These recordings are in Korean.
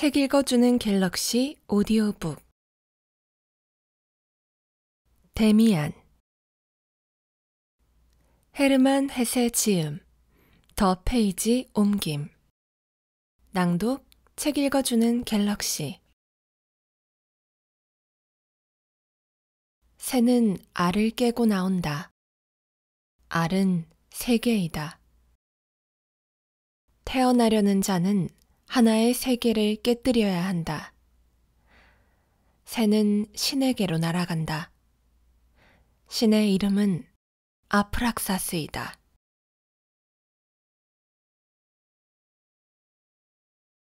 책 읽어주는 갤럭시 오디오북 데미안 헤르만 헤세 지음 더 페이지 옮김 낭독 책 읽어주는 갤럭시 새는 알을 깨고 나온다. 알은 세계이다. 태어나려는 자는 하나의 세계를 깨뜨려야 한다. 새는 신에게로 날아간다. 신의 이름은 아프락사스이다.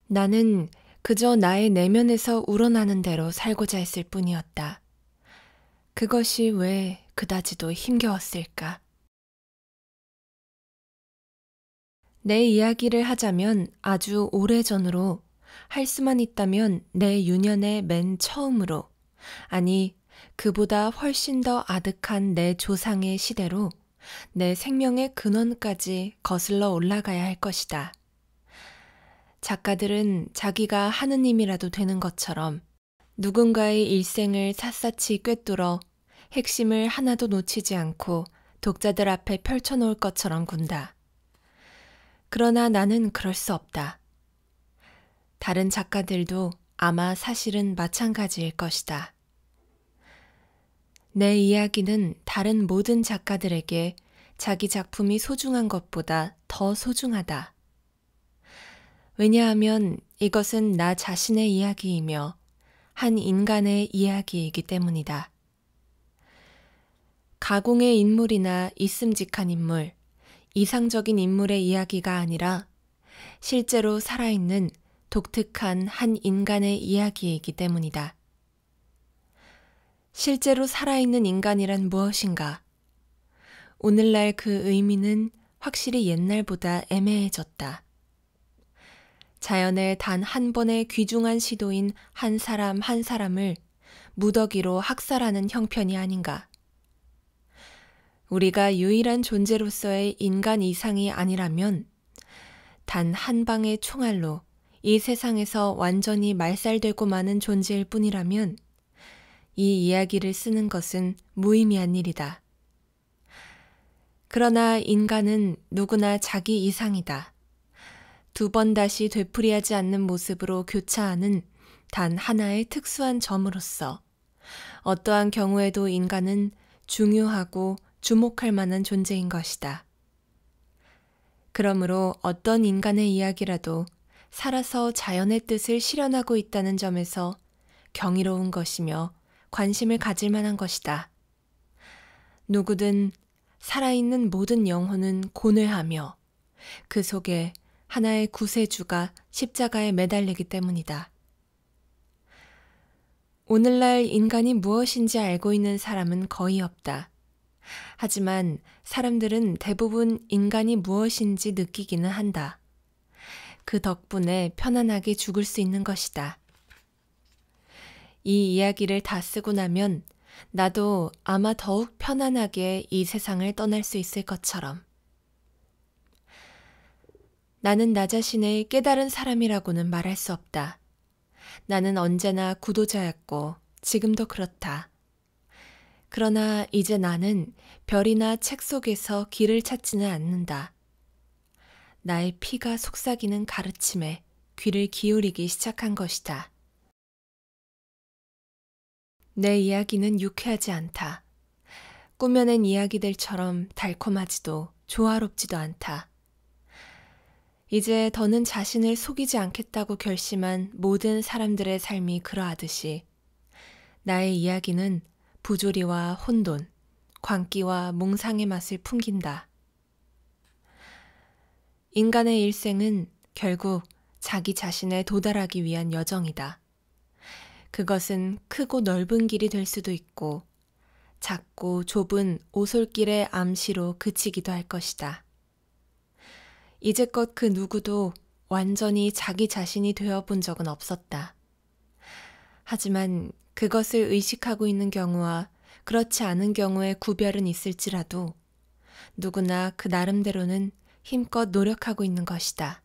나는 그저 나의 내면에서 우러나는 대로 살고자 했을 뿐이었다. 그것이 왜 그다지도 힘겨웠을까? 내 이야기를 하자면 아주 오래전으로 할 수만 있다면 내 유년의 맨 처음으로 아니 그보다 훨씬 더 아득한 내 조상의 시대로 내 생명의 근원까지 거슬러 올라가야 할 것이다. 작가들은 자기가 하느님이라도 되는 것처럼 누군가의 일생을 샅샅이 꿰뚫어 핵심을 하나도 놓치지 않고 독자들 앞에 펼쳐놓을 것처럼 군다. 그러나 나는 그럴 수 없다. 다른 작가들도 아마 사실은 마찬가지일 것이다. 내 이야기는 다른 모든 작가들에게 자기 작품이 소중한 것보다 더 소중하다. 왜냐하면 이것은 나 자신의 이야기이며 한 인간의 이야기이기 때문이다. 가공의 인물이나 있음직한 인물, 이상적인 인물의 이야기가 아니라 실제로 살아있는 독특한 한 인간의 이야기이기 때문이다. 실제로 살아있는 인간이란 무엇인가? 오늘날 그 의미는 확실히 옛날보다 애매해졌다. 자연의 단 한 번의 귀중한 시도인 한 사람 한 사람을 무더기로 학살하는 형편이 아닌가. 우리가 유일한 존재로서의 인간 이상이 아니라면 단 한 방의 총알로 이 세상에서 완전히 말살되고 마는 존재일 뿐이라면 이 이야기를 쓰는 것은 무의미한 일이다. 그러나 인간은 누구나 자기 이상이다. 두 번 다시 되풀이하지 않는 모습으로 교차하는 단 하나의 특수한 점으로서 어떠한 경우에도 인간은 중요하고 주목할 만한 존재인 것이다. 그러므로 어떤 인간의 이야기라도 살아서 자연의 뜻을 실현하고 있다는 점에서 경이로운 것이며 관심을 가질 만한 것이다. 누구든 살아있는 모든 영혼은 고뇌하며 그 속에 하나의 구세주가 십자가에 매달리기 때문이다. 오늘날 인간이 무엇인지 알고 있는 사람은 거의 없다. 하지만 사람들은 대부분 인간이 무엇인지 느끼기는 한다. 그 덕분에 편안하게 죽을 수 있는 것이다. 이 이야기를 다 쓰고 나면 나도 아마 더욱 편안하게 이 세상을 떠날 수 있을 것처럼. 나는 나 자신을 깨달은 사람이라고는 말할 수 없다. 나는 언제나 구도자였고 지금도 그렇다. 그러나 이제 나는 별이나 책 속에서 길을 찾지는 않는다. 나의 피가 속삭이는 가르침에 귀를 기울이기 시작한 것이다. 내 이야기는 유쾌하지 않다. 꾸며낸 이야기들처럼 달콤하지도 조화롭지도 않다. 이제 더는 자신을 속이지 않겠다고 결심한 모든 사람들의 삶이 그러하듯이 나의 이야기는 부조리와 혼돈, 광기와 몽상의 맛을 풍긴다. 인간의 일생은 결국 자기 자신에 도달하기 위한 여정이다. 그것은 크고 넓은 길이 될 수도 있고, 작고 좁은 오솔길의 암시로 그치기도 할 것이다. 이제껏 그 누구도 완전히 자기 자신이 되어 본 적은 없었다. 하지만 그것을 의식하고 있는 경우와 그렇지 않은 경우의 구별은 있을지라도 누구나 그 나름대로는 힘껏 노력하고 있는 것이다.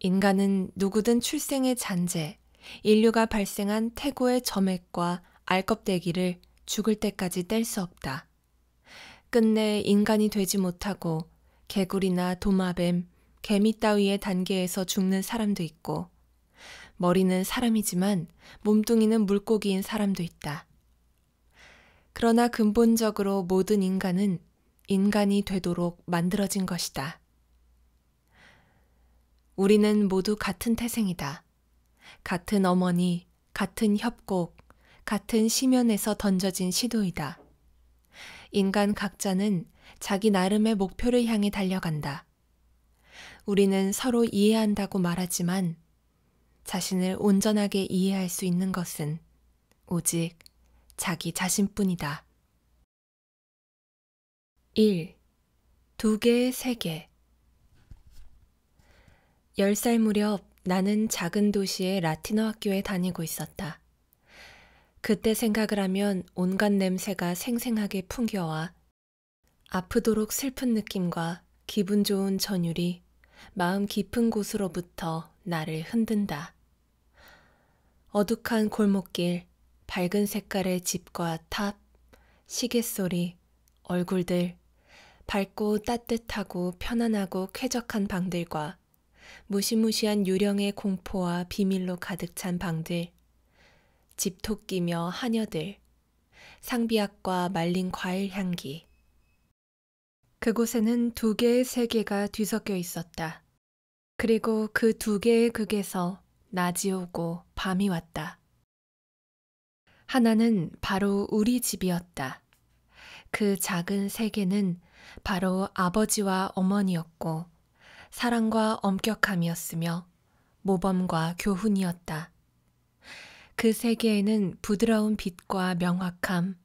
인간은 누구든 출생의 잔재, 인류가 발생한 태고의 점액과 알껍데기를 죽을 때까지 뗄 수 없다. 끝내 인간이 되지 못하고 개구리나 도마뱀, 개미 따위의 단계에서 죽는 사람도 있고 머리는 사람이지만 몸뚱이는 물고기인 사람도 있다. 그러나 근본적으로 모든 인간은 인간이 되도록 만들어진 것이다. 우리는 모두 같은 태생이다. 같은 어머니, 같은 협곡, 같은 심연에서 던져진 시도이다. 인간 각자는 자기 나름의 목표를 향해 달려간다. 우리는 서로 이해한다고 말하지만 자신을 온전하게 이해할 수 있는 것은 오직 자기 자신뿐이다. 1. 두 개의 세계 10살 무렵 나는 작은 도시의 라틴어 학교에 다니고 있었다. 그때 생각을 하면 온갖 냄새가 생생하게 풍겨와 아프도록 슬픈 느낌과 기분 좋은 전율이 마음 깊은 곳으로부터 나를 흔든다. 어둑한 골목길, 밝은 색깔의 집과 탑, 시계소리, 얼굴들, 밝고 따뜻하고 편안하고 쾌적한 방들과 무시무시한 유령의 공포와 비밀로 가득 찬 방들, 집토끼며 하녀들, 상비약과 말린 과일 향기. 그곳에는 두 개의 세계가 뒤섞여 있었다. 그리고 그 두 개의 극에서 낮이 오고 밤이 왔다. 하나는 바로 우리 집이었다. 그 작은 세계는 바로 아버지와 어머니였고, 사랑과 엄격함이었으며, 모범과 교훈이었다. 그 세계에는 부드러운 빛과 명확함,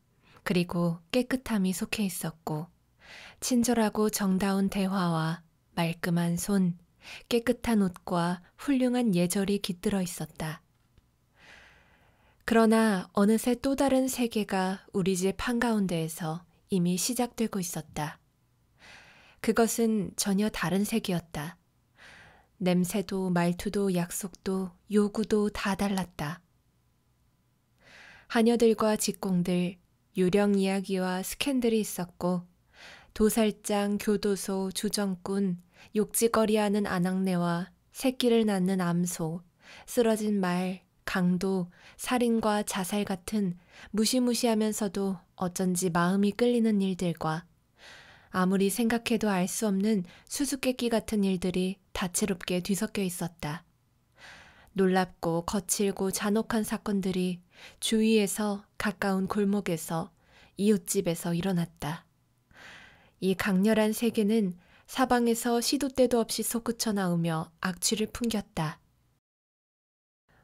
그리고 깨끗함이 속해 있었고, 친절하고 정다운 대화와 말끔한 손, 깨끗한 옷과 훌륭한 예절이 깃들어 있었다. 그러나 어느새 또 다른 세계가 우리 집 한가운데에서 이미 시작되고 있었다. 그것은 전혀 다른 색이었다. 냄새도 말투도 약속도 요구도 다 달랐다. 하녀들과 직공들, 유령 이야기와 스캔들이 있었고, 도살장, 교도소, 주정꾼, 욕지거리하는 아낙네와 새끼를 낳는 암소, 쓰러진 말, 강도, 살인과 자살 같은 무시무시하면서도 어쩐지 마음이 끌리는 일들과 아무리 생각해도 알 수 없는 수수께끼 같은 일들이 다채롭게 뒤섞여 있었다. 놀랍고 거칠고 잔혹한 사건들이 주위에서 가까운 골목에서 이웃집에서 일어났다. 이 강렬한 세계는 사방에서 시도 때도 없이 솟구쳐 나오며 악취를 풍겼다.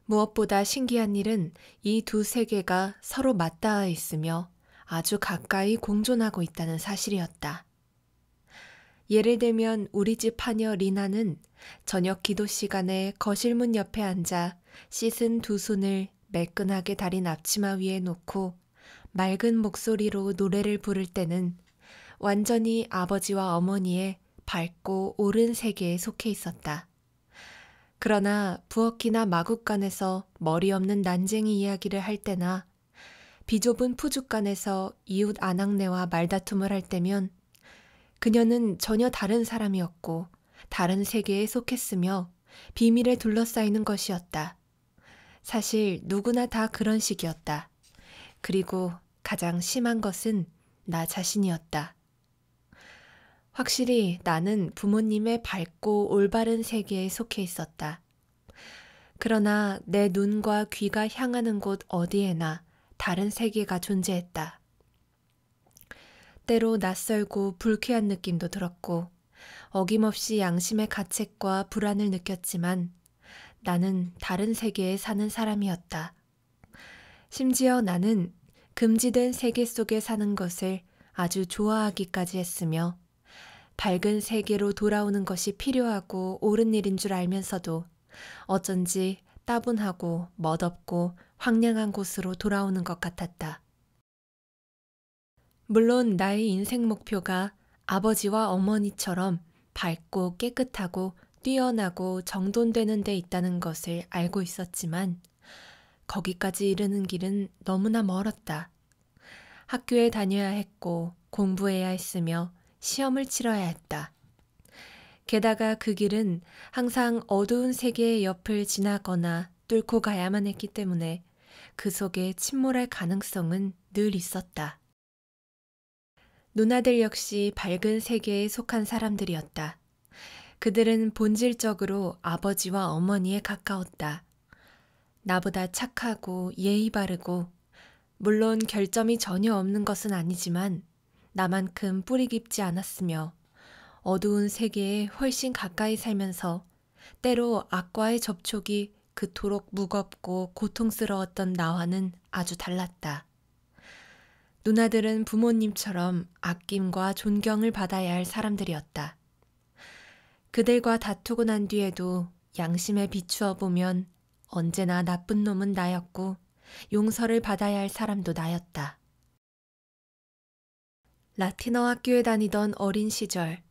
무엇보다 신기한 일은 이 두 세계가 서로 맞닿아 있으며 아주 가까이 공존하고 있다는 사실이었다. 예를 들면 우리 집 파녀 리나는 저녁 기도 시간에 거실문 옆에 앉아 씻은 두 손을 매끈하게 다린 앞치마 위에 놓고 맑은 목소리로 노래를 부를 때는 완전히 아버지와 어머니의 밝고 오른 세계에 속해 있었다. 그러나 부엌이나 마국간에서 머리 없는 난쟁이 이야기를 할 때나 비좁은 푸주간에서 이웃 아낙네와 말다툼을 할 때면 그녀는 전혀 다른 사람이었고 다른 세계에 속했으며 비밀에 둘러싸이는 것이었다. 사실 누구나 다 그런 식이었다. 그리고 가장 심한 것은 나 자신이었다. 확실히 나는 부모님의 밝고 올바른 세계에 속해 있었다. 그러나 내 눈과 귀가 향하는 곳 어디에나 다른 세계가 존재했다. 때로 낯설고 불쾌한 느낌도 들었고, 어김없이 양심의 가책과 불안을 느꼈지만 나는 다른 세계에 사는 사람이었다. 심지어 나는 금지된 세계 속에 사는 것을 아주 좋아하기까지 했으며 밝은 세계로 돌아오는 것이 필요하고 옳은 일인 줄 알면서도 어쩐지 따분하고 멋없고 황량한 곳으로 돌아오는 것 같았다. 물론 나의 인생 목표가 아버지와 어머니처럼 밝고 깨끗하고 뛰어나고 정돈되는 데 있다는 것을 알고 있었지만 거기까지 이르는 길은 너무나 멀었다. 학교에 다녀야 했고 공부해야 했으며 시험을 치러야 했다. 게다가 그 길은 항상 어두운 세계의 옆을 지나거나 뚫고 가야만 했기 때문에 그 속에 침몰할 가능성은 늘 있었다. 누나들 역시 밝은 세계에 속한 사람들이었다. 그들은 본질적으로 아버지와 어머니에 가까웠다. 나보다 착하고 예의 바르고, 물론 결점이 전혀 없는 것은 아니지만 나만큼 뿌리 깊지 않았으며 어두운 세계에 훨씬 가까이 살면서 때로 악과의 접촉이 그토록 무겁고 고통스러웠던 나와는 아주 달랐다. 누나들은 부모님처럼 아낌과 존경을 받아야 할 사람들이었다. 그들과 다투고 난 뒤에도 양심에 비추어 보면 언제나 나쁜 놈은 나였고 용서를 받아야 할 사람도 나였다. 라틴어 학교에 다니던 어린 시절,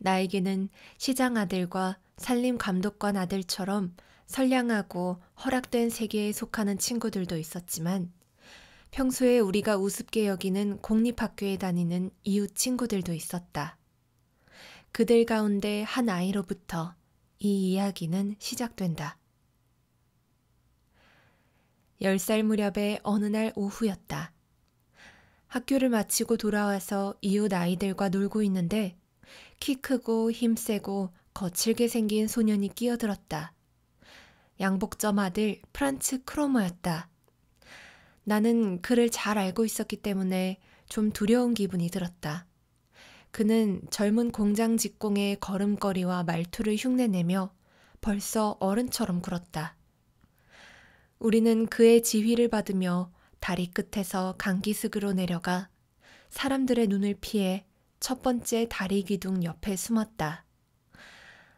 나에게는 시장 아들과 산림 감독관 아들처럼 선량하고 허락된 세계에 속하는 친구들도 있었지만, 평소에 우리가 우습게 여기는 공립학교에 다니는 이웃 친구들도 있었다. 그들 가운데 한 아이로부터 이 이야기는 시작된다. 10살 무렵의 어느 날 오후였다. 학교를 마치고 돌아와서 이웃 아이들과 놀고 있는데 키 크고 힘세고 거칠게 생긴 소년이 끼어들었다. 양복점 아들 프란츠 크로모였다. 나는 그를 잘 알고 있었기 때문에 좀 두려운 기분이 들었다. 그는 젊은 공장 직공의 걸음걸이와 말투를 흉내내며 벌써 어른처럼 굴었다. 우리는 그의 지휘를 받으며 다리 끝에서 강기슭으로 내려가 사람들의 눈을 피해 첫 번째 다리 기둥 옆에 숨었다.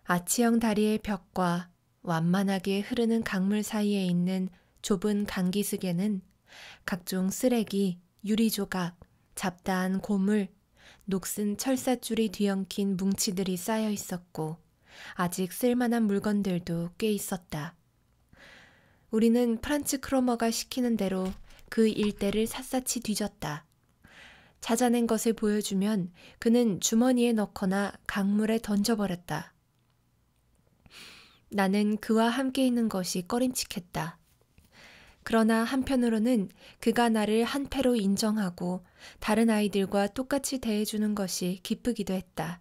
아치형 다리의 벽과 완만하게 흐르는 강물 사이에 있는 좁은 강기슭에는 각종 쓰레기, 유리조각, 잡다한 고물, 녹슨 철사줄이 뒤엉킨 뭉치들이 쌓여 있었고 아직 쓸만한 물건들도 꽤 있었다. 우리는 프란츠 크로머가 시키는 대로 그 일대를 샅샅이 뒤졌다. 찾아낸 것을 보여주면 그는 주머니에 넣거나 강물에 던져버렸다. 나는 그와 함께 있는 것이 꺼림칙했다. 그러나 한편으로는 그가 나를 한패로 인정하고 다른 아이들과 똑같이 대해주는 것이 기쁘기도 했다.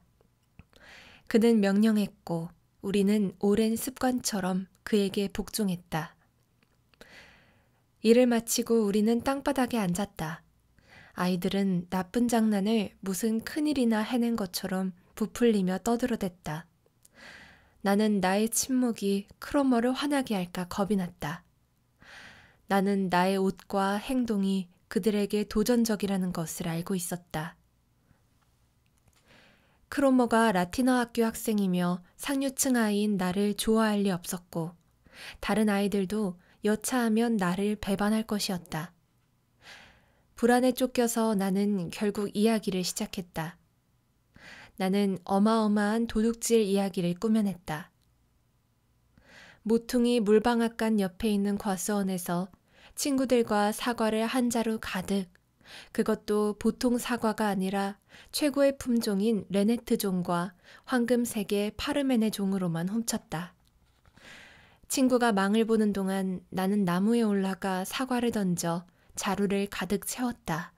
그는 명령했고 우리는 오랜 습관처럼 그에게 복종했다. 일을 마치고 우리는 땅바닥에 앉았다. 아이들은 나쁜 장난을 무슨 큰일이나 해낸 것처럼 부풀리며 떠들어댔다. 나는 나의 침묵이 크로머를 화나게 할까 겁이 났다. 나는 나의 옷과 행동이 그들에게 도전적이라는 것을 알고 있었다. 크로머가 라틴어 학교 학생이며 상류층 아이인 나를 좋아할 리 없었고, 다른 아이들도 여차하면 나를 배반할 것이었다. 불안에 쫓겨서 나는 결국 이야기를 시작했다. 나는 어마어마한 도둑질 이야기를 꾸며냈다. 모퉁이 물방앗간 옆에 있는 과수원에서 친구들과 사과를 한 자루 가득, 그것도 보통 사과가 아니라 최고의 품종인 레네트 종과 황금색의 파르메네 종으로만 훔쳤다. 친구가 망을 보는 동안 나는 나무에 올라가 사과를 던져 자루를 가득 채웠다.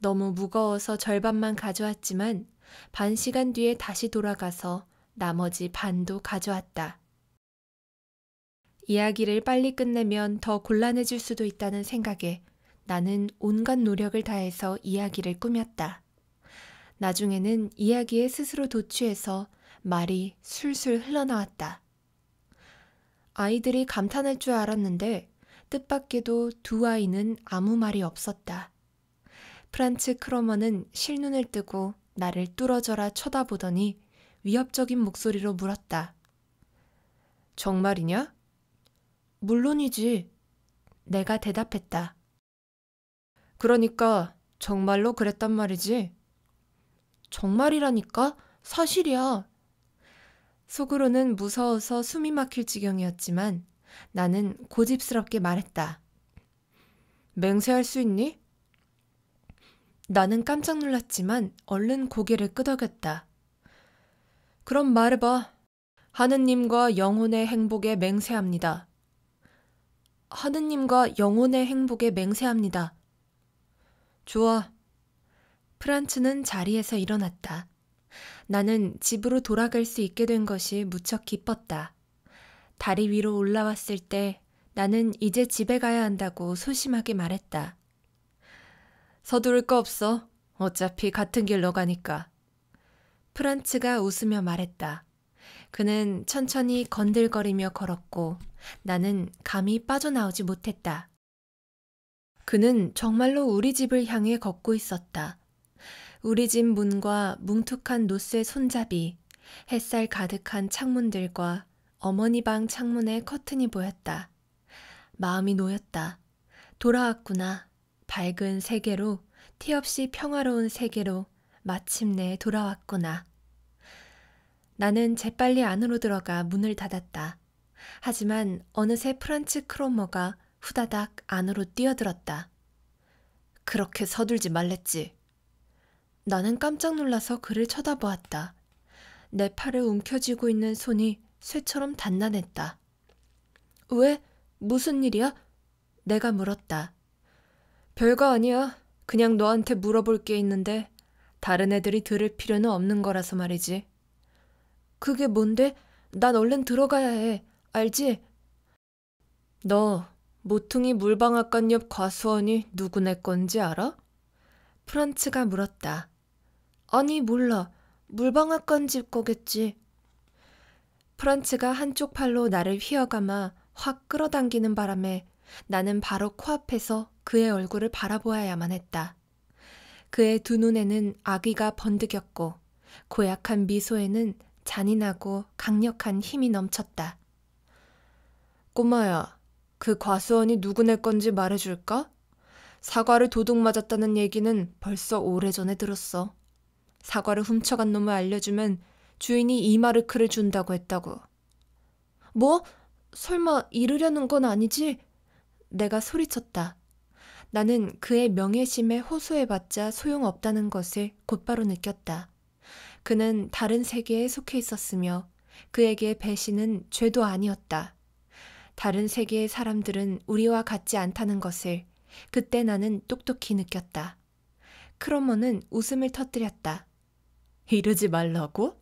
너무 무거워서 절반만 가져왔지만 반 시간 뒤에 다시 돌아가서 나머지 반도 가져왔다. 이야기를 빨리 끝내면 더 곤란해질 수도 있다는 생각에 나는 온갖 노력을 다해서 이야기를 꾸몄다. 나중에는 이야기에 스스로 도취해서 말이 술술 흘러나왔다. 아이들이 감탄할 줄 알았는데 뜻밖에도 두 아이는 아무 말이 없었다. 프란츠 크로머는 실눈을 뜨고 나를 뚫어져라 쳐다보더니 위협적인 목소리로 물었다. 정말이냐? 물론이지. 내가 대답했다. 그러니까 정말로 그랬단 말이지? 정말이라니까? 사실이야. 속으로는 무서워서 숨이 막힐 지경이었지만 나는 고집스럽게 말했다. 맹세할 수 있니? 나는 깜짝 놀랐지만 얼른 고개를 끄덕였다. 그럼 말해봐. 하느님과 영혼의 행복에 맹세합니다. 하느님과 영혼의 행복에 맹세합니다. 좋아. 프란츠는 자리에서 일어났다. 나는 집으로 돌아갈 수 있게 된 것이 무척 기뻤다. 다리 위로 올라왔을 때 나는 이제 집에 가야 한다고 소심하게 말했다. 서두를 거 없어. 어차피 같은 길로 가니까. 프란츠가 웃으며 말했다. 그는 천천히 건들거리며 걸었고 나는 감히 빠져나오지 못했다. 그는 정말로 우리 집을 향해 걷고 있었다. 우리 집 문과 뭉툭한 노스의 손잡이, 햇살 가득한 창문들과 어머니 방 창문의 커튼이 보였다. 마음이 놓였다. 돌아왔구나. 밝은 세계로, 티없이 평화로운 세계로 마침내 돌아왔구나. 나는 재빨리 안으로 들어가 문을 닫았다. 하지만 어느새 프란츠 크로머가 후다닥 안으로 뛰어들었다. 그렇게 서둘지 말랬지. 나는 깜짝 놀라서 그를 쳐다보았다. 내 팔을 움켜쥐고 있는 손이 쇠처럼 단단했다. 왜? 무슨 일이야? 내가 물었다. 별거 아니야. 그냥 너한테 물어볼 게 있는데 다른 애들이 들을 필요는 없는 거라서 말이지. 그게 뭔데? 난 얼른 들어가야 해. 알지? 너 모퉁이 물방앗간 옆 과수원이 누구네 건지 알아? 프런츠가 물었다. 아니, 몰라. 물방앗 간집 거겠지. 프런츠가 한쪽 팔로 나를 휘어감아 확 끌어당기는 바람에 나는 바로 코앞에서 그의 얼굴을 바라보아야만 했다. 그의 두 눈에는 아기가 번득였고 고약한 미소에는 잔인하고 강력한 힘이 넘쳤다. 꼬마야, 그 과수원이 누구네 건지 말해줄까? 사과를 도둑 맞았다는 얘기는 벌써 오래전에 들었어. 사과를 훔쳐간 놈을 알려주면 주인이 이마르크를 준다고 했다고. 뭐? 설마 이르려는 건 아니지? 내가 소리쳤다. 나는 그의 명예심에 호소해봤자 소용없다는 것을 곧바로 느꼈다. 그는 다른 세계에 속해 있었으며 그에게 배신은 죄도 아니었다. 다른 세계의 사람들은 우리와 같지 않다는 것을 그때 나는 똑똑히 느꼈다. 크로머는 웃음을 터뜨렸다. 이러지 말라고?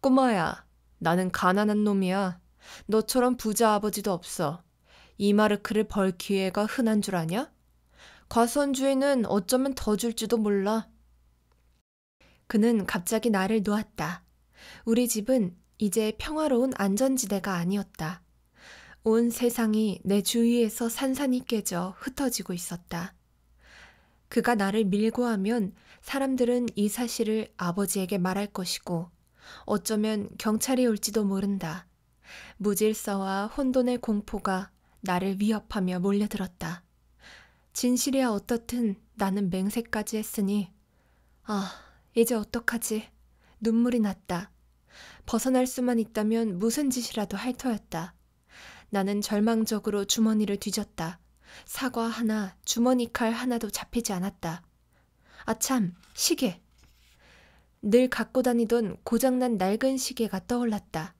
꼬마야, 나는 가난한 놈이야. 너처럼 부자 아버지도 없어. 이마르크를 벌 기회가 흔한 줄 아냐? 과선주의는 어쩌면 더 줄지도 몰라. 그는 갑자기 나를 놓았다. 우리 집은 이제 평화로운 안전지대가 아니었다. 온 세상이 내 주위에서 산산이 깨져 흩어지고 있었다. 그가 나를 밀고 하면 사람들은 이 사실을 아버지에게 말할 것이고 어쩌면 경찰이 올지도 모른다. 무질서와 혼돈의 공포가 나를 위협하며 몰려들었다. 진실이야 어떻든 나는 맹세까지 했으니 아, 이제 어떡하지? 눈물이 났다. 벗어날 수만 있다면 무슨 짓이라도 할 터였다. 나는 절망적으로 주머니를 뒤졌다. 사과 하나, 주머니 칼 하나도 잡히지 않았다. 아참, 시계. 늘 갖고 다니던 고장난 낡은 시계가 떠올랐다.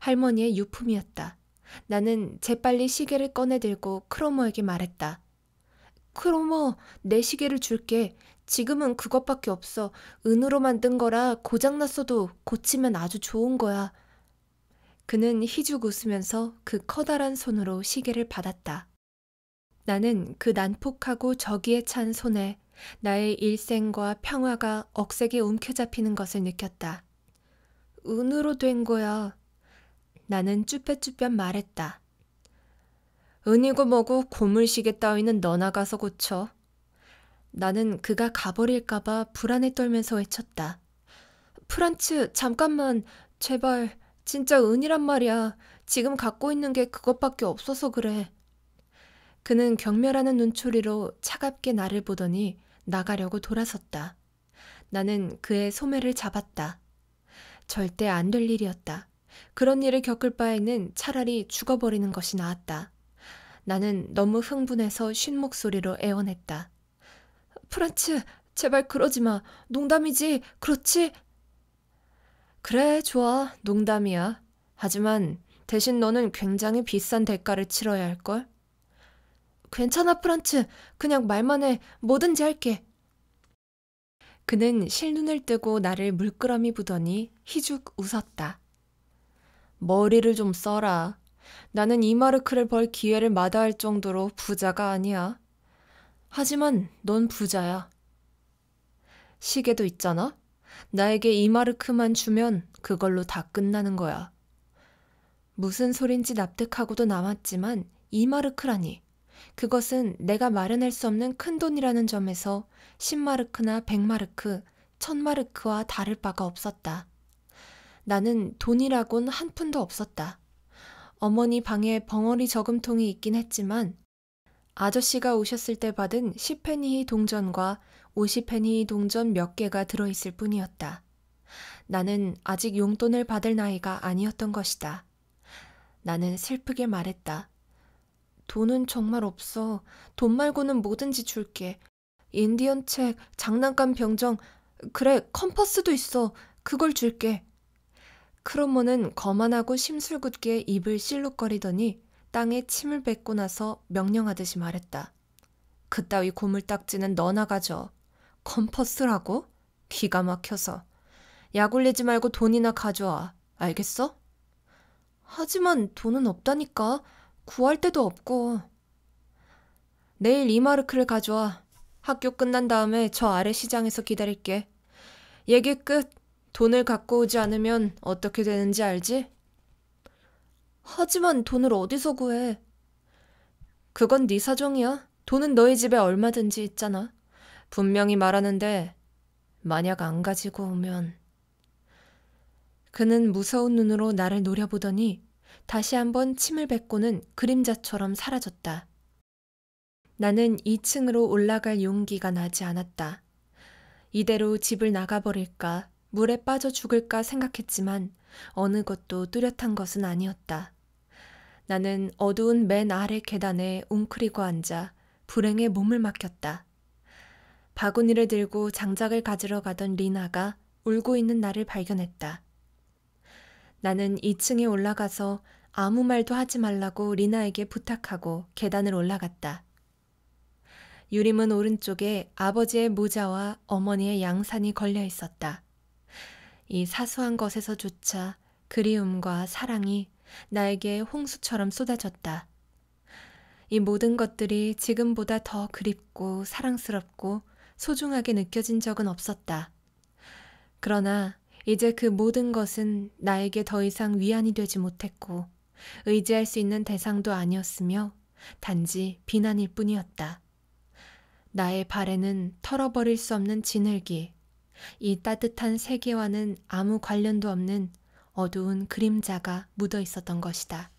할머니의 유품이었다. 나는 재빨리 시계를 꺼내들고 크로모에게 말했다. 크로모내 시계를 줄게. 지금은 그것밖에 없어. 은으로 만든 거라 고장났어도 고치면 아주 좋은 거야. 그는 희죽 웃으면서 그 커다란 손으로 시계를 받았다. 나는 그 난폭하고 저기에 찬 손에 나의 일생과 평화가 억세게 움켜잡히는 것을 느꼈다. 은으로 된 거야. 나는 쭈뼛쭈뼛 말했다. 은이고 뭐고 고물시계 따위는 너나 가서 고쳐. 나는 그가 가버릴까봐 불안에 떨면서 외쳤다. 프란츠, 잠깐만, 제발, 진짜 은이란 말이야. 지금 갖고 있는 게 그것밖에 없어서 그래. 그는 경멸하는 눈초리로 차갑게 나를 보더니 나가려고 돌아섰다. 나는 그의 소매를 잡았다. 절대 안 될 일이었다. 그런 일을 겪을 바에는 차라리 죽어버리는 것이 나았다. 나는 너무 흥분해서 쉰 목소리로 애원했다. 프란츠, 제발 그러지 마. 농담이지. 그렇지? 그래, 좋아. 농담이야. 하지만 대신 너는 굉장히 비싼 대가를 치러야 할걸? 괜찮아, 프란츠. 그냥 말만 해. 뭐든지 할게. 그는 실눈을 뜨고 나를 물끄러미 부더니 희죽 웃었다. 머리를 좀 써라. 나는 이마르크를 벌 기회를 마다할 정도로 부자가 아니야. 하지만 넌 부자야. 시계도 있잖아. 나에게 이마르크만 주면 그걸로 다 끝나는 거야. 무슨 소린지 납득하고도 남았지만 이마르크라니. 그것은 내가 마련할 수 없는 큰 돈이라는 점에서 10마르크나 100마르크, 1000마르크와 다를 바가 없었다. 나는 돈이라곤 한 푼도 없었다. 어머니 방에 벙어리 저금통이 있긴 했지만 아저씨가 오셨을 때 받은 10페니 동전과 50페니 동전 몇 개가 들어있을 뿐이었다. 나는 아직 용돈을 받을 나이가 아니었던 것이다. 나는 슬프게 말했다. 돈은 정말 없어. 돈 말고는 뭐든지 줄게. 인디언 책, 장난감 병정, 그래, 컴퍼스도 있어. 그걸 줄게. 크로모는 거만하고 심술궂게 입을 실룩거리더니 땅에 침을 뱉고 나서 명령하듯이 말했다. 그따위 고물딱지는 너나 가져. 컴퍼스라고? 기가 막혀서. 약올리지 말고 돈이나 가져와. 알겠어? 하지만 돈은 없다니까. 구할 데도 없고. 내일 이마르크를 가져와. 학교 끝난 다음에 저 아래 시장에서 기다릴게. 얘기 끝. 돈을 갖고 오지 않으면 어떻게 되는지 알지? 하지만 돈을 어디서 구해? 그건 네 사정이야. 돈은 너희 집에 얼마든지 있잖아. 분명히 말하는데 만약 안 가지고 오면 그는 무서운 눈으로 나를 노려보더니 다시 한번 침을 뱉고는 그림자처럼 사라졌다. 나는 2층으로 올라갈 용기가 나지 않았다. 이대로 집을 나가버릴까, 물에 빠져 죽을까 생각했지만 어느 것도 뚜렷한 것은 아니었다. 나는 어두운 맨 아래 계단에 웅크리고 앉아 불행에 몸을 맡겼다. 바구니를 들고 장작을 가지러 가던 리나가 울고 있는 나를 발견했다. 나는 2층에 올라가서 아무 말도 하지 말라고 리나에게 부탁하고 계단을 올라갔다. 유림은 오른쪽에 아버지의 모자와 어머니의 양산이 걸려 있었다. 이 사소한 것에서조차 그리움과 사랑이 나에게 홍수처럼 쏟아졌다. 이 모든 것들이 지금보다 더 그립고 사랑스럽고 소중하게 느껴진 적은 없었다. 그러나 이제 그 모든 것은 나에게 더 이상 위안이 되지 못했고 의지할 수 있는 대상도 아니었으며 단지 비난일 뿐이었다. 나의 발에는 털어버릴 수 없는 진흙이 이 따뜻한 세계와는 아무 관련도 없는 어두운 그림자가 묻어 있었던 것이다.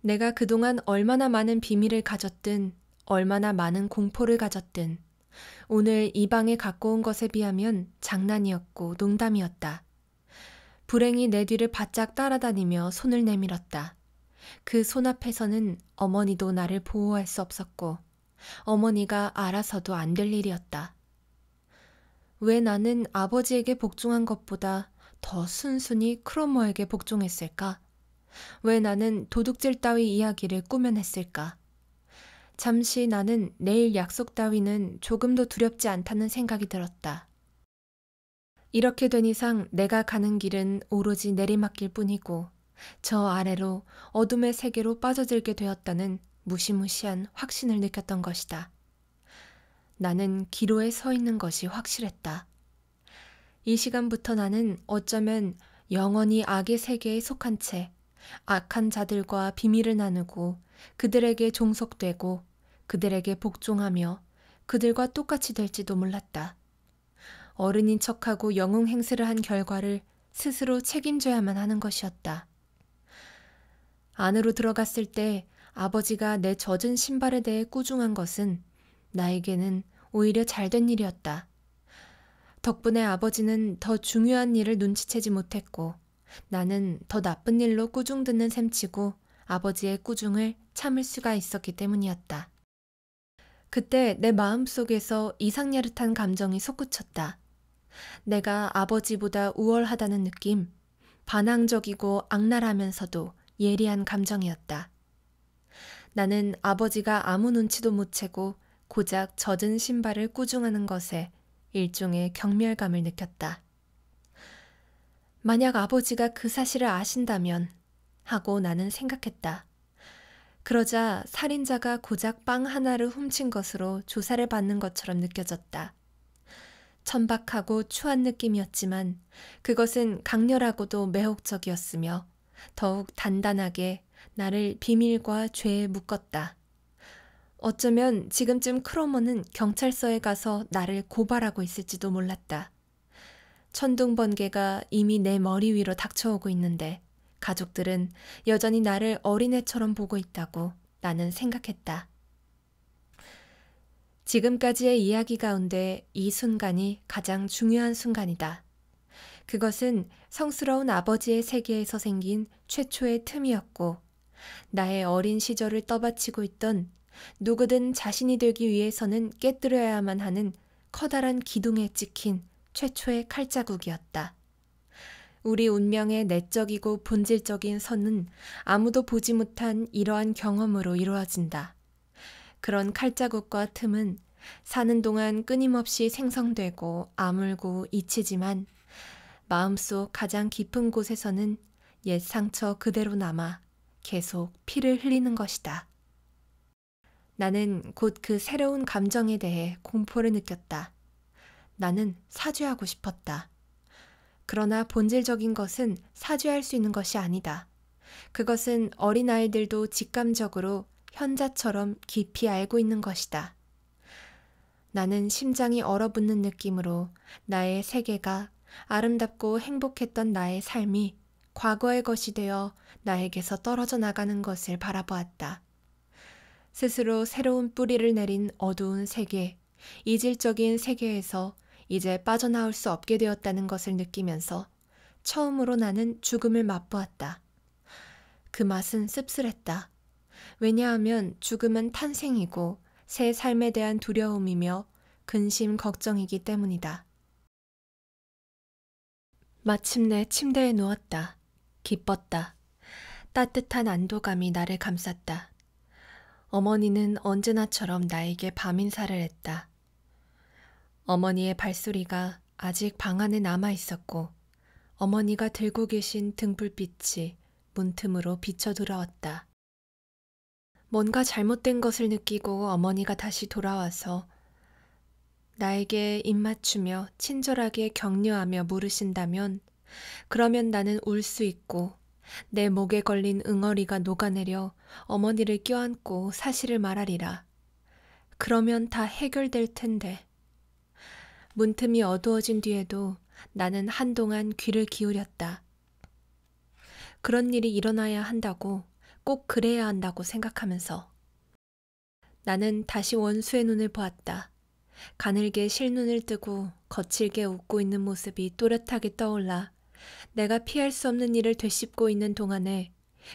내가 그동안 얼마나 많은 비밀을 가졌든 얼마나 많은 공포를 가졌든 오늘 이 방에 갖고 온 것에 비하면 장난이었고 농담이었다. 불행이 내 뒤를 바짝 따라다니며 손을 내밀었다. 그 손 앞에서는 어머니도 나를 보호할 수 없었고, 어머니가 알아서도 안 될 일이었다. 왜 나는 아버지에게 복종한 것보다 더 순순히 크로머에게 복종했을까? 왜 나는 도둑질 따위 이야기를 꾸며냈을까? 잠시 나는 내일 약속 따위는 조금도 두렵지 않다는 생각이 들었다. 이렇게 된 이상 내가 가는 길은 오로지 내리막길 뿐이고 저 아래로 어둠의 세계로 빠져들게 되었다는 무시무시한 확신을 느꼈던 것이다. 나는 기로에 서 있는 것이 확실했다. 이 시간부터 나는 어쩌면 영원히 악의 세계에 속한 채 악한 자들과 비밀을 나누고 그들에게 종속되고 그들에게 복종하며 그들과 똑같이 될지도 몰랐다. 어른인 척하고 영웅 행세를 한 결과를 스스로 책임져야만 하는 것이었다. 안으로 들어갔을 때 아버지가 내 젖은 신발에 대해 꾸중한 것은 나에게는 오히려 잘 된 일이었다. 덕분에 아버지는 더 중요한 일을 눈치채지 못했고 나는 더 나쁜 일로 꾸중 듣는 셈치고 아버지의 꾸중을 참을 수가 있었기 때문이었다. 그때 내 마음속에서 이상야릇한 감정이 솟구쳤다. 내가 아버지보다 우월하다는 느낌, 반항적이고 악랄하면서도 예리한 감정이었다. 나는 아버지가 아무 눈치도 못 채고 고작 젖은 신발을 꾸중하는 것에 일종의 경멸감을 느꼈다. 만약 아버지가 그 사실을 아신다면 하고 나는 생각했다. 그러자 살인자가 고작 빵 하나를 훔친 것으로 조사를 받는 것처럼 느껴졌다. 천박하고 추한 느낌이었지만 그것은 강렬하고도 매혹적이었으며 더욱 단단하게 나를 비밀과 죄에 묶었다. 어쩌면 지금쯤 크로머는 경찰서에 가서 나를 고발하고 있을지도 몰랐다. 천둥 번개가 이미 내 머리 위로 닥쳐오고 있는데 가족들은 여전히 나를 어린애처럼 보고 있다고 나는 생각했다. 지금까지의 이야기 가운데 이 순간이 가장 중요한 순간이다. 그것은 성스러운 아버지의 세계에서 생긴 최초의 틈이었고, 나의 어린 시절을 떠받치고 있던 누구든 자신이 되기 위해서는 깨뜨려야만 하는 커다란 기둥에 찍힌 최초의 칼자국이었다. 우리 운명의 내적이고 본질적인 선은 아무도 보지 못한 이러한 경험으로 이루어진다. 그런 칼자국과 틈은 사는 동안 끊임없이 생성되고 아물고 잊히지만 마음속 가장 깊은 곳에서는 옛 상처 그대로 남아 계속 피를 흘리는 것이다. 나는 곧 그 새로운 감정에 대해 공포를 느꼈다. 나는 사죄하고 싶었다. 그러나 본질적인 것은 사죄할 수 있는 것이 아니다. 그것은 어린아이들도 직감적으로 편자처럼 깊이 알고 있는 것이다. 나는 심장이 얼어붙는 느낌으로 나의 세계가 아름답고 행복했던 나의 삶이 과거의 것이 되어 나에게서 떨어져 나가는 것을 바라보았다. 스스로 새로운 뿌리를 내린 어두운 세계, 이질적인 세계에서 이제 빠져나올 수 없게 되었다는 것을 느끼면서 처음으로 나는 죽음을 맛보았다. 그 맛은 씁쓸했다. 왜냐하면 죽음은 탄생이고 새 삶에 대한 두려움이며 근심 걱정이기 때문이다. 마침내 침대에 누웠다. 기뻤다. 따뜻한 안도감이 나를 감쌌다. 어머니는 언제나처럼 나에게 밤인사를 했다. 어머니의 발소리가 아직 방 안에 남아 있었고, 어머니가 들고 계신 등불빛이 문틈으로 비쳐 들어왔다. 뭔가 잘못된 것을 느끼고 어머니가 다시 돌아와서 나에게 입맞추며 친절하게 격려하며 물으신다면 그러면 나는 울 수 있고 내 목에 걸린 응어리가 녹아내려 어머니를 껴안고 사실을 말하리라. 그러면 다 해결될 텐데. 문틈이 어두워진 뒤에도 나는 한동안 귀를 기울였다. 그런 일이 일어나야 한다고 꼭 그래야 한다고 생각하면서 나는 다시 원수의 눈을 보았다. 가늘게 실눈을 뜨고 거칠게 웃고 있는 모습이 또렷하게 떠올라 내가 피할 수 없는 일을 되씹고 있는 동안에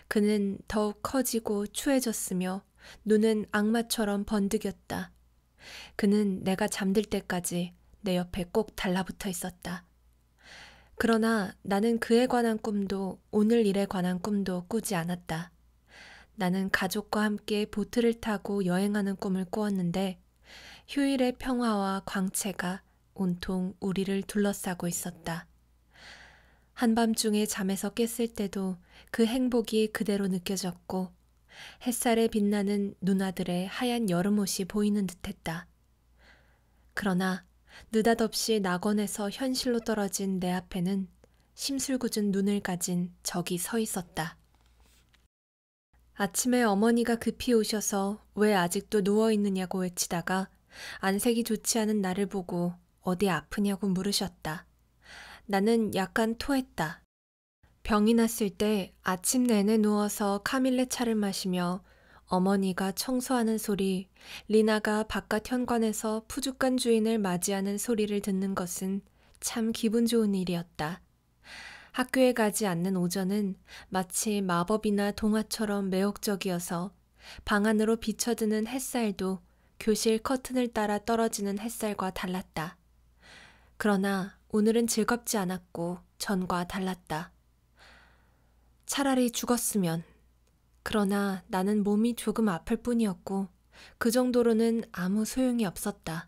그는 더욱 커지고 추해졌으며 눈은 악마처럼 번득였다. 그는 내가 잠들 때까지 내 옆에 꼭 달라붙어 있었다. 그러나 나는 그에 관한 꿈도 오늘 일에 관한 꿈도 꾸지 않았다. 나는 가족과 함께 보트를 타고 여행하는 꿈을 꾸었는데 휴일의 평화와 광채가 온통 우리를 둘러싸고 있었다. 한밤중에 잠에서 깼을 때도 그 행복이 그대로 느껴졌고 햇살에 빛나는 누나들의 하얀 여름옷이 보이는 듯했다. 그러나 느닷없이 낙원에서 현실로 떨어진 내 앞에는 심술궂은 눈을 가진 적이 서 있었다. 아침에 어머니가 급히 오셔서 왜 아직도 누워있느냐고 외치다가 안색이 좋지 않은 나를 보고 어디 아프냐고 물으셨다. 나는 약간 토했다. 병이 났을 때 아침 내내 누워서 카밀레 차를 마시며 어머니가 청소하는 소리, 리나가 바깥 현관에서 푸죽간 주인을 맞이하는 소리를 듣는 것은 참 기분 좋은 일이었다. 학교에 가지 않는 오전은 마치 마법이나 동화처럼 매혹적이어서 방 안으로 비쳐드는 햇살도 교실 커튼을 따라 떨어지는 햇살과 달랐다. 그러나 오늘은 즐겁지 않았고 전과 달랐다. 차라리 죽었으면. 그러나 나는 몸이 조금 아플 뿐이었고 그 정도로는 아무 소용이 없었다.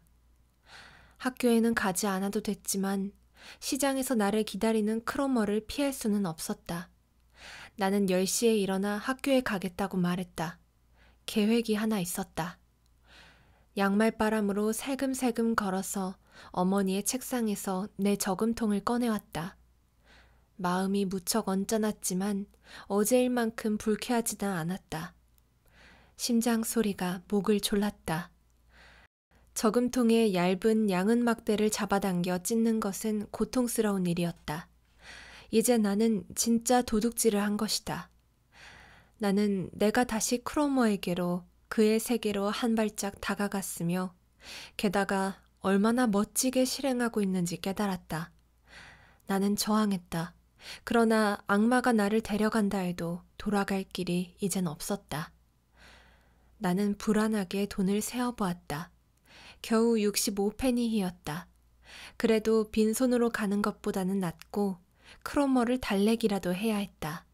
학교에는 가지 않아도 됐지만 시장에서 나를 기다리는 크로머를 피할 수는 없었다. 나는 10시에 일어나 학교에 가겠다고 말했다. 계획이 하나 있었다. 양말 바람으로 살금살금 걸어서 어머니의 책상에서 내 저금통을 꺼내왔다. 마음이 무척 언짢았지만 어제일만큼 불쾌하지는 않았다. 심장 소리가 목을 졸랐다. 저금통에 얇은 양은 막대를 잡아당겨 찢는 것은 고통스러운 일이었다. 이제 나는 진짜 도둑질을 한 것이다. 나는 내가 다시 크로머에게로 그의 세계로 한 발짝 다가갔으며 게다가 얼마나 멋지게 실행하고 있는지 깨달았다. 나는 저항했다. 그러나 악마가 나를 데려간다 해도 돌아갈 길이 이젠 없었다. 나는 불안하게 돈을 세어보았다. 겨우 65페니히였다. 그래도 빈손으로 가는 것보다는 낫고 크로머를 달래기라도 해야 했다.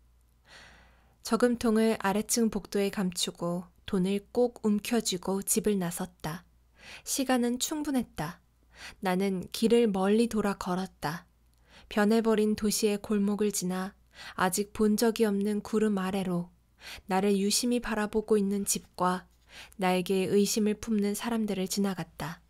저금통을 아래층 복도에 감추고 돈을 꼭 움켜쥐고 집을 나섰다. 시간은 충분했다. 나는 길을 멀리 돌아 걸었다. 변해버린 도시의 골목을 지나 아직 본 적이 없는 구름 아래로 나를 유심히 바라보고 있는 집과 나에게 의심을 품는 사람들을 지나갔다.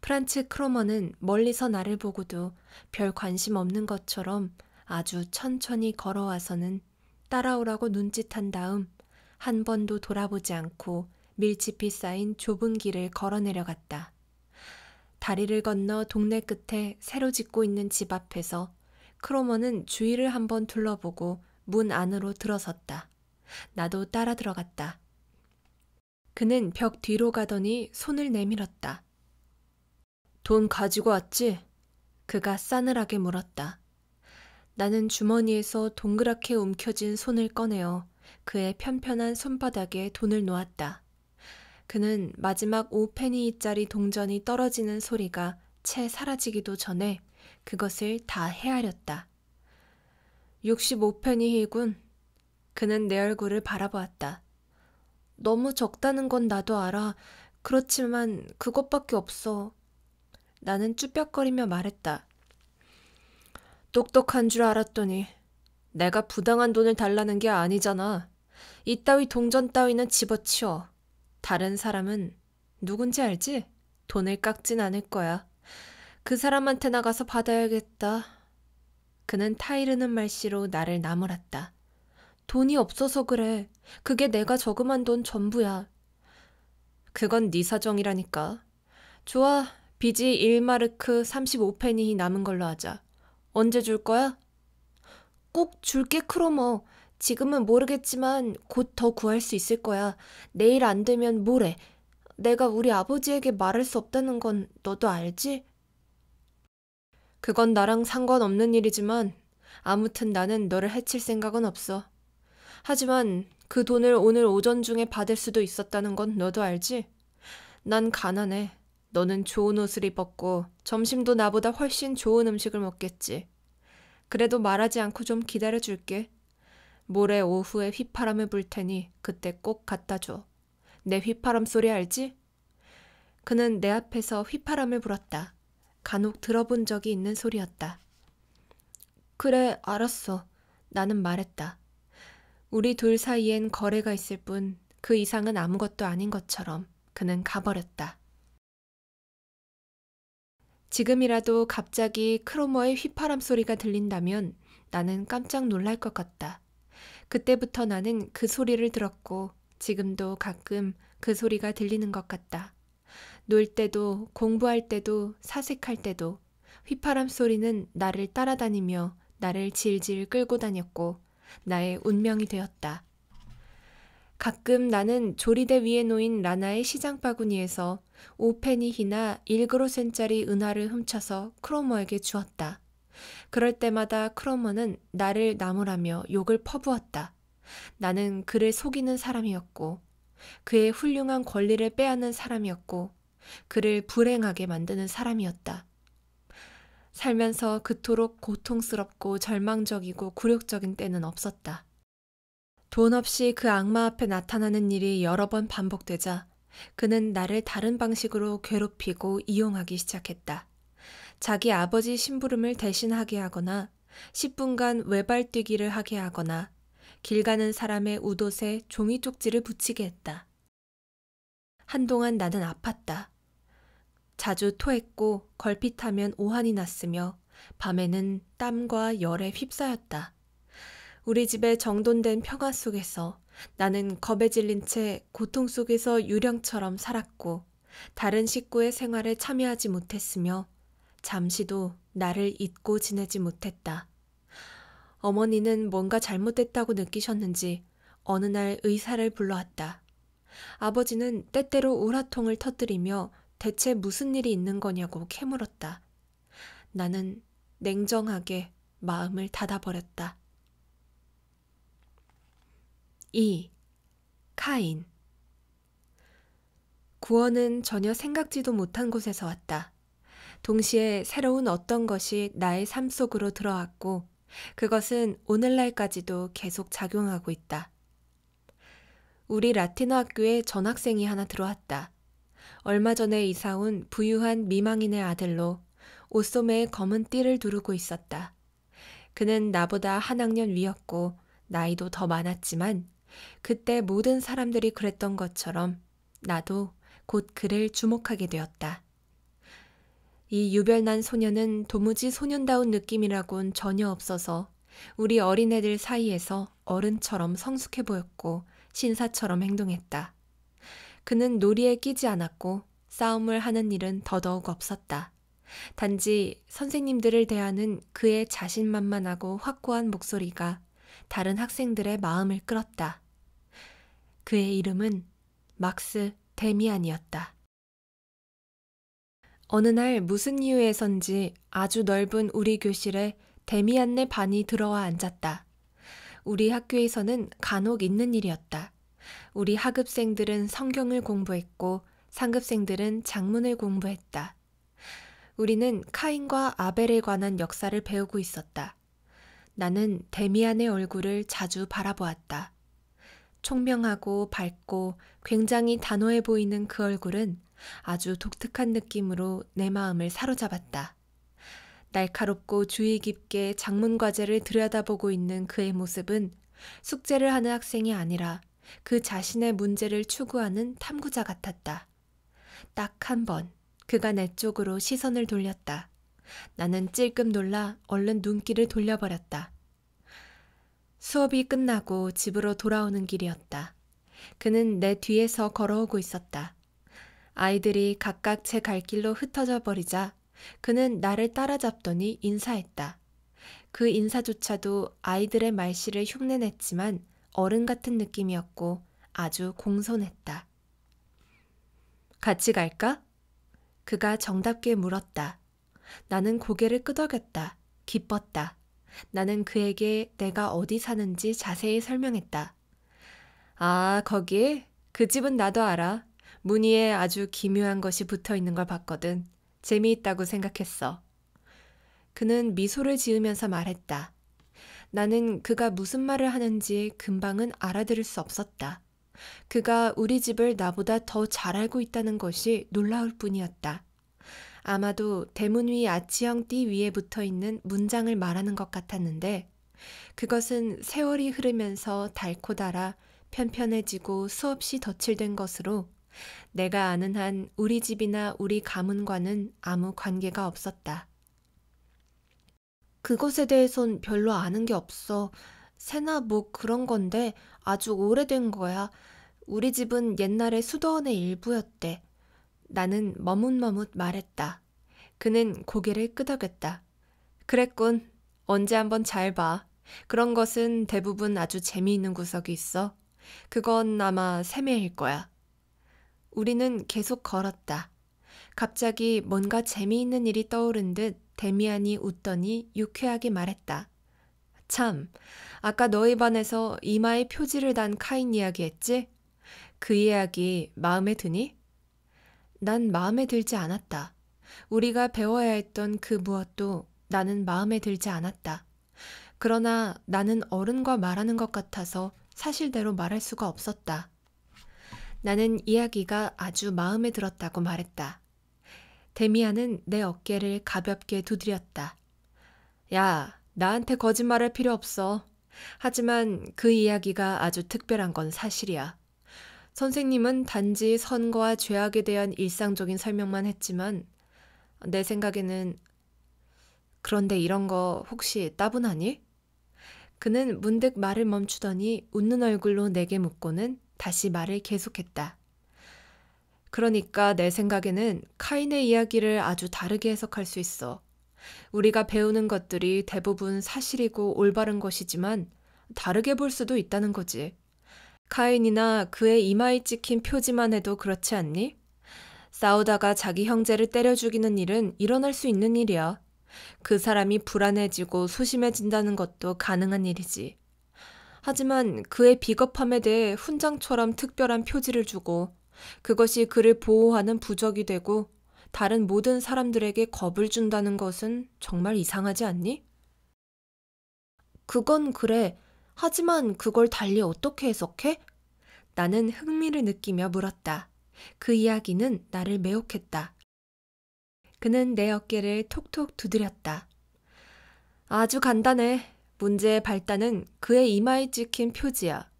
프란츠 크로머는 멀리서 나를 보고도 별 관심 없는 것처럼 아주 천천히 걸어와서는 따라오라고 눈짓한 다음 한 번도 돌아보지 않고 밀집이 쌓인 좁은 길을 걸어 내려갔다. 다리를 건너 동네 끝에 새로 짓고 있는 집 앞에서 크로머는 주위를 한번 둘러보고 문 안으로 들어섰다. 나도 따라 들어갔다. 그는 벽 뒤로 가더니 손을 내밀었다. 돈 가지고 왔지? 그가 싸늘하게 물었다. 나는 주머니에서 동그랗게 움켜진 손을 꺼내어 그의 편편한 손바닥에 돈을 놓았다. 그는 마지막 5페니이짜리 동전이 떨어지는 소리가 채 사라지기도 전에 그것을 다 헤아렸다. 65페니이군. 그는 내 얼굴을 바라보았다. 너무 적다는 건 나도 알아. 그렇지만 그것밖에 없어. 나는 쭈뼛거리며 말했다. 똑똑한 줄 알았더니 내가 부당한 돈을 달라는 게 아니잖아. 이따위 동전 따위는 집어치워. 다른 사람은 누군지 알지? 돈을 깎진 않을 거야. 그 사람한테 나가서 받아야겠다. 그는 타이르는 말씨로 나를 나무랐다. 돈이 없어서 그래. 그게 내가 저금한 돈 전부야. 그건 네 사정이라니까. 좋아, 빚이 1마르크 35페니 남은 걸로 하자. 언제 줄 거야? 꼭 줄게, 크로머. 지금은 모르겠지만 곧 더 구할 수 있을 거야. 내일 안 되면 모레. 내가 우리 아버지에게 말할 수 없다는 건 너도 알지? 그건 나랑 상관없는 일이지만 아무튼 나는 너를 해칠 생각은 없어. 하지만 그 돈을 오늘 오전 중에 받을 수도 있었다는 건 너도 알지? 난 가난해. 너는 좋은 옷을 입었고 점심도 나보다 훨씬 좋은 음식을 먹겠지. 그래도 말하지 않고 좀 기다려줄게. 모레 오후에 휘파람을 불 테니 그때 꼭 갖다 줘. 내 휘파람 소리 알지? 그는 내 앞에서 휘파람을 불었다. 간혹 들어본 적이 있는 소리였다. 그래, 알았어. 나는 말했다. 우리 둘 사이엔 거래가 있을 뿐 그 이상은 아무것도 아닌 것처럼 그는 가버렸다. 지금이라도 갑자기 크로머의 휘파람 소리가 들린다면 나는 깜짝 놀랄 것 같다. 그때부터 나는 그 소리를 들었고 지금도 가끔 그 소리가 들리는 것 같다. 놀 때도 공부할 때도 사색할 때도 휘파람 소리는 나를 따라다니며 나를 질질 끌고 다녔고 나의 운명이 되었다. 가끔 나는 조리대 위에 놓인 라나의 시장 바구니에서 5페니히나 1그로센짜리 은화를 훔쳐서 크로머에게 주었다. 그럴 때마다 크로머는 나를 나무라며 욕을 퍼부었다. 나는 그를 속이는 사람이었고, 그의 훌륭한 권리를 빼앗는 사람이었고, 그를 불행하게 만드는 사람이었다. 살면서 그토록 고통스럽고 절망적이고 굴욕적인 때는 없었다. 돈 없이 그 악마 앞에 나타나는 일이 여러 번 반복되자 그는 나를 다른 방식으로 괴롭히고 이용하기 시작했다. 자기 아버지 심부름을 대신하게 하거나 10분간 외발뛰기를 하게 하거나 길 가는 사람의 웃옷에 종이 쪽지를 붙이게 했다. 한동안 나는 아팠다. 자주 토했고 걸핏하면 오한이 났으며 밤에는 땀과 열에 휩싸였다. 우리 집의 정돈된 평화 속에서 나는 겁에 질린 채 고통 속에서 유령처럼 살았고 다른 식구의 생활에 참여하지 못했으며 잠시도 나를 잊고 지내지 못했다. 어머니는 뭔가 잘못됐다고 느끼셨는지 어느 날 의사를 불러왔다. 아버지는 때때로 울화통을 터뜨리며 대체 무슨 일이 있는 거냐고 캐물었다. 나는 냉정하게 마음을 닫아버렸다. 2. 카인 구원은 전혀 생각지도 못한 곳에서 왔다. 동시에 새로운 어떤 것이 나의 삶 속으로 들어왔고 그것은 오늘날까지도 계속 작용하고 있다. 우리 라틴어 학교에 전학생이 하나 들어왔다. 얼마 전에 이사온 부유한 미망인의 아들로 옷소매에 검은 띠를 두르고 있었다. 그는 나보다 한 학년 위였고 나이도 더 많았지만 그때 모든 사람들이 그랬던 것처럼 나도 곧 그를 주목하게 되었다. 이 유별난 소년은 도무지 소년다운 느낌이라곤 전혀 없어서 우리 어린애들 사이에서 어른처럼 성숙해 보였고 신사처럼 행동했다. 그는 놀이에 끼지 않았고 싸움을 하는 일은 더더욱 없었다. 단지 선생님들을 대하는 그의 자신만만하고 확고한 목소리가 다른 학생들의 마음을 끌었다. 그의 이름은 막스 데미안이었다. 어느 날 무슨 이유에선지 아주 넓은 우리 교실에 데미안네 반이 들어와 앉았다. 우리 학교에서는 간혹 있는 일이었다. 우리 하급생들은 성경을 공부했고 상급생들은 장문을 공부했다. 우리는 카인과 아벨에 관한 역사를 배우고 있었다. 나는 데미안의 얼굴을 자주 바라보았다. 총명하고 밝고 굉장히 단호해 보이는 그 얼굴은 아주 독특한 느낌으로 내 마음을 사로잡았다. 날카롭고 주의 깊게 작문 과제를 들여다보고 있는 그의 모습은 숙제를 하는 학생이 아니라 그 자신의 문제를 추구하는 탐구자 같았다. 딱 한 번 그가 내 쪽으로 시선을 돌렸다. 나는 찔끔 놀라 얼른 눈길을 돌려버렸다. 수업이 끝나고 집으로 돌아오는 길이었다. 그는 내 뒤에서 걸어오고 있었다. 아이들이 각각 제 갈 길로 흩어져 버리자 그는 나를 따라잡더니 인사했다. 그 인사조차도 아이들의 말씨를 흉내냈지만 어른 같은 느낌이었고 아주 공손했다. 같이 갈까? 그가 정답게 물었다. 나는 고개를 끄덕였다. 기뻤다. 나는 그에게 내가 어디 사는지 자세히 설명했다. 아, 거기? 그 집은 나도 알아. 무늬에 아주 기묘한 것이 붙어 있는 걸 봤거든. 재미있다고 생각했어. 그는 미소를 지으면서 말했다. 나는 그가 무슨 말을 하는지 금방은 알아들을 수 없었다. 그가 우리 집을 나보다 더 잘 알고 있다는 것이 놀라울 뿐이었다. 아마도 대문 위 아치형 띠 위에 붙어 있는 문장을 말하는 것 같았는데 그것은 세월이 흐르면서 달코달아 편편해지고 수없이 덧칠된 것으로 내가 아는 한 우리 집이나 우리 가문과는 아무 관계가 없었다. 그것에 대해선 별로 아는 게 없어. 새나 뭐 그런 건데 아주 오래된 거야. 우리 집은 옛날에 수도원의 일부였대. 나는 머뭇머뭇 말했다. 그는 고개를 끄덕였다. 그랬군. 언제 한번 잘 봐. 그런 것은 대부분 아주 재미있는 구석이 있어. 그건 아마 세매일 거야. 우리는 계속 걸었다. 갑자기 뭔가 재미있는 일이 떠오른 듯 데미안이 웃더니 유쾌하게 말했다. 참, 아까 너희 반에서 이마에 표지를 단 카인 이야기 했지? 그 이야기 마음에 드니? 난 마음에 들지 않았다. 우리가 배워야 했던 그 무엇도 나는 마음에 들지 않았다. 그러나 나는 어른과 말하는 것 같아서 사실대로 말할 수가 없었다. 나는 이야기가 아주 마음에 들었다고 말했다. 데미안은 내 어깨를 가볍게 두드렸다. 야, 나한테 거짓말할 필요 없어. 하지만 그 이야기가 아주 특별한 건 사실이야. 선생님은 단지 선거와 죄악에 대한 일상적인 설명만 했지만 내 생각에는 그런데 이런 거 혹시 따분하니? 그는 문득 말을 멈추더니 웃는 얼굴로 내게 묻고는 다시 말을 계속했다. 그러니까 내 생각에는 카인의 이야기를 아주 다르게 해석할 수 있어. 우리가 배우는 것들이 대부분 사실이고 올바른 것이지만 다르게 볼 수도 있다는 거지. 카인이나 그의 이마에 찍힌 표지만 해도 그렇지 않니? 싸우다가 자기 형제를 때려 죽이는 일은 일어날 수 있는 일이야. 그 사람이 불안해지고 소심해진다는 것도 가능한 일이지. 하지만 그의 비겁함에 대해 훈장처럼 특별한 표지를 주고 그것이 그를 보호하는 부적이 되고 다른 모든 사람들에게 겁을 준다는 것은 정말 이상하지 않니? 그건 그래. 하지만 그걸 달리 어떻게 해석해? 나는 흥미를 느끼며 물었다. 그 이야기는 나를 매혹했다. 그는 내 어깨를 톡톡 두드렸다. 아주 간단해. 문제의 발단은 그의 이마에 찍힌 표지야.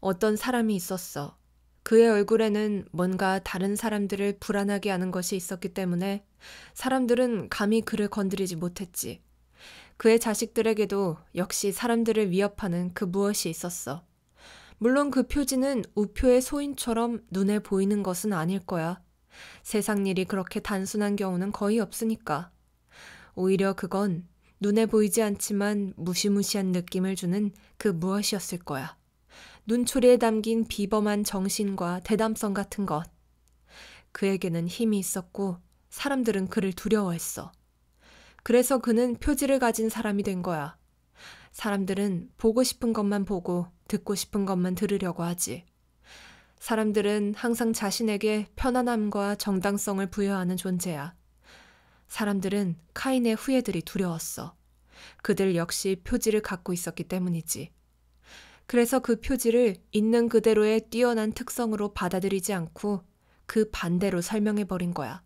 어떤 사람이 있었어. 그의 얼굴에는 뭔가 다른 사람들을 불안하게 하는 것이 있었기 때문에 사람들은 감히 그를 건드리지 못했지. 그의 자식들에게도 역시 사람들을 위협하는 그 무엇이 있었어. 물론 그 표지는 우표의 소인처럼 눈에 보이는 것은 아닐 거야. 세상 일이 그렇게 단순한 경우는 거의 없으니까. 오히려 그건 눈에 보이지 않지만 무시무시한 느낌을 주는 그 무엇이었을 거야. 눈초리에 담긴 비범한 정신과 대담성 같은 것. 그에게는 힘이 있었고 사람들은 그를 두려워했어. 그래서 그는 표지를 가진 사람이 된 거야. 사람들은 보고 싶은 것만 보고 듣고 싶은 것만 들으려고 하지. 사람들은 항상 자신에게 편안함과 정당성을 부여하는 존재야. 사람들은 카인의 후예들이 두려웠어. 그들 역시 표지를 갖고 있었기 때문이지. 그래서 그 표지를 있는 그대로의 뛰어난 특성으로 받아들이지 않고 그 반대로 설명해버린 거야.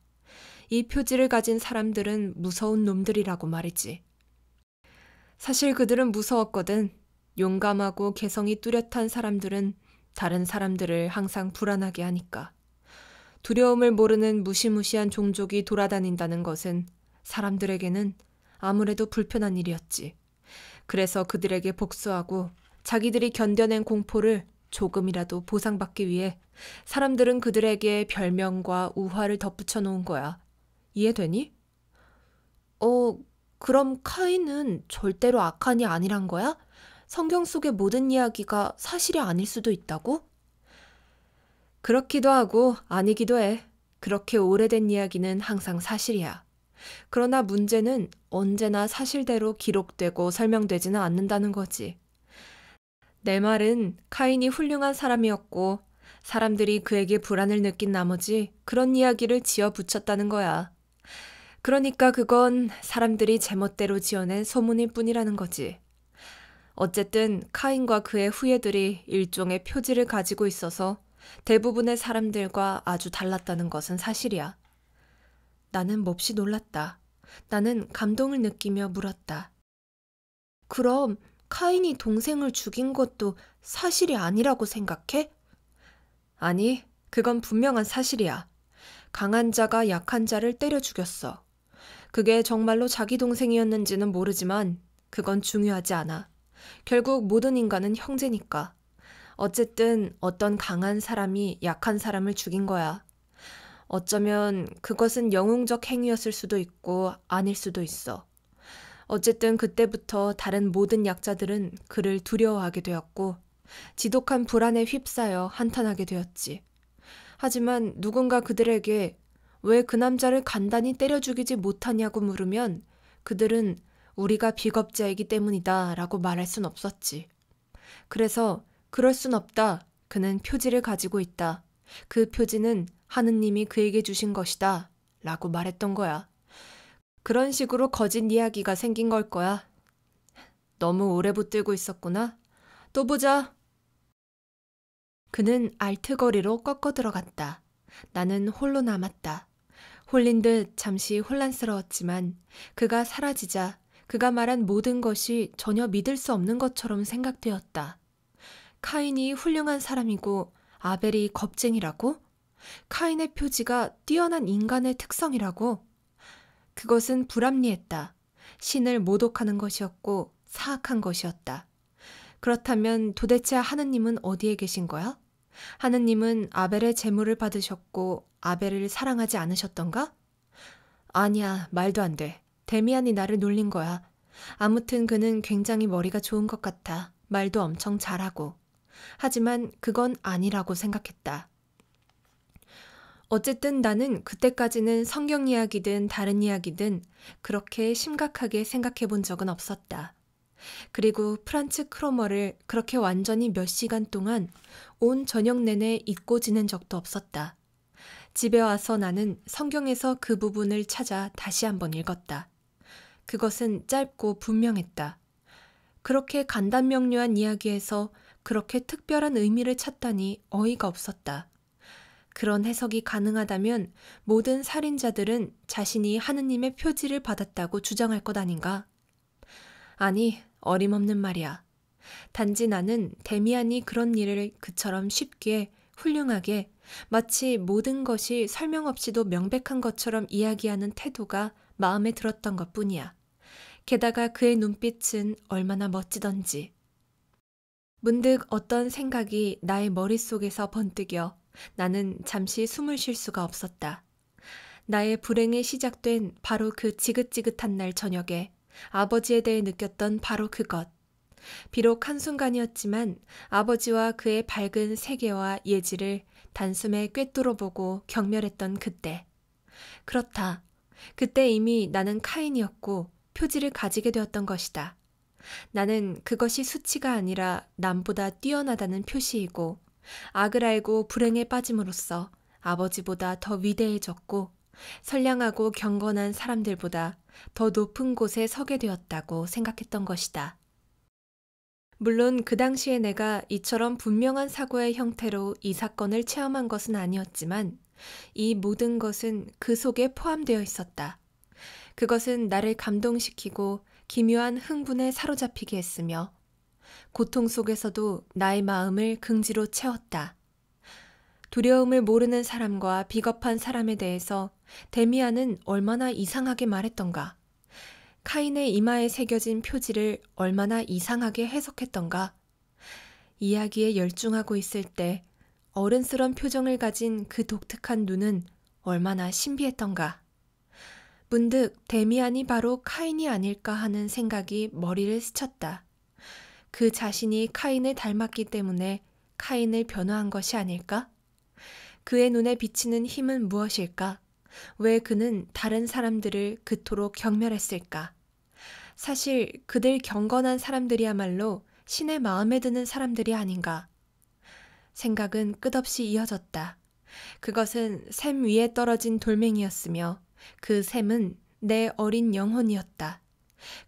이 표지를 가진 사람들은 무서운 놈들이라고 말했지. 사실 그들은 무서웠거든. 용감하고 개성이 뚜렷한 사람들은 다른 사람들을 항상 불안하게 하니까. 두려움을 모르는 무시무시한 종족이 돌아다닌다는 것은 사람들에게는 아무래도 불편한 일이었지. 그래서 그들에게 복수하고 자기들이 견뎌낸 공포를 조금이라도 보상받기 위해 사람들은 그들에게 별명과 우화를 덧붙여 놓은 거야. 이해되니? 어, 그럼 카인은 절대로 악한이 아니란 거야? 성경 속의 모든 이야기가 사실이 아닐 수도 있다고? 그렇기도 하고 아니기도 해. 그렇게 오래된 이야기는 항상 사실이야. 그러나 문제는 언제나 사실대로 기록되고 설명되지는 않는다는 거지. 내 말은 카인이 훌륭한 사람이었고 사람들이 그에게 불안을 느낀 나머지 그런 이야기를 지어 붙였다는 거야. 그러니까 그건 사람들이 제멋대로 지어낸 소문일 뿐이라는 거지. 어쨌든 카인과 그의 후예들이 일종의 표지를 가지고 있어서 대부분의 사람들과 아주 달랐다는 것은 사실이야. 나는 몹시 놀랐다. 나는 감동을 느끼며 물었다. 그럼 카인이 동생을 죽인 것도 사실이 아니라고 생각해? 아니, 그건 분명한 사실이야. 강한 자가 약한 자를 때려 죽였어. 그게 정말로 자기 동생이었는지는 모르지만 그건 중요하지 않아. 결국 모든 인간은 형제니까. 어쨌든 어떤 강한 사람이 약한 사람을 죽인 거야. 어쩌면 그것은 영웅적 행위였을 수도 있고 아닐 수도 있어. 어쨌든 그때부터 다른 모든 약자들은 그를 두려워하게 되었고 지독한 불안에 휩싸여 한탄하게 되었지. 하지만 누군가 그들에게 왜 그 남자를 간단히 때려 죽이지 못하냐고 물으면 그들은 우리가 비겁자이기 때문이다 라고 말할 순 없었지. 그래서 그럴 순 없다. 그는 표지를 가지고 있다. 그 표지는 하느님이 그에게 주신 것이다. 라고 말했던 거야. 그런 식으로 거짓 이야기가 생긴 걸 거야. 너무 오래 붙들고 있었구나. 또 보자. 그는 알트거리로 꺾어 들어갔다. 나는 홀로 남았다. 홀린 듯 잠시 혼란스러웠지만 그가 사라지자 그가 말한 모든 것이 전혀 믿을 수 없는 것처럼 생각되었다. 카인이 훌륭한 사람이고 아벨이 겁쟁이라고? 카인의 표지가 뛰어난 인간의 특성이라고? 그것은 불합리했다. 신을 모독하는 것이었고 사악한 것이었다. 그렇다면 도대체 하느님은 어디에 계신 거야? 하느님은 아벨의 재물을 받으셨고 아벨을 사랑하지 않으셨던가? 아니야, 말도 안 돼. 데미안이 나를 놀린 거야. 아무튼 그는 굉장히 머리가 좋은 것 같아. 말도 엄청 잘하고. 하지만 그건 아니라고 생각했다. 어쨌든 나는 그때까지는 성경 이야기든 다른 이야기든 그렇게 심각하게 생각해 본 적은 없었다. 그리고 프란츠 크로머를 그렇게 완전히 몇 시간 동안 온 저녁 내내 잊고 지낸 적도 없었다. 집에 와서 나는 성경에서 그 부분을 찾아 다시 한번 읽었다. 그것은 짧고 분명했다. 그렇게 간단명료한 이야기에서 그렇게 특별한 의미를 찾다니 어이가 없었다. 그런 해석이 가능하다면 모든 살인자들은 자신이 하느님의 표지를 받았다고 주장할 것 아닌가? 아니, 어림없는 말이야. 단지 나는 데미안이 그런 일을 그처럼 쉽게, 훌륭하게, 마치 모든 것이 설명 없이도 명백한 것처럼 이야기하는 태도가 마음에 들었던 것 뿐이야. 게다가 그의 눈빛은 얼마나 멋지던지. 문득 어떤 생각이 나의 머릿속에서 번뜩여 나는 잠시 숨을 쉴 수가 없었다. 나의 불행이 시작된 바로 그 지긋지긋한 날 저녁에 아버지에 대해 느꼈던 바로 그것. 비록 한순간이었지만 아버지와 그의 밝은 세계와 예지를 단숨에 꿰뚫어 보고 경멸했던 그때. 그렇다. 그때 이미 나는 카인이었고 표지를 가지게 되었던 것이다. 나는 그것이 수치가 아니라 남보다 뛰어나다는 표시이고 악을 알고 불행에 빠짐으로써 아버지보다 더 위대해졌고 선량하고 경건한 사람들보다 더 높은 곳에 서게 되었다고 생각했던 것이다. 물론 그 당시에 내가 이처럼 분명한 사고의 형태로 이 사건을 체험한 것은 아니었지만 이 모든 것은 그 속에 포함되어 있었다. 그것은 나를 감동시키고 기묘한 흥분에 사로잡히게 했으며 고통 속에서도 나의 마음을 긍지로 채웠다. 두려움을 모르는 사람과 비겁한 사람에 대해서 데미안은 얼마나 이상하게 말했던가. 카인의 이마에 새겨진 표지를 얼마나 이상하게 해석했던가. 이야기에 열중하고 있을 때 어른스런 표정을 가진 그 독특한 눈은 얼마나 신비했던가. 문득 데미안이 바로 카인이 아닐까 하는 생각이 머리를 스쳤다. 그 자신이 카인을 닮았기 때문에 카인을 변호한 것이 아닐까? 그의 눈에 비치는 힘은 무엇일까? 왜 그는 다른 사람들을 그토록 경멸했을까? 사실 그들 경건한 사람들이야말로 신의 마음에 드는 사람들이 아닌가. 생각은 끝없이 이어졌다. 그것은 샘 위에 떨어진 돌멩이였으며 그 샘은 내 어린 영혼이었다.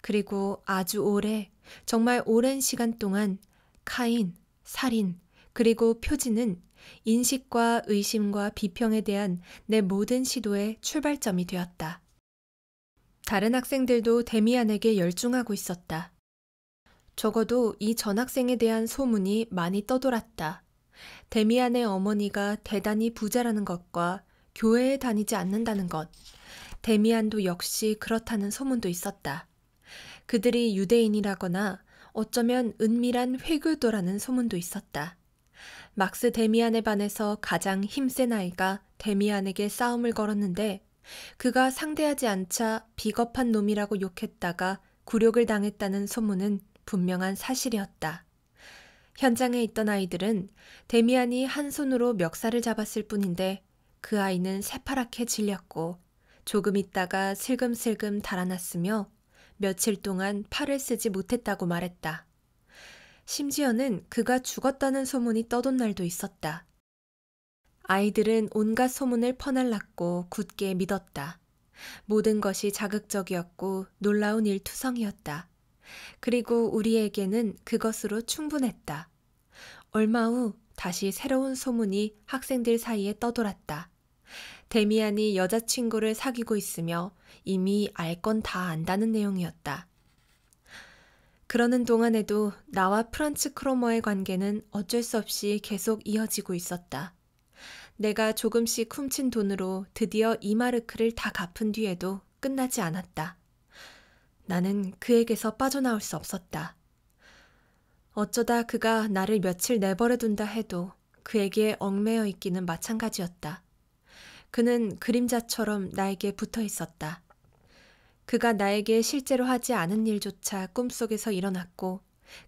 그리고 아주 오래 정말 오랜 시간 동안 카인, 살인, 그리고 표지는 인식과 의심과 비평에 대한 내 모든 시도의 출발점이 되었다. 다른 학생들도 데미안에게 열중하고 있었다. 적어도 이 전학생에 대한 소문이 많이 떠돌았다. 데미안의 어머니가 대단히 부자라는 것과 교회에 다니지 않는다는 것, 데미안도 역시 그렇다는 소문도 있었다. 그들이 유대인이라거나 어쩌면 은밀한 회교도라는 소문도 있었다. 막스 데미안에 반해서 가장 힘센 아이가 데미안에게 싸움을 걸었는데 그가 상대하지 않자 비겁한 놈이라고 욕했다가 굴욕을 당했다는 소문은 분명한 사실이었다. 현장에 있던 아이들은 데미안이 한 손으로 멱살을 잡았을 뿐인데 그 아이는 새파랗게 질렸고 조금 있다가 슬금슬금 달아났으며 며칠 동안 팔을 쓰지 못했다고 말했다. 심지어는 그가 죽었다는 소문이 떠돈 날도 있었다. 아이들은 온갖 소문을 퍼날랐고 굳게 믿었다. 모든 것이 자극적이었고 놀라운 일투성이었다. 그리고 우리에게는 그것으로 충분했다. 얼마 후 다시 새로운 소문이 학생들 사이에 떠돌았다. 데미안이 여자친구를 사귀고 있으며 이미 알 건 다 안다는 내용이었다. 그러는 동안에도 나와 프란츠 크로머의 관계는 어쩔 수 없이 계속 이어지고 있었다. 내가 조금씩 훔친 돈으로 드디어 이마르크를 다 갚은 뒤에도 끝나지 않았다. 나는 그에게서 빠져나올 수 없었다. 어쩌다 그가 나를 며칠 내버려둔다 해도 그에게 얽매여 있기는 마찬가지였다. 그는 그림자처럼 나에게 붙어 있었다. 그가 나에게 실제로 하지 않은 일조차 꿈속에서 일어났고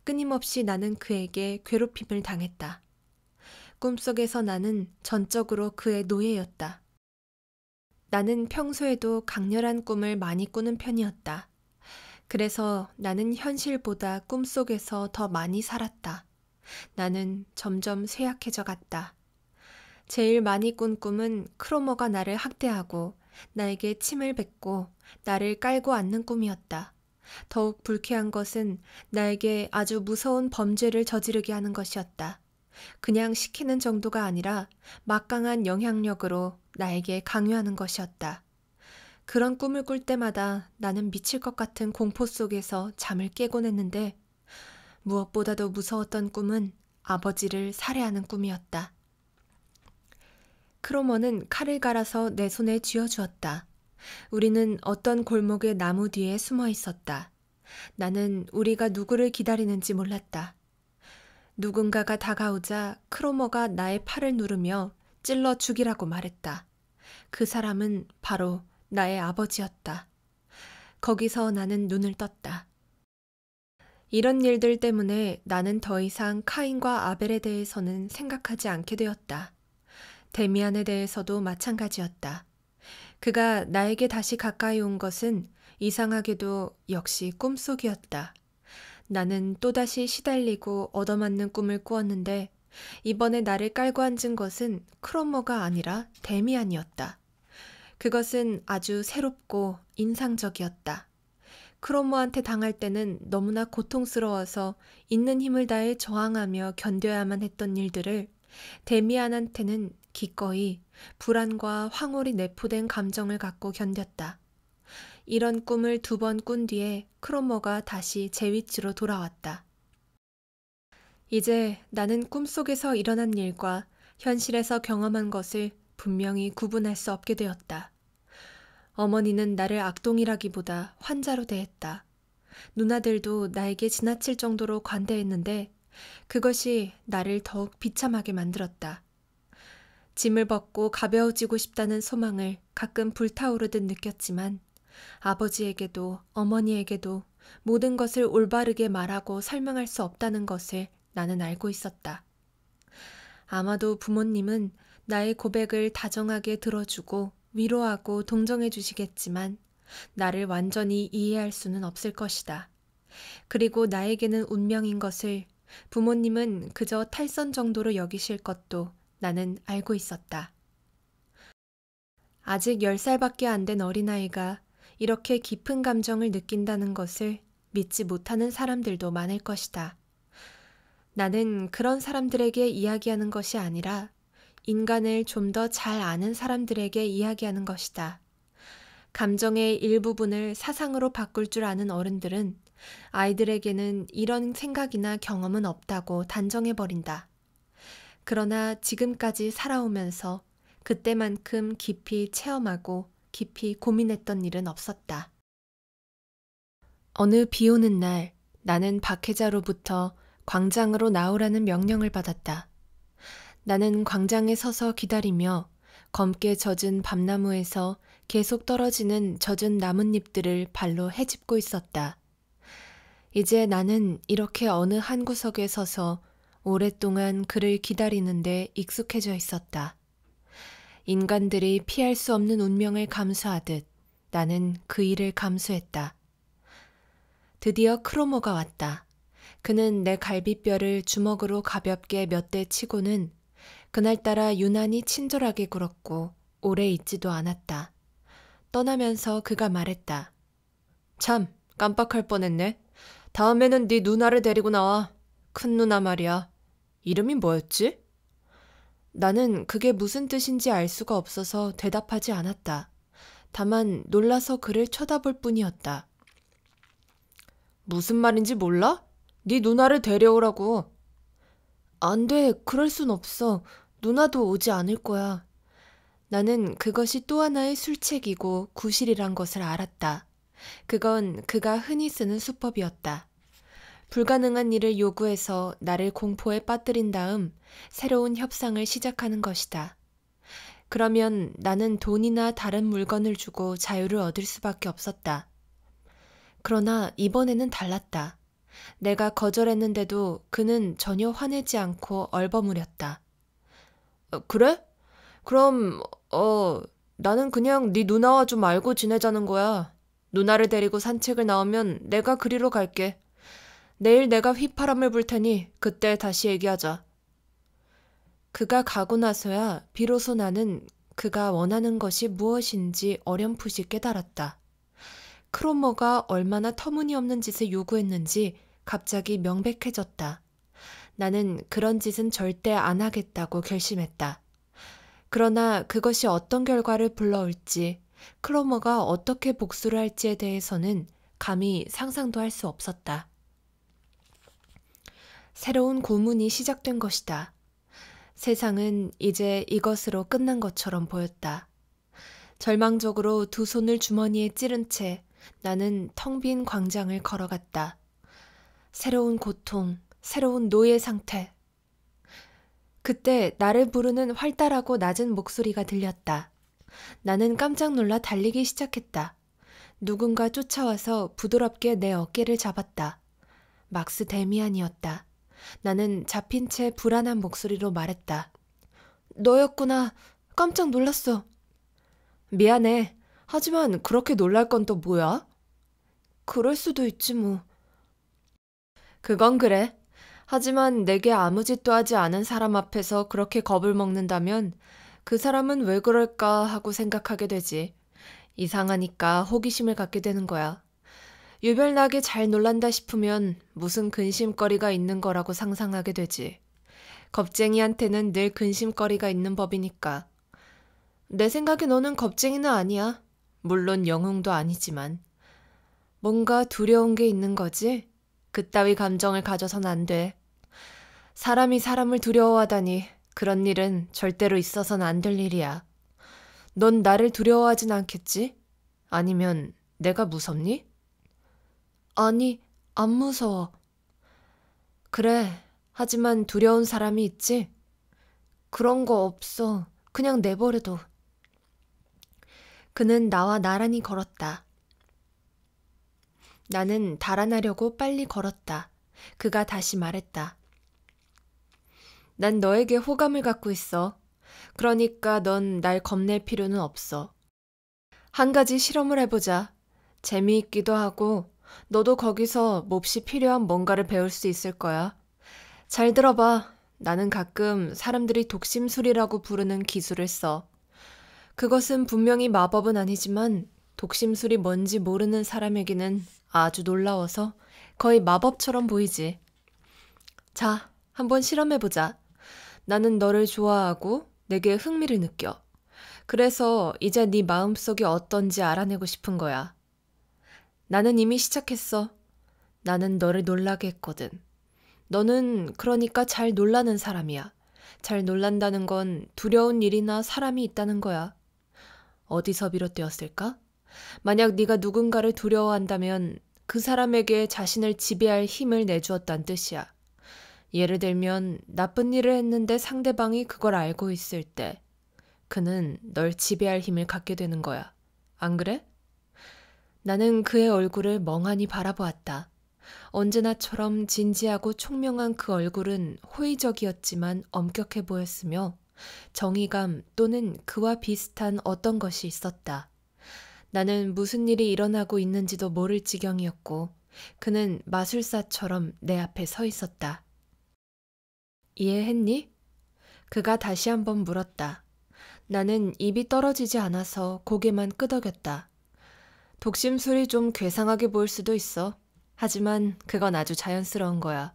끊임없이 나는 그에게 괴롭힘을 당했다. 꿈속에서 나는 전적으로 그의 노예였다. 나는 평소에도 강렬한 꿈을 많이 꾸는 편이었다. 그래서 나는 현실보다 꿈속에서 더 많이 살았다. 나는 점점 쇠약해져 갔다. 제일 많이 꾼 꿈은 크로머가 나를 학대하고 나에게 침을 뱉고 나를 깔고 앉는 꿈이었다. 더욱 불쾌한 것은 나에게 아주 무서운 범죄를 저지르게 하는 것이었다. 그냥 시키는 정도가 아니라 막강한 영향력으로 나에게 강요하는 것이었다. 그런 꿈을 꿀 때마다 나는 미칠 것 같은 공포 속에서 잠을 깨곤 했는데 무엇보다도 무서웠던 꿈은 아버지를 살해하는 꿈이었다. 크로머는 칼을 갈아서 내 손에 쥐어주었다. 우리는 어떤 골목의 나무 뒤에 숨어 있었다. 나는 우리가 누구를 기다리는지 몰랐다. 누군가가 다가오자 크로머가 나의 팔을 누르며 찔러 죽이라고 말했다. 그 사람은 바로 나의 아버지였다. 거기서 나는 눈을 떴다. 이런 일들 때문에 나는 더 이상 카인과 아벨에 대해서는 생각하지 않게 되었다. 데미안에 대해서도 마찬가지였다. 그가 나에게 다시 가까이 온 것은 이상하게도 역시 꿈속이었다. 나는 또다시 시달리고 얻어맞는 꿈을 꾸었는데 이번에 나를 깔고 앉은 것은 크롬머가 아니라 데미안이었다. 그것은 아주 새롭고 인상적이었다. 크롬머한테 당할 때는 너무나 고통스러워서 있는 힘을 다해 저항하며 견뎌야만 했던 일들을 데미안한테는 기꺼이 불안과 황홀이 내포된 감정을 갖고 견뎠다. 이런 꿈을 두 번 꾼 뒤에 크로머가 다시 제 위치로 돌아왔다. 이제 나는 꿈속에서 일어난 일과 현실에서 경험한 것을 분명히 구분할 수 없게 되었다. 어머니는 나를 악동이라기보다 환자로 대했다. 누나들도 나에게 지나칠 정도로 관대했는데 그것이 나를 더욱 비참하게 만들었다. 짐을 벗고 가벼워지고 싶다는 소망을 가끔 불타오르듯 느꼈지만 아버지에게도 어머니에게도 모든 것을 올바르게 말하고 설명할 수 없다는 것을 나는 알고 있었다. 아마도 부모님은 나의 고백을 다정하게 들어주고 위로하고 동정해 주시겠지만 나를 완전히 이해할 수는 없을 것이다. 그리고 나에게는 운명인 것을 부모님은 그저 탈선 정도로 여기실 것도 나는 알고 있었다. 아직 열살밖에안 된 어린아이가 이렇게 깊은 감정을 느낀다는 것을 믿지 못하는 사람들도 많을 것이다. 나는 그런 사람들에게 이야기하는 것이 아니라 인간을 좀 더 잘 아는 사람들에게 이야기하는 것이다. 감정의 일부분을 사상으로 바꿀 줄 아는 어른들은 아이들에게는 이런 생각이나 경험은 없다고 단정해버린다. 그러나 지금까지 살아오면서 그때만큼 깊이 체험하고 깊이 고민했던 일은 없었다. 어느 비 오는 날 나는 박해자로부터 광장으로 나오라는 명령을 받았다. 나는 광장에 서서 기다리며 검게 젖은 밤나무에서 계속 떨어지는 젖은 나뭇잎들을 발로 헤집고 있었다. 이제 나는 이렇게 어느 한 구석에 서서 오랫동안 그를 기다리는데 익숙해져 있었다. 인간들이 피할 수 없는 운명을 감수하듯 나는 그 일을 감수했다. 드디어 크로모가 왔다. 그는 내 갈비뼈를 주먹으로 가볍게 몇 대 치고는 그날따라 유난히 친절하게 굴었고 오래 있지도 않았다. 떠나면서 그가 말했다. 참, 깜빡할 뻔했네. 다음에는 네 누나를 데리고 나와. 큰 누나 말이야. 이름이 뭐였지? 나는 그게 무슨 뜻인지 알 수가 없어서 대답하지 않았다. 다만 놀라서 그를 쳐다볼 뿐이었다. 무슨 말인지 몰라? 네 누나를 데려오라고. 안 돼, 그럴 순 없어. 누나도 오지 않을 거야. 나는 그것이 또 하나의 술책이고 구실이란 것을 알았다. 그건 그가 흔히 쓰는 수법이었다. 불가능한 일을 요구해서 나를 공포에 빠뜨린 다음 새로운 협상을 시작하는 것이다. 그러면 나는 돈이나 다른 물건을 주고 자유를 얻을 수밖에 없었다. 그러나 이번에는 달랐다. 내가 거절했는데도 그는 전혀 화내지 않고 얼버무렸다. 어, 그래? 그럼 어 나는 그냥 네 누나와 좀 알고 지내자는 거야. 누나를 데리고 산책을 나오면 내가 그리로 갈게. 내일 내가 휘파람을 불 테니 그때 다시 얘기하자. 그가 가고 나서야 비로소 나는 그가 원하는 것이 무엇인지 어렴풋이 깨달았다. 크로머가 얼마나 터무니없는 짓을 요구했는지 갑자기 명백해졌다. 나는 그런 짓은 절대 안 하겠다고 결심했다. 그러나 그것이 어떤 결과를 불러올지, 크로머가 어떻게 복수를 할지에 대해서는 감히 상상도 할 수 없었다. 새로운 고문이 시작된 것이다. 세상은 이제 이것으로 끝난 것처럼 보였다. 절망적으로 두 손을 주머니에 찌른 채 나는 텅 빈 광장을 걸어갔다. 새로운 고통, 새로운 노예 상태. 그때 나를 부르는 활달하고 낮은 목소리가 들렸다. 나는 깜짝 놀라 달리기 시작했다. 누군가 쫓아와서 부드럽게 내 어깨를 잡았다. 막스 데미안이었다. 나는 잡힌 채 불안한 목소리로 말했다. 너였구나. 깜짝 놀랐어. 미안해. 하지만 그렇게 놀랄 건 또 뭐야? 그럴 수도 있지 뭐. 그건 그래. 하지만 내게 아무 짓도 하지 않은 사람 앞에서 그렇게 겁을 먹는다면 그 사람은 왜 그럴까 하고 생각하게 되지. 이상하니까 호기심을 갖게 되는 거야. 유별나게 잘 놀란다 싶으면 무슨 근심거리가 있는 거라고 상상하게 되지. 겁쟁이한테는 늘 근심거리가 있는 법이니까. 내 생각에 너는 겁쟁이는 아니야. 물론 영웅도 아니지만. 뭔가 두려운 게 있는 거지? 그따위 감정을 가져선 안 돼. 사람이 사람을 두려워하다니 그런 일은 절대로 있어선 안될 일이야. 넌 나를 두려워하진 않겠지? 아니면 내가 무섭니? 아니, 안 무서워. 그래, 하지만 두려운 사람이 있지? 그런 거 없어. 그냥 내버려둬. 그는 나와 나란히 걸었다. 나는 달아나려고 빨리 걸었다. 그가 다시 말했다. 난 너에게 호감을 갖고 있어. 그러니까 넌 날 겁낼 필요는 없어. 한 가지 실험을 해보자. 재미있기도 하고 너도 거기서 몹시 필요한 뭔가를 배울 수 있을 거야. 잘 들어봐. 나는 가끔 사람들이 독심술이라고 부르는 기술을 써. 그것은 분명히 마법은 아니지만 독심술이 뭔지 모르는 사람에게는 아주 놀라워서 거의 마법처럼 보이지. 자, 한번 실험해보자. 나는 너를 좋아하고 내게 흥미를 느껴. 그래서 이제 네 마음속이 어떤지 알아내고 싶은 거야. 나는 이미 시작했어. 나는 너를 놀라게 했거든. 너는 그러니까 잘 놀라는 사람이야. 잘 놀란다는 건 두려운 일이나 사람이 있다는 거야. 어디서 비롯되었을까? 만약 네가 누군가를 두려워한다면 그 사람에게 자신을 지배할 힘을 내주었단 뜻이야. 예를 들면 나쁜 일을 했는데 상대방이 그걸 알고 있을 때 그는 널 지배할 힘을 갖게 되는 거야. 안 그래? 나는 그의 얼굴을 멍하니 바라보았다. 언제나처럼 진지하고 총명한 그 얼굴은 호의적이었지만 엄격해 보였으며 정의감 또는 그와 비슷한 어떤 것이 있었다. 나는 무슨 일이 일어나고 있는지도 모를 지경이었고 그는 마술사처럼 내 앞에 서 있었다. 이해했니? 그가 다시 한번 물었다. 나는 입이 떨어지지 않아서 고개만 끄덕였다. 독심술이 좀 괴상하게 보일 수도 있어. 하지만 그건 아주 자연스러운 거야.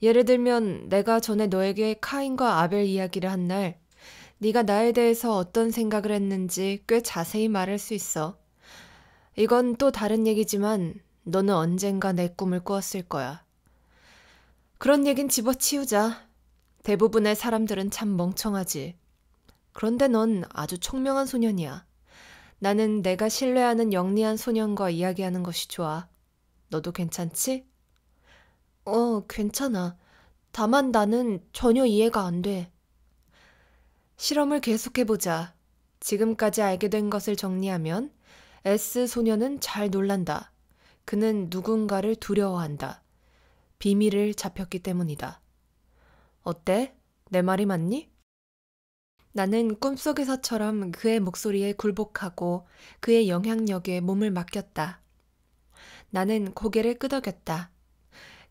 예를 들면 내가 전에 너에게 카인과 아벨 이야기를 한 날, 네가 나에 대해서 어떤 생각을 했는지 꽤 자세히 말할 수 있어. 이건 또 다른 얘기지만 너는 언젠가 내 꿈을 꾸었을 거야. 그런 얘긴 집어치우자. 대부분의 사람들은 참 멍청하지. 그런데 넌 아주 총명한 소년이야. 나는 내가 신뢰하는 영리한 소년과 이야기하는 것이 좋아. 너도 괜찮지? 어, 괜찮아. 다만 나는 전혀 이해가 안 돼. 실험을 계속해보자. 지금까지 알게 된 것을 정리하면 S 소녀는 잘 놀란다. 그는 누군가를 두려워한다. 비밀을 잡혔기 때문이다. 어때? 내 말이 맞니? 나는 꿈속에서처럼 그의 목소리에 굴복하고 그의 영향력에 몸을 맡겼다. 나는 고개를 끄덕였다.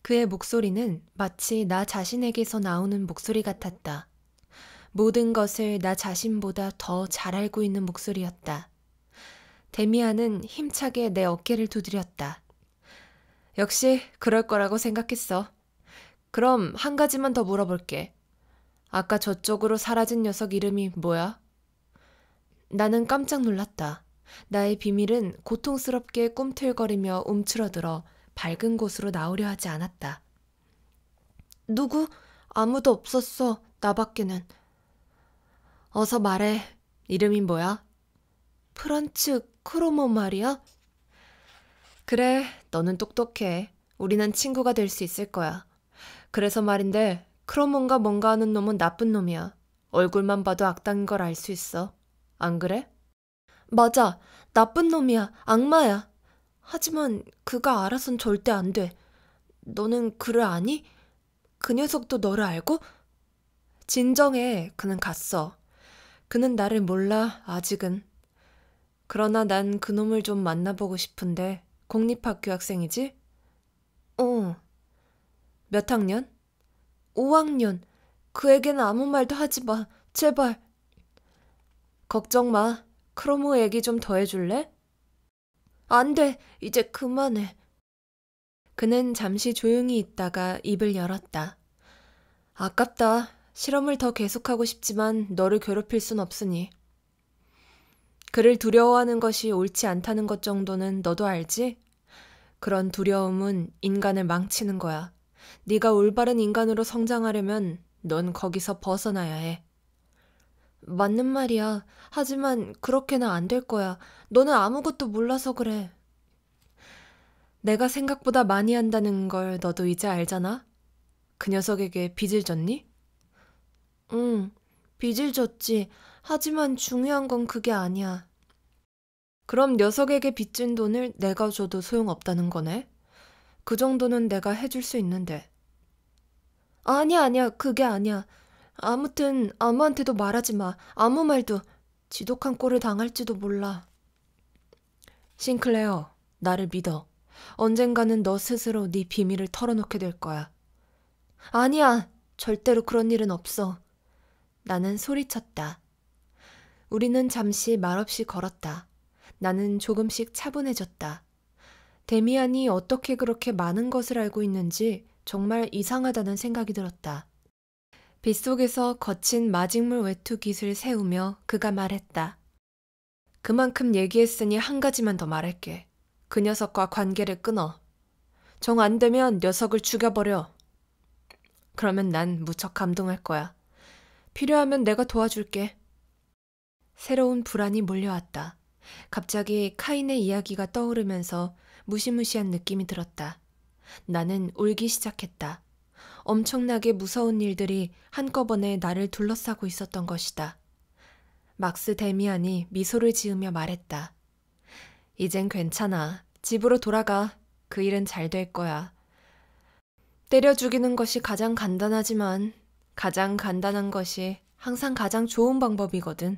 그의 목소리는 마치 나 자신에게서 나오는 목소리 같았다. 모든 것을 나 자신보다 더 잘 알고 있는 목소리였다. 데미안은 힘차게 내 어깨를 두드렸다. 역시 그럴 거라고 생각했어. 그럼 한 가지만 더 물어볼게. 아까 저쪽으로 사라진 녀석 이름이 뭐야? 나는 깜짝 놀랐다. 나의 비밀은 고통스럽게 꿈틀거리며 움츠러들어 밝은 곳으로 나오려 하지 않았다. 누구? 아무도 없었어. 나밖에는. 어서 말해. 이름이 뭐야? 프란츠 크로모 말이야? 그래, 너는 똑똑해. 우리는 친구가 될 수 있을 거야. 그래서 말인데 그럼 뭔가 뭔가 하는 놈은 나쁜 놈이야. 얼굴만 봐도 악당인 걸 알 수 있어. 안 그래? 맞아. 나쁜 놈이야. 악마야. 하지만 그가 알아선 절대 안 돼. 너는 그를 아니? 그 녀석도 너를 알고? 진정해. 그는 갔어. 그는 나를 몰라. 아직은. 그러나 난 그놈을 좀 만나보고 싶은데. 공립학교 학생이지? 어. 몇 학년? 5학년. 그에게는 아무 말도 하지 마. 제발. 걱정 마. 크로모 얘기 좀 더 해줄래? 안 돼. 이제 그만해. 그는 잠시 조용히 있다가 입을 열었다. 아깝다. 실험을 더 계속하고 싶지만 너를 괴롭힐 순 없으니. 그를 두려워하는 것이 옳지 않다는 것 정도는 너도 알지? 그런 두려움은 인간을 망치는 거야. 네가 올바른 인간으로 성장하려면 넌 거기서 벗어나야 해. 맞는 말이야. 하지만 그렇게는 안 될 거야. 너는 아무것도 몰라서 그래. 내가 생각보다 많이 한다는 걸 너도 이제 알잖아? 그 녀석에게 빚을 졌니? 응, 빚을 졌지. 하지만 중요한 건 그게 아니야. 그럼 녀석에게 빚진 돈을 내가 줘도 소용없다는 거네? 그 정도는 내가 해줄 수 있는데. 아니야, 아니야, 그게 아니야. 아무튼 아무한테도 말하지 마. 아무 말도 지독한 꼴을 당할지도 몰라. 싱클레어, 나를 믿어. 언젠가는 너 스스로 네 비밀을 털어놓게 될 거야. 아니야, 절대로 그런 일은 없어. 나는 소리쳤다. 우리는 잠시 말없이 걸었다. 나는 조금씩 차분해졌다. 데미안이 어떻게 그렇게 많은 것을 알고 있는지 정말 이상하다는 생각이 들었다. 빗속에서 거친 마직물 외투깃을 세우며 그가 말했다. 그만큼 얘기했으니 한 가지만 더 말할게. 그 녀석과 관계를 끊어. 정 안 되면 녀석을 죽여버려. 그러면 난 무척 감동할 거야. 필요하면 내가 도와줄게. 새로운 불안이 몰려왔다. 갑자기 카인의 이야기가 떠오르면서 무시무시한 느낌이 들었다. 나는 울기 시작했다. 엄청나게 무서운 일들이 한꺼번에 나를 둘러싸고 있었던 것이다. 막스 데미안이 미소를 지으며 말했다. 이젠 괜찮아. 집으로 돌아가. 그 일은 잘 될 거야. 때려 죽이는 것이 가장 간단하지만 가장 간단한 것이 항상 가장 좋은 방법이거든.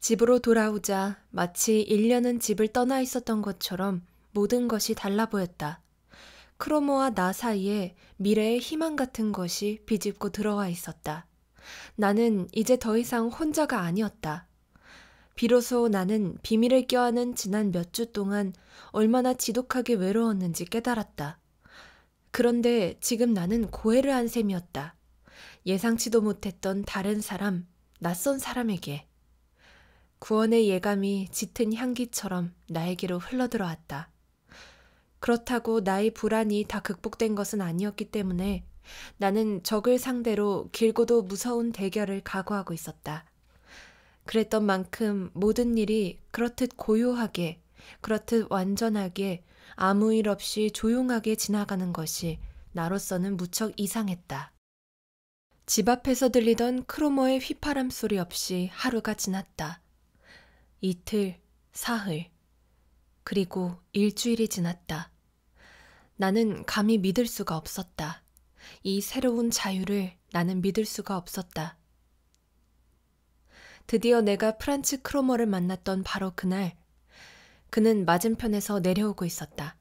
집으로 돌아오자 마치 1년은 집을 떠나 있었던 것처럼 모든 것이 달라 보였다. 크로모와 나 사이에 미래의 희망 같은 것이 비집고 들어와 있었다. 나는 이제 더 이상 혼자가 아니었다. 비로소 나는 비밀을 껴안은 지난 몇 주 동안 얼마나 지독하게 외로웠는지 깨달았다. 그런데 지금 나는 고해를 한 셈이었다. 예상치도 못했던 다른 사람, 낯선 사람에게. 구원의 예감이 짙은 향기처럼 나에게로 흘러들어왔다. 그렇다고 나의 불안이 다 극복된 것은 아니었기 때문에 나는 적을 상대로 길고도 무서운 대결을 각오하고 있었다. 그랬던 만큼 모든 일이 그렇듯 고요하게, 그렇듯 완전하게, 아무 일 없이 조용하게 지나가는 것이 나로서는 무척 이상했다. 집 앞에서 들리던 크로머의 휘파람 소리 없이 하루가 지났다. 이틀, 사흘, 그리고 일주일이 지났다. 나는 감히 믿을 수가 없었다. 이 새로운 자유를 나는 믿을 수가 없었다. 드디어 내가 프란츠 크로머를 만났던 바로 그날, 그는 맞은편에서 내려오고 있었다.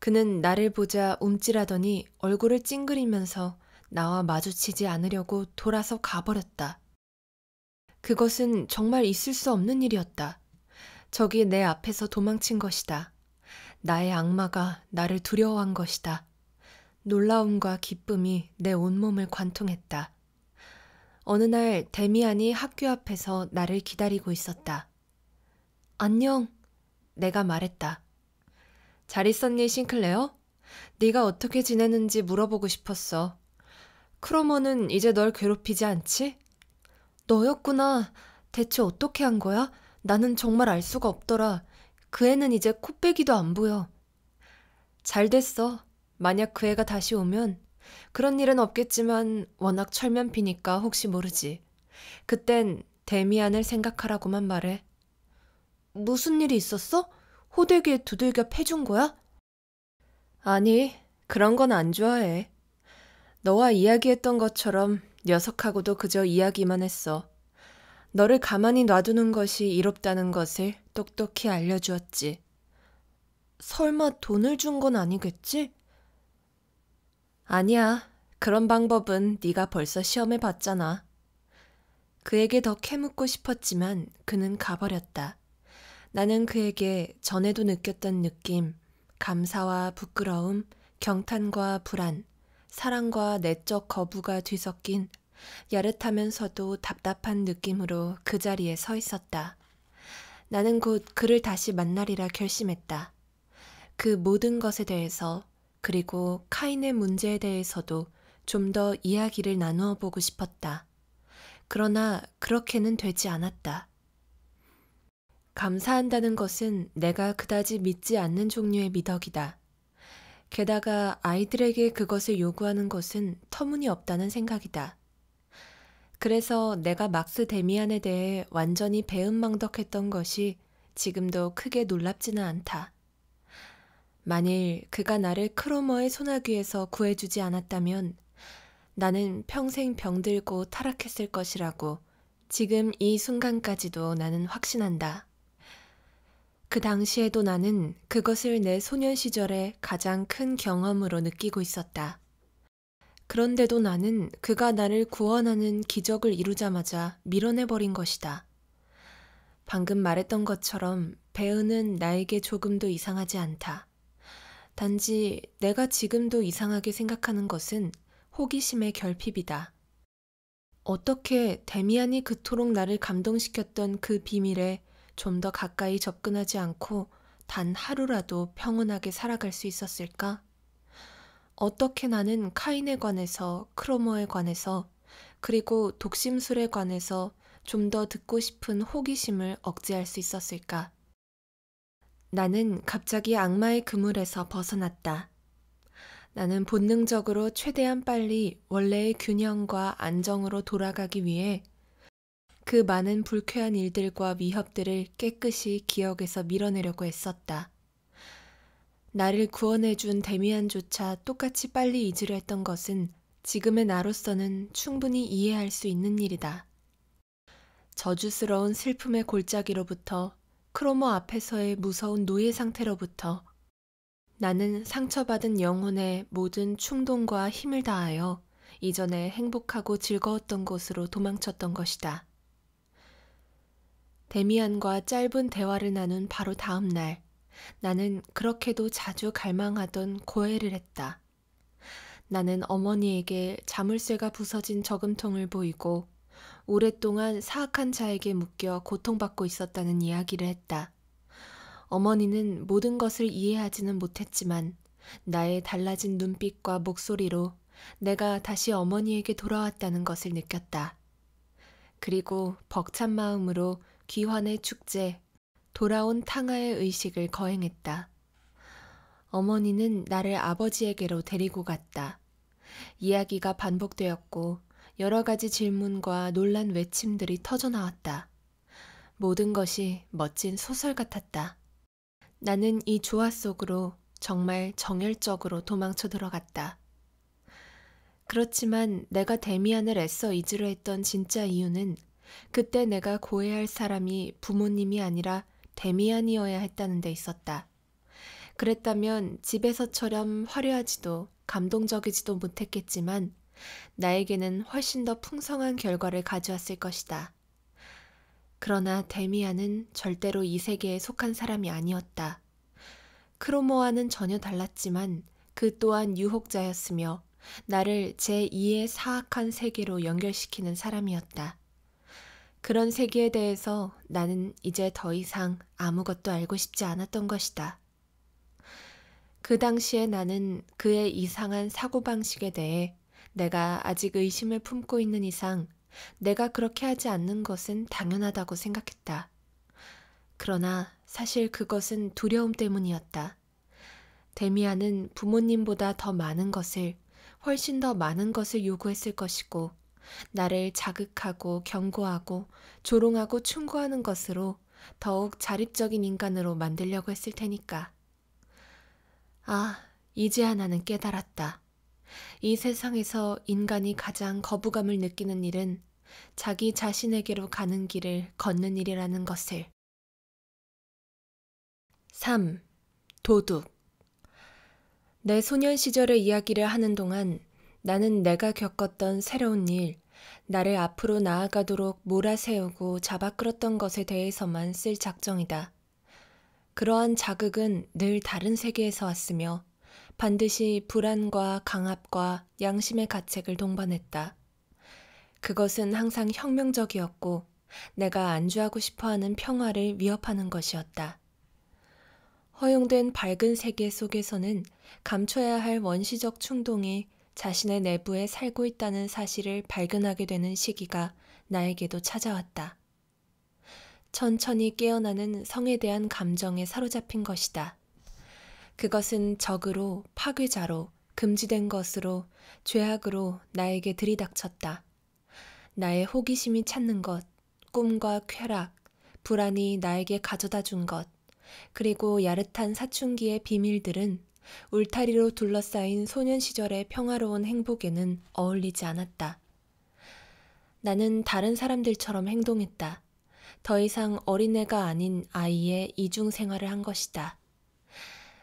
그는 나를 보자 움찔하더니 얼굴을 찡그리면서 나와 마주치지 않으려고 돌아서 가버렸다. 그것은 정말 있을 수 없는 일이었다. 적이 내 앞에서 도망친 것이다. 나의 악마가 나를 두려워한 것이다. 놀라움과 기쁨이 내 온몸을 관통했다. 어느 날 데미안이 학교 앞에서 나를 기다리고 있었다. 안녕, 내가 말했다. 잘 있었니, 싱클레어? 네가 어떻게 지내는지 물어보고 싶었어. 크로머는 이제 널 괴롭히지 않지? 너였구나. 대체 어떻게 한 거야? 나는 정말 알 수가 없더라. 그 애는 이제 코빼기도 안 보여. 잘 됐어. 만약 그 애가 다시 오면 그런 일은 없겠지만 워낙 철면피니까 혹시 모르지. 그땐 데미안을 생각하라고만 말해. 무슨 일이 있었어? 호되게 두들겨 패준 거야? 아니, 그런 건 안 좋아해. 너와 이야기했던 것처럼 녀석하고도 그저 이야기만 했어. 너를 가만히 놔두는 것이 이롭다는 것을 똑똑히 알려주었지. 설마 돈을 준 건 아니겠지? 아니야. 그런 방법은 네가 벌써 시험해 봤잖아. 그에게 더 캐묻고 싶었지만 그는 가버렸다. 나는 그에게 전에도 느꼈던 느낌, 감사와 부끄러움, 경탄과 불안, 사랑과 내적 거부가 뒤섞인 야릇하면서도 답답한 느낌으로 그 자리에 서 있었다. 나는 곧 그를 다시 만나리라 결심했다. 그 모든 것에 대해서 그리고 카인의 문제에 대해서도 좀 더 이야기를 나누어 보고 싶었다. 그러나 그렇게는 되지 않았다. 감사한다는 것은 내가 그다지 믿지 않는 종류의 미덕이다. 게다가 아이들에게 그것을 요구하는 것은 터무니없다는 생각이다. 그래서 내가 막스 데미안에 대해 완전히 배은망덕했던 것이 지금도 크게 놀랍지는 않다. 만일 그가 나를 크로머의 소나귀에서 구해주지 않았다면 나는 평생 병들고 타락했을 것이라고 지금 이 순간까지도 나는 확신한다. 그 당시에도 나는 그것을 내 소년 시절의 가장 큰 경험으로 느끼고 있었다. 그런데도 나는 그가 나를 구원하는 기적을 이루자마자 밀어내버린 것이다. 방금 말했던 것처럼 배은은 나에게 조금도 이상하지 않다. 단지 내가 지금도 이상하게 생각하는 것은 호기심의 결핍이다. 어떻게 데미안이 그토록 나를 감동시켰던 그 비밀에 좀더 가까이 접근하지 않고 단 하루라도 평온하게 살아갈 수 있었을까? 어떻게 나는 카인에 관해서, 크로머에 관해서, 그리고 독심술에 관해서 좀 더 듣고 싶은 호기심을 억제할 수 있었을까? 나는 갑자기 악마의 그물에서 벗어났다. 나는 본능적으로 최대한 빨리 원래의 균형과 안정으로 돌아가기 위해 그 많은 불쾌한 일들과 위협들을 깨끗이 기억에서 밀어내려고 했었다 나를 구원해준 데미안조차 똑같이 빨리 잊으려 했던 것은 지금의 나로서는 충분히 이해할 수 있는 일이다. 저주스러운 슬픔의 골짜기로부터 크로모 앞에서의 무서운 노예 상태로부터 나는 상처받은 영혼의 모든 충동과 힘을 다하여 이전에 행복하고 즐거웠던 곳으로 도망쳤던 것이다. 데미안과 짧은 대화를 나눈 바로 다음 날, 나는 그렇게도 자주 갈망하던 고해를 했다. 나는 어머니에게 자물쇠가 부서진 저금통을 보이고 오랫동안 사악한 자에게 묶여 고통받고 있었다는 이야기를 했다. 어머니는 모든 것을 이해하지는 못했지만 나의 달라진 눈빛과 목소리로 내가 다시 어머니에게 돌아왔다는 것을 느꼈다. 그리고 벅찬 마음으로 귀환의 축제, 돌아온 탕아의 의식을 거행했다. 어머니는 나를 아버지에게로 데리고 갔다. 이야기가 반복되었고 여러 가지 질문과 놀란 외침들이 터져나왔다. 모든 것이 멋진 소설 같았다. 나는 이 조화 속으로 정말 정열적으로 도망쳐 들어갔다. 그렇지만 내가 데미안을 애써 잊으려 했던 진짜 이유는 그때 내가 고해할 사람이 부모님이 아니라 데미안이어야 했다는 데 있었다. 그랬다면 집에서처럼 화려하지도 감동적이지도 못했겠지만 나에게는 훨씬 더 풍성한 결과를 가져왔을 것이다. 그러나 데미안은 절대로 이 세계에 속한 사람이 아니었다. 크로모와는 전혀 달랐지만 그 또한 유혹자였으며 나를 제2의 사악한 세계로 연결시키는 사람이었다. 그런 세계에 대해서 나는 이제 더 이상 아무것도 알고 싶지 않았던 것이다. 그 당시에 나는 그의 이상한 사고방식에 대해 내가 아직 의심을 품고 있는 이상 내가 그렇게 하지 않는 것은 당연하다고 생각했다. 그러나 사실 그것은 두려움 때문이었다. 데미안은 부모님보다 더 많은 것을, 훨씬 더 많은 것을 요구했을 것이고, 나를 자극하고 경고하고 조롱하고 충고하는 것으로 더욱 자립적인 인간으로 만들려고 했을 테니까. 아, 이제야 나는 깨달았다. 이 세상에서 인간이 가장 거부감을 느끼는 일은 자기 자신에게로 가는 길을 걷는 일이라는 것을. 3. 도둑. 내 소년 시절의 이야기를 하는 동안 나는 내가 겪었던 새로운 일, 나를 앞으로 나아가도록 몰아세우고 잡아끌었던 것에 대해서만 쓸 작정이다. 그러한 자극은 늘 다른 세계에서 왔으며 반드시 불안과 강압과 양심의 가책을 동반했다. 그것은 항상 혁명적이었고 내가 안주하고 싶어 하는 평화를 위협하는 것이었다. 허용된 밝은 세계 속에서는 감춰야 할 원시적 충동이 자신의 내부에 살고 있다는 사실을 발견하게 되는 시기가 나에게도 찾아왔다. 천천히 깨어나는 성에 대한 감정에 사로잡힌 것이다. 그것은 적으로, 파괴자로, 금지된 것으로, 죄악으로 나에게 들이닥쳤다. 나의 호기심이 찾는 것, 꿈과 쾌락, 불안이 나에게 가져다 준 것, 그리고 야릇한 사춘기의 비밀들은 울타리로 둘러싸인 소년 시절의 평화로운 행복에는 어울리지 않았다. 나는 다른 사람들처럼 행동했다. 더 이상 어린애가 아닌 아이의 이중 생활을 한 것이다.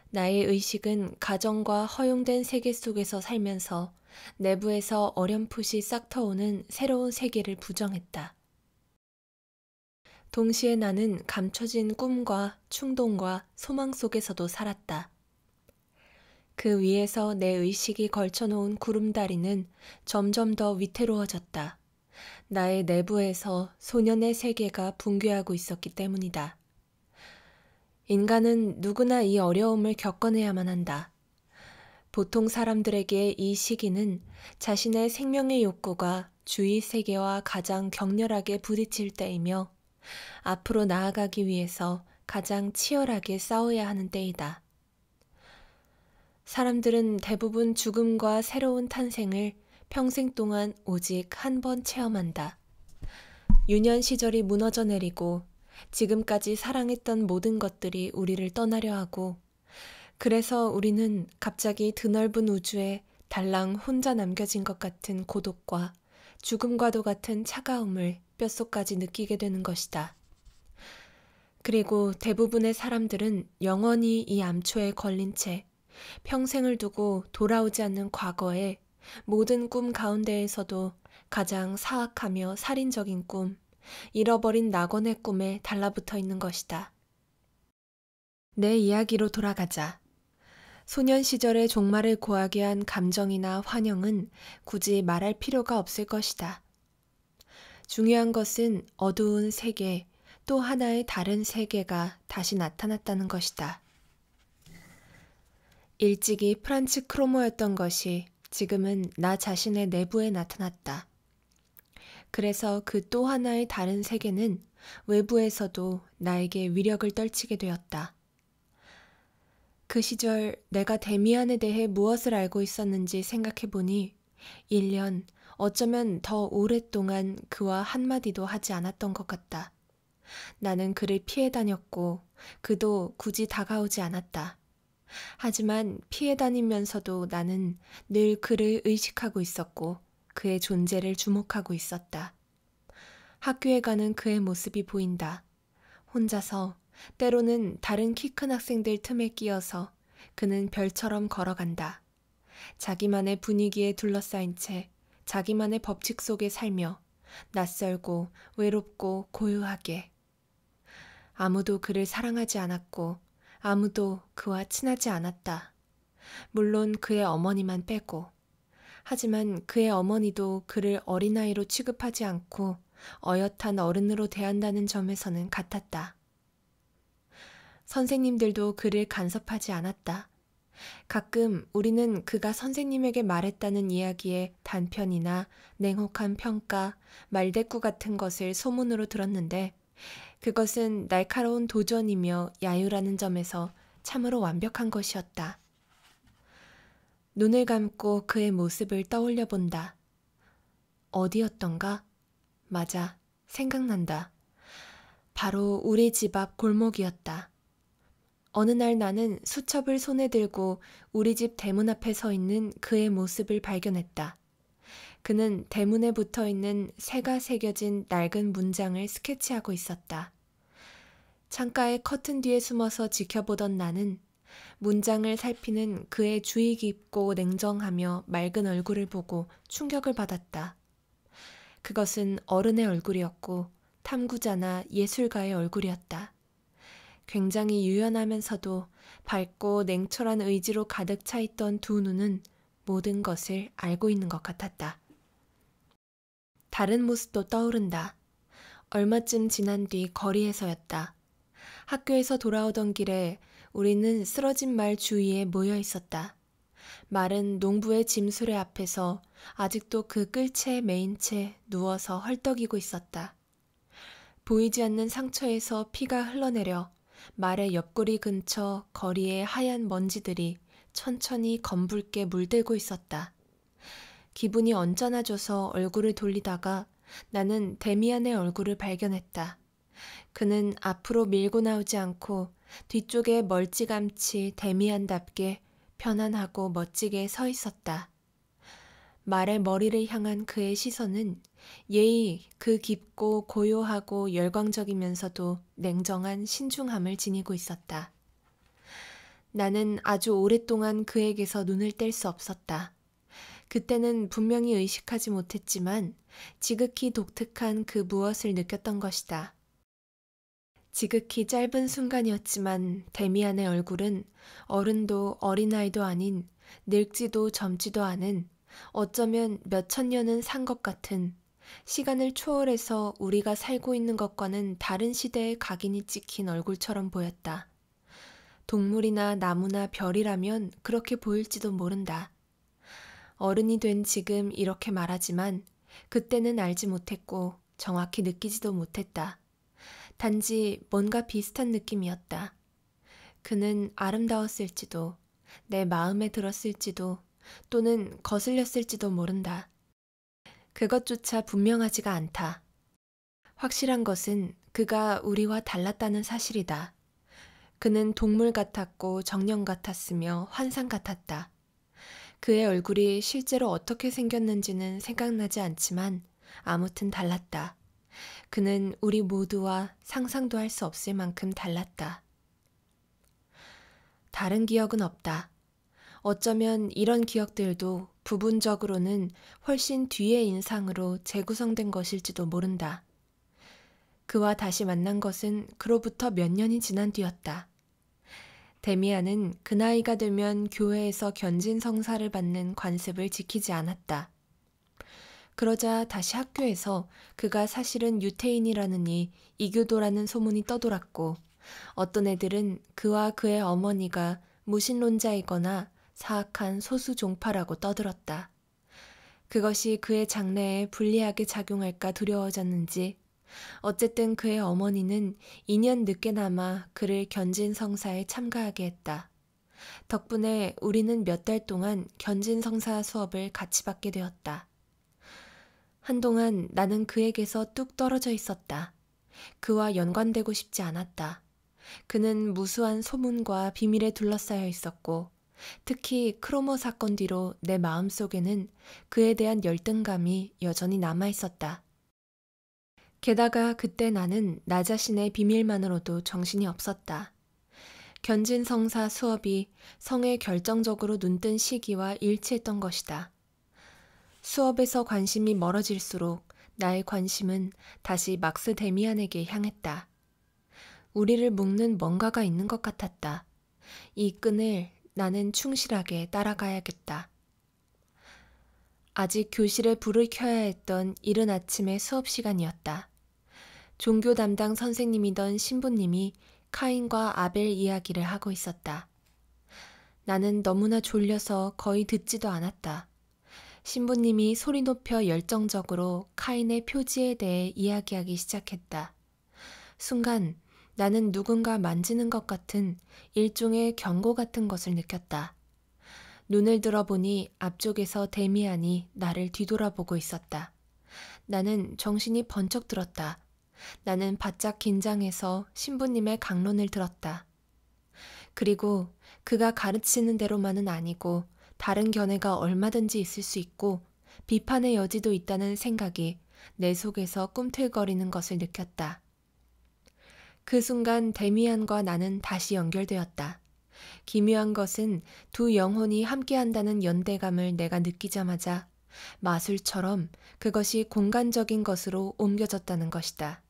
나의 의식은 가정과 허용된 세계 속에서 살면서 내부에서 어렴풋이 싹터오는 새로운 세계를 부정했다. 동시에 나는 감춰진 꿈과 충동과 소망 속에서도 살았다. 그 위에서 내 의식이 걸쳐놓은 구름다리는 점점 더 위태로워졌다. 나의 내부에서 소년의 세계가 붕괴하고 있었기 때문이다. 인간은 누구나 이 어려움을 겪어내야만 한다. 보통 사람들에게 이 시기는 자신의 생명의 욕구가 주위 세계와 가장 격렬하게 부딪힐 때이며 앞으로 나아가기 위해서 가장 치열하게 싸워야 하는 때이다. 사람들은 대부분 죽음과 새로운 탄생을 평생 동안 오직 한 번 체험한다. 유년 시절이 무너져 내리고 지금까지 사랑했던 모든 것들이 우리를 떠나려 하고 그래서 우리는 갑자기 드넓은 우주에 달랑 혼자 남겨진 것 같은 고독과 죽음과도 같은 차가움을 뼛속까지 느끼게 되는 것이다. 그리고 대부분의 사람들은 영원히 이 암초에 걸린 채 평생을 두고 돌아오지 않는 과거에 모든 꿈 가운데에서도 가장 사악하며 살인적인 꿈, 잃어버린 낙원의 꿈에 달라붙어 있는 것이다. 내 이야기로 돌아가자. 소년 시절의 종말을 고하게 한 감정이나 환영은 굳이 말할 필요가 없을 것이다. 중요한 것은 어두운 세계, 또 하나의 다른 세계가 다시 나타났다는 것이다. 일찍이 프란츠 크로모였던 것이 지금은 나 자신의 내부에 나타났다. 그래서 그 또 하나의 다른 세계는 외부에서도 나에게 위력을 떨치게 되었다. 그 시절 내가 데미안에 대해 무엇을 알고 있었는지 생각해 보니 1년 어쩌면 더 오랫동안 그와 한마디도 하지 않았던 것 같다. 나는 그를 피해 다녔고 그도 굳이 다가오지 않았다. 하지만 피해 다니면서도 나는 늘 그를 의식하고 있었고 그의 존재를 주목하고 있었다. 학교에 가는 그의 모습이 보인다. 혼자서 때로는 다른 키 큰 학생들 틈에 끼어서 그는 별처럼 걸어간다. 자기만의 분위기에 둘러싸인 채 자기만의 법칙 속에 살며 낯설고 외롭고 고요하게 아무도 그를 사랑하지 않았고 아무도 그와 친하지 않았다. 물론 그의 어머니만 빼고. 하지만 그의 어머니도 그를 어린아이로 취급하지 않고 어엿한 어른으로 대한다는 점에서는 같았다. 선생님들도 그를 간섭하지 않았다. 가끔 우리는 그가 선생님에게 말했다는 이야기의 단편이나 냉혹한 평가, 말대꾸 같은 것을 소문으로 들었는데 그것은 날카로운 도전이며 야유라는 점에서 참으로 완벽한 것이었다. 눈을 감고 그의 모습을 떠올려 본다. 어디였던가? 맞아, 생각난다. 바로 우리 집 앞 골목이었다. 어느 날 나는 수첩을 손에 들고 우리 집 대문 앞에 서 있는 그의 모습을 발견했다. 그는 대문에 붙어 있는 새가 새겨진 낡은 문장을 스케치하고 있었다. 창가의 커튼 뒤에 숨어서 지켜보던 나는 문장을 살피는 그의 주의 깊고 냉정하며 맑은 얼굴을 보고 충격을 받았다. 그것은 어른의 얼굴이었고 탐구자나 예술가의 얼굴이었다. 굉장히 유연하면서도 밝고 냉철한 의지로 가득 차 있던 두 눈은 모든 것을 알고 있는 것 같았다. 다른 모습도 떠오른다. 얼마쯤 지난 뒤 거리에서였다. 학교에서 돌아오던 길에 우리는 쓰러진 말 주위에 모여 있었다. 말은 농부의 짐수레 앞에서 아직도 그 끌채 메인 채 누워서 헐떡이고 있었다. 보이지 않는 상처에서 피가 흘러내려 말의 옆구리 근처 거리의 하얀 먼지들이 천천히 검붉게 물들고 있었다. 기분이 언짢아져서 얼굴을 돌리다가 나는 데미안의 얼굴을 발견했다. 그는 앞으로 밀고 나오지 않고 뒤쪽에 멀찌감치 데미안답게 편안하고 멋지게 서 있었다. 말의 머리를 향한 그의 시선은 예의 그 깊고 고요하고 열광적이면서도 냉정한 신중함을 지니고 있었다. 나는 아주 오랫동안 그에게서 눈을 뗄 수 없었다. 그때는 분명히 의식하지 못했지만 지극히 독특한 그 무엇을 느꼈던 것이다. 지극히 짧은 순간이었지만 데미안의 얼굴은 어른도 어린아이도 아닌 늙지도 젊지도 않은 어쩌면 몇천 년은 산 것 같은 시간을 초월해서 우리가 살고 있는 것과는 다른 시대의 각인이 찍힌 얼굴처럼 보였다. 동물이나 나무나 별이라면 그렇게 보일지도 모른다. 어른이 된 지금 이렇게 말하지만 그때는 알지 못했고 정확히 느끼지도 못했다. 단지 뭔가 비슷한 느낌이었다. 그는 아름다웠을지도, 내 마음에 들었을지도, 또는 거슬렸을지도 모른다. 그것조차 분명하지가 않다. 확실한 것은 그가 우리와 달랐다는 사실이다. 그는 동물 같았고 정령 같았으며 환상 같았다. 그의 얼굴이 실제로 어떻게 생겼는지는 생각나지 않지만 아무튼 달랐다. 그는 우리 모두와 상상도 할 수 없을 만큼 달랐다. 다른 기억은 없다. 어쩌면 이런 기억들도 부분적으로는 훨씬 뒤의 인상으로 재구성된 것일지도 모른다. 그와 다시 만난 것은 그로부터 몇 년이 지난 뒤였다. 데미안은 그 나이가 되면 교회에서 견진 성사를 받는 관습을 지키지 않았다. 그러자 다시 학교에서 그가 사실은 유태인이라느니 이교도라는 소문이 떠돌았고 어떤 애들은 그와 그의 어머니가 무신론자이거나 사악한 소수 종파라고 떠들었다. 그것이 그의 장래에 불리하게 작용할까 두려워졌는지 어쨌든 그의 어머니는 2년 늦게나마 그를 견진 성사에 참가하게 했다. 덕분에 우리는 몇 달 동안 견진 성사 수업을 같이 받게 되었다. 한동안 나는 그에게서 뚝 떨어져 있었다. 그와 연관되고 싶지 않았다. 그는 무수한 소문과 비밀에 둘러싸여 있었고, 특히 크로모 사건 뒤로 내 마음속에는 그에 대한 열등감이 여전히 남아 있었다. 게다가 그때 나는 나 자신의 비밀만으로도 정신이 없었다. 견진성사 수업이 성에 결정적으로 눈뜬 시기와 일치했던 것이다. 수업에서 관심이 멀어질수록 나의 관심은 다시 막스 데미안에게 향했다. 우리를 묶는 뭔가가 있는 것 같았다. 이 끈을 나는 충실하게 따라가야겠다. 아직 교실에 불을 켜야 했던 이른 아침의 수업 시간이었다. 종교 담당 선생님이던 신부님이 카인과 아벨 이야기를 하고 있었다. 나는 너무나 졸려서 거의 듣지도 않았다. 신부님이 소리 높여 열정적으로 카인의 표지에 대해 이야기하기 시작했다. 순간 나는 누군가 만지는 것 같은 일종의 경고 같은 것을 느꼈다. 눈을 들어보니 앞쪽에서 데미안이 나를 뒤돌아보고 있었다. 나는 정신이 번쩍 들었다. 나는 바짝 긴장해서 신부님의 강론을 들었다. 그리고 그가 가르치는 대로만은 아니고 다른 견해가 얼마든지 있을 수 있고 비판의 여지도 있다는 생각이 내 속에서 꿈틀거리는 것을 느꼈다. 그 순간 데미안과 나는 다시 연결되었다. 기묘한 것은 두 영혼이 함께한다는 연대감을 내가 느끼자마자 마술처럼 그것이 공간적인 것으로 옮겨졌다는 것이다.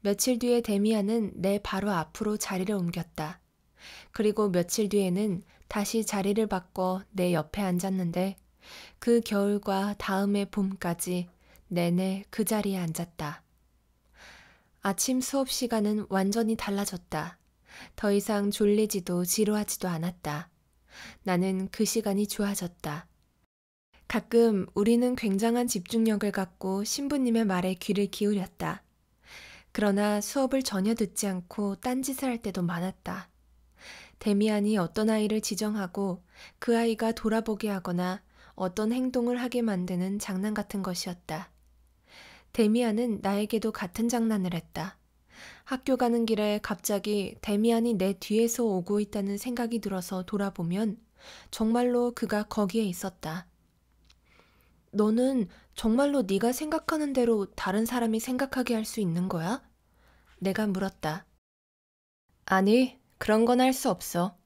며칠 뒤에 데미안은 내 바로 앞으로 자리를 옮겼다. 그리고 며칠 뒤에는 다시 자리를 바꿔 내 옆에 앉았는데 그 겨울과 다음의 봄까지 내내 그 자리에 앉았다. 아침 수업 시간은 완전히 달라졌다. 더 이상 졸리지도 지루하지도 않았다. 나는 그 시간이 좋아졌다. 가끔 우리는 굉장한 집중력을 갖고 신부님의 말에 귀를 기울였다. 그러나 수업을 전혀 듣지 않고 딴짓을 할 때도 많았다. 데미안이 어떤 아이를 지정하고 그 아이가 돌아보게 하거나 어떤 행동을 하게 만드는 장난 같은 것이었다. 데미안은 나에게도 같은 장난을 했다. 학교 가는 길에 갑자기 데미안이 내 뒤에서 오고 있다는 생각이 들어서 돌아보면 정말로 그가 거기에 있었다. 너는 정말로 네가 생각하는 대로 다른 사람이 생각하게 할 수 있는 거야? 내가 물었다. 아니, 그런 건 할 수 없어.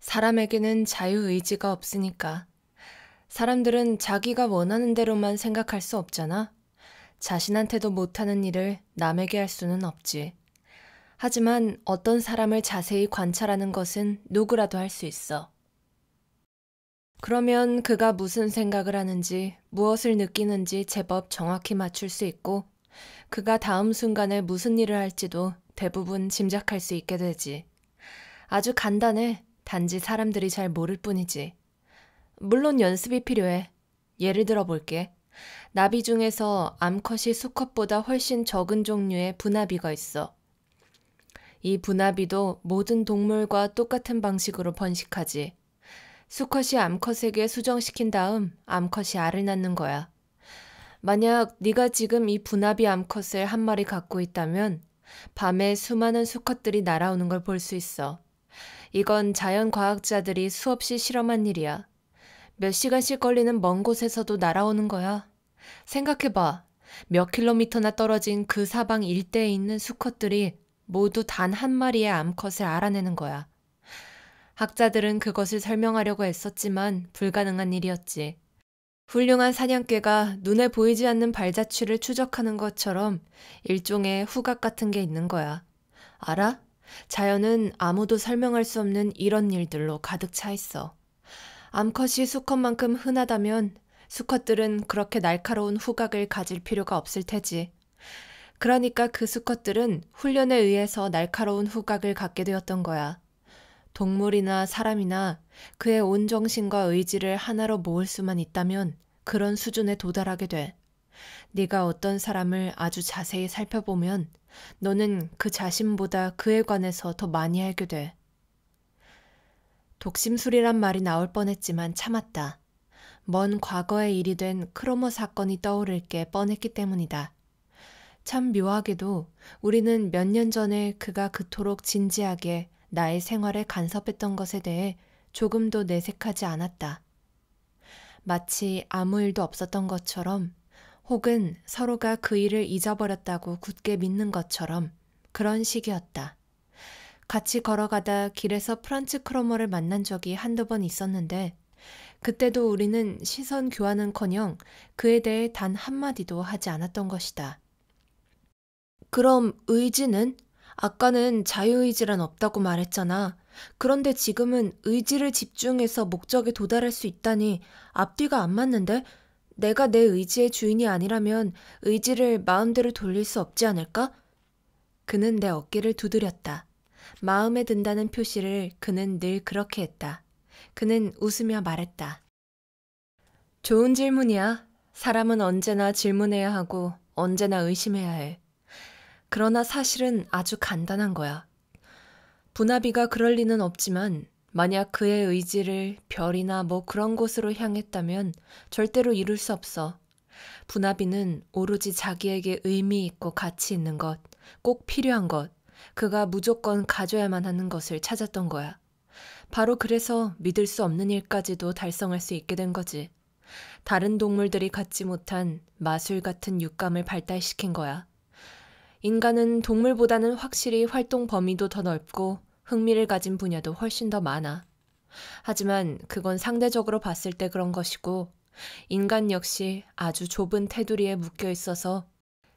사람에게는 자유의지가 없으니까. 사람들은 자기가 원하는 대로만 생각할 수 없잖아. 자신한테도 못하는 일을 남에게 할 수는 없지. 하지만 어떤 사람을 자세히 관찰하는 것은 누구라도 할 수 있어. 그러면 그가 무슨 생각을 하는지, 무엇을 느끼는지 제법 정확히 맞출 수 있고, 그가 다음 순간에 무슨 일을 할지도 대부분 짐작할 수 있게 되지. 아주 간단해. 단지 사람들이 잘 모를 뿐이지. 물론 연습이 필요해. 예를 들어 볼게. 나비 중에서 암컷이 수컷보다 훨씬 적은 종류의 분화비가 있어. 이 분화비도 모든 동물과 똑같은 방식으로 번식하지. 수컷이 암컷에게 수정시킨 다음 암컷이 알을 낳는 거야. 만약 네가 지금 이 분화비 암컷을 한 마리 갖고 있다면 밤에 수많은 수컷들이 날아오는 걸 볼 수 있어. 이건 자연 과학자들이 수없이 실험한 일이야. 몇 시간씩 걸리는 먼 곳에서도 날아오는 거야. 생각해봐. 몇 킬로미터나 떨어진 그 사방 일대에 있는 수컷들이 모두 단 한 마리의 암컷을 알아내는 거야. 학자들은 그것을 설명하려고 애썼지만 불가능한 일이었지. 훌륭한 사냥개가 눈에 보이지 않는 발자취를 추적하는 것처럼 일종의 후각 같은 게 있는 거야. 알아? 자연은 아무도 설명할 수 없는 이런 일들로 가득 차 있어. 암컷이 수컷만큼 흔하다면 수컷들은 그렇게 날카로운 후각을 가질 필요가 없을 테지. 그러니까 그 수컷들은 훈련에 의해서 날카로운 후각을 갖게 되었던 거야. 동물이나 사람이나 그의 온 정신과 의지를 하나로 모을 수만 있다면 그런 수준에 도달하게 돼. 네가 어떤 사람을 아주 자세히 살펴보면 너는 그 자신보다 그에 관해서 더 많이 알게 돼. 독심술이란 말이 나올 뻔했지만 참았다. 먼 과거의 일이 된 크로모 사건이 떠오를 게 뻔했기 때문이다. 참 묘하게도 우리는 몇 년 전에 그가 그토록 진지하게 나의 생활에 간섭했던 것에 대해 조금도 내색하지 않았다. 마치 아무 일도 없었던 것처럼 혹은 서로가 그 일을 잊어버렸다고 굳게 믿는 것처럼 그런 식이었다. 같이 걸어가다 길에서 프란츠 크로머를 만난 적이 한두 번 있었는데 그때도 우리는 시선 교환은커녕 그에 대해 단 한마디도 하지 않았던 것이다. 그럼 의지는? 아까는 자유의지란 없다고 말했잖아. 그런데 지금은 의지를 집중해서 목적에 도달할 수 있다니 앞뒤가 안 맞는데? 내가 내 의지의 주인이 아니라면 의지를 마음대로 돌릴 수 없지 않을까? 그는 내 어깨를 두드렸다. 마음에 든다는 표시를 그는 늘 그렇게 했다. 그는 웃으며 말했다. 좋은 질문이야. 사람은 언제나 질문해야 하고 언제나 의심해야 해. 그러나 사실은 아주 간단한 거야. 분화비가 그럴 리는 없지만 만약 그의 의지를 별이나 뭐 그런 곳으로 향했다면 절대로 이룰 수 없어. 분화비는 오로지 자기에게 의미 있고 가치 있는 것, 꼭 필요한 것, 그가 무조건 가져야만 하는 것을 찾았던 거야. 바로 그래서 믿을 수 없는 일까지도 달성할 수 있게 된 거지. 다른 동물들이 갖지 못한 마술 같은 육감을 발달시킨 거야. 인간은 동물보다는 확실히 활동 범위도 더 넓고 흥미를 가진 분야도 훨씬 더 많아. 하지만 그건 상대적으로 봤을 때 그런 것이고, 인간 역시 아주 좁은 테두리에 묶여 있어서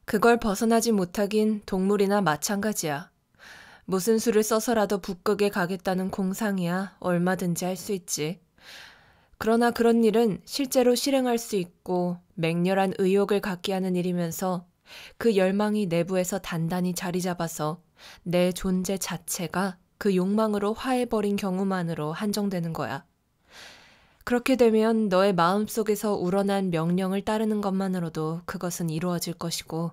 그걸 벗어나지 못하긴 동물이나 마찬가지야. 무슨 수를 써서라도 북극에 가겠다는 공상이야 얼마든지 할 수 있지. 그러나 그런 일은 실제로 실행할 수 있고 맹렬한 의욕을 갖게 하는 일이면서 그 열망이 내부에서 단단히 자리 잡아서 내 존재 자체가 그 욕망으로 화해버린 경우만으로 한정되는 거야. 그렇게 되면 너의 마음속에서 우러난 명령을 따르는 것만으로도 그것은 이루어질 것이고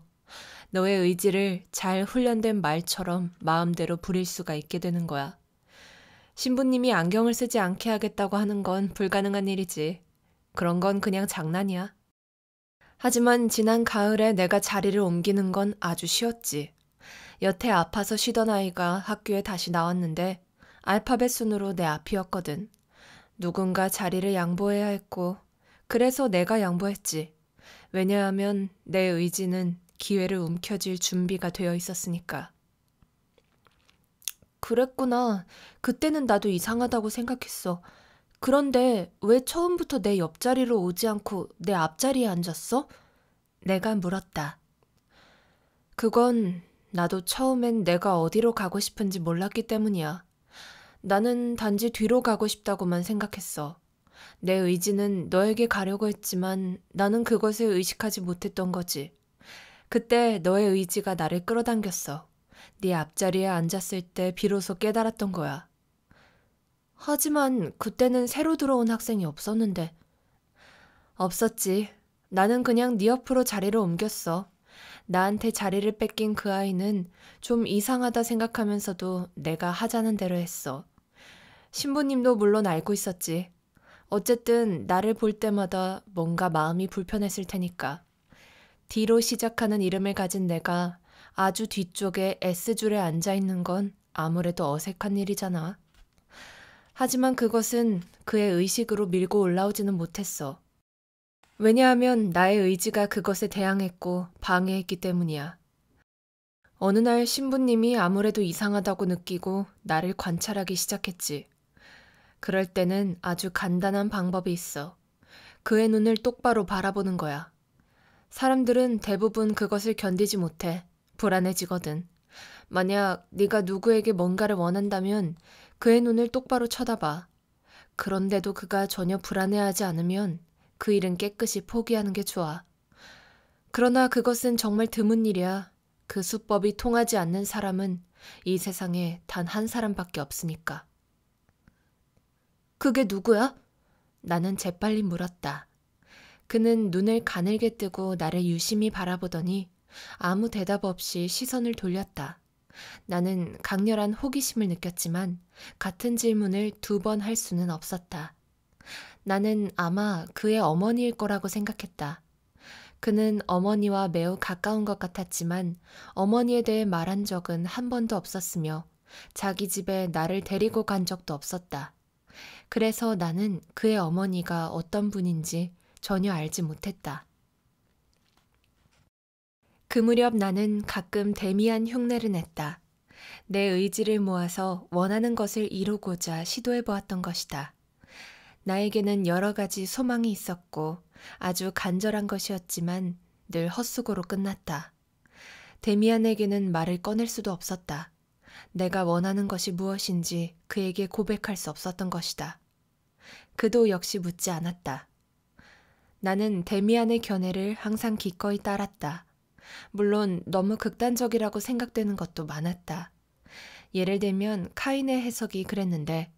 너의 의지를 잘 훈련된 말처럼 마음대로 부릴 수가 있게 되는 거야. 신부님이 안경을 쓰지 않게 하겠다고 하는 건 불가능한 일이지. 그런 건 그냥 장난이야. 하지만 지난 가을에 내가 자리를 옮기는 건 아주 쉬웠지. 여태 아파서 쉬던 아이가 학교에 다시 나왔는데 알파벳 순으로 내 앞이었거든. 누군가 자리를 양보해야 했고, 그래서 내가 양보했지. 왜냐하면 내 의지는 기회를 움켜쥘 준비가 되어 있었으니까. 그랬구나. 그때는 나도 이상하다고 생각했어. 그런데 왜 처음부터 내 옆자리로 오지 않고 내 앞자리에 앉았어? 내가 물었다. 그건 나도 처음엔 내가 어디로 가고 싶은지 몰랐기 때문이야. 나는 단지 뒤로 가고 싶다고만 생각했어. 내 의지는 너에게 가려고 했지만 나는 그것을 의식하지 못했던 거지. 그때 너의 의지가 나를 끌어당겼어. 네 앞자리에 앉았을 때 비로소 깨달았던 거야. 하지만 그때는 새로 들어온 학생이 없었는데. 없었지. 나는 그냥 네 옆으로 자리를 옮겼어. 나한테 자리를 뺏긴 그 아이는 좀 이상하다 생각하면서도 내가 하자는 대로 했어. 신부님도 물론 알고 있었지. 어쨌든 나를 볼 때마다 뭔가 마음이 불편했을 테니까. D로 시작하는 이름을 가진 내가 아주 뒤쪽에 S줄에 앉아 있는 건 아무래도 어색한 일이잖아. 하지만 그것은 그의 의식으로 밀고 올라오지는 못했어. 왜냐하면 나의 의지가 그것에 대항했고 방해했기 때문이야. 어느 날 신부님이 아무래도 이상하다고 느끼고 나를 관찰하기 시작했지. 그럴 때는 아주 간단한 방법이 있어. 그의 눈을 똑바로 바라보는 거야. 사람들은 대부분 그것을 견디지 못해 불안해지거든. 만약 네가 누구에게 뭔가를 원한다면 그의 눈을 똑바로 쳐다봐. 그런데도 그가 전혀 불안해하지 않으면 그 일은 깨끗이 포기하는 게 좋아. 그러나 그것은 정말 드문 일이야. 그 수법이 통하지 않는 사람은 이 세상에 단 한 사람밖에 없으니까. 그게 누구야? 나는 재빨리 물었다. 그는 눈을 가늘게 뜨고 나를 유심히 바라보더니 아무 대답 없이 시선을 돌렸다. 나는 강렬한 호기심을 느꼈지만 같은 질문을 두 번 할 수는 없었다. 나는 아마 그의 어머니일 거라고 생각했다. 그는 어머니와 매우 가까운 것 같았지만 어머니에 대해 말한 적은 한 번도 없었으며 자기 집에 나를 데리고 간 적도 없었다. 그래서 나는 그의 어머니가 어떤 분인지 전혀 알지 못했다. 그 무렵 나는 가끔 데미안 흉내를 냈다. 내 의지를 모아서 원하는 것을 이루고자 시도해 보았던 것이다. 나에게는 여러 가지 소망이 있었고 아주 간절한 것이었지만 늘 헛수고로 끝났다. 데미안에게는 말을 꺼낼 수도 없었다. 내가 원하는 것이 무엇인지 그에게 고백할 수 없었던 것이다. 그도 역시 묻지 않았다. 나는 데미안의 견해를 항상 기꺼이 따랐다. 물론 너무 극단적이라고 생각되는 것도 많았다. 예를 들면 카인의 해석이 그랬는데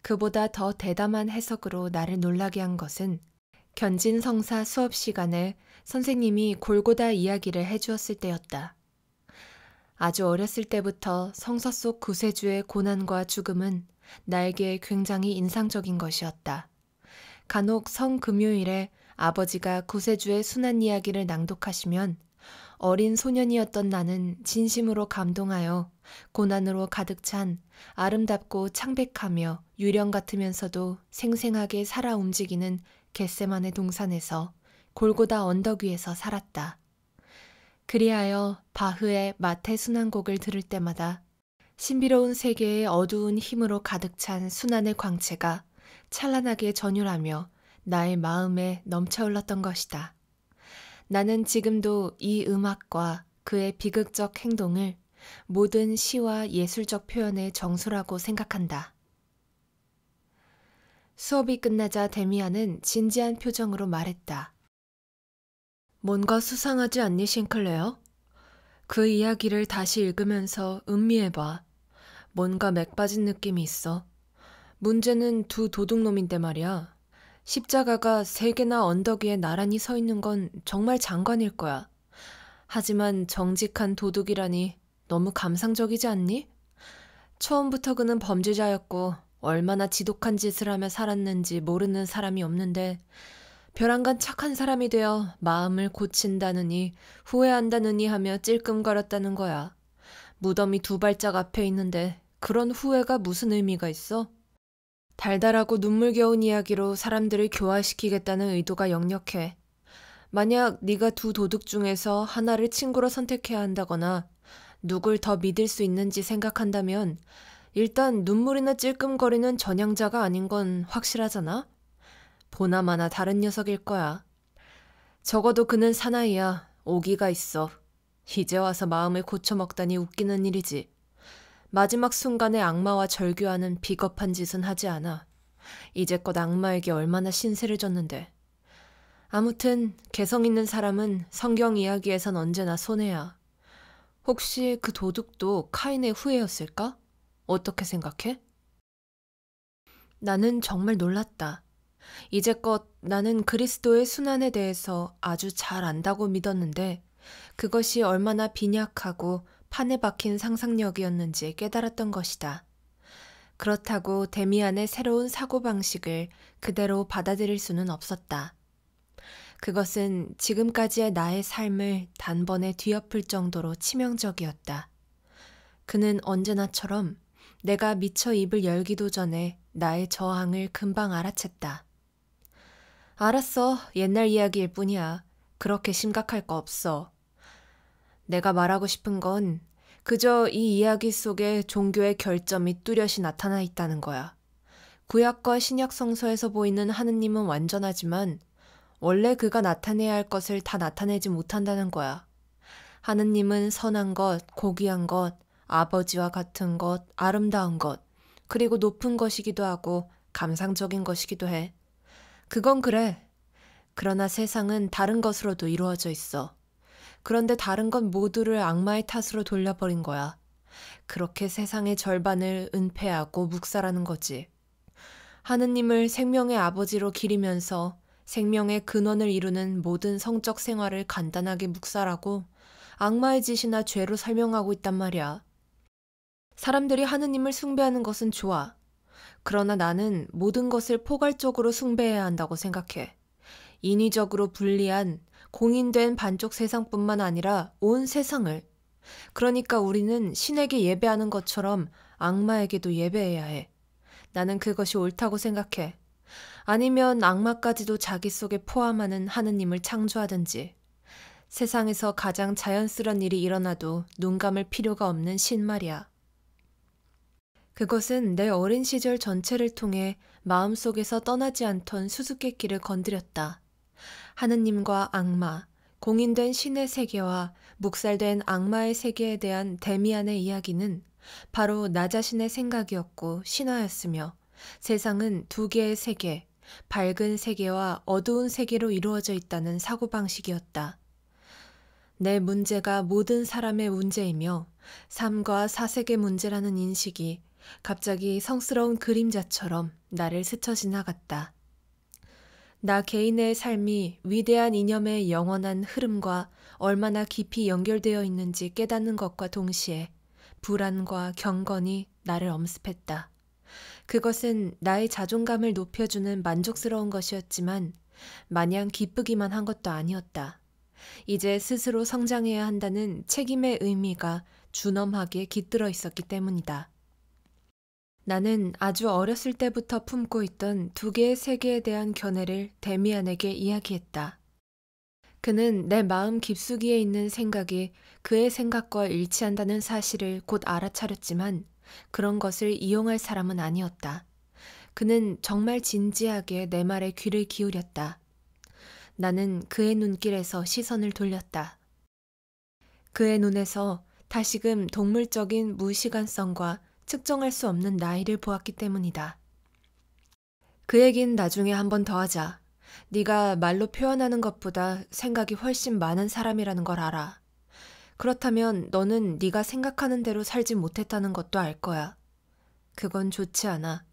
그보다 더 대담한 해석으로 나를 놀라게 한 것은 견진 성사 수업 시간에 선생님이 골고다 이야기를 해주었을 때였다. 아주 어렸을 때부터 성서 속 구세주의 고난과 죽음은 나에게 굉장히 인상적인 것이었다. 간혹 성금요일에 아버지가 구세주의 순한 이야기를 낭독하시면 어린 소년이었던 나는 진심으로 감동하여 고난으로 가득 찬 아름답고 창백하며 유령 같으면서도 생생하게 살아 움직이는 겟세만의 동산에서 골고다 언덕 위에서 살았다. 그리하여 바흐의 마태 순환곡을 들을 때마다 신비로운 세계의 어두운 힘으로 가득 찬 순환의 광채가 찬란하게 전율하며 나의 마음에 넘쳐흘렀던 것이다. 나는 지금도 이 음악과 그의 비극적 행동을 모든 시와 예술적 표현의 정수라고 생각한다. 수업이 끝나자 데미안은 진지한 표정으로 말했다. 뭔가 수상하지 않니, 싱클레어? 그 이야기를 다시 읽으면서 음미해봐. 뭔가 맥 빠진 느낌이 있어. 문제는 두 도둑놈인데 말이야. 십자가가 세 개나 언덕 위에 나란히 서 있는 건 정말 장관일 거야. 하지만 정직한 도둑이라니 너무 감상적이지 않니? 처음부터 그는 범죄자였고 얼마나 지독한 짓을 하며 살았는지 모르는 사람이 없는데 벼랑간 착한 사람이 되어 마음을 고친다느니 후회한다느니 하며 찔끔거렸다는 거야. 무덤이 두 발짝 앞에 있는데 그런 후회가 무슨 의미가 있어? 달달하고 눈물겨운 이야기로 사람들을 교화시키겠다는 의도가 역력해. 만약 네가 두 도둑 중에서 하나를 친구로 선택해야 한다거나 누굴 더 믿을 수 있는지 생각한다면 일단 눈물이나 찔끔거리는 전향자가 아닌 건 확실하잖아? 보나마나 다른 녀석일 거야. 적어도 그는 사나이야. 오기가 있어. 이제 와서 마음을 고쳐먹다니 웃기는 일이지. 마지막 순간에 악마와 절규하는 비겁한 짓은 하지 않아. 이제껏 악마에게 얼마나 신세를 졌는데. 아무튼 개성 있는 사람은 성경 이야기에선 언제나 손해야. 혹시 그 도둑도 카인의 후예였을까? 어떻게 생각해? 나는 정말 놀랐다. 이제껏 나는 그리스도의 순환에 대해서 아주 잘 안다고 믿었는데 그것이 얼마나 빈약하고 판에 박힌 상상력이었는지 깨달았던 것이다. 그렇다고 데미안의 새로운 사고방식을 그대로 받아들일 수는 없었다. 그것은 지금까지의 나의 삶을 단번에 뒤엎을 정도로 치명적이었다. 그는 언제나처럼 내가 미처 입을 열기도 전에 나의 저항을 금방 알아챘다. 알았어. 옛날 이야기일 뿐이야. 그렇게 심각할 거 없어. 내가 말하고 싶은 건 그저 이 이야기 속에 종교의 결점이 뚜렷이 나타나 있다는 거야. 구약과 신약 성서에서 보이는 하느님은 완전하지만 원래 그가 나타내야 할 것을 다 나타내지 못한다는 거야. 하느님은 선한 것, 고귀한 것, 아버지와 같은 것, 아름다운 것, 그리고 높은 것이기도 하고 감상적인 것이기도 해. 그건 그래. 그러나 세상은 다른 것으로도 이루어져 있어. 그런데 다른 건 모두를 악마의 탓으로 돌려버린 거야. 그렇게 세상의 절반을 은폐하고 묵살하는 거지. 하느님을 생명의 아버지로 기리면서 생명의 근원을 이루는 모든 성적 생활을 간단하게 묵살하고 악마의 짓이나 죄로 설명하고 있단 말이야. 사람들이 하느님을 숭배하는 것은 좋아. 그러나 나는 모든 것을 포괄적으로 숭배해야 한다고 생각해. 인위적으로 불리한 공인된 반쪽 세상뿐만 아니라 온 세상을. 그러니까 우리는 신에게 예배하는 것처럼 악마에게도 예배해야 해. 나는 그것이 옳다고 생각해. 아니면 악마까지도 자기 속에 포함하는 하느님을 창조하든지. 세상에서 가장 자연스런 일이 일어나도 눈 감을 필요가 없는 신 말이야. 그것은 내 어린 시절 전체를 통해 마음속에서 떠나지 않던 수수께끼를 건드렸다. 하느님과 악마, 공인된 신의 세계와 묵살된 악마의 세계에 대한 데미안의 이야기는 바로 나 자신의 생각이었고 신화였으며 세상은 두 개의 세계, 밝은 세계와 어두운 세계로 이루어져 있다는 사고방식이었다. 내 문제가 모든 사람의 문제이며 삶과 사색의 문제라는 인식이 갑자기 성스러운 그림자처럼 나를 스쳐 지나갔다. 나 개인의 삶이 위대한 이념의 영원한 흐름과 얼마나 깊이 연결되어 있는지 깨닫는 것과 동시에 불안과 경건이 나를 엄습했다. 그것은 나의 자존감을 높여주는 만족스러운 것이었지만 마냥 기쁘기만 한 것도 아니었다. 이제 스스로 성장해야 한다는 책임의 의미가 준엄하게 깃들어 있었기 때문이다. 나는 아주 어렸을 때부터 품고 있던 두 개의 세계에 대한 견해를 데미안에게 이야기했다. 그는 내 마음 깊숙이에 있는 생각이 그의 생각과 일치한다는 사실을 곧 알아차렸지만 그런 것을 이용할 사람은 아니었다. 그는 정말 진지하게 내 말에 귀를 기울였다. 나는 그의 눈길에서 시선을 돌렸다. 그의 눈에서 다시금 동물적인 무시간성과 측정할 수 없는 나이를 보았기 때문이다. 그 얘긴 나중에 한 번 더 하자. 네가 말로 표현하는 것보다 생각이 훨씬 많은 사람이라는 걸 알아. 그렇다면 너는 네가 생각하는 대로 살지 못했다는 것도 알 거야. 그건 좋지 않아.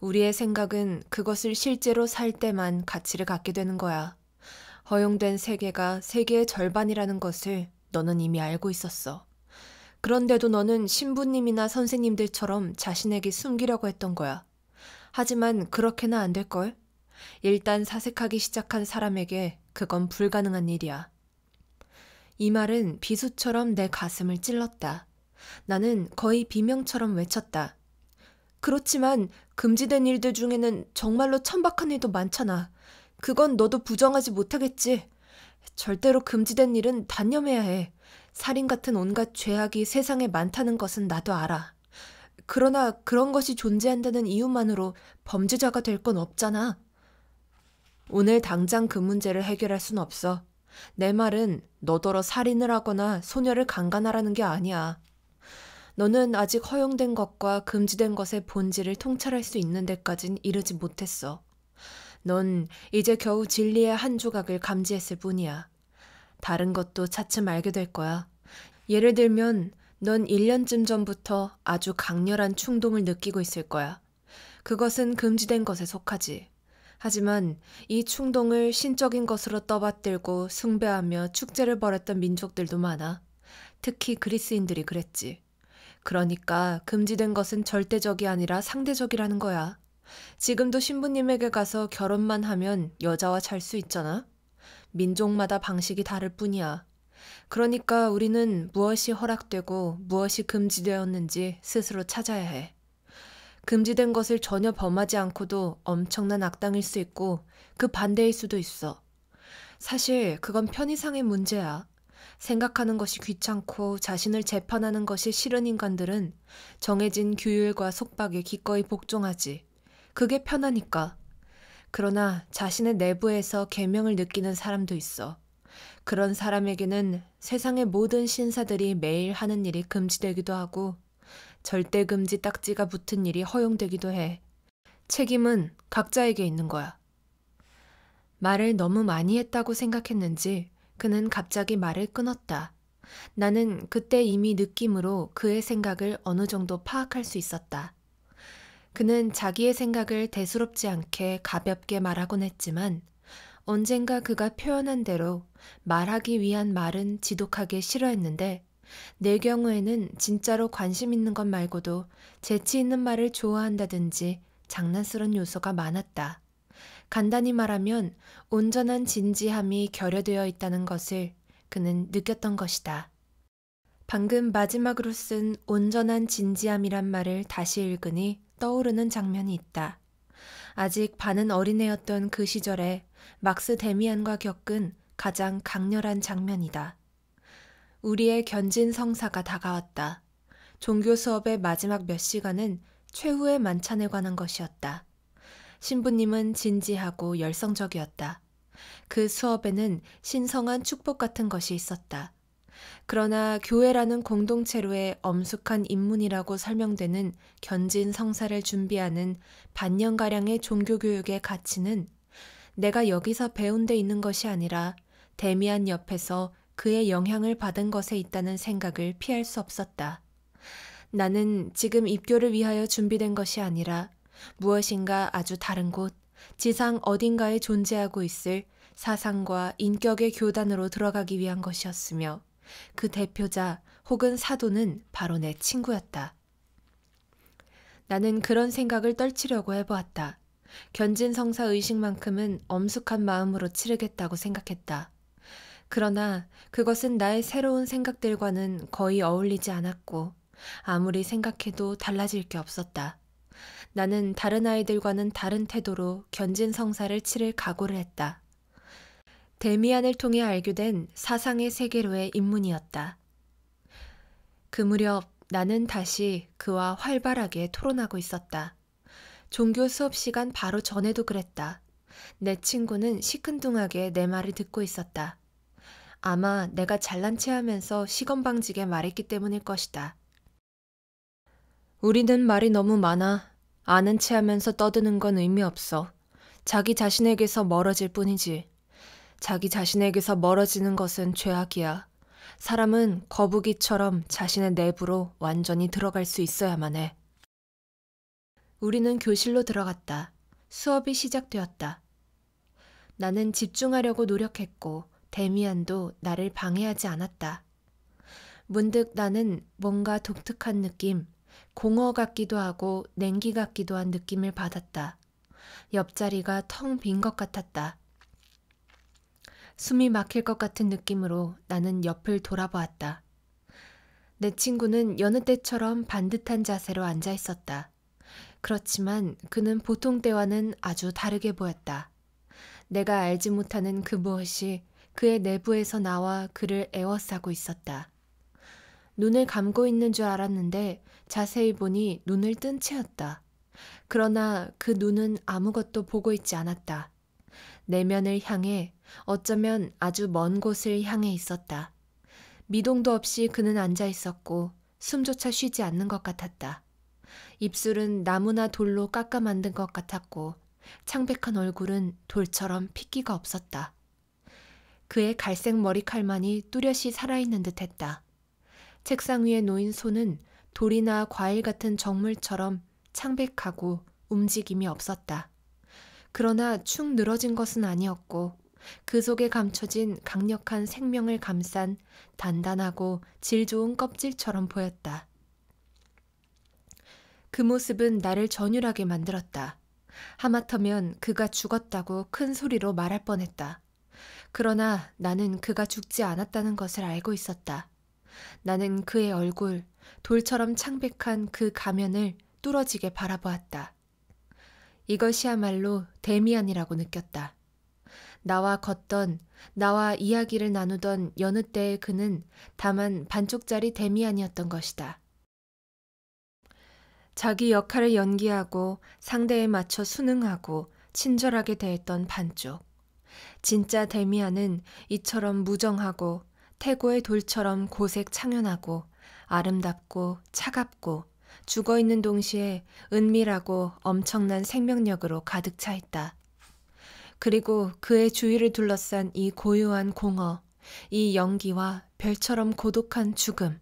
우리의 생각은 그것을 실제로 살 때만 가치를 갖게 되는 거야. 허용된 세계가 세계의 절반이라는 것을 너는 이미 알고 있었어. 그런데도 너는 신부님이나 선생님들처럼 자신에게 숨기려고 했던 거야. 하지만 그렇게는 안 될걸? 일단 사색하기 시작한 사람에게 그건 불가능한 일이야. 이 말은 비수처럼 내 가슴을 찔렀다. 나는 거의 비명처럼 외쳤다. 그렇지만 금지된 일들 중에는 정말로 천박한 일도 많잖아. 그건 너도 부정하지 못하겠지. 절대로 금지된 일은 단념해야 해. 살인 같은 온갖 죄악이 세상에 많다는 것은 나도 알아. 그러나 그런 것이 존재한다는 이유만으로 범죄자가 될 건 없잖아. 오늘 당장 그 문제를 해결할 순 없어. 내 말은 너더러 살인을 하거나 소녀를 강간하라는 게 아니야. 너는 아직 허용된 것과 금지된 것의 본질을 통찰할 수 있는 데까진 이르지 못했어. 넌 이제 겨우 진리의 한 조각을 감지했을 뿐이야. 다른 것도 차츰 알게 될 거야. 예를 들면 넌 1년쯤 전부터 아주 강렬한 충동을 느끼고 있을 거야. 그것은 금지된 것에 속하지. 하지만 이 충동을 신적인 것으로 떠받들고 숭배하며 축제를 벌였던 민족들도 많아. 특히 그리스인들이 그랬지. 그러니까 금지된 것은 절대적이 아니라 상대적이라는 거야. 지금도 신부님에게 가서 결혼만 하면 여자와 잘 수 있잖아. 민족마다 방식이 다를 뿐이야. 그러니까 우리는 무엇이 허락되고 무엇이 금지되었는지 스스로 찾아야 해. 금지된 것을 전혀 범하지 않고도 엄청난 악당일 수 있고 그 반대일 수도 있어. 사실 그건 편의상의 문제야. 생각하는 것이 귀찮고 자신을 재판하는 것이 싫은 인간들은 정해진 규율과 속박에 기꺼이 복종하지. 그게 편하니까. 그러나 자신의 내부에서 계명을 느끼는 사람도 있어. 그런 사람에게는 세상의 모든 신사들이 매일 하는 일이 금지되기도 하고 절대 금지 딱지가 붙은 일이 허용되기도 해. 책임은 각자에게 있는 거야. 말을 너무 많이 했다고 생각했는지 그는 갑자기 말을 끊었다. 나는 그때 이미 느낌으로 그의 생각을 어느 정도 파악할 수 있었다. 그는 자기의 생각을 대수롭지 않게 가볍게 말하곤 했지만 언젠가 그가 표현한 대로 말하기 위한 말은 지독하게 싫어했는데 내 경우에는 진짜로 관심 있는 것 말고도 재치 있는 말을 좋아한다든지 장난스런 요소가 많았다. 간단히 말하면 온전한 진지함이 결여되어 있다는 것을 그는 느꼈던 것이다. 방금 마지막으로 쓴 온전한 진지함이란 말을 다시 읽으니 떠오르는 장면이 있다. 아직 반은 어린애였던 그 시절에 막스 데미안과 겪은 가장 강렬한 장면이다. 우리의 견진 성사가 다가왔다. 종교 수업의 마지막 몇 시간은 최후의 만찬에 관한 것이었다. 신부님은 진지하고 열성적이었다. 그 수업에는 신성한 축복 같은 것이 있었다. 그러나 교회라는 공동체로의 엄숙한 입문이라고 설명되는 견진 성사를 준비하는 반년가량의 종교교육의 가치는 내가 여기서 배운 데 있는 것이 아니라 데미안 옆에서 그의 영향을 받은 것에 있다는 생각을 피할 수 없었다. 나는 지금 입교를 위하여 준비된 것이 아니라 무엇인가 아주 다른 곳, 지상 어딘가에 존재하고 있을 사상과 인격의 교단으로 들어가기 위한 것이었으며 그 대표자 혹은 사도는 바로 내 친구였다. 나는 그런 생각을 떨치려고 해보았다. 견진 성사 의식만큼은 엄숙한 마음으로 치르겠다고 생각했다. 그러나 그것은 나의 새로운 생각들과는 거의 어울리지 않았고 아무리 생각해도 달라질 게 없었다. 나는 다른 아이들과는 다른 태도로 견진 성사를 치를 각오를 했다. 데미안을 통해 알게 된 사상의 세계로의 입문이었다. 그 무렵 나는 다시 그와 활발하게 토론하고 있었다. 종교 수업 시간 바로 전에도 그랬다. 내 친구는 시큰둥하게 내 말을 듣고 있었다. 아마 내가 잘난 체 하면서 시건방지게 말했기 때문일 것이다. 우리는 말이 너무 많아. 아는 체 하면서 떠드는 건 의미 없어. 자기 자신에게서 멀어질 뿐이지. 자기 자신에게서 멀어지는 것은 죄악이야. 사람은 거북이처럼 자신의 내부로 완전히 들어갈 수 있어야만 해. 우리는 교실로 들어갔다. 수업이 시작되었다. 나는 집중하려고 노력했고 데미안도 나를 방해하지 않았다. 문득 나는 뭔가 독특한 느낌, 공허 같기도 하고 냉기 같기도 한 느낌을 받았다. 옆자리가 텅 빈 것 같았다. 숨이 막힐 것 같은 느낌으로 나는 옆을 돌아보았다. 내 친구는 여느 때처럼 반듯한 자세로 앉아 있었다. 그렇지만 그는 보통 때와는 아주 다르게 보였다. 내가 알지 못하는 그 무엇이 그의 내부에서 나와 그를 에워싸고 있었다. 눈을 감고 있는 줄 알았는데 자세히 보니 눈을 뜬 채였다. 그러나 그 눈은 아무것도 보고 있지 않았다. 내면을 향해 어쩌면 아주 먼 곳을 향해 있었다. 미동도 없이 그는 앉아 있었고 숨조차 쉬지 않는 것 같았다. 입술은 나무나 돌로 깎아 만든 것 같았고 창백한 얼굴은 돌처럼 핏기가 없었다. 그의 갈색 머리칼만이 뚜렷이 살아있는 듯 했다. 책상 위에 놓인 손은 돌이나 과일 같은 정물처럼 창백하고 움직임이 없었다. 그러나 축 늘어진 것은 아니었고 그 속에 감춰진 강력한 생명을 감싼 단단하고 질 좋은 껍질처럼 보였다. 그 모습은 나를 전율하게 만들었다. 하마터면 그가 죽었다고 큰 소리로 말할 뻔했다. 그러나 나는 그가 죽지 않았다는 것을 알고 있었다. 나는 그의 얼굴, 돌처럼 창백한 그 가면을 뚫어지게 바라보았다. 이것이야말로 데미안이라고 느꼈다. 나와 걷던, 나와 이야기를 나누던 여느 때의 그는 다만 반쪽짜리 데미안이었던 것이다. 자기 역할을 연기하고 상대에 맞춰 순응하고 친절하게 대했던 반쪽. 진짜 데미안은 이처럼 무정하고 태고의 돌처럼 고색 창연하고 아름답고 차갑고 죽어 있는 동시에 은밀하고 엄청난 생명력으로 가득 차 있다. 그리고 그의 주위를 둘러싼 이 고요한 공허, 이 연기와 별처럼 고독한 죽음.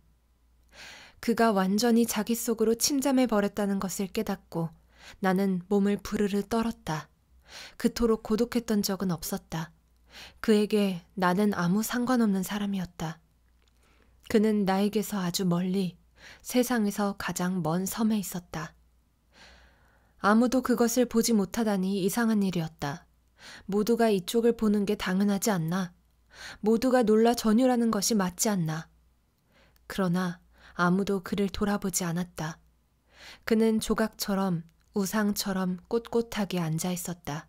그가 완전히 자기 속으로 침잠해 버렸다는 것을 깨닫고 나는 몸을 부르르 떨었다. 그토록 고독했던 적은 없었다. 그에게 나는 아무 상관없는 사람이었다. 그는 나에게서 아주 멀리 세상에서 가장 먼 섬에 있었다. 아무도 그것을 보지 못하다니 이상한 일이었다. 모두가 이쪽을 보는 게 당연하지 않나. 모두가 놀라 전율하는 것이 맞지 않나. 그러나 아무도 그를 돌아보지 않았다. 그는 조각처럼 우상처럼 꼿꼿하게 앉아 있었다.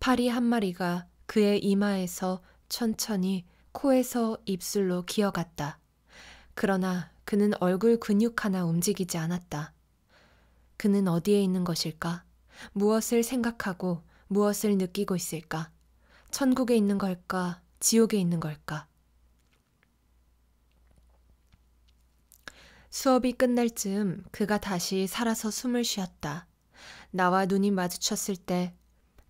파리 한 마리가 그의 이마에서 천천히 코에서 입술로 기어갔다. 그러나 그는 얼굴 근육 하나 움직이지 않았다. 그는 어디에 있는 것일까? 무엇을 생각하고 무엇을 느끼고 있을까? 천국에 있는 걸까? 지옥에 있는 걸까? 수업이 끝날 즈음 그가 다시 살아서 숨을 쉬었다. 나와 눈이 마주쳤을 때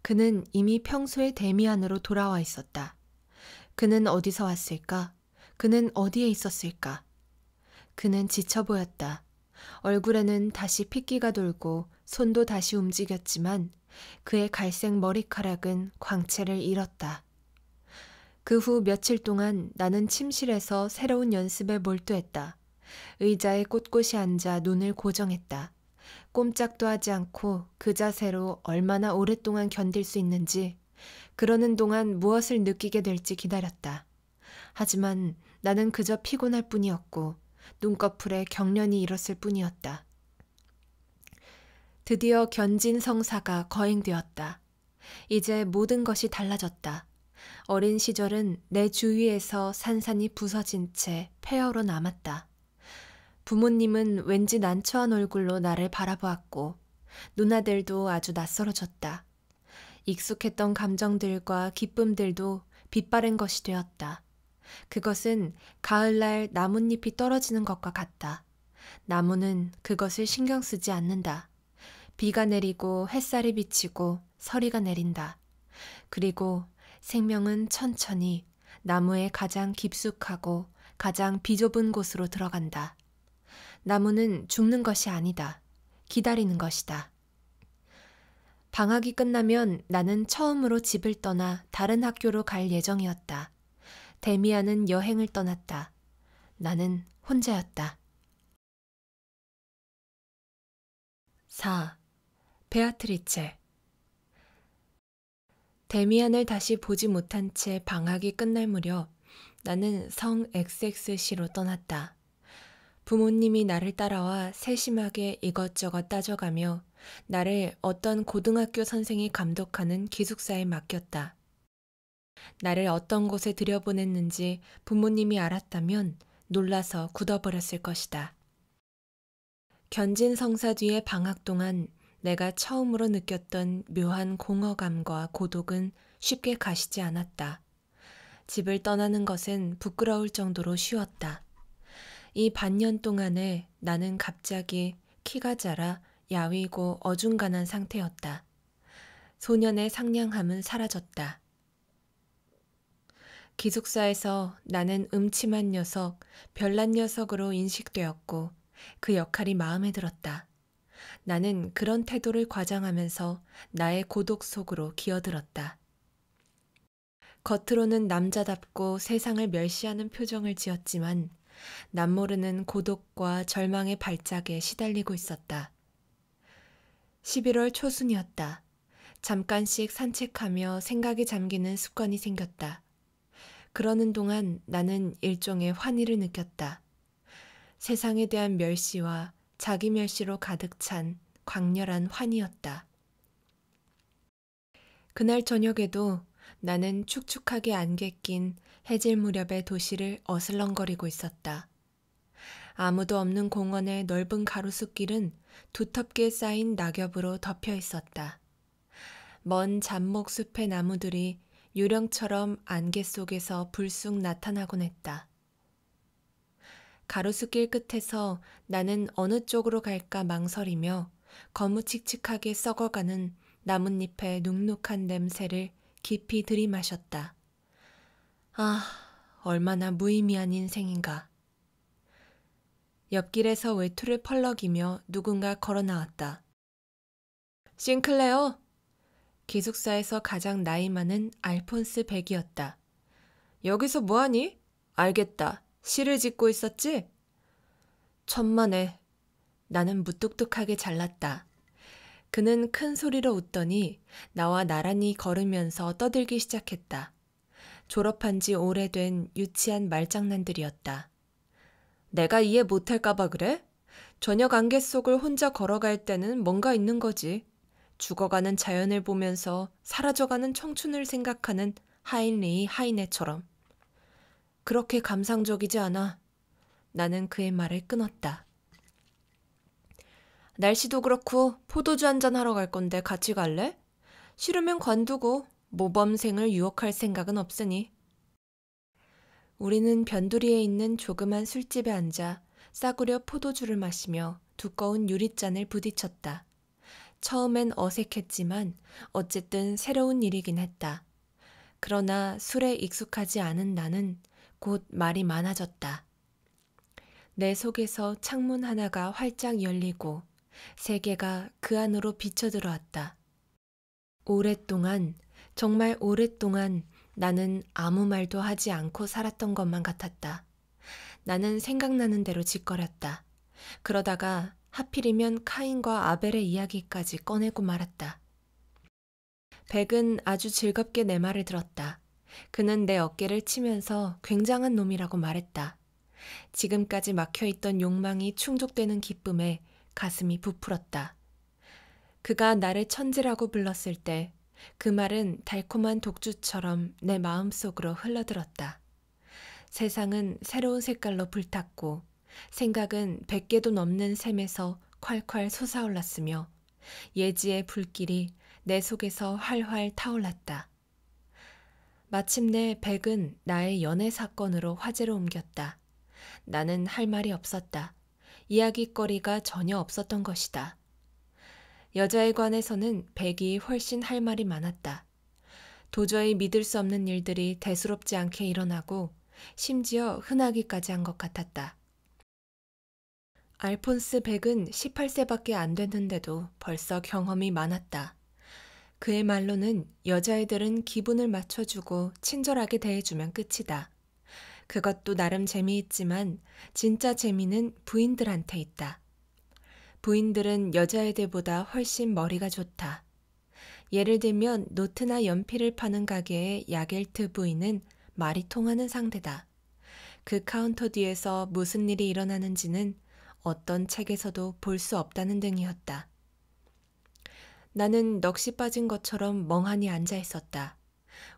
그는 이미 평소의 데미안으로 돌아와 있었다. 그는 어디서 왔을까? 그는 어디에 있었을까? 그는 지쳐 보였다. 얼굴에는 다시 핏기가 돌고 손도 다시 움직였지만 그의 갈색 머리카락은 광채를 잃었다. 그 후 며칠 동안 나는 침실에서 새로운 연습에 몰두했다. 의자에 꼿꼿이 앉아 눈을 고정했다. 꼼짝도 하지 않고 그 자세로 얼마나 오랫동안 견딜 수 있는지, 그러는 동안 무엇을 느끼게 될지 기다렸다. 하지만 나는 그저 피곤할 뿐이었고, 눈꺼풀에 경련이 일었을 뿐이었다. 드디어 견진 성사가 거행되었다. 이제 모든 것이 달라졌다. 어린 시절은 내 주위에서 산산이 부서진 채 폐허로 남았다. 부모님은 왠지 난처한 얼굴로 나를 바라보았고, 누나들도 아주 낯설어졌다. 익숙했던 감정들과 기쁨들도 빛바랜 것이 되었다. 그것은 가을날 나뭇잎이 떨어지는 것과 같다. 나무는 그것을 신경 쓰지 않는다. 비가 내리고 햇살이 비치고 서리가 내린다. 그리고 생명은 천천히 나무의 가장 깊숙하고 가장 비좁은 곳으로 들어간다. 나무는 죽는 것이 아니다. 기다리는 것이다. 방학이 끝나면 나는 처음으로 집을 떠나 다른 학교로 갈 예정이었다. 데미안은 여행을 떠났다. 나는 혼자였다. 4. 베아트리체 데미안을 다시 보지 못한 채 방학이 끝날 무렵 나는 성 XXC로 떠났다. 부모님이 나를 따라와 세심하게 이것저것 따져가며 나를 어떤 고등학교 선생이 감독하는 기숙사에 맡겼다. 나를 어떤 곳에 들여보냈는지 부모님이 알았다면 놀라서 굳어버렸을 것이다. 견진 성사 뒤에 방학 동안 내가 처음으로 느꼈던 묘한 공허감과 고독은 쉽게 가시지 않았다. 집을 떠나는 것은 부끄러울 정도로 쉬웠다. 이 반년 동안에 나는 갑자기 키가 자라 야위고 어중간한 상태였다. 소년의 상냥함은 사라졌다. 기숙사에서 나는 음침한 녀석, 별난 녀석으로 인식되었고 그 역할이 마음에 들었다. 나는 그런 태도를 과장하면서 나의 고독 속으로 기어들었다. 겉으로는 남자답고 세상을 멸시하는 표정을 지었지만 남모르는 고독과 절망의 발작에 시달리고 있었다. 11월 초순이었다. 잠깐씩 산책하며 생각이 잠기는 습관이 생겼다. 그러는 동안 나는 일종의 환희를 느꼈다. 세상에 대한 멸시와 자기 멸시로 가득 찬 광렬한 환이었다. 그날 저녁에도 나는 축축하게 안개 낀 해질 무렵의 도시를 어슬렁거리고 있었다. 아무도 없는 공원의 넓은 가로수길은 두텁게 쌓인 낙엽으로 덮여 있었다. 먼 잡목 숲의 나무들이 유령처럼 안개 속에서 불쑥 나타나곤 했다. 가로수길 끝에서 나는 어느 쪽으로 갈까 망설이며 거무칙칙하게 썩어가는 나뭇잎의 눅눅한 냄새를 깊이 들이마셨다. 아, 얼마나 무의미한 인생인가. 옆길에서 외투를 펄럭이며 누군가 걸어 나왔다. 싱클레어! 기숙사에서 가장 나이 많은 알폰스 백이었다. 여기서 뭐하니? 알겠다. 시를 짓고 있었지? 천만에. 나는 무뚝뚝하게 잘랐다. 그는 큰 소리로 웃더니 나와 나란히 걸으면서 떠들기 시작했다. 졸업한 지 오래된 유치한 말장난들이었다. 내가 이해 못할까봐 그래? 저녁 안계 속을 혼자 걸어갈 때는 뭔가 있는 거지. 죽어가는 자연을 보면서 사라져가는 청춘을 생각하는 하인리히 하이네처럼. 그렇게 감상적이지 않아. 나는 그의 말을 끊었다. 날씨도 그렇고 포도주 한 잔 하러 갈 건데 같이 갈래? 싫으면 관두고 모범생을 유혹할 생각은 없으니. 우리는 변두리에 있는 조그만 술집에 앉아 싸구려 포도주를 마시며 두꺼운 유리잔을 부딪혔다. 처음엔 어색했지만 어쨌든 새로운 일이긴 했다. 그러나 술에 익숙하지 않은 나는 곧 말이 많아졌다. 내 속에서 창문 하나가 활짝 열리고 세계가 그 안으로 비쳐 들어왔다. 오랫동안, 정말 오랫동안 나는 아무 말도 하지 않고 살았던 것만 같았다. 나는 생각나는 대로 짓거렸다. 그러다가 하필이면 카인과 아벨의 이야기까지 꺼내고 말았다. 백은 아주 즐겁게 내 말을 들었다. 그는 내 어깨를 치면서 굉장한 놈이라고 말했다. 지금까지 막혀있던 욕망이 충족되는 기쁨에 가슴이 부풀었다. 그가 나를 천지라고 불렀을 때 그 말은 달콤한 독주처럼 내 마음속으로 흘러들었다. 세상은 새로운 색깔로 불탔고 생각은 100개도 넘는 셈에서 콸콸 솟아올랐으며 예지의 불길이 내 속에서 활활 타올랐다. 마침내 백은 나의 연애 사건으로 화제로 옮겼다. 나는 할 말이 없었다. 이야기거리가 전혀 없었던 것이다. 여자에 관해서는 백이 훨씬 할 말이 많았다. 도저히 믿을 수 없는 일들이 대수롭지 않게 일어나고 심지어 흔하기까지 한 것 같았다. 알폰스 백은 18세밖에 안 됐는데도 벌써 경험이 많았다. 그의 말로는 여자애들은 기분을 맞춰주고 친절하게 대해주면 끝이다. 그것도 나름 재미있지만 진짜 재미는 부인들한테 있다. 부인들은 여자애들보다 훨씬 머리가 좋다. 예를 들면 노트나 연필을 파는 가게의 야겔트 부인은 말이 통하는 상대다. 그 카운터 뒤에서 무슨 일이 일어나는지는 어떤 책에서도 볼 수 없다는 등이었다. 나는 넋이 빠진 것처럼 멍하니 앉아 있었다.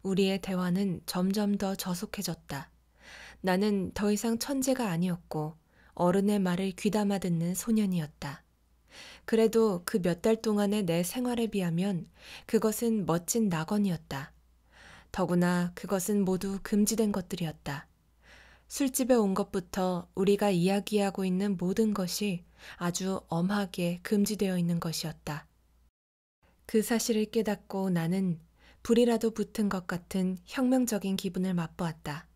우리의 대화는 점점 더 저속해졌다. 나는 더 이상 천재가 아니었고 어른의 말을 귀담아 듣는 소년이었다. 그래도 그 몇 달 동안의 내 생활에 비하면 그것은 멋진 낙원이었다. 더구나 그것은 모두 금지된 것들이었다. 술집에 온 것부터 우리가 이야기하고 있는 모든 것이 아주 엄하게 금지되어 있는 것이었다. 그 사실을 깨닫고 나는 불이라도 붙은 것 같은 혁명적인 기분을 맛보았다.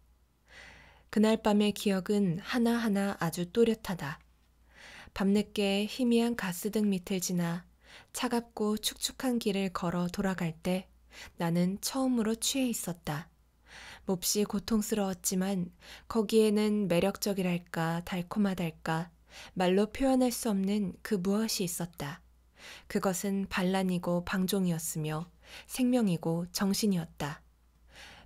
그날 밤의 기억은 하나하나 아주 또렷하다. 밤늦게 희미한 가스등 밑을 지나 차갑고 축축한 길을 걸어 돌아갈 때 나는 처음으로 취해 있었다. 몹시 고통스러웠지만 거기에는 매력적이랄까 달콤하달까 말로 표현할 수 없는 그 무엇이 있었다. 그것은 반란이고 방종이었으며 생명이고 정신이었다.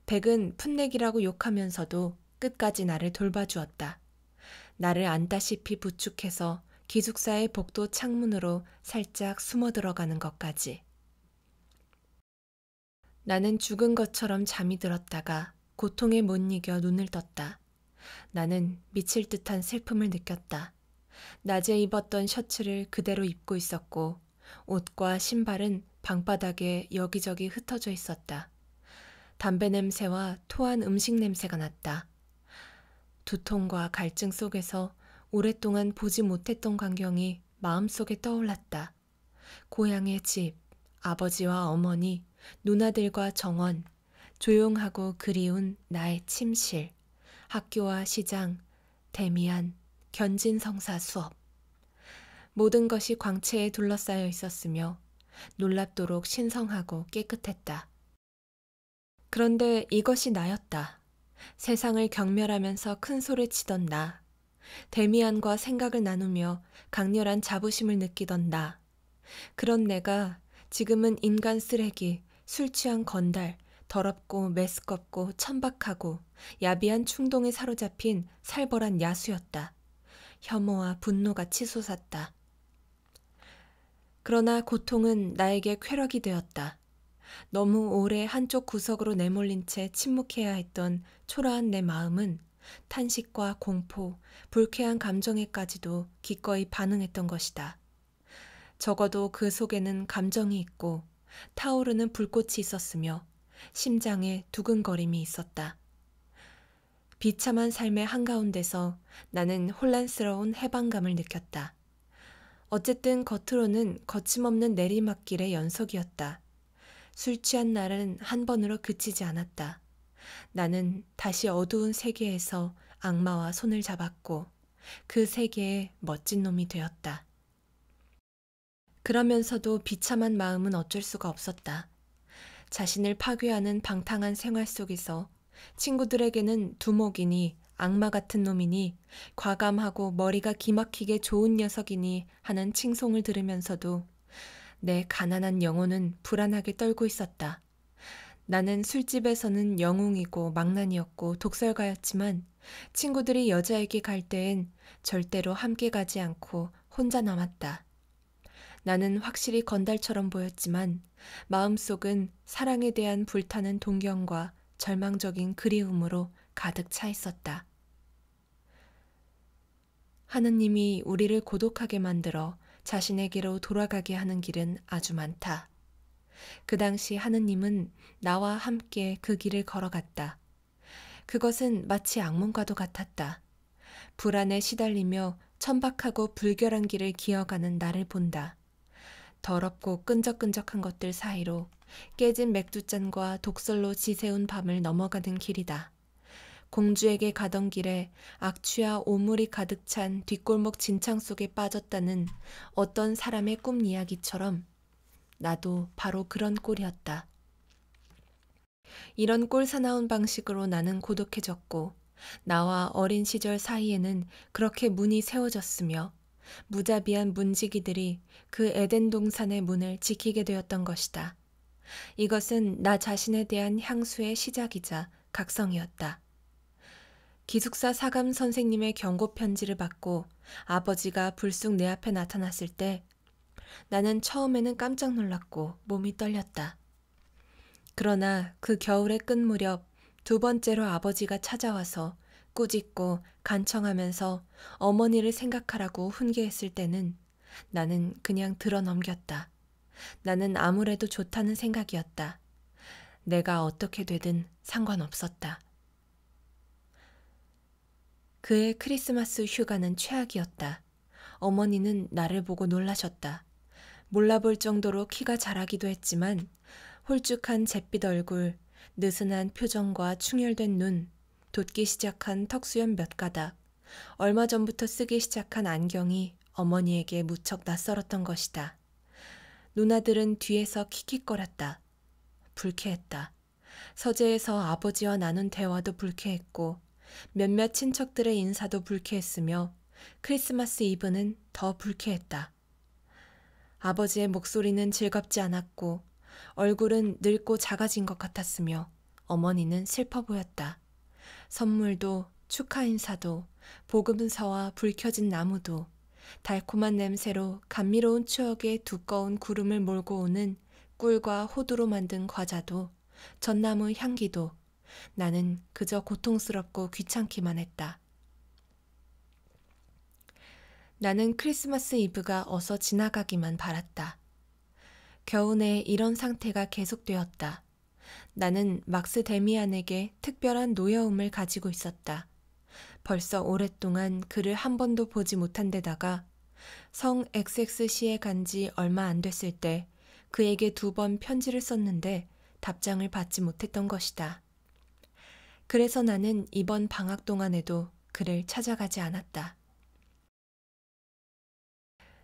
백은 풋내기라고 욕하면서도 끝까지 나를 돌봐주었다. 나를 안다시피 부축해서 기숙사의 복도 창문으로 살짝 숨어 들어가는 것까지. 나는 죽은 것처럼 잠이 들었다가 고통에 못 이겨 눈을 떴다. 나는 미칠 듯한 슬픔을 느꼈다. 낮에 입었던 셔츠를 그대로 입고 있었고 옷과 신발은 방바닥에 여기저기 흩어져 있었다. 담배 냄새와 토한 음식 냄새가 났다. 두통과 갈증 속에서 오랫동안 보지 못했던 광경이 마음속에 떠올랐다. 고향의 집, 아버지와 어머니, 누나들과 정원, 조용하고 그리운 나의 침실, 학교와 시장, 데미안, 견진성사 수업. 모든 것이 광채에 둘러싸여 있었으며 놀랍도록 신성하고 깨끗했다. 그런데 이것이 나였다. 세상을 경멸하면서 큰 소리치던 나. 데미안과 생각을 나누며 강렬한 자부심을 느끼던 나. 그런 내가 지금은 인간 쓰레기, 술 취한 건달, 더럽고 메스껍고 천박하고 야비한 충동에 사로잡힌 살벌한 야수였다. 혐오와 분노가 치솟았다. 그러나 고통은 나에게 쾌락이 되었다. 너무 오래 한쪽 구석으로 내몰린 채 침묵해야 했던 초라한 내 마음은 탄식과 공포, 불쾌한 감정에까지도 기꺼이 반응했던 것이다. 적어도 그 속에는 감정이 있고 타오르는 불꽃이 있었으며 심장에 두근거림이 있었다. 비참한 삶의 한가운데서 나는 혼란스러운 해방감을 느꼈다. 어쨌든 겉으로는 거침없는 내리막길의 연속이었다. 술 취한 날은 한 번으로 그치지 않았다. 나는 다시 어두운 세계에서 악마와 손을 잡았고 그 세계의 멋진 놈이 되었다. 그러면서도 비참한 마음은 어쩔 수가 없었다. 자신을 파괴하는 방탕한 생활 속에서 친구들에게는 두목이니 악마 같은 놈이니 과감하고 머리가 기막히게 좋은 녀석이니 하는 칭송을 들으면서도 내 가난한 영혼은 불안하게 떨고 있었다. 나는 술집에서는 영웅이고 망난이었고 독설가였지만 친구들이 여자에게 갈 때엔 절대로 함께 가지 않고 혼자 남았다. 나는 확실히 건달처럼 보였지만 마음속은 사랑에 대한 불타는 동경과 절망적인 그리움으로 가득 차 있었다. 하느님이 우리를 고독하게 만들어 자신에게로 돌아가게 하는 길은 아주 많다. 그 당시 하느님은 나와 함께 그 길을 걸어갔다. 그것은 마치 악몽과도 같았다. 불안에 시달리며 천박하고 불결한 길을 기어가는 나를 본다. 더럽고 끈적끈적한 것들 사이로 깨진 맥주잔과 독설로 지새운 밤을 넘어가는 길이다. 공주에게 가던 길에 악취와 오물이 가득 찬 뒷골목 진창 속에 빠졌다는 어떤 사람의 꿈 이야기처럼 나도 바로 그런 꼴이었다. 이런 꼴 사나운 방식으로 나는 고독해졌고 나와 어린 시절 사이에는 그렇게 문이 세워졌으며 무자비한 문지기들이 그 에덴 동산의 문을 지키게 되었던 것이다. 이것은 나 자신에 대한 향수의 시작이자 각성이었다. 기숙사 사감 선생님의 경고 편지를 받고 아버지가 불쑥 내 앞에 나타났을 때 나는 처음에는 깜짝 놀랐고 몸이 떨렸다. 그러나 그 겨울의 끝 무렵 두 번째로 아버지가 찾아와서 꾸짖고 간청하면서 어머니를 생각하라고 훈계했을 때는 나는 그냥 들어 넘겼다. 나는 아무래도 좋다는 생각이었다. 내가 어떻게 되든 상관없었다. 그의 크리스마스 휴가는 최악이었다. 어머니는 나를 보고 놀라셨다. 몰라볼 정도로 키가 자라기도 했지만 홀쭉한 잿빛 얼굴, 느슨한 표정과 충혈된 눈, 돋기 시작한 턱수염 몇 가닥, 얼마 전부터 쓰기 시작한 안경이 어머니에게 무척 낯설었던 것이다. 누나들은 뒤에서 킥킥거렸다. 불쾌했다. 서재에서 아버지와 나눈 대화도 불쾌했고 몇몇 친척들의 인사도 불쾌했으며 크리스마스 이브는 더 불쾌했다. 아버지의 목소리는 즐겁지 않았고 얼굴은 늙고 작아진 것 같았으며 어머니는 슬퍼 보였다. 선물도 축하 인사도 보금서와 불 켜진 나무도 달콤한 냄새로 감미로운 추억의 두꺼운 구름을 몰고 오는 꿀과 호두로 만든 과자도 전나무 향기도 나는 그저 고통스럽고 귀찮기만 했다. 나는 크리스마스 이브가 어서 지나가기만 바랐다. 겨우내 이런 상태가 계속되었다. 나는 막스 데미안에게 특별한 노여움을 가지고 있었다. 벌써 오랫동안 그를 한 번도 보지 못한 데다가 성 XXC에 간 지 얼마 안 됐을 때 그에게 두 번 편지를 썼는데 답장을 받지 못했던 것이다. 그래서 나는 이번 방학 동안에도 그를 찾아가지 않았다.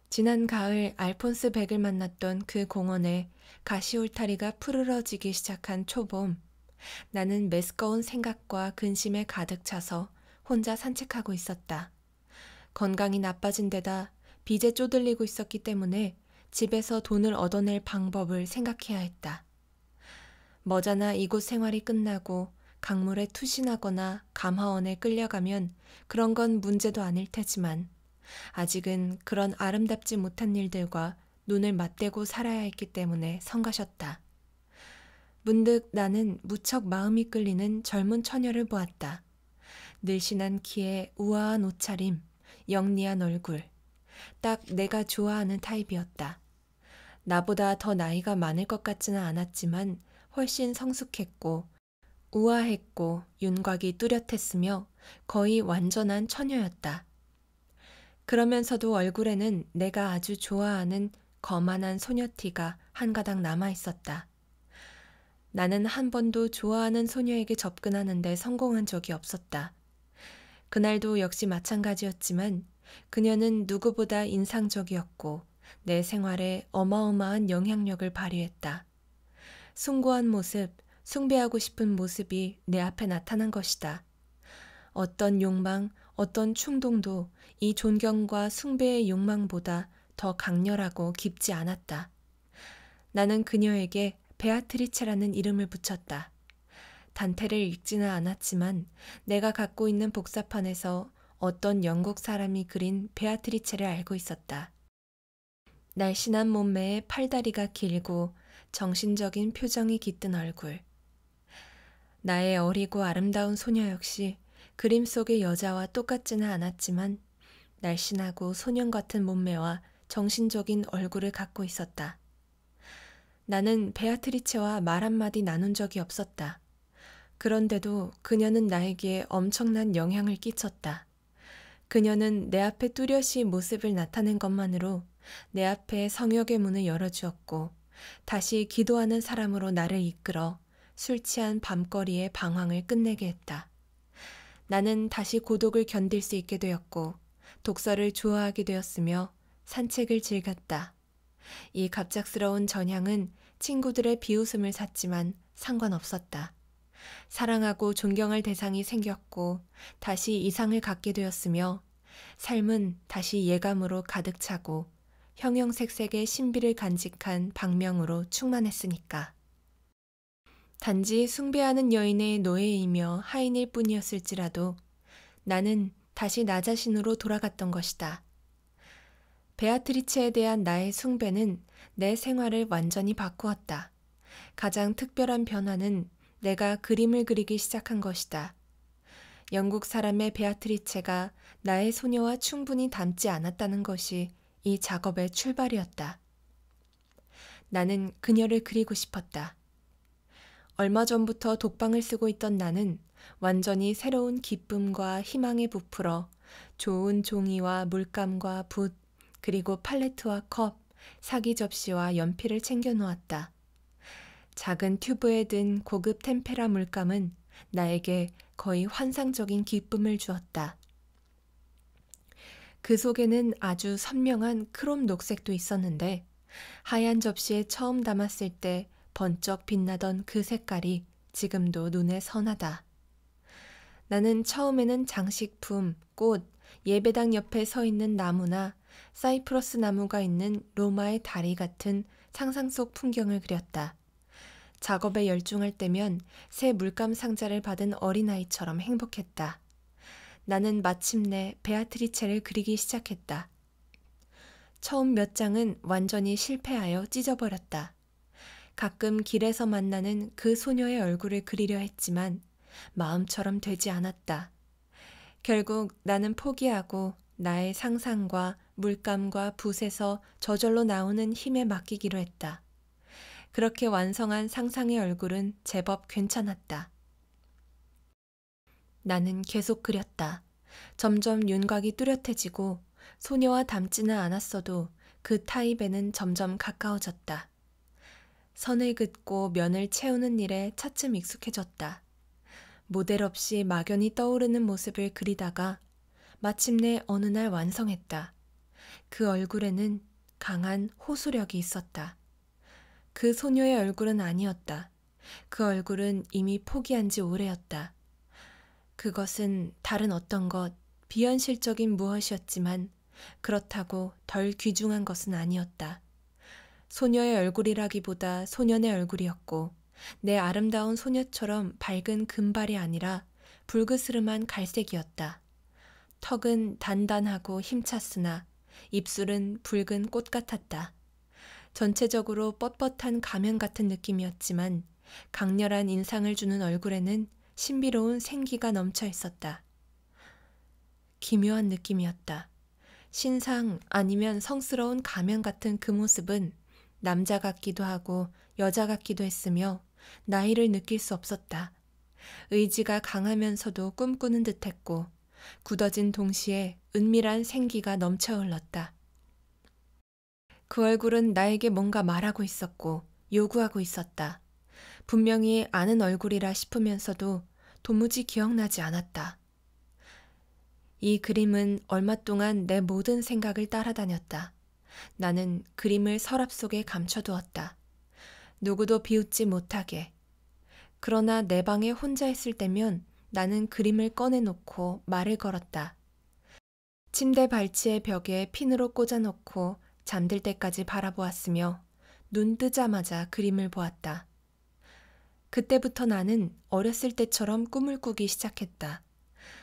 지난 가을 알폰스 백을 만났던 그 공원에 가시울타리가 푸르러지기 시작한 초봄, 나는 메스꺼운 생각과 근심에 가득 차서 혼자 산책하고 있었다. 건강이 나빠진 데다 빚에 쪼들리고 있었기 때문에 집에서 돈을 얻어낼 방법을 생각해야 했다. 머자나 이곳 생활이 끝나고 강물에 투신하거나 감화원에 끌려가면 그런 건 문제도 아닐 테지만 아직은 그런 아름답지 못한 일들과 눈을 맞대고 살아야 했기 때문에 성가셨다. 문득 나는 무척 마음이 끌리는 젊은 처녀를 보았다. 늘씬한 키에 우아한 옷차림, 영리한 얼굴. 딱 내가 좋아하는 타입이었다. 나보다 더 나이가 많을 것 같지는 않았지만 훨씬 성숙했고 우아했고 윤곽이 뚜렷했으며 거의 완전한 처녀였다. 그러면서도 얼굴에는 내가 아주 좋아하는 거만한 소녀티가 한 가닥 남아 있었다. 나는 한 번도 좋아하는 소녀에게 접근하는데 성공한 적이 없었다. 그날도 역시 마찬가지였지만 그녀는 누구보다 인상적이었고 내 생활에 어마어마한 영향력을 발휘했다. 숭고한 모습, 숭배하고 싶은 모습이 내 앞에 나타난 것이다. 어떤 욕망, 어떤 충동도 이 존경과 숭배의 욕망보다 더 강렬하고 깊지 않았다. 나는 그녀에게 베아트리체라는 이름을 붙였다. 단테를 읽지는 않았지만 내가 갖고 있는 복사판에서 어떤 영국 사람이 그린 베아트리체를 알고 있었다. 날씬한 몸매에 팔다리가 길고 정신적인 표정이 깃든 얼굴. 나의 어리고 아름다운 소녀 역시 그림 속의 여자와 똑같지는 않았지만 날씬하고 소년 같은 몸매와 정신적인 얼굴을 갖고 있었다. 나는 베아트리체와 말 한마디 나눈 적이 없었다. 그런데도 그녀는 나에게 엄청난 영향을 끼쳤다. 그녀는 내 앞에 뚜렷이 모습을 나타낸 것만으로 내 앞에 성역의 문을 열어주었고 다시 기도하는 사람으로 나를 이끌어 술 취한 밤거리의 방황을 끝내게 했다. 나는 다시 고독을 견딜 수 있게 되었고 독서를 좋아하게 되었으며 산책을 즐겼다. 이 갑작스러운 전향은 친구들의 비웃음을 샀지만 상관없었다. 사랑하고 존경할 대상이 생겼고 다시 이상을 갖게 되었으며 삶은 다시 예감으로 가득 차고 형형색색의 신비를 간직한 방명으로 충만했으니까. 단지 숭배하는 여인의 노예이며 하인일 뿐이었을지라도 나는 다시 나 자신으로 돌아갔던 것이다. 베아트리체에 대한 나의 숭배는 내 생활을 완전히 바꾸었다. 가장 특별한 변화는 내가 그림을 그리기 시작한 것이다. 영국 사람의 베아트리체가 나의 소녀와 충분히 닮지 않았다는 것이 이 작업의 출발이었다. 나는 그녀를 그리고 싶었다. 얼마 전부터 독방을 쓰고 있던 나는 완전히 새로운 기쁨과 희망에 부풀어 좋은 종이와 물감과 붓, 그리고 팔레트와 컵, 사기 접시와 연필을 챙겨 놓았다. 작은 튜브에 든 고급 템페라 물감은 나에게 거의 환상적인 기쁨을 주었다. 그 속에는 아주 선명한 크롬 녹색도 있었는데 하얀 접시에 처음 담았을 때 번쩍 빛나던 그 색깔이 지금도 눈에 선하다. 나는 처음에는 장식품, 꽃, 예배당 옆에 서 있는 나무나 사이프러스 나무가 있는 로마의 다리 같은 상상 속 풍경을 그렸다. 작업에 열중할 때면 새 물감 상자를 받은 어린아이처럼 행복했다. 나는 마침내 베아트리체를 그리기 시작했다. 처음 몇 장은 완전히 실패하여 찢어버렸다. 가끔 길에서 만나는 그 소녀의 얼굴을 그리려 했지만 마음처럼 되지 않았다. 결국 나는 포기하고 나의 상상과 물감과 붓에서 저절로 나오는 힘에 맡기기로 했다. 그렇게 완성한 상상의 얼굴은 제법 괜찮았다. 나는 계속 그렸다. 점점 윤곽이 뚜렷해지고 소녀와 닮지는 않았어도 그 타입에는 점점 가까워졌다. 선을 긋고 면을 채우는 일에 차츰 익숙해졌다. 모델 없이 막연히 떠오르는 모습을 그리다가 마침내 어느 날 완성했다. 그 얼굴에는 강한 호소력이 있었다. 그 소녀의 얼굴은 아니었다. 그 얼굴은 이미 포기한 지 오래였다. 그것은 다른 어떤 것, 비현실적인 무엇이었지만 그렇다고 덜 귀중한 것은 아니었다. 소녀의 얼굴이라기보다 소년의 얼굴이었고 내 아름다운 소녀처럼 밝은 금발이 아니라 붉그스름한 갈색이었다. 턱은 단단하고 힘찼으나 입술은 붉은 꽃 같았다. 전체적으로 뻣뻣한 가면 같은 느낌이었지만 강렬한 인상을 주는 얼굴에는 신비로운 생기가 넘쳐 있었다. 기묘한 느낌이었다. 신상 아니면 성스러운 가면 같은 그 모습은 남자 같기도 하고 여자 같기도 했으며 나이를 느낄 수 없었다. 의지가 강하면서도 꿈꾸는 듯했고 굳어진 동시에 은밀한 생기가 넘쳐 흘렀다. 그 얼굴은 나에게 뭔가 말하고 있었고 요구하고 있었다. 분명히 아는 얼굴이라 싶으면서도 도무지 기억나지 않았다. 이 그림은 얼마 동안 내 모든 생각을 따라다녔다. 나는 그림을 서랍 속에 감춰두었다. 누구도 비웃지 못하게. 그러나 내 방에 혼자 있을 때면 나는 그림을 꺼내놓고 말을 걸었다. 침대 발치의 벽에 핀으로 꽂아놓고 잠들 때까지 바라보았으며 눈 뜨자마자 그림을 보았다. 그때부터 나는 어렸을 때처럼 꿈을 꾸기 시작했다.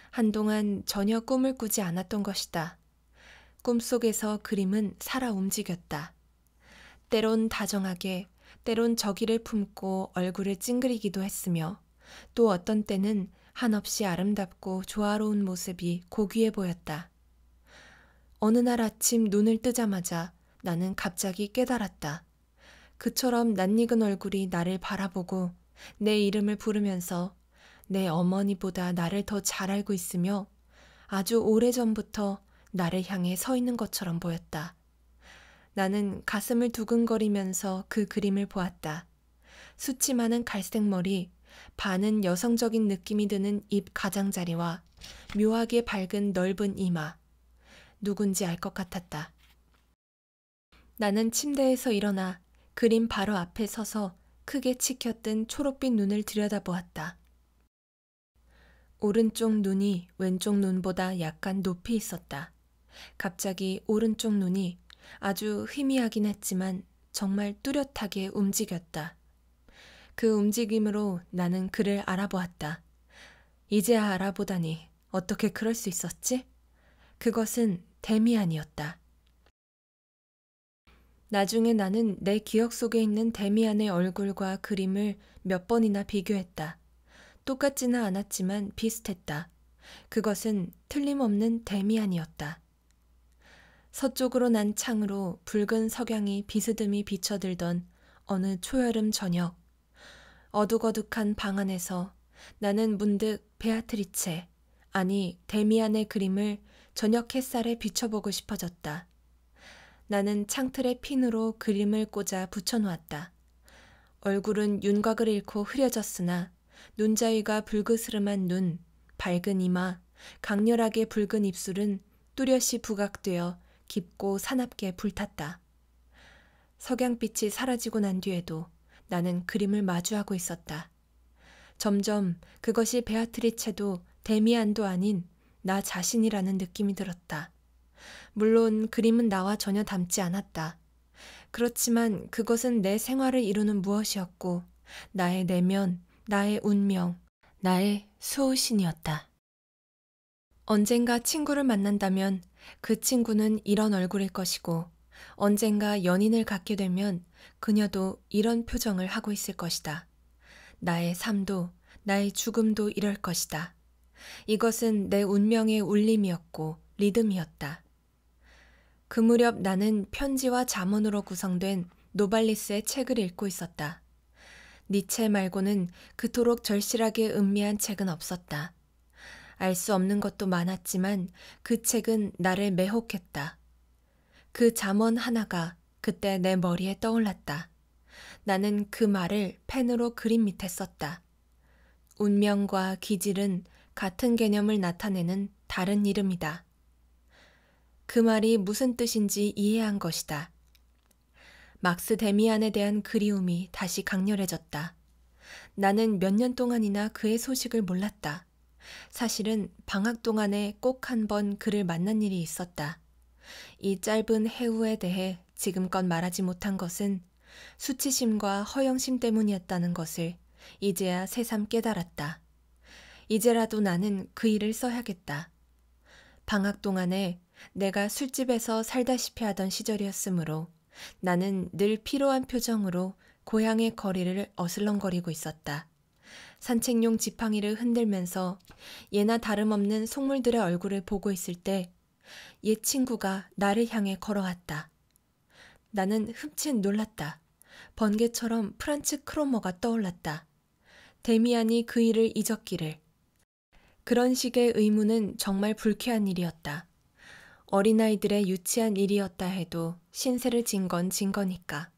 한동안 전혀 꿈을 꾸지 않았던 것이다. 꿈속에서 그림은 살아 움직였다. 때론 다정하게, 때론 저기를 품고 얼굴을 찡그리기도 했으며, 또 어떤 때는 한없이 아름답고 조화로운 모습이 고귀해 보였다. 어느 날 아침 눈을 뜨자마자 나는 갑자기 깨달았다. 그처럼 낯익은 얼굴이 나를 바라보고 내 이름을 부르면서 내 어머니보다 나를 더 잘 알고 있으며 아주 오래전부터 나를 향해 서 있는 것처럼 보였다. 나는 가슴을 두근거리면서 그 그림을 보았다. 수치 많은 갈색 머리, 반은 여성적인 느낌이 드는 입 가장자리와 묘하게 밝은 넓은 이마. 누군지 알 것 같았다. 나는 침대에서 일어나 그림 바로 앞에 서서 크게 치켰던 초록빛 눈을 들여다보았다. 오른쪽 눈이 왼쪽 눈보다 약간 높이 있었다. 갑자기 오른쪽 눈이 아주 희미하긴 했지만 정말 뚜렷하게 움직였다. 그 움직임으로 나는 그를 알아보았다. 이제야 알아보다니 어떻게 그럴 수 있었지? 그것은 데미안이었다. 나중에 나는 내 기억 속에 있는 데미안의 얼굴과 그림을 몇 번이나 비교했다. 똑같지는 않았지만 비슷했다. 그것은 틀림없는 데미안이었다. 서쪽으로 난 창으로 붉은 석양이 비스듬히 비쳐들던 어느 초여름 저녁, 어둑어둑한 방 안에서 나는 문득 베아트리체, 아니 데미안의 그림을 저녁 햇살에 비춰보고 싶어졌다. 나는 창틀에 핀으로 그림을 꽂아 붙여놓았다. 얼굴은 윤곽을 잃고 흐려졌으나 눈자위가 붉그스름한 눈, 밝은 이마, 강렬하게 붉은 입술은 뚜렷이 부각되어 깊고 사납게 불탔다. 석양빛이 사라지고 난 뒤에도 나는 그림을 마주하고 있었다. 점점 그것이 베아트리체도 데미안도 아닌 나 자신이라는 느낌이 들었다. 물론 그림은 나와 전혀 닮지 않았다. 그렇지만 그것은 내 생활을 이루는 무엇이었고, 나의 내면, 나의 운명, 나의 수호신이었다. 언젠가 친구를 만난다면 그 친구는 이런 얼굴일 것이고 언젠가 연인을 갖게 되면 그녀도 이런 표정을 하고 있을 것이다. 나의 삶도 나의 죽음도 이럴 것이다. 이것은 내 운명의 울림이었고 리듬이었다. 그 무렵 나는 편지와 자문으로 구성된 노발리스의 책을 읽고 있었다. 니체 말고는 그토록 절실하게 음미한 책은 없었다. 알수 없는 것도 많았지만 그 책은 나를 매혹했다. 그 잠언 하나가 그때 내 머리에 떠올랐다. 나는 그 말을 펜으로 그림 밑에 썼다. 운명과 기질은 같은 개념을 나타내는 다른 이름이다. 그 말이 무슨 뜻인지 이해한 것이다. 막스 데미안에 대한 그리움이 다시 강렬해졌다. 나는 몇 년 동안이나 그의 소식을 몰랐다. 사실은 방학 동안에 꼭 한 번 그를 만난 일이 있었다. 이 짧은 해우에 대해 지금껏 말하지 못한 것은 수치심과 허영심 때문이었다는 것을 이제야 새삼 깨달았다. 이제라도 나는 그 일을 써야겠다. 방학 동안에 내가 술집에서 살다시피 하던 시절이었으므로 나는 늘 피로한 표정으로 고향의 거리를 어슬렁거리고 있었다. 산책용 지팡이를 흔들면서 예나 다름없는 속물들의 얼굴을 보고 있을 때 옛 친구가 나를 향해 걸어왔다. 나는 흠칫 놀랐다. 번개처럼 프란츠 크로머가 떠올랐다. 데미안이 그 일을 잊었기를. 그런 식의 의문은 정말 불쾌한 일이었다. 어린아이들의 유치한 일이었다 해도 신세를 진 건진 진 거니까.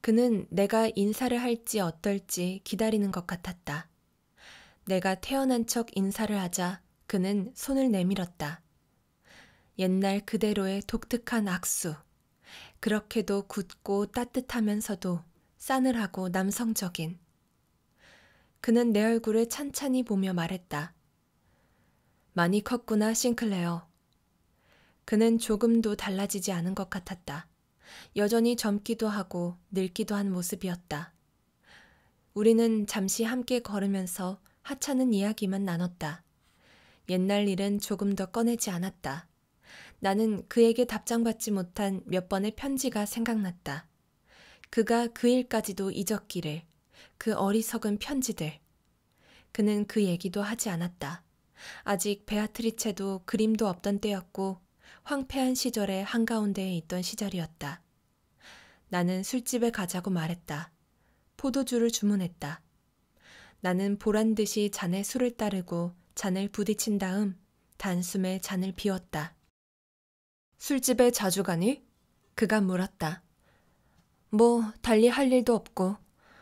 그는 내가 인사를 할지 어떨지 기다리는 것 같았다. 내가 태어난 척 인사를 하자 그는 손을 내밀었다. 옛날 그대로의 독특한 악수. 그렇게도 굳고 따뜻하면서도 싸늘하고 남성적인. 그는 내 얼굴을 찬찬히 보며 말했다. 많이 컸구나, 싱클레어. 그는 조금도 달라지지 않은 것 같았다. 여전히 젊기도 하고 늙기도 한 모습이었다. 우리는 잠시 함께 걸으면서 하찮은 이야기만 나눴다. 옛날 일은 조금 더 꺼내지 않았다. 나는 그에게 답장받지 못한 몇 번의 편지가 생각났다. 그가 그 일까지도 잊었기를, 그 어리석은 편지들. 그는 그 얘기도 하지 않았다. 아직 베아트리체도 그림도 없던 때였고 황폐한 시절의 한가운데에 있던 시절이었다. 나는 술집에 가자고 말했다. 포도주를 주문했다. 나는 보란 듯이 잔에 술을 따르고 잔을 부딪힌 다음 단숨에 잔을 비웠다. 술집에 자주 가니? 그가 물었다. 뭐, 달리 할 일도 없고,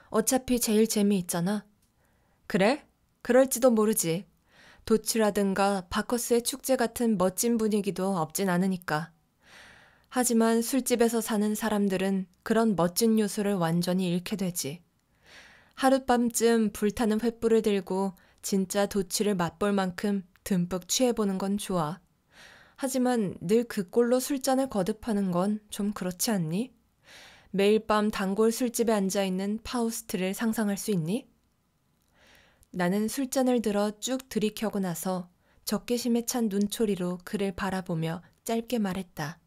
어차피 제일 재미있잖아. 그래? 그럴지도 모르지. 도치라든가 바커스의 축제 같은 멋진 분위기도 없진 않으니까. 하지만 술집에서 사는 사람들은 그런 멋진 요소를 완전히 잃게 되지. 하룻밤쯤 불타는 횃불을 들고 진짜 도치를 맛볼 만큼 듬뿍 취해보는 건 좋아. 하지만 늘 그 꼴로 술잔을 거듭하는 건 좀 그렇지 않니? 매일 밤 단골 술집에 앉아있는 파우스트를 상상할 수 있니? 나는 술잔을 들어 쭉 들이켜고 나서 적개심에 찬 눈초리로 그를 바라보며 짧게 말했다.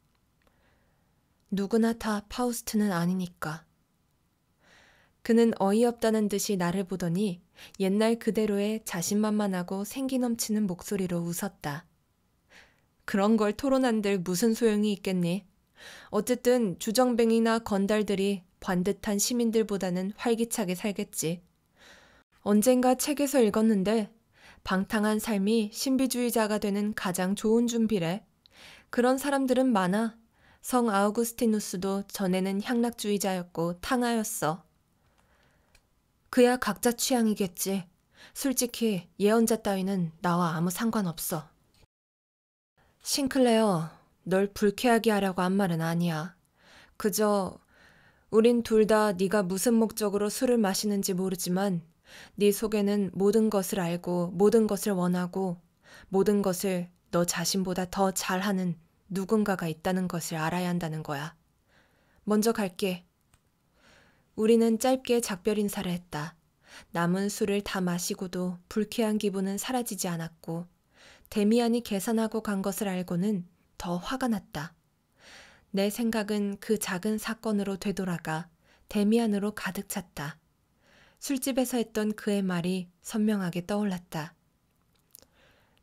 누구나 다 파우스트는 아니니까. 그는 어이없다는 듯이 나를 보더니 옛날 그대로의 자신만만하고 생기 넘치는 목소리로 웃었다. 그런 걸 토론한들 무슨 소용이 있겠니? 어쨌든 주정뱅이나 건달들이 반듯한 시민들보다는 활기차게 살겠지. 언젠가 책에서 읽었는데 방탕한 삶이 신비주의자가 되는 가장 좋은 준비래. 그런 사람들은 많아. 성 아우구스티누스도 전에는 향락주의자였고 탕하였어. 그야 각자 취향이겠지. 솔직히 예언자 따위는 나와 아무 상관없어. 싱클레어, 널 불쾌하게 하려고 한 말은 아니야. 그저 우린 둘 다 네가 무슨 목적으로 술을 마시는지 모르지만 네 속에는 모든 것을 알고 모든 것을 원하고 모든 것을 너 자신보다 더 잘하는 누군가가 있다는 것을 알아야 한다는 거야. 먼저 갈게. 우리는 짧게 작별 인사를 했다. 남은 술을 다 마시고도 불쾌한 기분은 사라지지 않았고 데미안이 계산하고 간 것을 알고는 더 화가 났다. 내 생각은 그 작은 사건으로 되돌아가 데미안으로 가득 찼다. 술집에서 했던 그의 말이 선명하게 떠올랐다.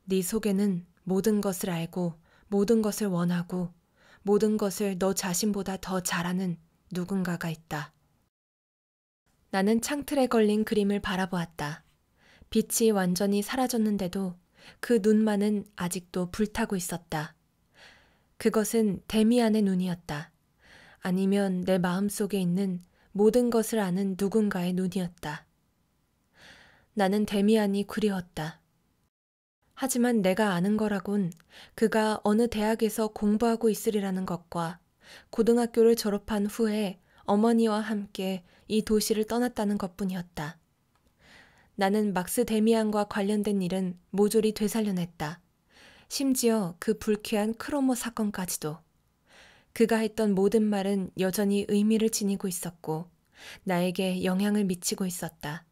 네 속에는 모든 것을 알고 모든 것을 원하고 모든 것을 너 자신보다 더 잘하는 누군가가 있다. 나는 창틀에 걸린 그림을 바라보았다. 빛이 완전히 사라졌는데도 그 눈만은 아직도 불타고 있었다. 그것은 데미안의 눈이었다. 아니면 내 마음 속에 있는 모든 것을 아는 누군가의 눈이었다. 나는 데미안이 그리웠다. 하지만 내가 아는 거라곤 그가 어느 대학에서 공부하고 있으리라는 것과 고등학교를 졸업한 후에 어머니와 함께 이 도시를 떠났다는 것뿐이었다. 나는 막스 데미안과 관련된 일은 모조리 되살려냈다. 심지어 그 불쾌한 크로모 사건까지도. 그가 했던 모든 말은 여전히 의미를 지니고 있었고 나에게 영향을 미치고 있었다.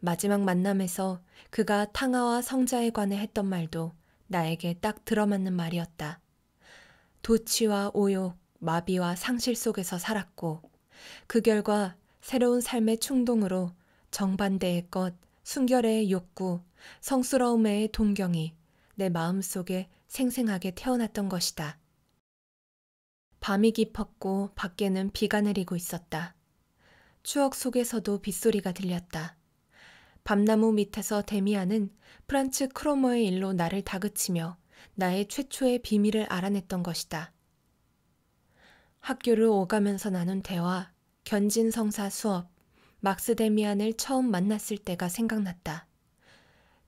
마지막 만남에서 그가 탕아와 성자에 관해 했던 말도 나에게 딱 들어맞는 말이었다. 도치와 오욕, 마비와 상실 속에서 살았고 그 결과 새로운 삶의 충동으로 정반대의 것, 순결의 욕구, 성스러움의 동경이 내 마음속에 생생하게 태어났던 것이다. 밤이 깊었고 밖에는 비가 내리고 있었다. 추억 속에서도 빗소리가 들렸다. 밤나무 밑에서 데미안은 프란츠 크로머의 일로 나를 다그치며 나의 최초의 비밀을 알아냈던 것이다. 학교를 오가면서 나눈 대화, 견진성사 수업, 막스 데미안을 처음 만났을 때가 생각났다.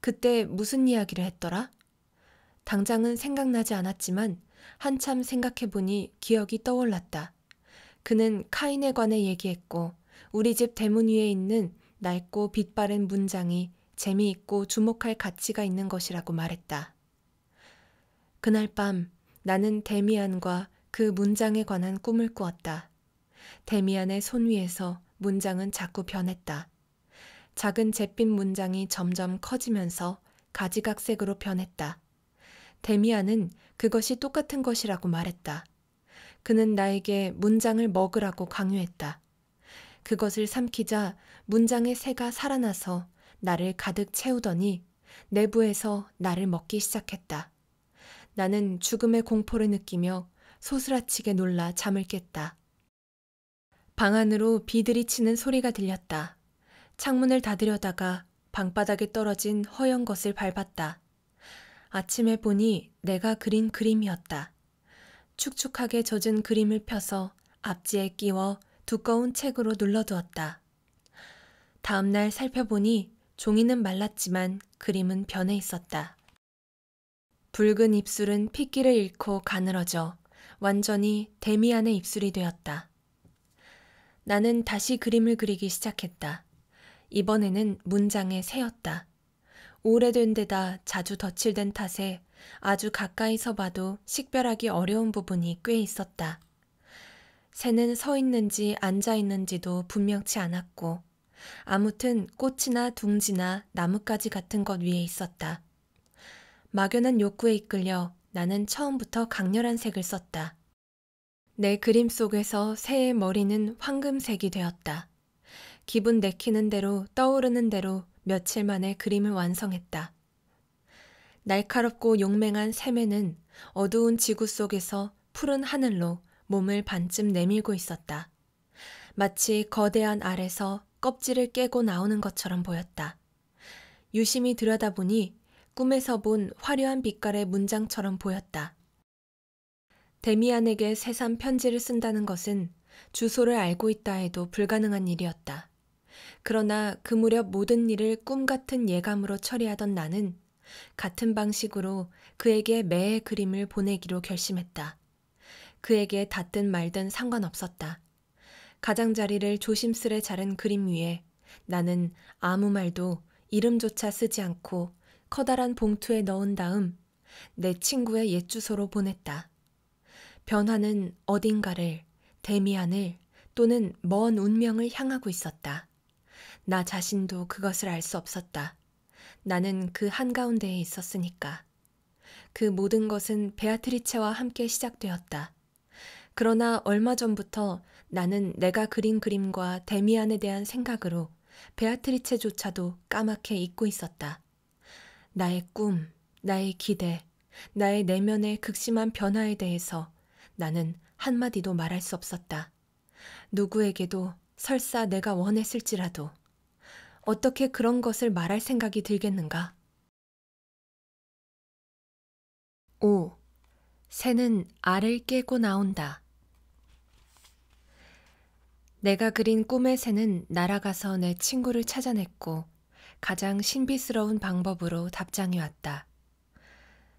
그때 무슨 이야기를 했더라? 당장은 생각나지 않았지만 한참 생각해보니 기억이 떠올랐다. 그는 카인에 관해 얘기했고 우리 집 대문 위에 있는 낡고 빛바랜 문장이 재미있고 주목할 가치가 있는 것이라고 말했다. 그날 밤 나는 데미안과 그 문장에 관한 꿈을 꾸었다. 데미안의 손 위에서 문장은 자꾸 변했다. 작은 잿빛 문장이 점점 커지면서 가지각색으로 변했다. 데미안은 그것이 똑같은 것이라고 말했다. 그는 나에게 문장을 먹으라고 강요했다. 그것을 삼키자 문장의 새가 살아나서 나를 가득 채우더니 내부에서 나를 먹기 시작했다. 나는 죽음의 공포를 느끼며 소스라치게 놀라 잠을 깼다. 방 안으로 비들이 치는 소리가 들렸다. 창문을 닫으려다가 방바닥에 떨어진 허연 것을 밟았다. 아침에 보니 내가 그린 그림이었다. 축축하게 젖은 그림을 펴서 앞지에 끼워 두꺼운 책으로 눌러두었다. 다음날 살펴보니 종이는 말랐지만 그림은 변해 있었다. 붉은 입술은 핏기를 잃고 가늘어져 완전히 데미안의 입술이 되었다. 나는 다시 그림을 그리기 시작했다. 이번에는 문장에 새였다. 오래된 데다 자주 덧칠된 탓에 아주 가까이서 봐도 식별하기 어려운 부분이 꽤 있었다. 새는 서 있는지 앉아 있는지도 분명치 않았고, 아무튼 꽃이나 둥지나 나뭇가지 같은 것 위에 있었다. 막연한 욕구에 이끌려 나는 처음부터 강렬한 색을 썼다. 내 그림 속에서 새의 머리는 황금색이 되었다. 기분 내키는 대로 떠오르는 대로 며칠 만에 그림을 완성했다. 날카롭고 용맹한 세매는 어두운 지구 속에서 푸른 하늘로 몸을 반쯤 내밀고 있었다. 마치 거대한 알에서 껍질을 깨고 나오는 것처럼 보였다. 유심히 들여다보니 꿈에서 본 화려한 빛깔의 문장처럼 보였다. 데미안에게 새삼 편지를 쓴다는 것은 주소를 알고 있다 해도 불가능한 일이었다. 그러나 그 무렵 모든 일을 꿈 같은 예감으로 처리하던 나는 같은 방식으로 그에게 매의 그림을 보내기로 결심했다. 그에게 닿든 말든 상관없었다. 가장자리를 조심스레 자른 그림 위에 나는 아무 말도 이름조차 쓰지 않고 커다란 봉투에 넣은 다음 내 친구의 옛 주소로 보냈다. 변화는 어딘가를, 데미안을 또는 먼 운명을 향하고 있었다. 나 자신도 그것을 알 수 없었다. 나는 그 한가운데에 있었으니까. 그 모든 것은 베아트리체와 함께 시작되었다. 그러나 얼마 전부터 나는 내가 그린 그림과 데미안에 대한 생각으로 베아트리체조차도 까맣게 잊고 있었다. 나의 꿈, 나의 기대, 나의 내면의 극심한 변화에 대해서 나는 한마디도 말할 수 없었다. 누구에게도 설사 내가 원했을지라도 어떻게 그런 것을 말할 생각이 들겠는가? 5. 새는 알을 깨고 나온다. 내가 그린 꿈의 새는 날아가서 내 친구를 찾아냈고 가장 신비스러운 방법으로 답장이 왔다.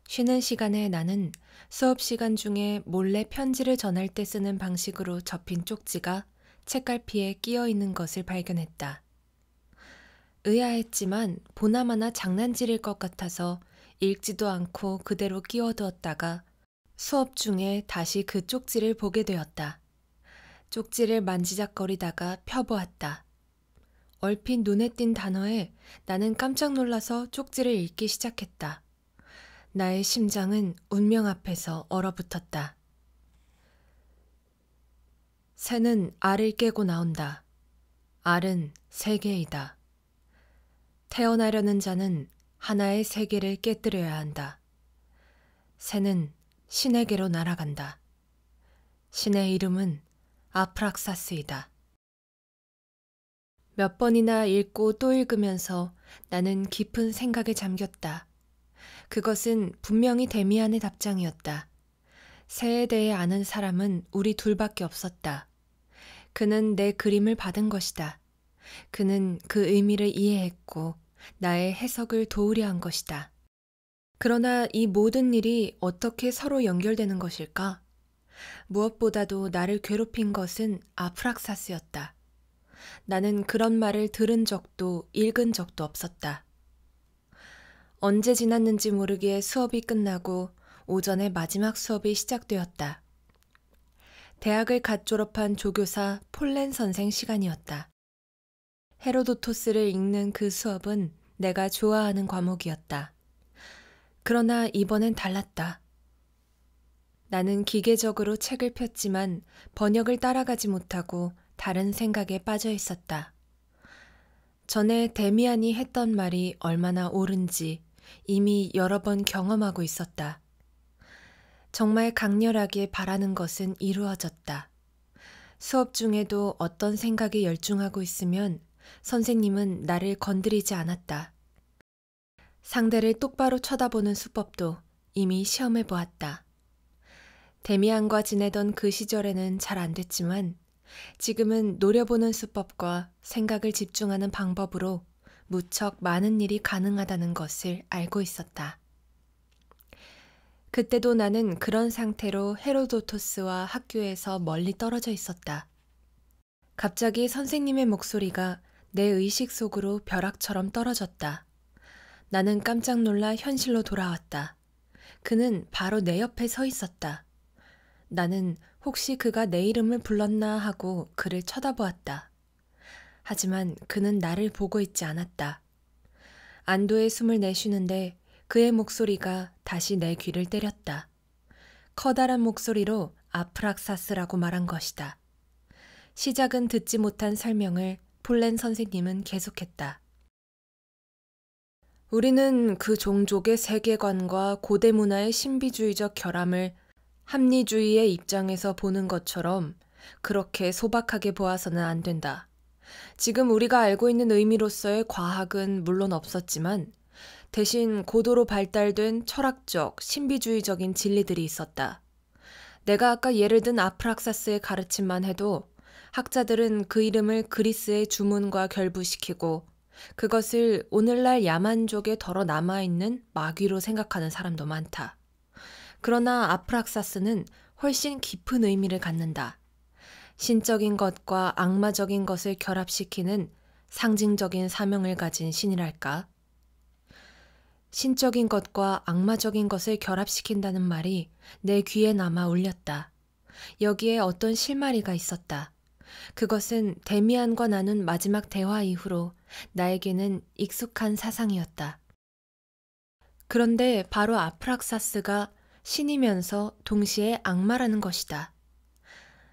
쉬는 시간에 나는 수업 시간 중에 몰래 편지를 전할 때 쓰는 방식으로 접힌 쪽지가 책갈피에 끼어 있는 것을 발견했다. 의아했지만 보나마나 장난질일 것 같아서 읽지도 않고 그대로 끼워두었다가 수업 중에 다시 그 쪽지를 보게 되었다. 쪽지를 만지작거리다가 펴보았다. 얼핏 눈에 띈 단어에 나는 깜짝 놀라서 쪽지를 읽기 시작했다. 나의 심장은 운명 앞에서 얼어붙었다. 새는 알을 깨고 나온다. 알은 세계이다. 태어나려는 자는 하나의 세계를 깨뜨려야 한다. 새는 신에게로 날아간다. 신의 이름은 아프락사스이다. 몇 번이나 읽고 또 읽으면서 나는 깊은 생각에 잠겼다. 그것은 분명히 데미안의 답장이었다. 새에 대해 아는 사람은 우리 둘밖에 없었다. 그는 내 그림을 받은 것이다. 그는 그 의미를 이해했고 나의 해석을 도우려 한 것이다. 그러나 이 모든 일이 어떻게 서로 연결되는 것일까? 무엇보다도 나를 괴롭힌 것은 아프락사스였다. 나는 그런 말을 들은 적도 읽은 적도 없었다. 언제 지났는지 모르게 수업이 끝나고 오전에 마지막 수업이 시작되었다. 대학을 갓 졸업한 조교사 폴렌 선생 시간이었다. 헤로도토스를 읽는 그 수업은 내가 좋아하는 과목이었다. 그러나 이번엔 달랐다. 나는 기계적으로 책을 폈지만 번역을 따라가지 못하고 다른 생각에 빠져 있었다. 전에 데미안이 했던 말이 얼마나 옳은지 이미 여러 번 경험하고 있었다. 정말 강렬하게 바라는 것은 이루어졌다. 수업 중에도 어떤 생각에 열중하고 있으면 선생님은 나를 건드리지 않았다. 상대를 똑바로 쳐다보는 수법도 이미 시험해 보았다. 데미안과 지내던 그 시절에는 잘 안 됐지만 지금은 노려보는 수법과 생각을 집중하는 방법으로 무척 많은 일이 가능하다는 것을 알고 있었다. 그때도 나는 그런 상태로 헤로도토스와 학교에서 멀리 떨어져 있었다. 갑자기 선생님의 목소리가 내 의식 속으로 벼락처럼 떨어졌다. 나는 깜짝 놀라 현실로 돌아왔다. 그는 바로 내 옆에 서 있었다. 나는 혹시 그가 내 이름을 불렀나 하고 그를 쳐다보았다. 하지만 그는 나를 보고 있지 않았다. 안도의 숨을 내쉬는데 그의 목소리가 다시 내 귀를 때렸다. 커다란 목소리로 아프락사스라고 말한 것이다. 시작은 듣지 못한 설명을 폴렌 선생님은 계속했다. 우리는 그 종족의 세계관과 고대 문화의 신비주의적 결함을 합리주의의 입장에서 보는 것처럼 그렇게 소박하게 보아서는 안 된다. 지금 우리가 알고 있는 의미로서의 과학은 물론 없었지만 대신 고도로 발달된 철학적, 신비주의적인 진리들이 있었다. 내가 아까 예를 든 아프락사스의 가르침만 해도 학자들은 그 이름을 그리스의 주문과 결부시키고 그것을 오늘날 야만족에 덜어 남아있는 마귀로 생각하는 사람도 많다. 그러나 아프락사스는 훨씬 깊은 의미를 갖는다. 신적인 것과 악마적인 것을 결합시키는 상징적인 사명을 가진 신이랄까? 신적인 것과 악마적인 것을 결합시킨다는 말이 내 귀에 남아 울렸다. 여기에 어떤 실마리가 있었다. 그것은 데미안과 나눈 마지막 대화 이후로 나에게는 익숙한 사상이었다. 그런데 바로 아프락사스가 신이면서 동시에 악마라는 것이다.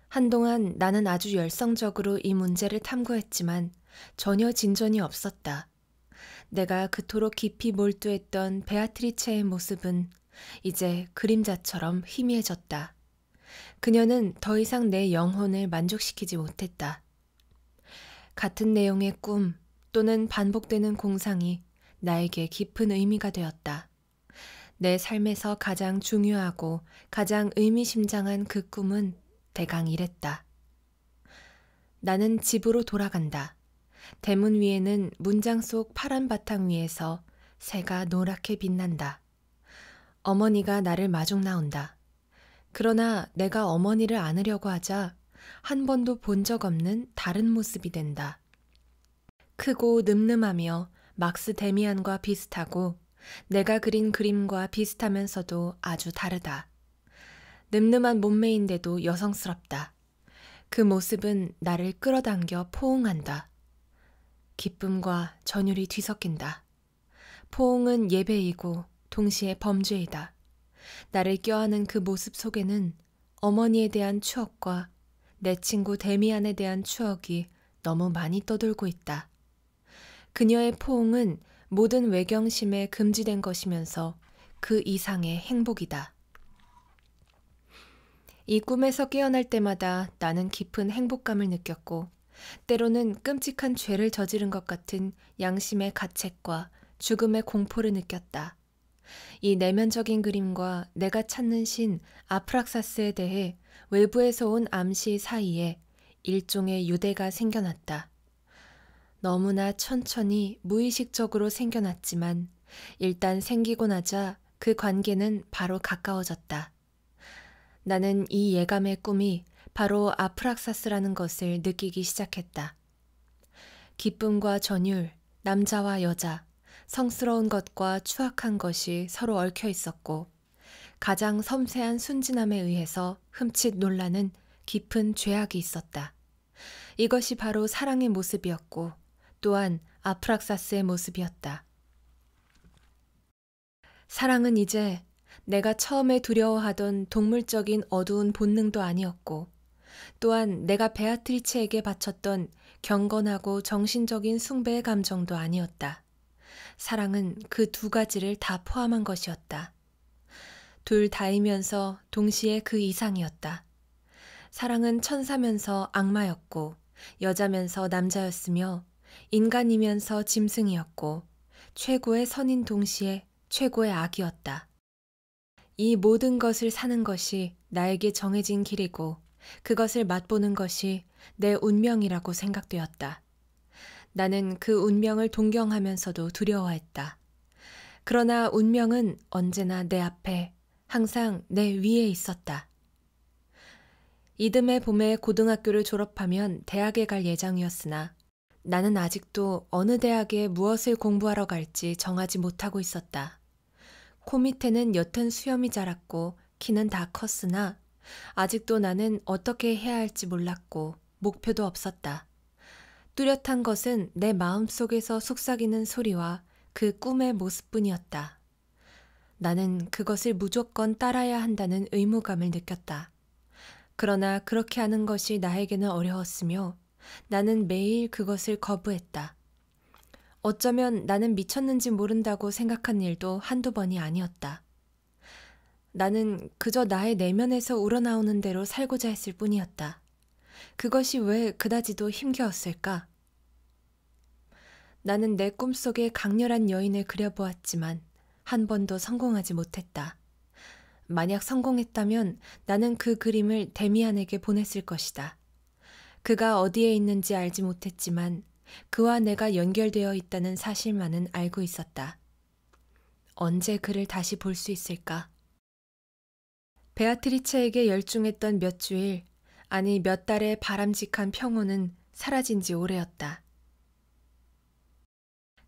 한동안 나는 아주 열성적으로 이 문제를 탐구했지만 전혀 진전이 없었다. 내가 그토록 깊이 몰두했던 베아트리체의 모습은 이제 그림자처럼 희미해졌다. 그녀는 더 이상 내 영혼을 만족시키지 못했다. 같은 내용의 꿈 또는 반복되는 공상이 나에게 깊은 의미가 되었다. 내 삶에서 가장 중요하고 가장 의미심장한 그 꿈은 대강 이랬다. 나는 집으로 돌아간다. 대문 위에는 문장 속 파란 바탕 위에서 새가 노랗게 빛난다. 어머니가 나를 마중 나온다. 그러나 내가 어머니를 안으려고 하자 한 번도 본 적 없는 다른 모습이 된다. 크고 늠름하며 막스 데미안과 비슷하고 내가 그린 그림과 비슷하면서도 아주 다르다. 늠름한 몸매인데도 여성스럽다. 그 모습은 나를 끌어당겨 포옹한다. 기쁨과 전율이 뒤섞인다. 포옹은 예배이고 동시에 범죄이다. 나를 껴안은 그 모습 속에는 어머니에 대한 추억과 내 친구 데미안에 대한 추억이 너무 많이 떠돌고 있다. 그녀의 포옹은 모든 외경심에 금지된 것이면서 그 이상의 행복이다. 이 꿈에서 깨어날 때마다 나는 깊은 행복감을 느꼈고, 때로는 끔찍한 죄를 저지른 것 같은 양심의 가책과 죽음의 공포를 느꼈다. 이 내면적인 그림과 내가 찾는 신 아프락사스에 대해 외부에서 온 암시 사이에 일종의 유대가 생겨났다. 너무나 천천히 무의식적으로 생겨났지만 일단 생기고 나자 그 관계는 바로 가까워졌다. 나는 이 예감의 꿈이 바로 아프락사스라는 것을 느끼기 시작했다. 기쁨과 전율, 남자와 여자, 성스러운 것과 추악한 것이 서로 얽혀 있었고 가장 섬세한 순진함에 의해서 흠칫 논란은 깊은 죄악이 있었다. 이것이 바로 사랑의 모습이었고 또한 아프락사스의 모습이었다. 사랑은 이제 내가 처음에 두려워하던 동물적인 어두운 본능도 아니었고 또한 내가 베아트리체에게 바쳤던 경건하고 정신적인 숭배의 감정도 아니었다. 사랑은 그 두 가지를 다 포함한 것이었다. 둘 다이면서 동시에 그 이상이었다. 사랑은 천사면서 악마였고, 여자면서 남자였으며, 인간이면서 짐승이었고, 최고의 선인 동시에 최고의 악이었다. 이 모든 것을 사는 것이 나에게 정해진 길이고, 그것을 맛보는 것이 내 운명이라고 생각되었다. 나는 그 운명을 동경하면서도 두려워했다. 그러나 운명은 언제나 내 앞에, 항상 내 위에 있었다. 이듬해 봄에 고등학교를 졸업하면 대학에 갈 예정이었으나 나는 아직도 어느 대학에 무엇을 공부하러 갈지 정하지 못하고 있었다. 코 밑에는 옅은 수염이 자랐고 키는 다 컸으나 아직도 나는 어떻게 해야 할지 몰랐고 목표도 없었다. 뚜렷한 것은 내 마음속에서 속삭이는 소리와 그 꿈의 모습뿐이었다. 나는 그것을 무조건 따라야 한다는 의무감을 느꼈다. 그러나 그렇게 하는 것이 나에게는 어려웠으며 나는 매일 그것을 거부했다. 어쩌면 나는 미쳤는지 모른다고 생각한 일도 한두 번이 아니었다. 나는 그저 나의 내면에서 우러나오는 대로 살고자 했을 뿐이었다. 그것이 왜 그다지도 힘겨웠을까? 나는 내 꿈속에 강렬한 여인을 그려보았지만 한 번도 성공하지 못했다. 만약 성공했다면 나는 그 그림을 데미안에게 보냈을 것이다. 그가 어디에 있는지 알지 못했지만 그와 내가 연결되어 있다는 사실만은 알고 있었다. 언제 그를 다시 볼 수 있을까? 베아트리체에게 열중했던 몇 주일 아니 몇 달의 바람직한 평온은 사라진 지 오래였다.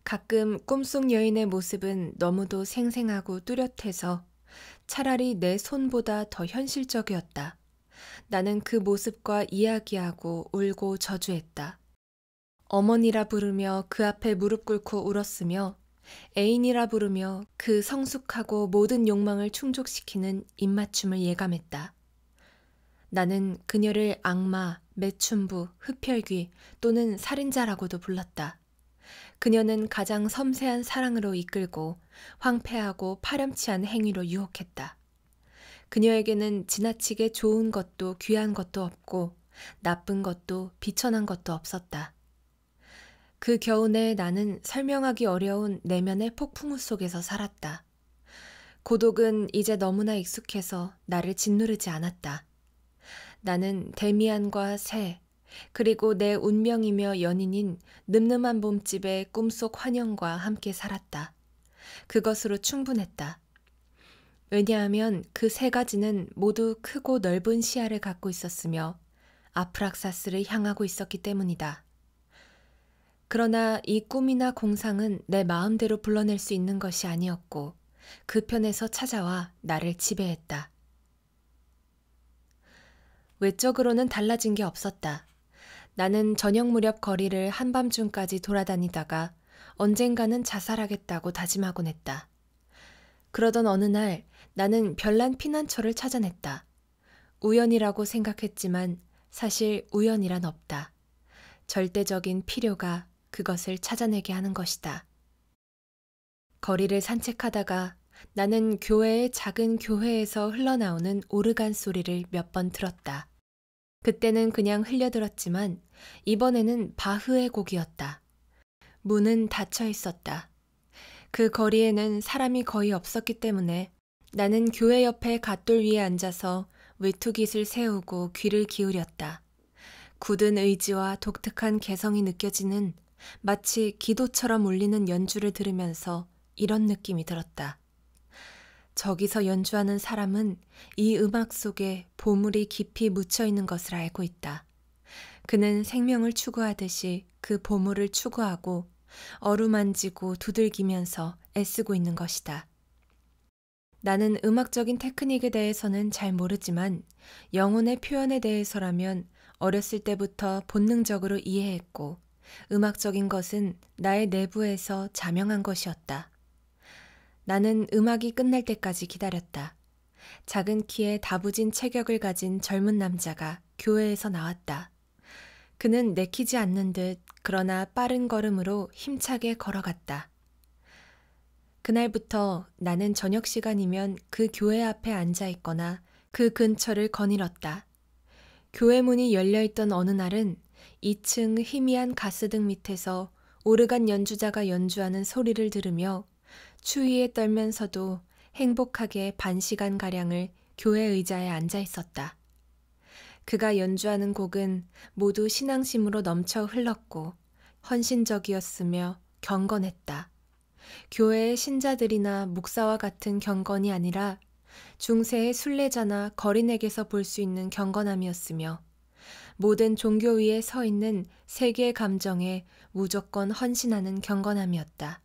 가끔 꿈속 여인의 모습은 너무도 생생하고 뚜렷해서 차라리 내 손보다 더 현실적이었다. 나는 그 모습과 이야기하고 울고 저주했다. 어머니라 부르며 그 앞에 무릎 꿇고 울었으며 애인이라 부르며 그 성숙하고 모든 욕망을 충족시키는 입맞춤을 예감했다. 나는 그녀를 악마, 매춘부, 흡혈귀 또는 살인자라고도 불렀다. 그녀는 가장 섬세한 사랑으로 이끌고 황폐하고 파렴치한 행위로 유혹했다. 그녀에게는 지나치게 좋은 것도 귀한 것도 없고 나쁜 것도 비천한 것도 없었다. 그 겨우내 나는 설명하기 어려운 내면의 폭풍우 속에서 살았다. 고독은 이제 너무나 익숙해서 나를 짓누르지 않았다. 나는 데미안과 새, 그리고 내 운명이며 연인인 늠름한 봄집의 꿈속 환영과 함께 살았다. 그것으로 충분했다. 왜냐하면 그 세 가지는 모두 크고 넓은 시야를 갖고 있었으며 아프락사스를 향하고 있었기 때문이다. 그러나 이 꿈이나 공상은 내 마음대로 불러낼 수 있는 것이 아니었고 그 편에서 찾아와 나를 지배했다. 외적으로는 달라진 게 없었다. 나는 저녁 무렵 거리를 한밤중까지 돌아다니다가 언젠가는 자살하겠다고 다짐하곤 했다. 그러던 어느 날 나는 별난 피난처를 찾아냈다. 우연이라고 생각했지만 사실 우연이란 없다. 절대적인 필요가 그것을 찾아내게 하는 것이다. 거리를 산책하다가 나는 교회의 작은 교회에서 흘러나오는 오르간 소리를 몇 번 들었다. 그때는 그냥 흘려들었지만 이번에는 바흐의 곡이었다. 문은 닫혀 있었다. 그 거리에는 사람이 거의 없었기 때문에 나는 교회 옆에 갓돌 위에 앉아서 외투깃을 세우고 귀를 기울였다. 굳은 의지와 독특한 개성이 느껴지는 마치 기도처럼 울리는 연주를 들으면서 이런 느낌이 들었다. 저기서 연주하는 사람은 이 음악 속에 보물이 깊이 묻혀 있는 것을 알고 있다. 그는 생명을 추구하듯이 그 보물을 추구하고 어루만지고 두들기면서 애쓰고 있는 것이다. 나는 음악적인 테크닉에 대해서는 잘 모르지만 영혼의 표현에 대해서라면 어렸을 때부터 본능적으로 이해했고 음악적인 것은 나의 내부에서 자명한 것이었다. 나는 음악이 끝날 때까지 기다렸다. 작은 키에 다부진 체격을 가진 젊은 남자가 교회에서 나왔다. 그는 내키지 않는 듯 그러나 빠른 걸음으로 힘차게 걸어갔다. 그날부터 나는 저녁 시간이면 그 교회 앞에 앉아 있거나 그 근처를 거닐었다. 교회 문이 열려 있던 어느 날은 2층 희미한 가스등 밑에서 오르간 연주자가 연주하는 소리를 들으며 추위에 떨면서도 행복하게 반 시간가량을 교회 의자에 앉아 있었다. 그가 연주하는 곡은 모두 신앙심으로 넘쳐 흘렀고 헌신적이었으며 경건했다. 교회의 신자들이나 목사와 같은 경건이 아니라 중세의 순례자나 거린에게서 볼 수 있는 경건함이었으며 모든 종교 위에 서 있는 세계의 감정에 무조건 헌신하는 경건함이었다.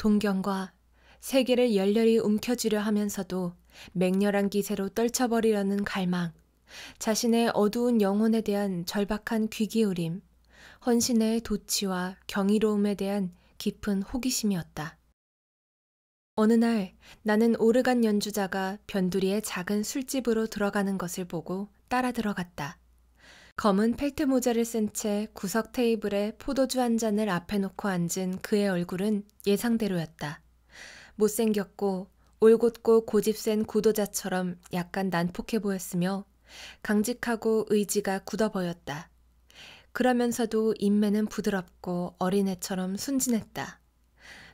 동경과 세계를 열렬히 움켜쥐려 하면서도 맹렬한 기세로 떨쳐버리려는 갈망, 자신의 어두운 영혼에 대한 절박한 귀기울임, 헌신의 도치와 경이로움에 대한 깊은 호기심이었다. 어느 날 나는 오르간 연주자가 변두리의 작은 술집으로 들어가는 것을 보고 따라 들어갔다. 검은 펠트 모자를 쓴 채 구석 테이블에 포도주 한 잔을 앞에 놓고 앉은 그의 얼굴은 예상대로였다. 못생겼고 올곧고 고집센 구도자처럼 약간 난폭해 보였으며 강직하고 의지가 굳어 보였다. 그러면서도 인매는 부드럽고 어린애처럼 순진했다.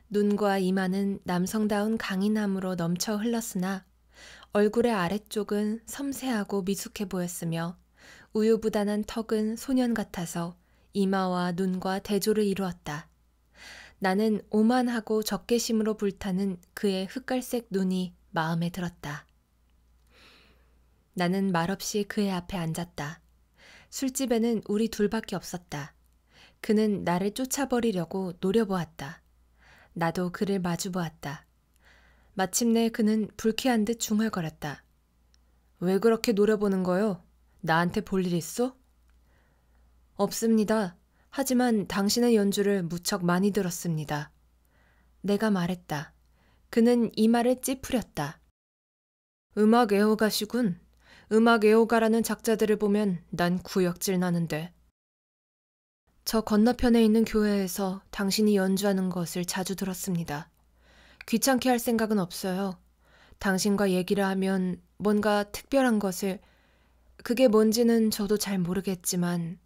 눈과 이마는 남성다운 강인함으로 넘쳐 흘렀으나 얼굴의 아래쪽은 섬세하고 미숙해 보였으며 우유부단한 턱은 소년 같아서 이마와 눈과 대조를 이루었다. 나는 오만하고 적개심으로 불타는 그의 흑갈색 눈이 마음에 들었다. 나는 말없이 그의 앞에 앉았다. 술집에는 우리 둘밖에 없었다. 그는 나를 쫓아버리려고 노려보았다. 나도 그를 마주보았다. 마침내 그는 불쾌한 듯 중얼거렸다. 왜 그렇게 노려보는 거요? 나한테 볼 일 있어? 없습니다. 하지만 당신의 연주를 무척 많이 들었습니다. 내가 말했다. 그는 이 말에 찌푸렸다. 음악 애호가시군. 음악 애호가라는 작자들을 보면 난 구역질 나는데. 저 건너편에 있는 교회에서 당신이 연주하는 것을 자주 들었습니다. 귀찮게 할 생각은 없어요. 당신과 얘기를 하면 뭔가 특별한 것을 그게 뭔지는 저도 잘 모르겠지만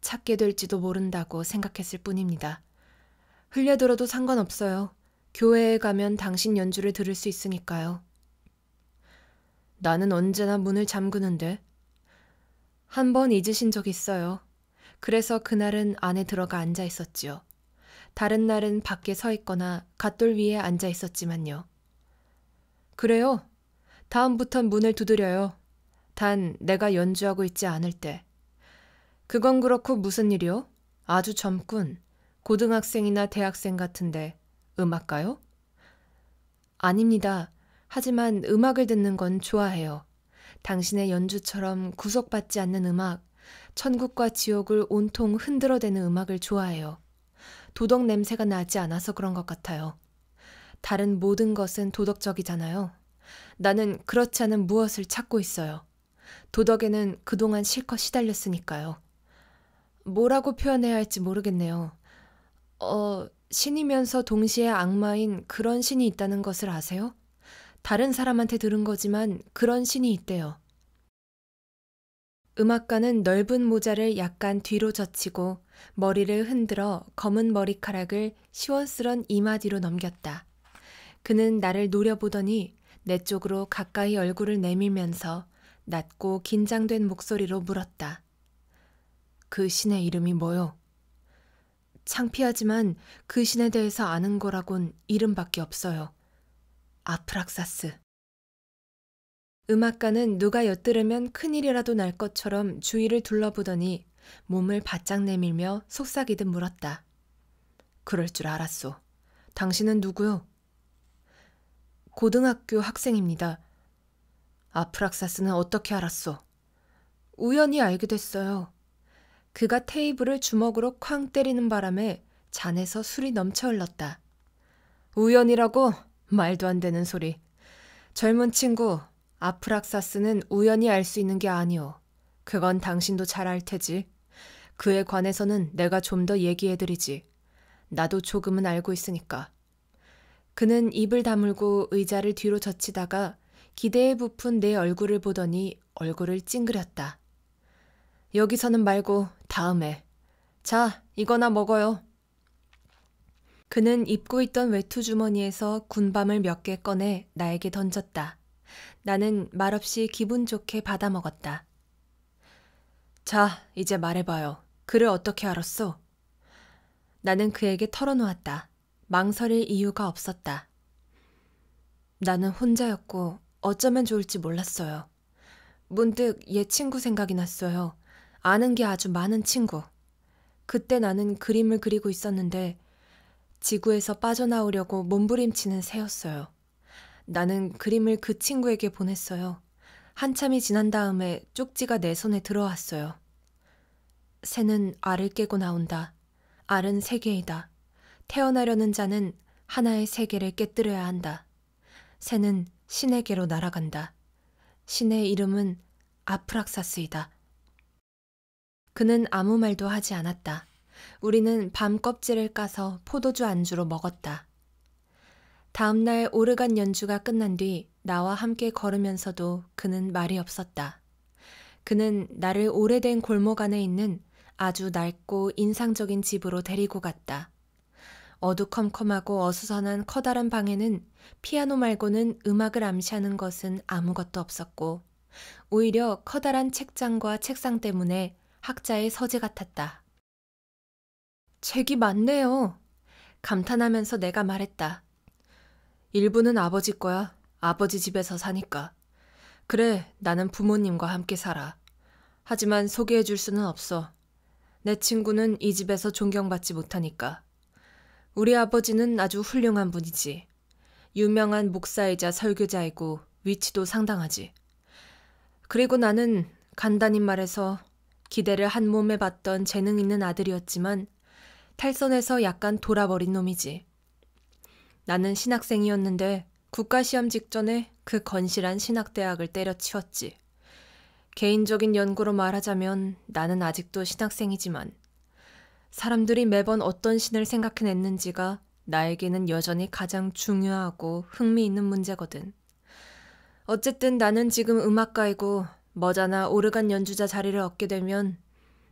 찾게 될지도 모른다고 생각했을 뿐입니다. 흘려들어도 상관없어요. 교회에 가면 당신 연주를 들을 수 있으니까요. 나는 언제나 문을 잠그는데. 한 번 잊으신 적 있어요. 그래서 그날은 안에 들어가 앉아 있었지요. 다른 날은 밖에 서 있거나 갓돌 위에 앉아 있었지만요. 그래요. 다음부턴 문을 두드려요. 단 내가 연주하고 있지 않을 때. 그건 그렇고 무슨 일이요? 아주 젊군. 고등학생이나 대학생 같은데 음악가요? 아닙니다. 하지만 음악을 듣는 건 좋아해요. 당신의 연주처럼 구속받지 않는 음악, 천국과 지옥을 온통 흔들어대는 음악을 좋아해요. 도덕 냄새가 나지 않아서 그런 것 같아요. 다른 모든 것은 도덕적이잖아요. 나는 그렇지 않은 무엇을 찾고 있어요. 도덕에는 그동안 실컷 시달렸으니까요. 뭐라고 표현해야 할지 모르겠네요. 어, 신이면서 동시에 악마인 그런 신이 있다는 것을 아세요? 다른 사람한테 들은 거지만 그런 신이 있대요. 음악가는 넓은 모자를 약간 뒤로 젖히고 머리를 흔들어 검은 머리카락을 시원스런 이마 뒤로 넘겼다. 그는 나를 노려보더니 내 쪽으로 가까이 얼굴을 내밀면서 낮고 긴장된 목소리로 물었다. 그 신의 이름이 뭐요? 창피하지만 그 신에 대해서 아는 거라곤 이름밖에 없어요. 아프락사스. 음악가는 누가 엿들으면 큰일이라도 날 것처럼 주위를 둘러보더니 몸을 바짝 내밀며 속삭이듯 물었다. 그럴 줄 알았소. 당신은 누구요? 고등학교 학생입니다. 아프락사스는 어떻게 알았소? 우연히 알게 됐어요. 그가 테이블을 주먹으로 쾅 때리는 바람에 잔에서 술이 넘쳐 흘렀다. 우연이라고? 말도 안 되는 소리. 젊은 친구, 아프락사스는 우연히 알 수 있는 게 아니오. 그건 당신도 잘 알 테지. 그에 관해서는 내가 좀 더 얘기해드리지. 나도 조금은 알고 있으니까. 그는 입을 다물고 의자를 뒤로 젖히다가 기대에 부푼 내 얼굴을 보더니 얼굴을 찡그렸다. 여기서는 말고 다음에. 자, 이거나 먹어요. 그는 입고 있던 외투 주머니에서 군밤을 몇 개 꺼내 나에게 던졌다. 나는 말없이 기분 좋게 받아 먹었다. 자, 이제 말해봐요. 그를 어떻게 알았소? 나는 그에게 털어놓았다. 망설일 이유가 없었다. 나는 혼자였고 어쩌면 좋을지 몰랐어요. 문득 옛 친구 생각이 났어요. 아는 게 아주 많은 친구. 그때 나는 그림을 그리고 있었는데 지구에서 빠져나오려고 몸부림치는 새였어요. 나는 그림을 그 친구에게 보냈어요. 한참이 지난 다음에 쪽지가 내 손에 들어왔어요. 새는 알을 깨고 나온다. 알은 세계이다 태어나려는 자는 하나의 세계를 깨뜨려야 한다. 새는 신에게로 날아간다. 신의 이름은 아프락사스이다. 그는 아무 말도 하지 않았다. 우리는 밤 껍질을 까서 포도주 안주로 먹었다. 다음 날 오르간 연주가 끝난 뒤 나와 함께 걸으면서도 그는 말이 없었다. 그는 나를 오래된 골목 안에 있는 아주 낡고 인상적인 집으로 데리고 갔다. 어두컴컴하고 어수선한 커다란 방에는 피아노 말고는 음악을 암시하는 것은 아무것도 없었고, 오히려 커다란 책장과 책상 때문에 학자의 서재 같았다. 책이 많네요. 감탄하면서 내가 말했다. 일부는 아버지 거야. 아버지 집에서 사니까. 그래, 나는 부모님과 함께 살아. 하지만 소개해 줄 수는 없어. 내 친구는 이 집에서 존경받지 못하니까. 우리 아버지는 아주 훌륭한 분이지. 유명한 목사이자 설교자이고 위치도 상당하지. 그리고 나는 간단히 말해서 기대를 한 몸에 받던 재능 있는 아들이었지만 탈선에서 약간 돌아버린 놈이지. 나는 신학생이었는데 국가시험 직전에 그 건실한 신학대학을 때려치웠지. 개인적인 연구로 말하자면 나는 아직도 신학생이지만 사람들이 매번 어떤 신을 생각해냈는지가 나에게는 여전히 가장 중요하고 흥미있는 문제거든. 어쨌든 나는 지금 음악가이고 머자나 오르간 연주자 자리를 얻게 되면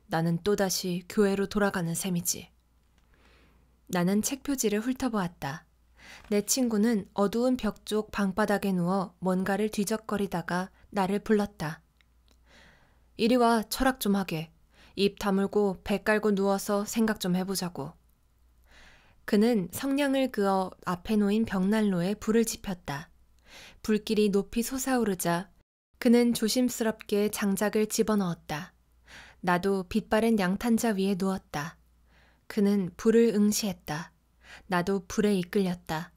나는 또다시 교회로 돌아가는 셈이지. 나는 책 표지를 훑어보았다. 내 친구는 어두운 벽 쪽 방바닥에 누워 뭔가를 뒤적거리다가 나를 불렀다. 이리 와, 철학 좀 하게. 입 다물고 배 깔고 누워서 생각 좀 해보자고. 그는 성냥을 그어 앞에 놓인 벽난로에 불을 지폈다. 불길이 높이 솟아오르자 그는 조심스럽게 장작을 집어넣었다. 나도 빛바랜 양탄자 위에 누웠다. 그는 불을 응시했다. 나도 불에 이끌렸다.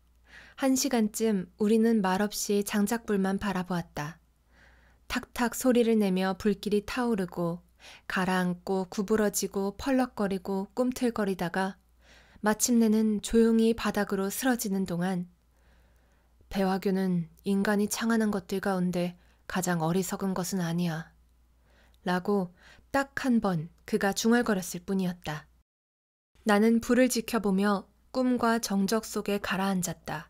한 시간쯤 우리는 말없이 장작불만 바라보았다. 탁탁 소리를 내며 불길이 타오르고 가라앉고 구부러지고 펄럭거리고 꿈틀거리다가 마침내는 조용히 바닥으로 쓰러지는 동안 배화규는 인간이 창하는 것들 가운데 가장 어리석은 것은 아니야. 라고 딱 한 번 그가 중얼거렸을 뿐이었다. 나는 불을 지켜보며 꿈과 정적 속에 가라앉았다.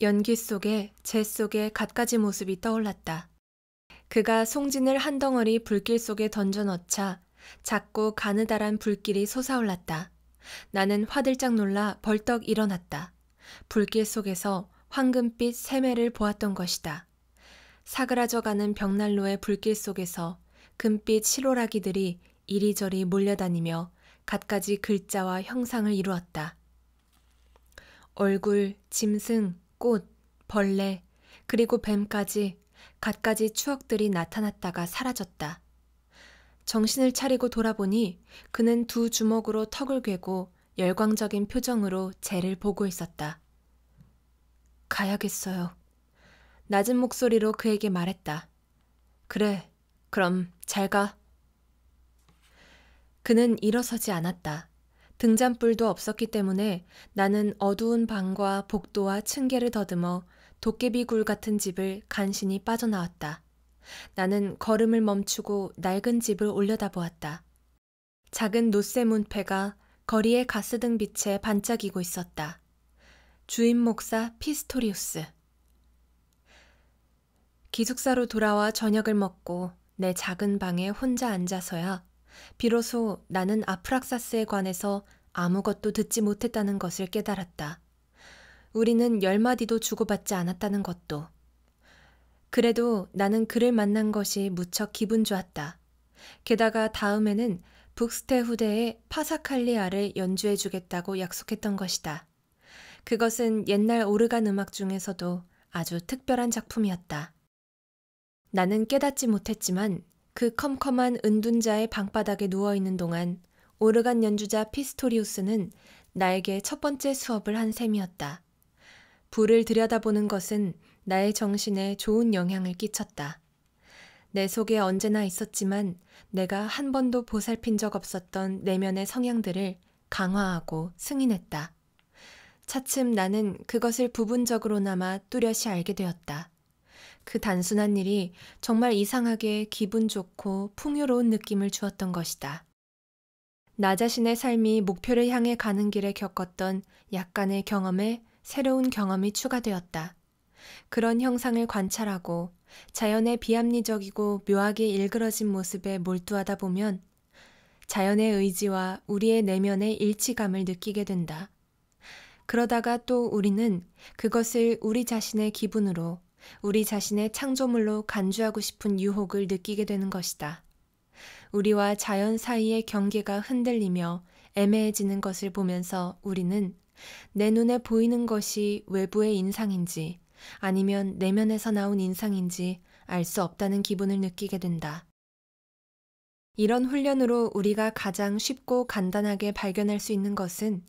연기 속에 재 속에 갖가지 모습이 떠올랐다. 그가 송진을 한 덩어리 불길 속에 던져 넣자 작고 가느다란 불길이 솟아올랐다. 나는 화들짝 놀라 벌떡 일어났다. 불길 속에서 황금빛 세매를 보았던 것이다. 사그라져가는 벽난로의 불길 속에서 금빛 실오라기들이 이리저리 몰려다니며 갖가지 글자와 형상을 이루었다. 얼굴, 짐승, 꽃, 벌레, 그리고 뱀까지 갖가지 추억들이 나타났다가 사라졌다. 정신을 차리고 돌아보니 그는 두 주먹으로 턱을 괴고 열광적인 표정으로 쟤를 보고 있었다. 가야겠어요. 낮은 목소리로 그에게 말했다. 그래, 그럼 잘 가. 그는 일어서지 않았다. 등잔불도 없었기 때문에 나는 어두운 방과 복도와 층계를 더듬어 도깨비 굴 같은 집을 간신히 빠져나왔다. 나는 걸음을 멈추고 낡은 집을 올려다보았다. 작은 노쇠 문패가 거리의 가스등 빛에 반짝이고 있었다. 주인 목사 피스토리우스. 기숙사로 돌아와 저녁을 먹고 내 작은 방에 혼자 앉아서야 비로소 나는 아프락사스에 관해서 아무것도 듣지 못했다는 것을 깨달았다. 우리는 열 마디도 주고받지 않았다는 것도. 그래도 나는 그를 만난 것이 무척 기분 좋았다. 게다가 다음에는 북스테 후대의 파사칼리아를 연주해 주겠다고 약속했던 것이다. 그것은 옛날 오르간 음악 중에서도 아주 특별한 작품이었다. 나는 깨닫지 못했지만 그 컴컴한 은둔자의 방바닥에 누워 있는 동안 오르간 연주자 피스토리우스는 나에게 첫 번째 수업을 한 셈이었다. 불을 들여다보는 것은 나의 정신에 좋은 영향을 끼쳤다. 내 속에 언제나 있었지만 내가 한 번도 보살핀 적 없었던 내면의 성향들을 강화하고 승인했다. 차츰 나는 그것을 부분적으로나마 뚜렷이 알게 되었다. 그 단순한 일이 정말 이상하게 기분 좋고 풍요로운 느낌을 주었던 것이다. 나 자신의 삶이 목표를 향해 가는 길에 겪었던 약간의 경험에 새로운 경험이 추가되었다. 그런 형상을 관찰하고 자연의 비합리적이고 묘하게 일그러진 모습에 몰두하다 보면 자연의 의지와 우리의 내면의 일치감을 느끼게 된다. 그러다가 또 우리는 그것을 우리 자신의 기분으로 우리 자신의 창조물로 간주하고 싶은 유혹을 느끼게 되는 것이다. 우리와 자연 사이의 경계가 흔들리며 애매해지는 것을 보면서 우리는 내 눈에 보이는 것이 외부의 인상인지 아니면 내면에서 나온 인상인지 알 수 없다는 기분을 느끼게 된다. 이런 훈련으로 우리가 가장 쉽고 간단하게 발견할 수 있는 것은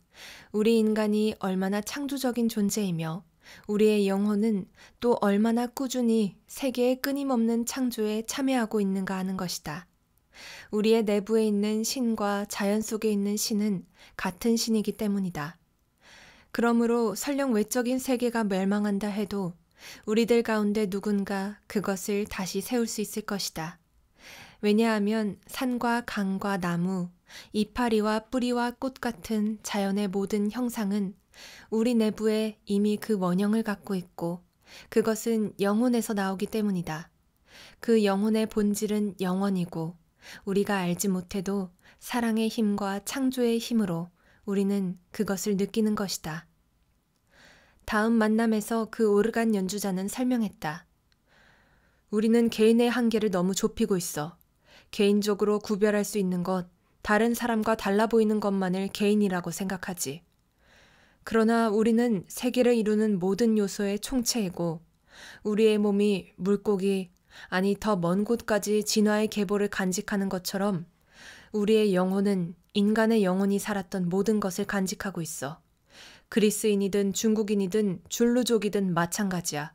우리 인간이 얼마나 창조적인 존재이며 우리의 영혼은 또 얼마나 꾸준히 세계의 끊임없는 창조에 참여하고 있는가 하는 것이다. 우리의 내부에 있는 신과 자연 속에 있는 신은 같은 신이기 때문이다. 그러므로 설령 외적인 세계가 멸망한다 해도 우리들 가운데 누군가 그것을 다시 세울 수 있을 것이다. 왜냐하면 산과 강과 나무, 이파리와 뿌리와 꽃 같은 자연의 모든 형상은 우리 내부에 이미 그 원형을 갖고 있고 그것은 영혼에서 나오기 때문이다. 그 영혼의 본질은 영원이고 우리가 알지 못해도 사랑의 힘과 창조의 힘으로 우리는 그것을 느끼는 것이다. 다음 만남에서 그 오르간 연주자는 설명했다. 우리는 개인의 한계를 너무 좁히고 있어. 개인적으로 구별할 수 있는 것, 다른 사람과 달라 보이는 것만을 개인이라고 생각하지. 그러나 우리는 세계를 이루는 모든 요소의 총체이고, 우리의 몸이 물고기, 아니 더 먼 곳까지 진화의 계보를 간직하는 것처럼, 우리의 영혼은 인간의 영혼이 살았던 모든 것을 간직하고 있어. 그리스인이든 중국인이든 줄루족이든 마찬가지야.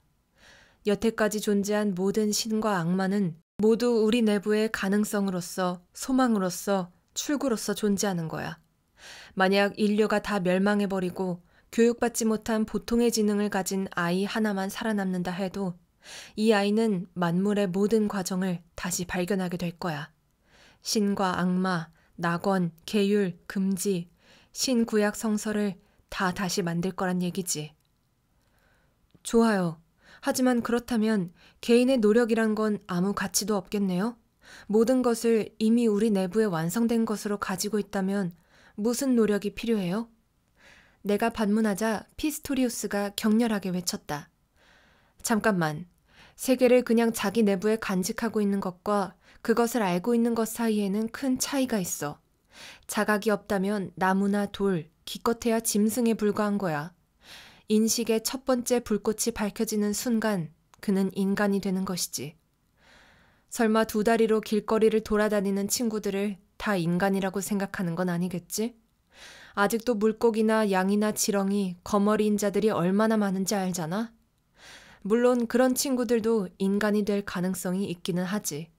여태까지 존재한 모든 신과 악마는 모두 우리 내부의 가능성으로서 소망으로서 출구로서 존재하는 거야. 만약 인류가 다 멸망해버리고 교육받지 못한 보통의 지능을 가진 아이 하나만 살아남는다 해도 이 아이는 만물의 모든 과정을 다시 발견하게 될 거야. 신과 악마, 낙원, 계율, 금지, 신구약 성서를 다 다시 만들 거란 얘기지. 좋아요. 하지만 그렇다면 개인의 노력이란 건 아무 가치도 없겠네요? 모든 것을 이미 우리 내부에 완성된 것으로 가지고 있다면 무슨 노력이 필요해요? 내가 반문하자 피스토리우스가 격렬하게 외쳤다. 잠깐만. 세계를 그냥 자기 내부에 간직하고 있는 것과 그것을 알고 있는 것 사이에는 큰 차이가 있어. 자각이 없다면 나무나 돌, 기껏해야 짐승에 불과한 거야. 인식의 첫 번째 불꽃이 밝혀지는 순간 그는 인간이 되는 것이지. 설마 두 다리로 길거리를 돌아다니는 친구들을 다 인간이라고 생각하는 건 아니겠지? 아직도 물고기나 양이나 지렁이, 거머리인 자들이 얼마나 많은지 알잖아? 물론 그런 친구들도 인간이 될 가능성이 있기는 하지.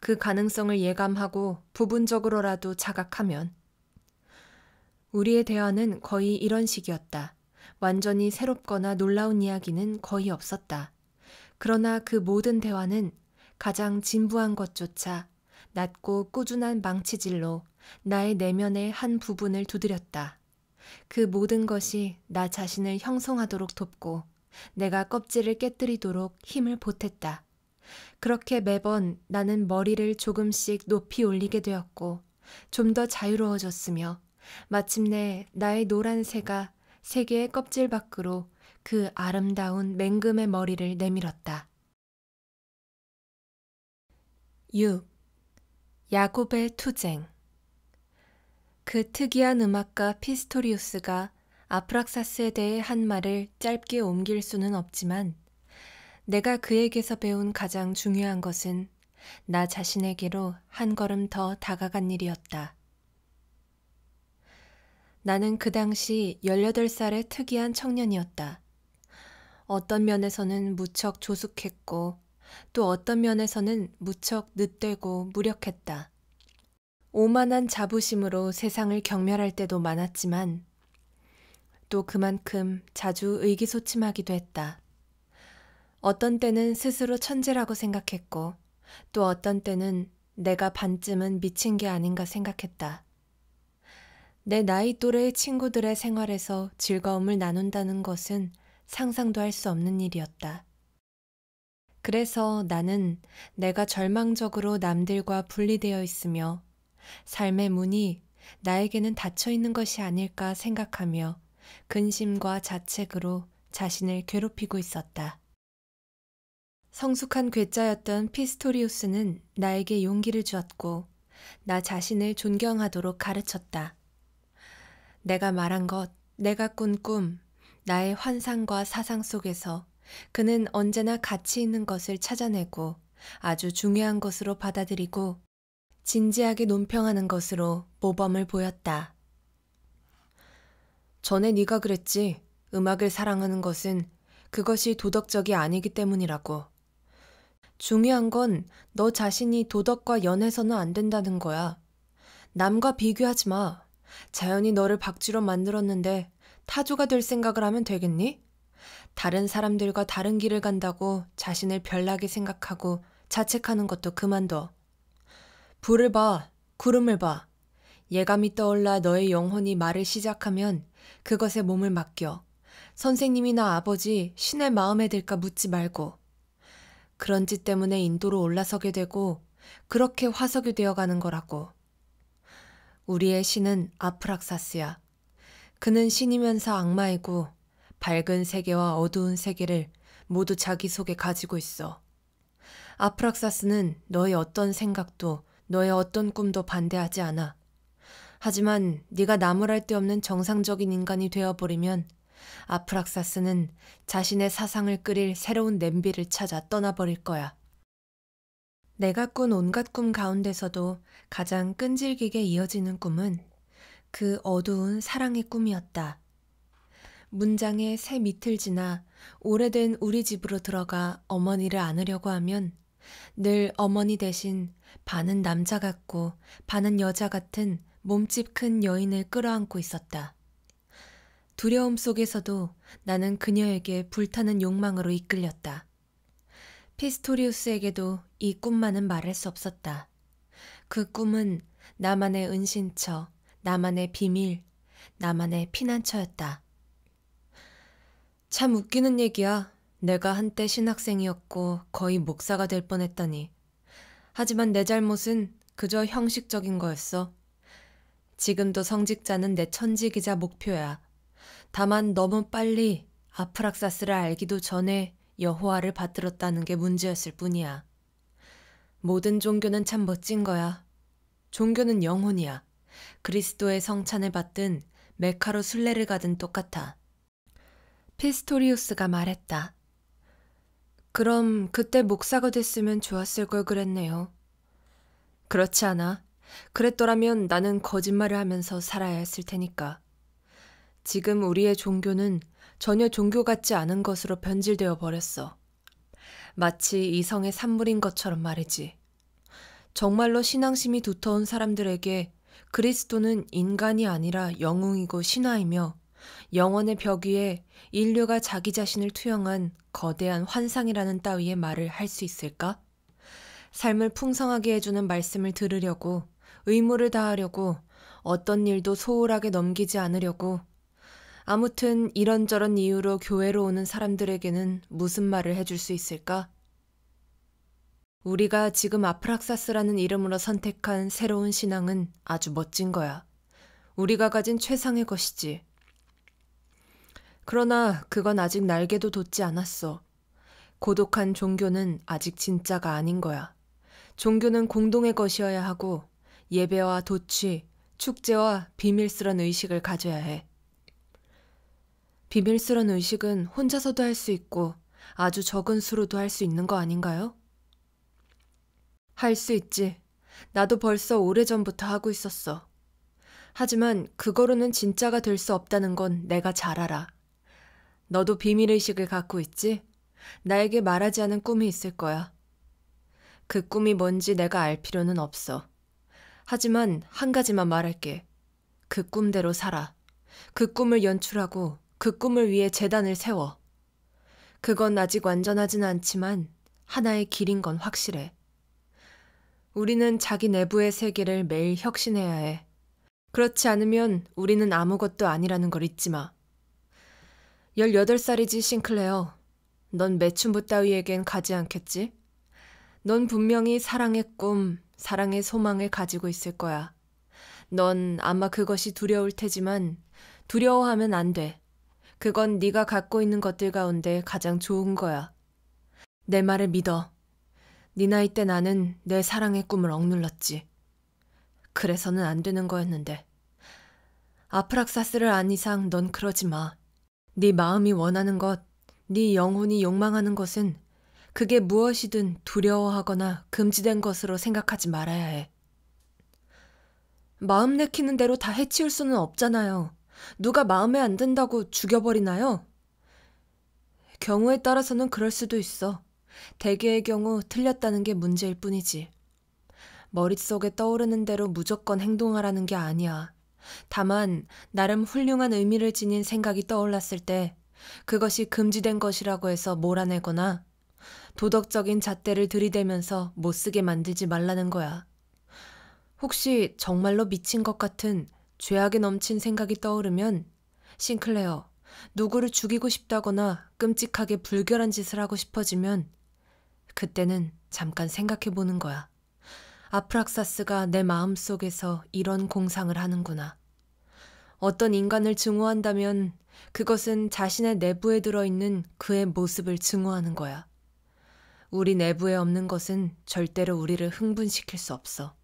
그 가능성을 예감하고 부분적으로라도 자각하면 우리의 대화는 거의 이런 식이었다. 완전히 새롭거나 놀라운 이야기는 거의 없었다. 그러나 그 모든 대화는 가장 진부한 것조차 낮고 꾸준한 망치질로 나의 내면의 한 부분을 두드렸다. 그 모든 것이 나 자신을 형성하도록 돕고 내가 껍질을 깨뜨리도록 힘을 보탰다. 그렇게 매번 나는 머리를 조금씩 높이 올리게 되었고, 좀 더 자유로워졌으며, 마침내 나의 노란 새가 세계의 껍질 밖으로 그 아름다운 맹금의 머리를 내밀었다. 6. 야곱의 투쟁 그 특이한 음악가 피스토리우스가 아프락사스에 대해 한 말을 짧게 옮길 수는 없지만 내가 그에게서 배운 가장 중요한 것은 나 자신에게로 한 걸음 더 다가간 일이었다. 나는 그 당시 18살의 특이한 청년이었다. 어떤 면에서는 무척 조숙했고 또 어떤 면에서는 무척 늦대고 무력했다. 오만한 자부심으로 세상을 경멸할 때도 많았지만 또 그만큼 자주 의기소침하기도 했다. 어떤 때는 스스로 천재라고 생각했고 또 어떤 때는 내가 반쯤은 미친 게 아닌가 생각했다. 내 나이 또래의 친구들의 생활에서 즐거움을 나눈다는 것은 상상도 할 수 없는 일이었다. 그래서 나는 내가 절망적으로 남들과 분리되어 있으며 삶의 문이 나에게는 닫혀 있는 것이 아닐까 생각하며 근심과 자책으로 자신을 괴롭히고 있었다. 성숙한 괴짜였던 피스토리우스는 나에게 용기를 주었고, 나 자신을 존경하도록 가르쳤다. 내가 말한 것, 내가 꾼 꿈, 나의 환상과 사상 속에서 그는 언제나 가치 있는 것을 찾아내고 아주 중요한 것으로 받아들이고 진지하게 논평하는 것으로 모범을 보였다. 전에 네가 그랬지. 음악을 사랑하는 것은 그것이 도덕적이 아니기 때문이라고. 중요한 건 너 자신이 도덕과 연해서는 안 된다는 거야. 남과 비교하지 마. 자연이 너를 박쥐로 만들었는데 타조가 될 생각을 하면 되겠니? 다른 사람들과 다른 길을 간다고 자신을 별나게 생각하고 자책하는 것도 그만둬. 불을 봐, 구름을 봐. 예감이 떠올라 너의 영혼이 말을 시작하면 그것에 몸을 맡겨. 선생님이나 아버지, 신의 마음에 들까 묻지 말고. 그런짓 때문에 인도로 올라서게 되고 그렇게 화석이 되어가는 거라고. 우리의 신은 아프락사스야. 그는 신이면서 악마이고 밝은 세계와 어두운 세계를 모두 자기 속에 가지고 있어. 아프락사스는 너의 어떤 생각도 너의 어떤 꿈도 반대하지 않아. 하지만 네가 나무랄 데 없는 정상적인 인간이 되어버리면 아프락사스는 자신의 사상을 끓일 새로운 냄비를 찾아 떠나버릴 거야. 내가 꾼 온갖 꿈 가운데서도 가장 끈질기게 이어지는 꿈은 그 어두운 사랑의 꿈이었다. 문장의 새 밑을 지나 오래된 우리 집으로 들어가 어머니를 안으려고 하면 늘 어머니 대신 반은 남자 같고 반은 여자 같은 몸집 큰 여인을 끌어안고 있었다. 두려움 속에서도 나는 그녀에게 불타는 욕망으로 이끌렸다. 피스토리우스에게도 이 꿈만은 말할 수 없었다. 그 꿈은 나만의 은신처, 나만의 비밀, 나만의 피난처였다. 참 웃기는 얘기야. 내가 한때 신학생이었고 거의 목사가 될뻔했더니 하지만 내 잘못은 그저 형식적인 거였어. 지금도 성직자는 내 천직이자 목표야. 다만 너무 빨리 아프락사스를 알기도 전에 여호와를 받들었다는 게 문제였을 뿐이야. 모든 종교는 참 멋진 거야. 종교는 영혼이야. 그리스도의 성찬을 받든 메카로 순례를 가든 똑같아. 피스토리우스가 말했다. 그럼 그때 목사가 됐으면 좋았을 걸 그랬네요. 그렇지 않아. 그랬더라면 나는 거짓말을 하면서 살아야 했을 테니까. 지금 우리의 종교는 전혀 종교 같지 않은 것으로 변질되어 버렸어. 마치 이성의 산물인 것처럼 말이지. 정말로 신앙심이 두터운 사람들에게 그리스도는 인간이 아니라 영웅이고 신화이며 영원의 벽 위에 인류가 자기 자신을 투영한 거대한 환상이라는 따위의 말을 할 수 있을까? 삶을 풍성하게 해주는 말씀을 들으려고 의무를 다하려고 어떤 일도 소홀하게 넘기지 않으려고 아무튼 이런저런 이유로 교회로 오는 사람들에게는 무슨 말을 해줄 수 있을까? 우리가 지금 아프락사스라는 이름으로 선택한 새로운 신앙은 아주 멋진 거야. 우리가 가진 최상의 것이지. 그러나 그건 아직 날개도 돋지 않았어. 고독한 종교는 아직 진짜가 아닌 거야. 종교는 공동의 것이어야 하고 예배와 도취, 축제와 비밀스런 의식을 가져야 해. 비밀스런 의식은 혼자서도 할 수 있고 아주 적은 수로도 할 수 있는 거 아닌가요? 할 수 있지. 나도 벌써 오래전부터 하고 있었어. 하지만 그거로는 진짜가 될 수 없다는 건 내가 잘 알아. 너도 비밀의식을 갖고 있지? 나에게 말하지 않은 꿈이 있을 거야. 그 꿈이 뭔지 내가 알 필요는 없어. 하지만 한 가지만 말할게. 그 꿈대로 살아. 그 꿈을 연출하고 그 꿈을 위해 재단을 세워. 그건 아직 완전하진 않지만 하나의 길인 건 확실해. 우리는 자기 내부의 세계를 매일 혁신해야 해. 그렇지 않으면 우리는 아무것도 아니라는 걸 잊지 마. 18살이지, 싱클레어. 넌 매춘부 따위에겐 가지 않겠지? 넌 분명히 사랑의 꿈, 사랑의 소망을 가지고 있을 거야. 넌 아마 그것이 두려울 테지만 두려워하면 안 돼. 그건 네가 갖고 있는 것들 가운데 가장 좋은 거야. 내 말을 믿어. 네 나이 때 나는 내 사랑의 꿈을 억눌렀지. 그래서는 안 되는 거였는데. 아프락사스를 안 이상 넌 그러지 마. 네 마음이 원하는 것, 네 영혼이 욕망하는 것은 그게 무엇이든 두려워하거나 금지된 것으로 생각하지 말아야 해. 마음 내키는 대로 다 해치울 수는 없잖아요. 누가 마음에 안 든다고 죽여버리나요? 경우에 따라서는 그럴 수도 있어. 대개의 경우 틀렸다는 게 문제일 뿐이지. 머릿속에 떠오르는 대로 무조건 행동하라는 게 아니야. 다만, 나름 훌륭한 의미를 지닌 생각이 떠올랐을 때, 그것이 금지된 것이라고 해서 몰아내거나, 도덕적인 잣대를 들이대면서 못 쓰게 만들지 말라는 거야. 혹시 정말로 미친 것 같은 죄악에 넘친 생각이 떠오르면 싱클레어, 누구를 죽이고 싶다거나 끔찍하게 불결한 짓을 하고 싶어지면 그때는 잠깐 생각해 보는 거야. 아프락사스가 내 마음 속에서 이런 공상을 하는구나. 어떤 인간을 증오한다면 그것은 자신의 내부에 들어있는 그의 모습을 증오하는 거야. 우리 내부에 없는 것은 절대로 우리를 흥분시킬 수 없어.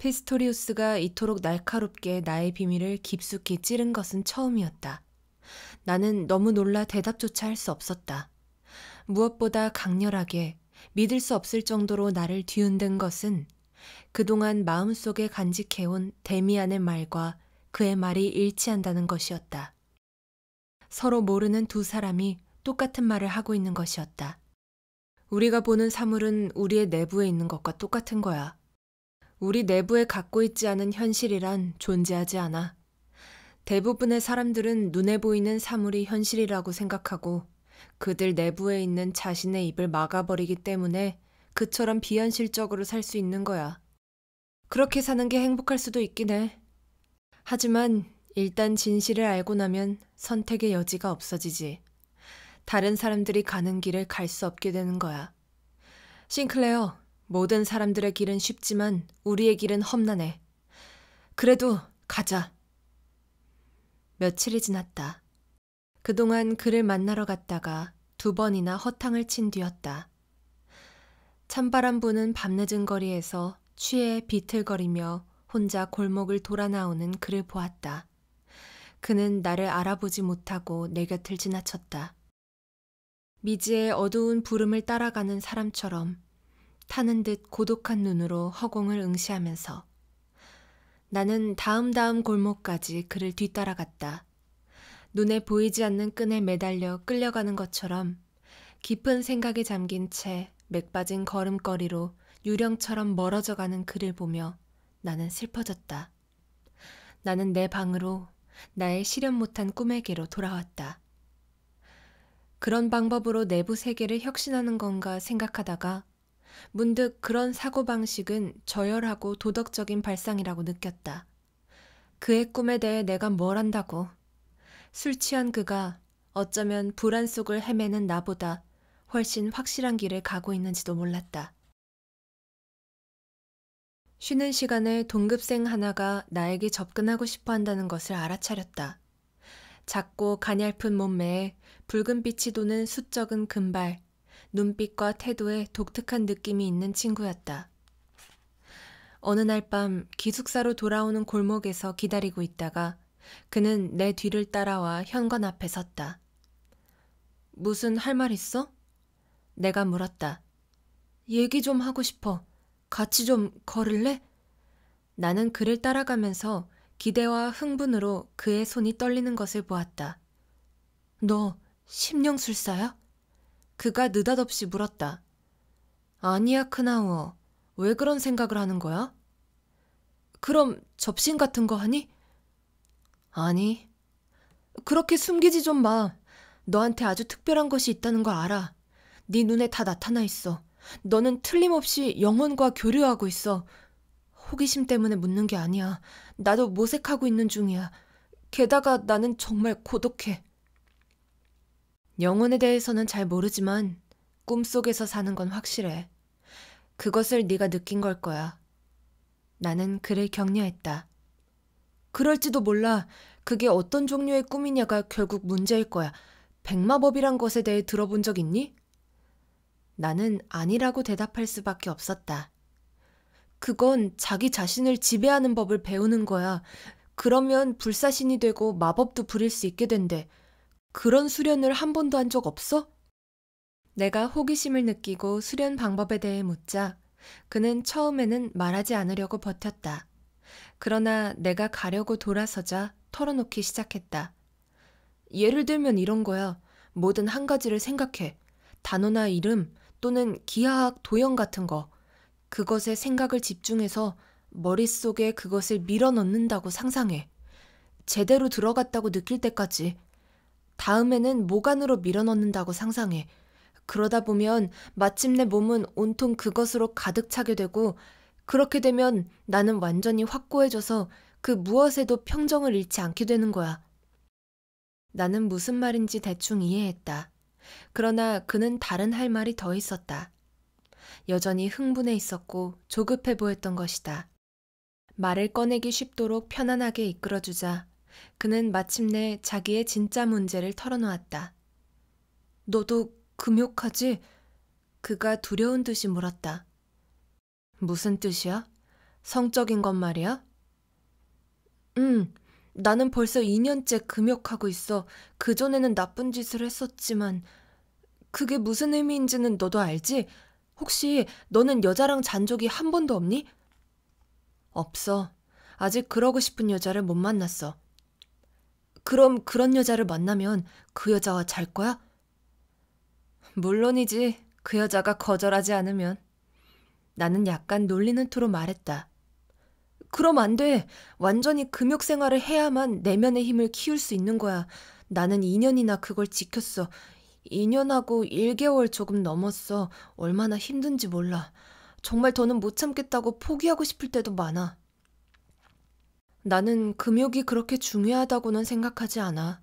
피스토리우스가 이토록 날카롭게 나의 비밀을 깊숙이 찌른 것은 처음이었다. 나는 너무 놀라 대답조차 할 수 없었다. 무엇보다 강렬하게 믿을 수 없을 정도로 나를 뒤흔든 것은 그동안 마음속에 간직해온 데미안의 말과 그의 말이 일치한다는 것이었다. 서로 모르는 두 사람이 똑같은 말을 하고 있는 것이었다. 우리가 보는 사물은 우리의 내부에 있는 것과 똑같은 거야. 우리 내부에 갖고 있지 않은 현실이란 존재하지 않아. 대부분의 사람들은 눈에 보이는 사물이 현실이라고 생각하고 그들 내부에 있는 자신의 입을 막아버리기 때문에 그처럼 비현실적으로 살 수 있는 거야. 그렇게 사는 게 행복할 수도 있긴 해. 하지만 일단 진실을 알고 나면 선택의 여지가 없어지지. 다른 사람들이 가는 길을 갈 수 없게 되는 거야. 싱클레어, 모든 사람들의 길은 쉽지만 우리의 길은 험난해. 그래도 가자. 며칠이 지났다. 그동안 그를 만나러 갔다가 두 번이나 허탕을 친 뒤였다. 찬바람 부는 밤늦은 거리에서 취해 비틀거리며 혼자 골목을 돌아 나오는 그를 보았다. 그는 나를 알아보지 못하고 내 곁을 지나쳤다. 미지의 어두운 부름을 따라가는 사람처럼 타는 듯 고독한 눈으로 허공을 응시하면서 나는 다음 다음 골목까지 그를 뒤따라갔다. 눈에 보이지 않는 끈에 매달려 끌려가는 것처럼 깊은 생각에 잠긴 채 맥빠진 걸음걸이로 유령처럼 멀어져 가는 그를 보며 나는 슬퍼졌다. 나는 내 방으로 나의 실현 못한 꿈에게로 돌아왔다. 그런 방법으로 내부 세계를 혁신하는 건가 생각하다가 문득 그런 사고방식은 저열하고 도덕적인 발상이라고 느꼈다. 그의 꿈에 대해 내가 뭘 안다고. 술 취한 그가 어쩌면 불안 속을 헤매는 나보다 훨씬 확실한 길을 가고 있는지도 몰랐다. 쉬는 시간에 동급생 하나가 나에게 접근하고 싶어 한다는 것을 알아차렸다. 작고 가냘픈 몸매에 붉은 빛이 도는 수적은 금발, 눈빛과 태도에 독특한 느낌이 있는 친구였다. 어느 날 밤 기숙사로 돌아오는 골목에서 기다리고 있다가 그는 내 뒤를 따라와 현관 앞에 섰다. 무슨 할 말 있어? 내가 물었다. 얘기 좀 하고 싶어. 같이 좀 걸을래? 나는 그를 따라가면서 기대와 흥분으로 그의 손이 떨리는 것을 보았다. 너 심령술사야? 그가 느닷없이 물었다. 아니야, 크나우어. 왜 그런 생각을 하는 거야? 그럼 접신 같은 거 하니? 아니. 그렇게 숨기지 좀 마. 너한테 아주 특별한 것이 있다는 걸 알아. 네 눈에 다 나타나 있어. 너는 틀림없이 영혼과 교류하고 있어. 호기심 때문에 묻는 게 아니야. 나도 모색하고 있는 중이야. 게다가 나는 정말 고독해. 영혼에 대해서는 잘 모르지만 꿈속에서 사는 건 확실해. 그것을 네가 느낀 걸 거야. 나는 그를 격려했다. 그럴지도 몰라. 그게 어떤 종류의 꿈이냐가 결국 문제일 거야. 백마법이란 것에 대해 들어본 적 있니? 나는 아니라고 대답할 수밖에 없었다. 그건 자기 자신을 지배하는 법을 배우는 거야. 그러면 불사신이 되고 마법도 부릴 수 있게 된대. 그런 수련을 한 번도 한 적 없어? 내가 호기심을 느끼고 수련 방법에 대해 묻자 그는 처음에는 말하지 않으려고 버텼다. 그러나 내가 가려고 돌아서자 털어놓기 시작했다. 예를 들면 이런 거야. 뭐든 한 가지를 생각해. 단어나 이름 또는 기하학 도형 같은 거. 그것에 생각을 집중해서 머릿속에 그것을 밀어넣는다고 상상해. 제대로 들어갔다고 느낄 때까지 다음에는 목 안으로 밀어넣는다고 상상해. 그러다 보면 마침내 몸은 온통 그것으로 가득 차게 되고 그렇게 되면 나는 완전히 확고해져서 그 무엇에도 평정을 잃지 않게 되는 거야. 나는 무슨 말인지 대충 이해했다. 그러나 그는 다른 할 말이 더 있었다. 여전히 흥분해 있었고 조급해 보였던 것이다. 말을 꺼내기 쉽도록 편안하게 이끌어주자 그는 마침내 자기의 진짜 문제를 털어놓았다. 너도 금욕하지? 그가 두려운 듯이 물었다. 무슨 뜻이야? 성적인 건 말이야? 응, 나는 벌써 2년째 금욕하고 있어. 그전에는 나쁜 짓을 했었지만, 그게 무슨 의미인지는 너도 알지? 혹시 너는 여자랑 잔 적이 한 번도 없니? 없어. 아직 그러고 싶은 여자를 못 만났어. 그럼 그런 여자를 만나면 그 여자와 잘 거야? 물론이지. 그 여자가 거절하지 않으면. 나는 약간 놀리는 투로 말했다. 그럼 안 돼. 완전히 금욕 생활을 해야만 내면의 힘을 키울 수 있는 거야. 나는 2년이나 그걸 지켰어. 2년하고 1개월 조금 넘었어. 얼마나 힘든지 몰라. 정말 더는 못 참겠다고 포기하고 싶을 때도 많아. 나는 금욕이 그렇게 중요하다고는 생각하지 않아.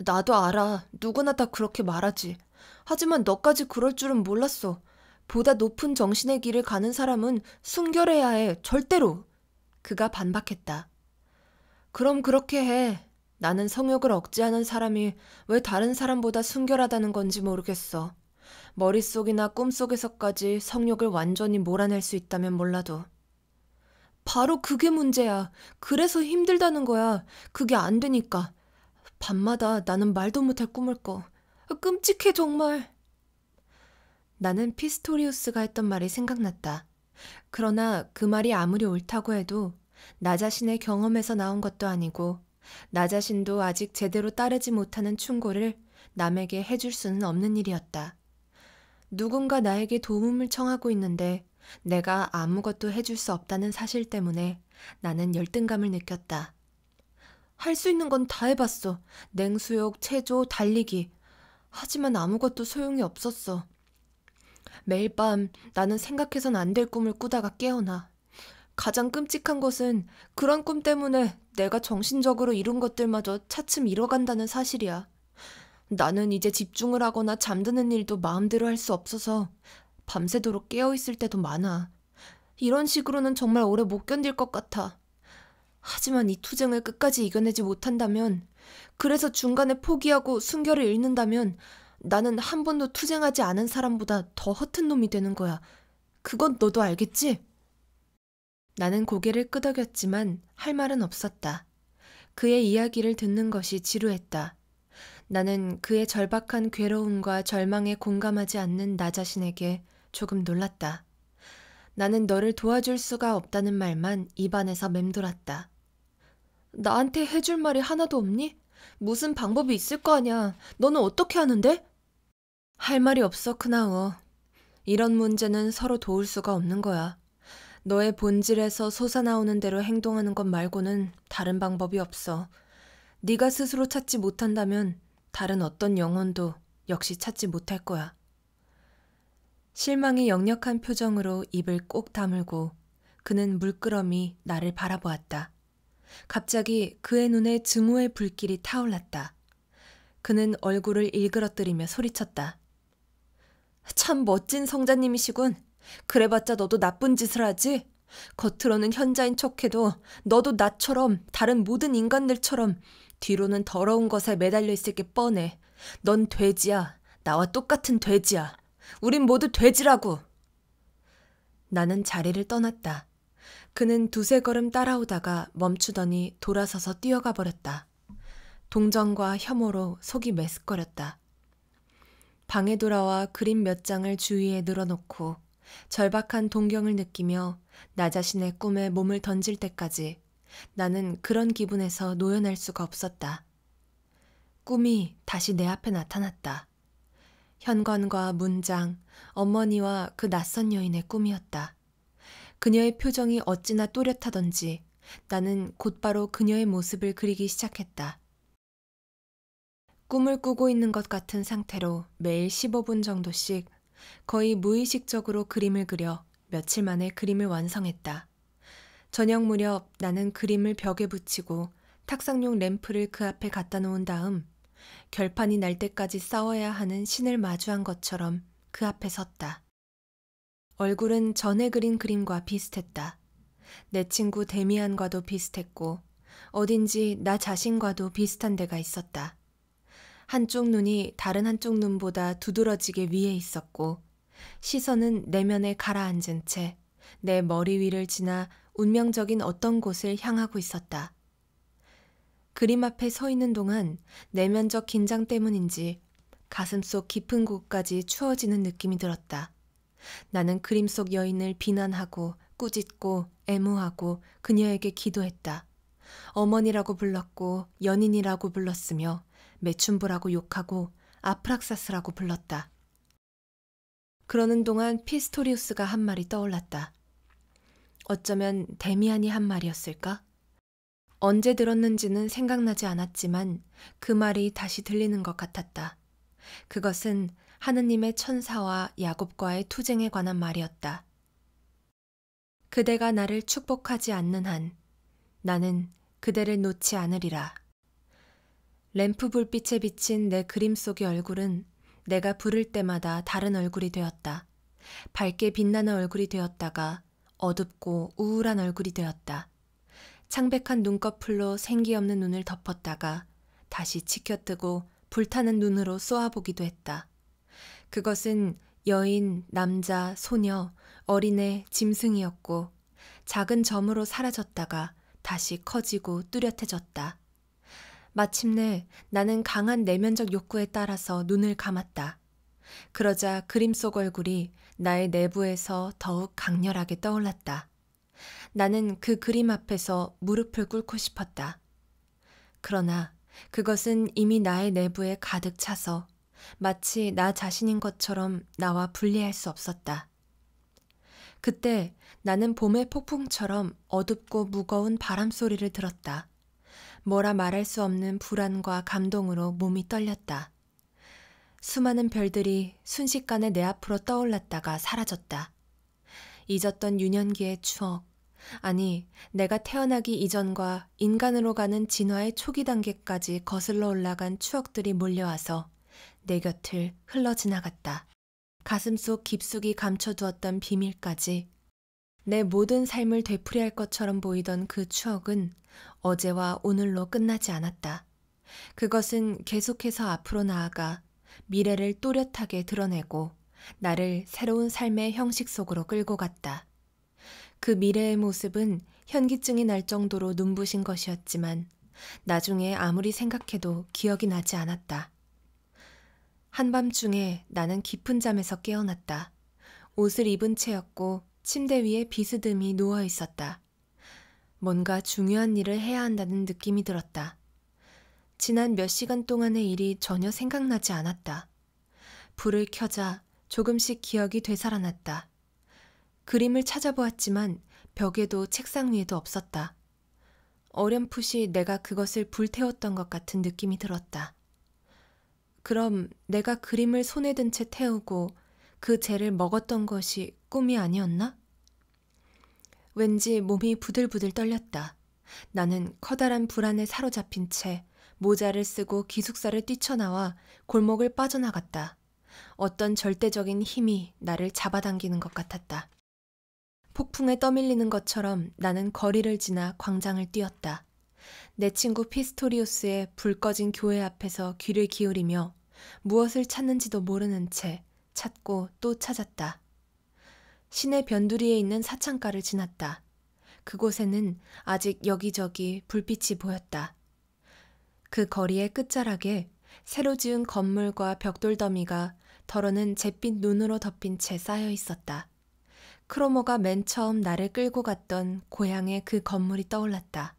나도 알아. 누구나 다 그렇게 말하지. 하지만 너까지 그럴 줄은 몰랐어. 보다 높은 정신의 길을 가는 사람은 순결해야 해. 절대로. 그가 반박했다. 그럼 그렇게 해. 나는 성욕을 억제하는 사람이 왜 다른 사람보다 순결하다는 건지 모르겠어. 머릿속이나 꿈속에서까지 성욕을 완전히 몰아낼 수 있다면 몰라도. 바로 그게 문제야. 그래서 힘들다는 거야. 그게 안 되니까. 밤마다 나는 말도 못할 꿈을 꿔. 끔찍해, 정말. 나는 피스토리우스가 했던 말이 생각났다. 그러나 그 말이 아무리 옳다고 해도 나 자신의 경험에서 나온 것도 아니고 나 자신도 아직 제대로 따르지 못하는 충고를 남에게 해줄 수는 없는 일이었다. 누군가 나에게 도움을 청하고 있는데 내가 아무것도 해줄 수 없다는 사실 때문에 나는 열등감을 느꼈다. 할 수 있는 건 다 해봤어. 냉수욕, 체조, 달리기. 하지만 아무것도 소용이 없었어. 매일 밤 나는 생각해선 안 될 꿈을 꾸다가 깨어나. 가장 끔찍한 것은 그런 꿈 때문에 내가 정신적으로 이룬 것들마저 차츰 잃어간다는 사실이야. 나는 이제 집중을 하거나 잠드는 일도 마음대로 할 수 없어서 밤새도록 깨어있을 때도 많아. 이런 식으로는 정말 오래 못 견딜 것 같아. 하지만 이 투쟁을 끝까지 이겨내지 못한다면, 그래서 중간에 포기하고 순결을 잃는다면, 나는 한 번도 투쟁하지 않은 사람보다 더 허튼 놈이 되는 거야. 그건 너도 알겠지? 나는 고개를 끄덕였지만 할 말은 없었다. 그의 이야기를 듣는 것이 지루했다. 나는 그의 절박한 괴로움과 절망에 공감하지 않는 나 자신에게 조금 놀랐다. 나는 너를 도와줄 수가 없다는 말만 입안에서 맴돌았다. 나한테 해줄 말이 하나도 없니? 무슨 방법이 있을 거 아냐. 너는 어떻게 하는데? 할 말이 없어, 크나우 이런 문제는 서로 도울 수가 없는 거야. 너의 본질에서 솟아나오는 대로 행동하는 것 말고는 다른 방법이 없어. 네가 스스로 찾지 못한다면 다른 어떤 영혼도 역시 찾지 못할 거야. 실망이 역력한 표정으로 입을 꼭 다물고 그는 물끄러미 나를 바라보았다. 갑자기 그의 눈에 증오의 불길이 타올랐다. 그는 얼굴을 일그러뜨리며 소리쳤다. 참 멋진 성자님이시군. 그래봤자 너도 나쁜 짓을 하지? 겉으로는 현자인 척해도 너도 나처럼 다른 모든 인간들처럼 뒤로는 더러운 것에 매달려 있을 게 뻔해. 넌 돼지야. 나와 똑같은 돼지야. 우린 모두 돼지라고! 나는 자리를 떠났다. 그는 두세 걸음 따라오다가 멈추더니 돌아서서 뛰어가 버렸다. 동정과 혐오로 속이 메스꺼렸다. 방에 돌아와 그림 몇 장을 주위에 늘어놓고 절박한 동경을 느끼며 나 자신의 꿈에 몸을 던질 때까지 나는 그런 기분에서 노연할 수가 없었다. 꿈이 다시 내 앞에 나타났다. 현관과 문장, 어머니와 그 낯선 여인의 꿈이었다. 그녀의 표정이 어찌나 또렷하던지 나는 곧바로 그녀의 모습을 그리기 시작했다. 꿈을 꾸고 있는 것 같은 상태로 매일 15분 정도씩 거의 무의식적으로 그림을 그려 며칠 만에 그림을 완성했다. 저녁 무렵 나는 그림을 벽에 붙이고 탁상용 램프를 그 앞에 갖다 놓은 다음 결판이 날 때까지 싸워야 하는 신을 마주한 것처럼 그 앞에 섰다. 얼굴은 전에 그린 그림과 비슷했다. 내 친구 데미안과도 비슷했고 어딘지 나 자신과도 비슷한 데가 있었다. 한쪽 눈이 다른 한쪽 눈보다 두드러지게 위에 있었고 시선은 내면에 가라앉은 채 내 머리 위를 지나 운명적인 어떤 곳을 향하고 있었다. 그림 앞에 서 있는 동안 내면적 긴장 때문인지 가슴 속 깊은 곳까지 추워지는 느낌이 들었다. 나는 그림 속 여인을 비난하고 꾸짖고 애무하고 그녀에게 기도했다. 어머니라고 불렀고 연인이라고 불렀으며 매춘부라고 욕하고 아프락사스라고 불렀다. 그러는 동안 피스토리우스가 한 말이 떠올랐다. 어쩌면 데미안이 한 말이었을까? 언제 들었는지는 생각나지 않았지만 그 말이 다시 들리는 것 같았다. 그것은 하느님의 천사와 야곱과의 투쟁에 관한 말이었다. 그대가 나를 축복하지 않는 한 나는 그대를 놓지 않으리라. 램프 불빛에 비친 내 그림 속의 얼굴은 내가 부를 때마다 다른 얼굴이 되었다. 밝게 빛나는 얼굴이 되었다가 어둡고 우울한 얼굴이 되었다. 창백한 눈꺼풀로 생기 없는 눈을 덮었다가 다시 치켜뜨고 불타는 눈으로 쏘아보기도 했다. 그것은 여인, 남자, 소녀, 어린애, 짐승이었고 작은 점으로 사라졌다가 다시 커지고 뚜렷해졌다. 마침내 나는 강한 내면적 욕구에 따라서 눈을 감았다. 그러자 그림 속 얼굴이 나의 내부에서 더욱 강렬하게 떠올랐다. 나는 그 그림 앞에서 무릎을 꿇고 싶었다. 그러나 그것은 이미 나의 내부에 가득 차서 마치 나 자신인 것처럼 나와 분리할 수 없었다. 그때 나는 봄의 폭풍처럼 어둡고 무거운 바람 소리를 들었다. 뭐라 말할 수 없는 불안과 감동으로 몸이 떨렸다. 수많은 별들이 순식간에 내 앞으로 떠올랐다가 사라졌다. 잊었던 유년기의 추억, 아니, 내가 태어나기 이전과 인간으로 가는 진화의 초기 단계까지 거슬러 올라간 추억들이 몰려와서 내 곁을 흘러 지나갔다. 가슴 속 깊숙이 감춰두었던 비밀까지 내 모든 삶을 되풀이할 것처럼 보이던 그 추억은 어제와 오늘로 끝나지 않았다. 그것은 계속해서 앞으로 나아가 미래를 또렷하게 드러내고 나를 새로운 삶의 형식 속으로 끌고 갔다. 그 미래의 모습은 현기증이 날 정도로 눈부신 것이었지만 나중에 아무리 생각해도 기억이 나지 않았다. 한밤중에 나는 깊은 잠에서 깨어났다. 옷을 입은 채였고 침대 위에 비스듬히 누워 있었다. 뭔가 중요한 일을 해야 한다는 느낌이 들었다. 지난 몇 시간 동안의 일이 전혀 생각나지 않았다. 불을 켜자 조금씩 기억이 되살아났다. 그림을 찾아보았지만 벽에도 책상 위에도 없었다. 어렴풋이 내가 그것을 불태웠던 것 같은 느낌이 들었다. 그럼 내가 그림을 손에 든 채 태우고 그 재를 먹었던 것이 꿈이 아니었나? 왠지 몸이 부들부들 떨렸다. 나는 커다란 불안에 사로잡힌 채 모자를 쓰고 기숙사를 뛰쳐나와 골목을 빠져나갔다. 어떤 절대적인 힘이 나를 잡아당기는 것 같았다. 폭풍에 떠밀리는 것처럼 나는 거리를 지나 광장을 뛰었다. 내 친구 피스토리우스의 불 꺼진 교회 앞에서 귀를 기울이며 무엇을 찾는지도 모르는 채 찾고 또 찾았다. 시내 변두리에 있는 사창가를 지났다. 그곳에는 아직 여기저기 불빛이 보였다. 그 거리의 끝자락에 새로 지은 건물과 벽돌 더미가 덜어는 잿빛 눈으로 덮인 채 쌓여 있었다. 크로모가 맨 처음 나를 끌고 갔던 고향의 그 건물이 떠올랐다.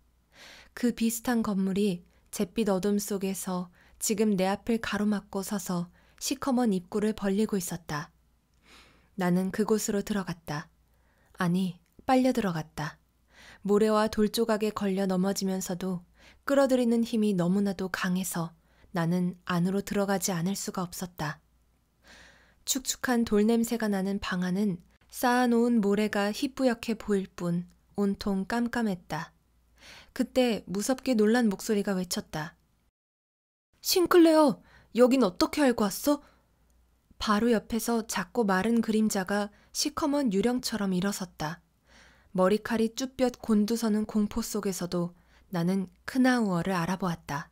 그 비슷한 건물이 잿빛 어둠 속에서 지금 내 앞을 가로막고 서서 시커먼 입구를 벌리고 있었다. 나는 그곳으로 들어갔다. 아니, 빨려 들어갔다. 모래와 돌조각에 걸려 넘어지면서도 끌어들이는 힘이 너무나도 강해서 나는 안으로 들어가지 않을 수가 없었다. 축축한 돌 냄새가 나는 방 안은 쌓아놓은 모래가 희뿌옇게 보일 뿐 온통 깜깜했다. 그때 무섭게 놀란 목소리가 외쳤다. 싱클레어, 여긴 어떻게 알고 왔어? 바로 옆에서 작고 마른 그림자가 시커먼 유령처럼 일어섰다. 머리칼이 쭈뼛 곤두서는 공포 속에서도 나는 크나우어를 알아보았다.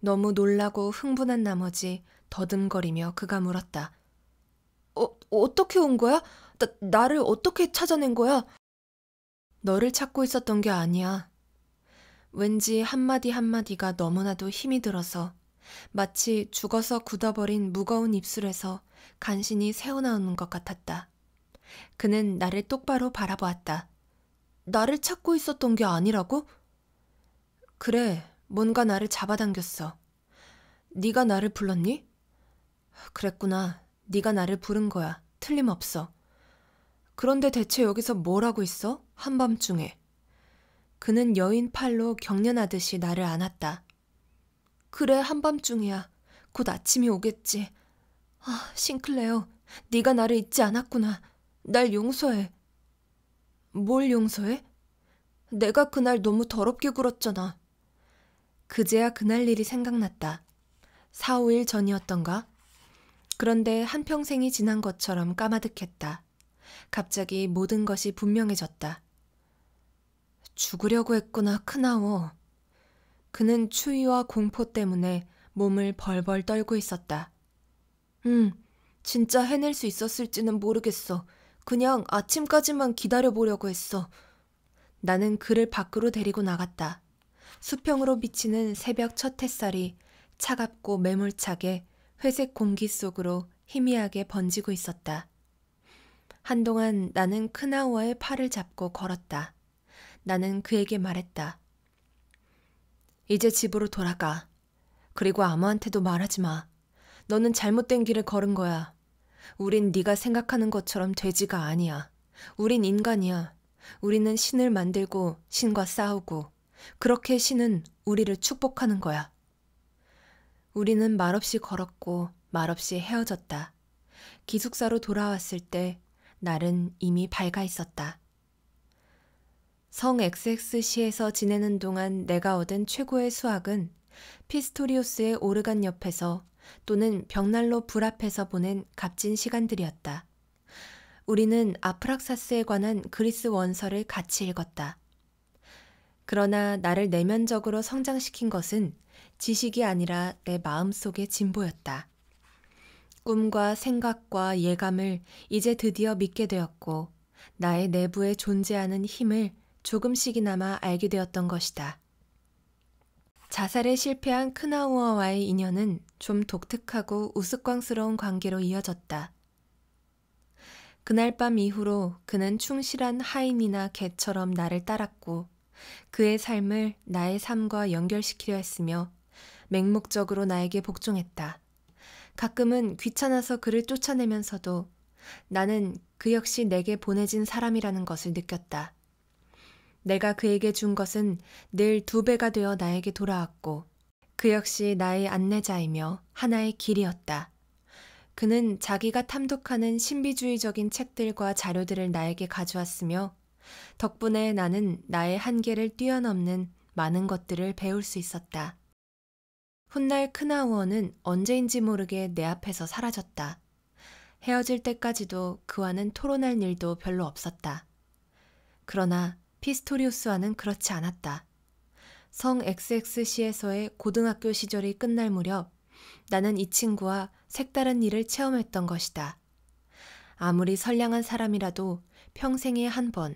너무 놀라고 흥분한 나머지 더듬거리며 그가 물었다. 어, 어떻게 온 거야? 나, 나를 어떻게 찾아낸 거야? 너를 찾고 있었던 게 아니야. 왠지 한마디 한마디가 너무나도 힘이 들어서 마치 죽어서 굳어버린 무거운 입술에서 간신히 새어나오는 것 같았다. 그는 나를 똑바로 바라보았다. 나를 찾고 있었던 게 아니라고? 그래, 뭔가 나를 잡아당겼어. 네가 나를 불렀니? 그랬구나. 네가 나를 부른 거야. 틀림없어. 그런데 대체 여기서 뭘 하고 있어? 한밤중에. 그는 여인 팔로 격려하듯이 나를 안았다. 그래 한밤중이야. 곧 아침이 오겠지. 아, 싱클레어, 네가 나를 잊지 않았구나. 날 용서해. 뭘 용서해? 내가 그날 너무 더럽게 굴었잖아. 그제야 그날 일이 생각났다. 4, 5일 전이었던가? 그런데 한평생이 지난 것처럼 까마득했다. 갑자기 모든 것이 분명해졌다. 죽으려고 했구나, 큰아워 그는 추위와 공포 때문에 몸을 벌벌 떨고 있었다. 응, 음, 진짜 해낼 수 있었을지는 모르겠어. 그냥 아침까지만 기다려보려고 했어. 나는 그를 밖으로 데리고 나갔다. 수평으로 비치는 새벽 첫 햇살이 차갑고 매몰차게 회색 공기 속으로 희미하게 번지고 있었다. 한동안 나는 큰아우와의 팔을 잡고 걸었다. 나는 그에게 말했다. 이제 집으로 돌아가. 그리고 아무한테도 말하지 마. 너는 잘못된 길을 걸은 거야. 우린 네가 생각하는 것처럼 돼지가 아니야. 우린 인간이야. 우리는 신을 만들고 신과 싸우고 그렇게 신은 우리를 축복하는 거야. 우리는 말없이 걸었고 말없이 헤어졌다. 기숙사로 돌아왔을 때 날은 이미 밝아 있었다. 성 XX시에서 지내는 동안 내가 얻은 최고의 수학은 피스토리오스의 오르간 옆에서 또는 벽난로 불 앞에서 보낸 값진 시간들이었다. 우리는 아프락사스에 관한 그리스 원서를 같이 읽었다. 그러나 나를 내면적으로 성장시킨 것은 지식이 아니라 내 마음속의 진보였다. 꿈과 생각과 예감을 이제 드디어 믿게 되었고, 나의 내부에 존재하는 힘을 조금씩이나마 알게 되었던 것이다. 자살에 실패한 크나우어와의 인연은 좀 독특하고 우스꽝스러운 관계로 이어졌다. 그날 밤 이후로 그는 충실한 하인이나 개처럼 나를 따랐고 그의 삶을 나의 삶과 연결시키려 했으며 맹목적으로 나에게 복종했다. 가끔은 귀찮아서 그를 쫓아내면서도 나는 그 역시 내게 보내진 사람이라는 것을 느꼈다. 내가 그에게 준 것은 늘 두 배가 되어 나에게 돌아왔고, 그 역시 나의 안내자이며 하나의 길이었다. 그는 자기가 탐독하는 신비주의적인 책들과 자료들을 나에게 가져왔으며, 덕분에 나는 나의 한계를 뛰어넘는 많은 것들을 배울 수 있었다. 훗날 크나우어는 언제인지 모르게 내 앞에서 사라졌다. 헤어질 때까지도 그와는 토론할 일도 별로 없었다. 그러나 피스토리우스와는 그렇지 않았다. 성 XXC에서의 고등학교 시절이 끝날 무렵 나는 이 친구와 색다른 일을 체험했던 것이다. 아무리 선량한 사람이라도 평생에 한 번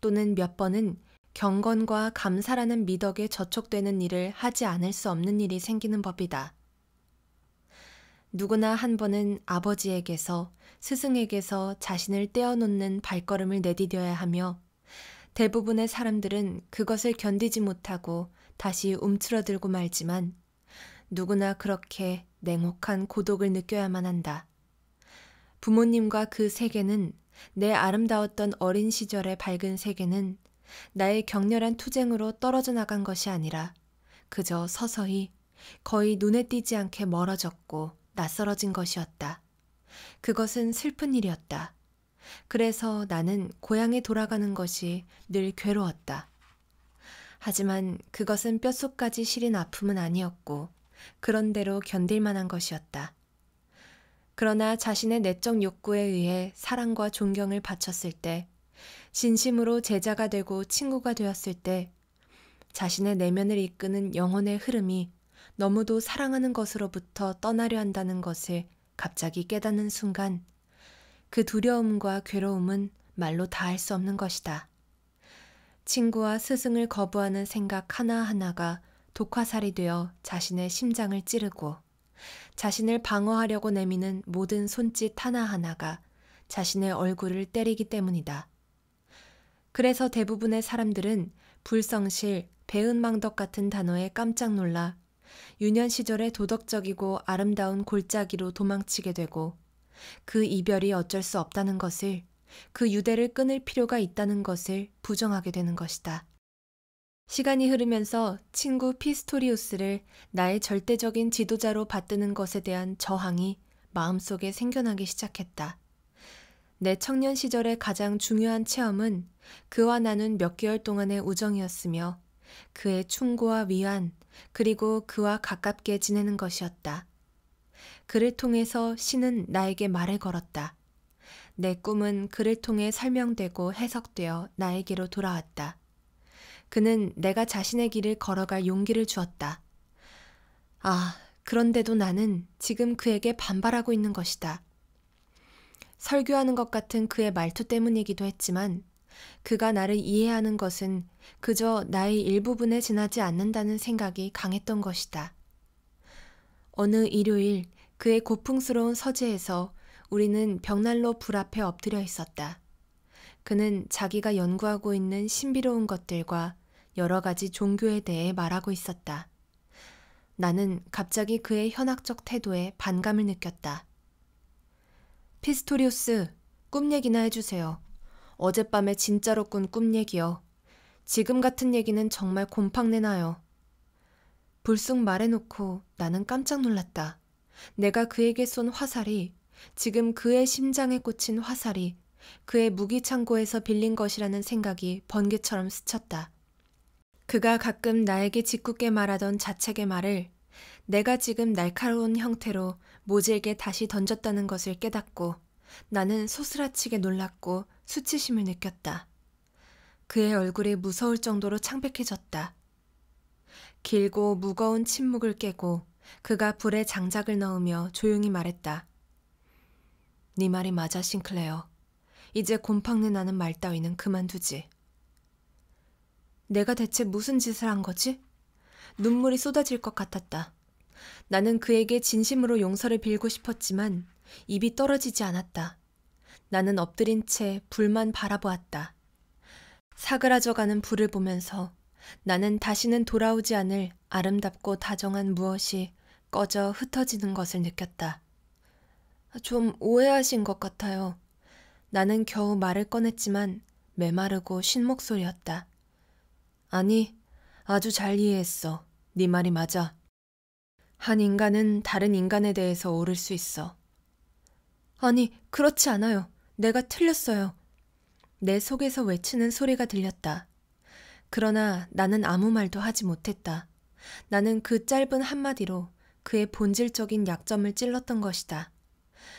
또는 몇 번은 경건과 감사라는 미덕에 저촉되는 일을 하지 않을 수 없는 일이 생기는 법이다. 누구나 한 번은 아버지에게서 스승에게서 자신을 떼어놓는 발걸음을 내디뎌야 하며 대부분의 사람들은 그것을 견디지 못하고 다시 움츠러들고 말지만 누구나 그렇게 냉혹한 고독을 느껴야만 한다. 부모님과 그 세계는 내 아름다웠던 어린 시절의 밝은 세계는 나의 격렬한 투쟁으로 떨어져 나간 것이 아니라 그저 서서히 거의 눈에 띄지 않게 멀어졌고 낯설어진 것이었다. 그것은 슬픈 일이었다. 그래서 나는 고향에 돌아가는 것이 늘 괴로웠다. 하지만 그것은 뼛속까지 시린 아픔은 아니었고 그런대로 견딜 만한 것이었다. 그러나 자신의 내적 욕구에 의해 사랑과 존경을 바쳤을 때 진심으로 제자가 되고 친구가 되었을 때 자신의 내면을 이끄는 영혼의 흐름이 너무도 사랑하는 것으로부터 떠나려 한다는 것을 갑자기 깨닫는 순간 그 두려움과 괴로움은 말로 다 할 수 없는 것이다. 친구와 스승을 거부하는 생각 하나하나가 독화살이 되어 자신의 심장을 찌르고 자신을 방어하려고 내미는 모든 손짓 하나하나가 자신의 얼굴을 때리기 때문이다. 그래서 대부분의 사람들은 불성실, 배은망덕 같은 단어에 깜짝 놀라 유년 시절의 도덕적이고 아름다운 골짜기로 도망치게 되고 그 이별이 어쩔 수 없다는 것을 그 유대를 끊을 필요가 있다는 것을 부정하게 되는 것이다. 시간이 흐르면서 친구 피스토리우스를 나의 절대적인 지도자로 받드는 것에 대한 저항이 마음속에 생겨나기 시작했다. 내 청년 시절의 가장 중요한 체험은 그와 나눈 몇 개월 동안의 우정이었으며 그의 충고와 위안, 그리고 그와 가깝게 지내는 것이었다. 그를 통해서 신은 나에게 말을 걸었다. 내 꿈은 그를 통해 설명되고 해석되어 나에게로 돌아왔다. 그는 내가 자신의 길을 걸어갈 용기를 주었다. 아, 그런데도 나는 지금 그에게 반발하고 있는 것이다. 설교하는 것 같은 그의 말투 때문이기도 했지만 그가 나를 이해하는 것은 그저 나의 일부분에 지나지 않는다는 생각이 강했던 것이다. 어느 일요일 그의 고풍스러운 서재에서 우리는 벽난로 불 앞에 엎드려 있었다. 그는 자기가 연구하고 있는 신비로운 것들과 여러 가지 종교에 대해 말하고 있었다. 나는 갑자기 그의 현학적 태도에 반감을 느꼈다. 피스토리우스, 꿈 얘기나 해주세요. 어젯밤에 진짜로 꾼 꿈얘기여 지금 같은 얘기는 정말 곰팡내 나요. 불쑥 말해놓고 나는 깜짝 놀랐다. 내가 그에게 쏜 화살이 지금 그의 심장에 꽂힌 화살이 그의 무기창고에서 빌린 것이라는 생각이 번개처럼 스쳤다. 그가 가끔 나에게 짓궂게 말하던 자책의 말을 내가 지금 날카로운 형태로 모질게 다시 던졌다는 것을 깨닫고 나는 소스라치게 놀랐고 수치심을 느꼈다. 그의 얼굴이 무서울 정도로 창백해졌다. 길고 무거운 침묵을 깨고 그가 불에 장작을 넣으며 조용히 말했다. 네 말이 맞아, 싱클레어. 이제 곰팡내 나는 말 따위는 그만두지. 내가 대체 무슨 짓을 한 거지? 눈물이 쏟아질 것 같았다. 나는 그에게 진심으로 용서를 빌고 싶었지만 입이 떨어지지 않았다. 나는 엎드린 채 불만 바라보았다. 사그라져가는 불을 보면서 나는 다시는 돌아오지 않을 아름답고 다정한 무엇이 꺼져 흩어지는 것을 느꼈다. 좀 오해하신 것 같아요. 나는 겨우 말을 꺼냈지만 메마르고 쉰 목소리였다. 아니, 아주 잘 이해했어. 네 말이 맞아. 한 인간은 다른 인간에 대해서 오를 수 있어. 아니, 그렇지 않아요. 내가 틀렸어요. 내 속에서 외치는 소리가 들렸다. 그러나 나는 아무 말도 하지 못했다. 나는 그 짧은 한마디로 그의 본질적인 약점을 찔렀던 것이다.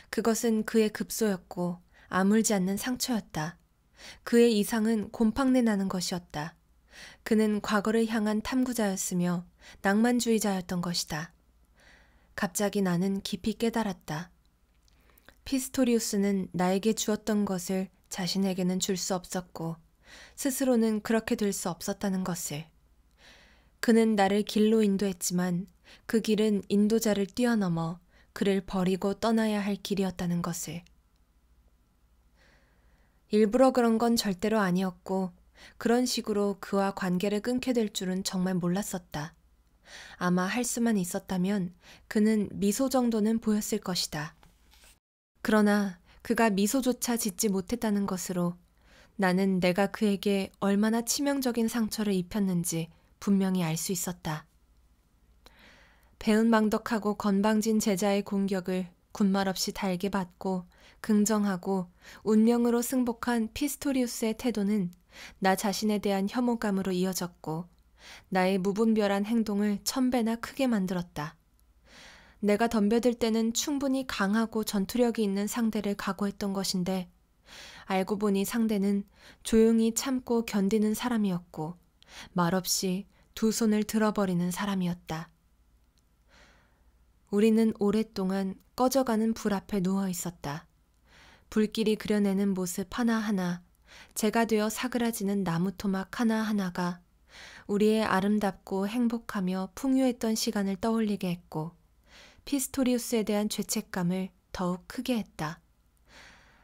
그것은 그의 급소였고 아물지 않는 상처였다. 그의 이상은 곰팡내 나는 것이었다. 그는 과거를 향한 탐구자였으며 낭만주의자였던 것이다. 갑자기 나는 깊이 깨달았다. 피스토리우스는 나에게 주었던 것을 자신에게는 줄 수 없었고 스스로는 그렇게 될 수 없었다는 것을. 그는 나를 길로 인도했지만 그 길은 인도자를 뛰어넘어 그를 버리고 떠나야 할 길이었다는 것을. 일부러 그런 건 절대로 아니었고 그런 식으로 그와 관계를 끊게 될 줄은 정말 몰랐었다. 아마 할 수만 있었다면 그는 미소 정도는 보였을 것이다. 그러나 그가 미소조차 짓지 못했다는 것으로 나는 내가 그에게 얼마나 치명적인 상처를 입혔는지 분명히 알 수 있었다. 배은망덕하고 건방진 제자의 공격을 군말 없이 달게 받고 긍정하고 운명으로 승복한 피스토리우스의 태도는 나 자신에 대한 혐오감으로 이어졌고 나의 무분별한 행동을 천배나 크게 만들었다. 내가 덤벼들 때는 충분히 강하고 전투력이 있는 상대를 각오했던 것인데 알고 보니 상대는 조용히 참고 견디는 사람이었고 말없이 두 손을 들어버리는 사람이었다. 우리는 오랫동안 꺼져가는 불 앞에 누워 있었다. 불길이 그려내는 모습 하나하나, 제가 되어 사그라지는 나무 토막 하나하나가 우리의 아름답고 행복하며 풍요했던 시간을 떠올리게 했고, 피스토리우스에 대한 죄책감을 더욱 크게 했다.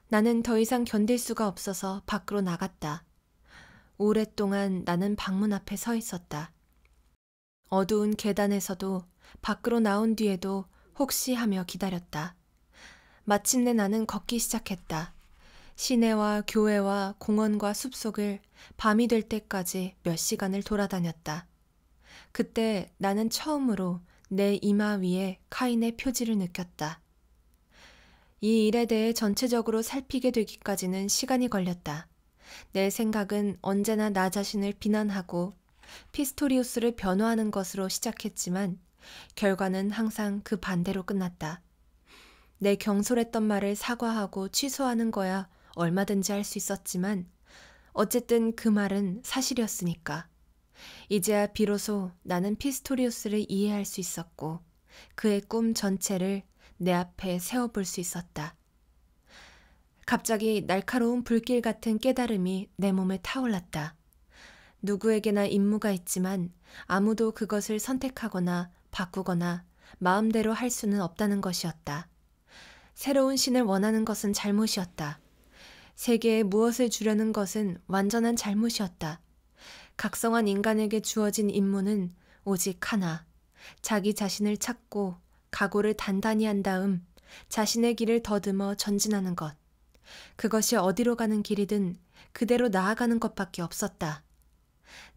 나는 더 이상 견딜 수가 없어서 밖으로 나갔다. 오랫동안 나는 방문 앞에 서 있었다. 어두운 계단에서도 밖으로 나온 뒤에도 혹시 하며 기다렸다. 마침내 나는 걷기 시작했다. 시내와 교회와 공원과 숲속을 밤이 될 때까지 몇 시간을 돌아다녔다. 그때 나는 처음으로 내 이마 위에 카인의 표지를 느꼈다. 이 일에 대해 전체적으로 살피게 되기까지는 시간이 걸렸다. 내 생각은 언제나 나 자신을 비난하고 피스토리우스를 변호하는 것으로 시작했지만 결과는 항상 그 반대로 끝났다. 내 경솔했던 말을 사과하고 취소하는 거야 얼마든지 할 수 있었지만 어쨌든 그 말은 사실이었으니까. 이제야 비로소 나는 피스토리우스를 이해할 수 있었고 그의 꿈 전체를 내 앞에 세워볼 수 있었다. 갑자기 날카로운 불길 같은 깨달음이 내 몸에 타올랐다. 누구에게나 임무가 있지만 아무도 그것을 선택하거나 바꾸거나 마음대로 할 수는 없다는 것이었다. 새로운 신을 원하는 것은 잘못이었다. 세계에 무엇을 주려는 것은 완전한 잘못이었다. 각성한 인간에게 주어진 임무는 오직 하나, 자기 자신을 찾고 각오를 단단히 한 다음 자신의 길을 더듬어 전진하는 것. 그것이 어디로 가는 길이든 그대로 나아가는 것밖에 없었다.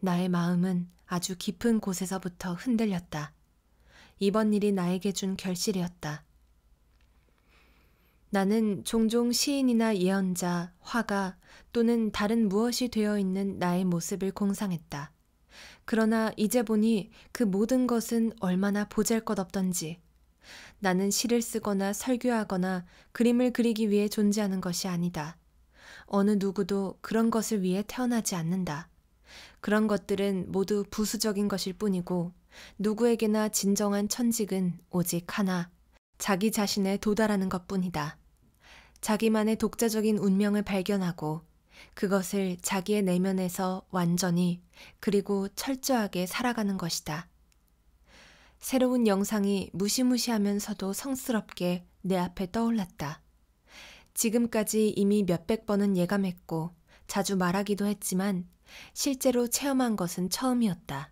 나의 마음은 아주 깊은 곳에서부터 흔들렸다. 이번 일이 나에게 준 결실이었다. 나는 종종 시인이나 예언자, 화가 또는 다른 무엇이 되어 있는 나의 모습을 공상했다. 그러나 이제 보니 그 모든 것은 얼마나 보잘 것 없던지. 나는 시를 쓰거나 설교하거나 그림을 그리기 위해 존재하는 것이 아니다. 어느 누구도 그런 것을 위해 태어나지 않는다. 그런 것들은 모두 부수적인 것일 뿐이고, 누구에게나 진정한 천직은 오직 하나, 자기 자신에 도달하는 것 뿐이다. 자기만의 독자적인 운명을 발견하고 그것을 자기의 내면에서 완전히 그리고 철저하게 살아가는 것이다. 새로운 영상이 무시무시하면서도 성스럽게 내 앞에 떠올랐다. 지금까지 이미 몇백 번은 예감했고 자주 말하기도 했지만 실제로 체험한 것은 처음이었다.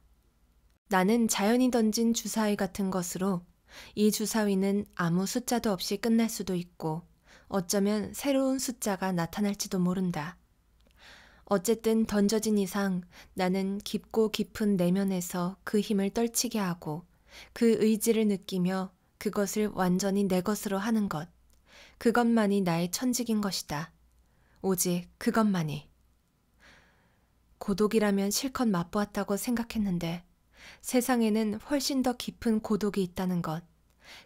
나는 자연이 던진 주사위 같은 것으로 이 주사위는 아무 숫자도 없이 끝날 수도 있고 어쩌면 새로운 숫자가 나타날지도 모른다. 어쨌든 던져진 이상 나는 깊고 깊은 내면에서 그 힘을 떨치게 하고 그 의지를 느끼며 그것을 완전히 내 것으로 하는 것. 그것만이 나의 천직인 것이다. 오직 그것만이. 고독이라면 실컷 맛보았다고 생각했는데 세상에는 훨씬 더 깊은 고독이 있다는 것.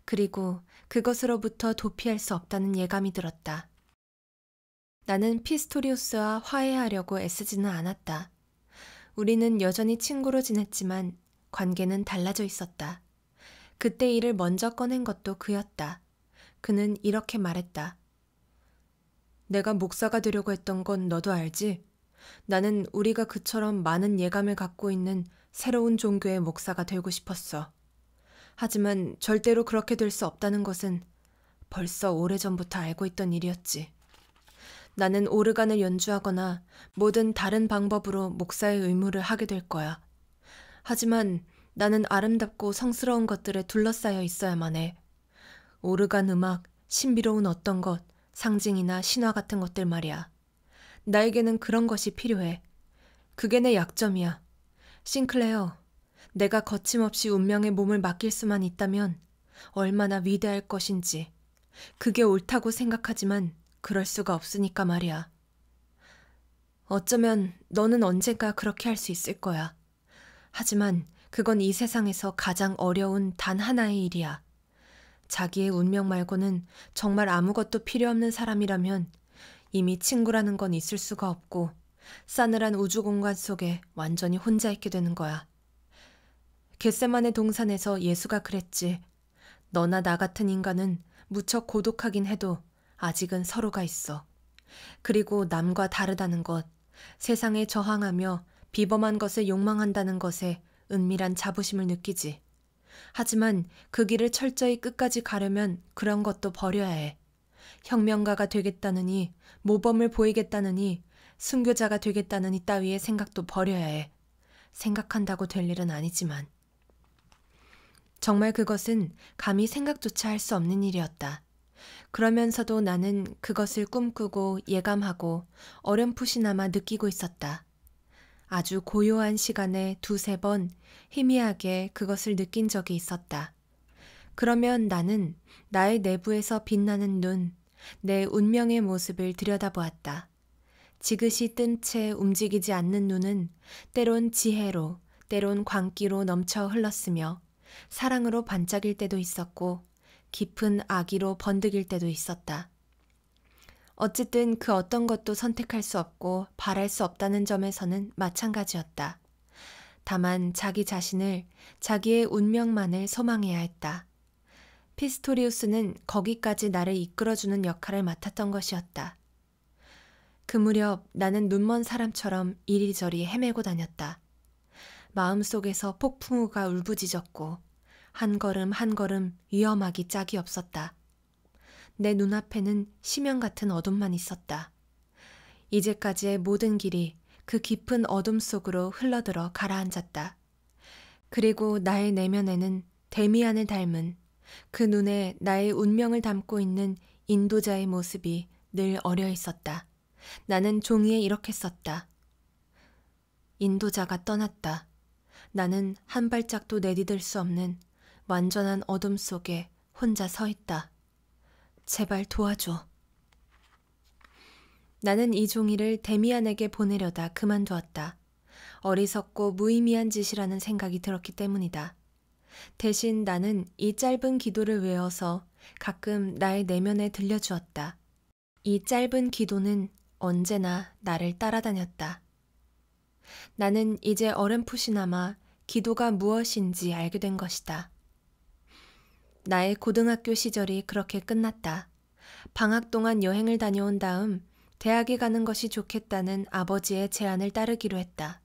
그리고 그것으로부터 도피할 수 없다는 예감이 들었다. 나는 피스토리우스와 화해하려고 애쓰지는 않았다. 우리는 여전히 친구로 지냈지만 관계는 달라져 있었다. 그때 일을 먼저 꺼낸 것도 그였다. 그는 이렇게 말했다. 내가 목사가 되려고 했던 건 너도 알지? 나는 우리가 그처럼 많은 예감을 갖고 있는 새로운 종교의 목사가 되고 싶었어. 하지만 절대로 그렇게 될 수 없다는 것은 벌써 오래전부터 알고 있던 일이었지. 나는 오르간을 연주하거나 모든 다른 방법으로 목사의 의무를 하게 될 거야. 하지만 나는 아름답고 성스러운 것들에 둘러싸여 있어야만 해. 오르간 음악, 신비로운 어떤 것, 상징이나 신화 같은 것들 말이야. 나에게는 그런 것이 필요해. 그게 내 약점이야. 싱클레어, 내가 거침없이 운명의 몸을 맡길 수만 있다면 얼마나 위대할 것인지 그게 옳다고 생각하지만 그럴 수가 없으니까 말이야. 어쩌면 너는 언젠가 그렇게 할 수 있을 거야. 하지만 그건 이 세상에서 가장 어려운 단 하나의 일이야. 자기의 운명 말고는 정말 아무것도 필요 없는 사람이라면 이미 친구라는 건 있을 수가 없고 싸늘한 우주공간 속에 완전히 혼자 있게 되는 거야. 겟세만의 동산에서 예수가 그랬지. 너나 나 같은 인간은 무척 고독하긴 해도 아직은 서로가 있어. 그리고 남과 다르다는 것, 세상에 저항하며 비범한 것에 욕망한다는 것에 은밀한 자부심을 느끼지. 하지만 그 길을 철저히 끝까지 가려면 그런 것도 버려야 해. 혁명가가 되겠다느니, 모범을 보이겠다느니, 순교자가 되겠다느니 따위의 생각도 버려야 해. 생각한다고 될 일은 아니지만. 정말 그것은 감히 생각조차 할 수 없는 일이었다. 그러면서도 나는 그것을 꿈꾸고 예감하고 어렴풋이나마 느끼고 있었다. 아주 고요한 시간에 두세 번 희미하게 그것을 느낀 적이 있었다. 그러면 나는 나의 내부에서 빛나는 눈, 내 운명의 모습을 들여다보았다. 지그시 뜬 채 움직이지 않는 눈은 때론 지혜로, 때론 광기로 넘쳐 흘렀으며 사랑으로 반짝일 때도 있었고 깊은 아기로 번득일 때도 있었다. 어쨌든 그 어떤 것도 선택할 수 없고 바랄 수 없다는 점에서는 마찬가지였다. 다만 자기 자신을 자기의 운명만을 소망해야 했다. 피스토리우스는 거기까지 나를 이끌어주는 역할을 맡았던 것이었다. 그 무렵 나는 눈먼 사람처럼 이리저리 헤매고 다녔다. 마음속에서 폭풍우가 울부짖었고 한 걸음 한 걸음 위험하기 짝이 없었다. 내 눈앞에는 심연 같은 어둠만 있었다. 이제까지의 모든 길이 그 깊은 어둠 속으로 흘러들어 가라앉았다. 그리고 나의 내면에는 데미안을 닮은 그 눈에 나의 운명을 담고 있는 인도자의 모습이 늘 어려 있었다. 나는 종이에 이렇게 썼다. 인도자가 떠났다. 나는 한 발짝도 내디딜 수 없는 완전한 어둠 속에 혼자 서 있다. 제발 도와줘. 나는 이 종이를 데미안에게 보내려다 그만두었다. 어리석고 무의미한 짓이라는 생각이 들었기 때문이다. 대신 나는 이 짧은 기도를 외워서 가끔 나의 내면에 들려주었다. 이 짧은 기도는 언제나 나를 따라다녔다. 나는 이제 어렴풋이나마 기도가 무엇인지 알게 된 것이다. 나의 고등학교 시절이 그렇게 끝났다. 방학 동안 여행을 다녀온 다음 대학에 가는 것이 좋겠다는 아버지의 제안을 따르기로 했다.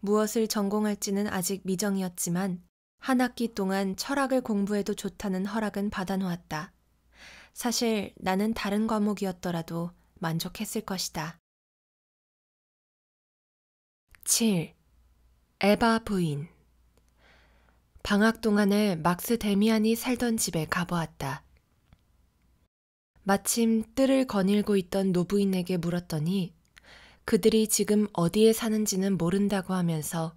무엇을 전공할지는 아직 미정이었지만 한 학기 동안 철학을 공부해도 좋다는 허락은 받아놓았다. 사실 나는 다른 과목이었더라도 만족했을 것이다. 7. 에바 부인 방학 동안에 막스 데미안이 살던 집에 가보았다. 마침 뜰을 거닐고 있던 노부인에게 물었더니 그들이 지금 어디에 사는지는 모른다고 하면서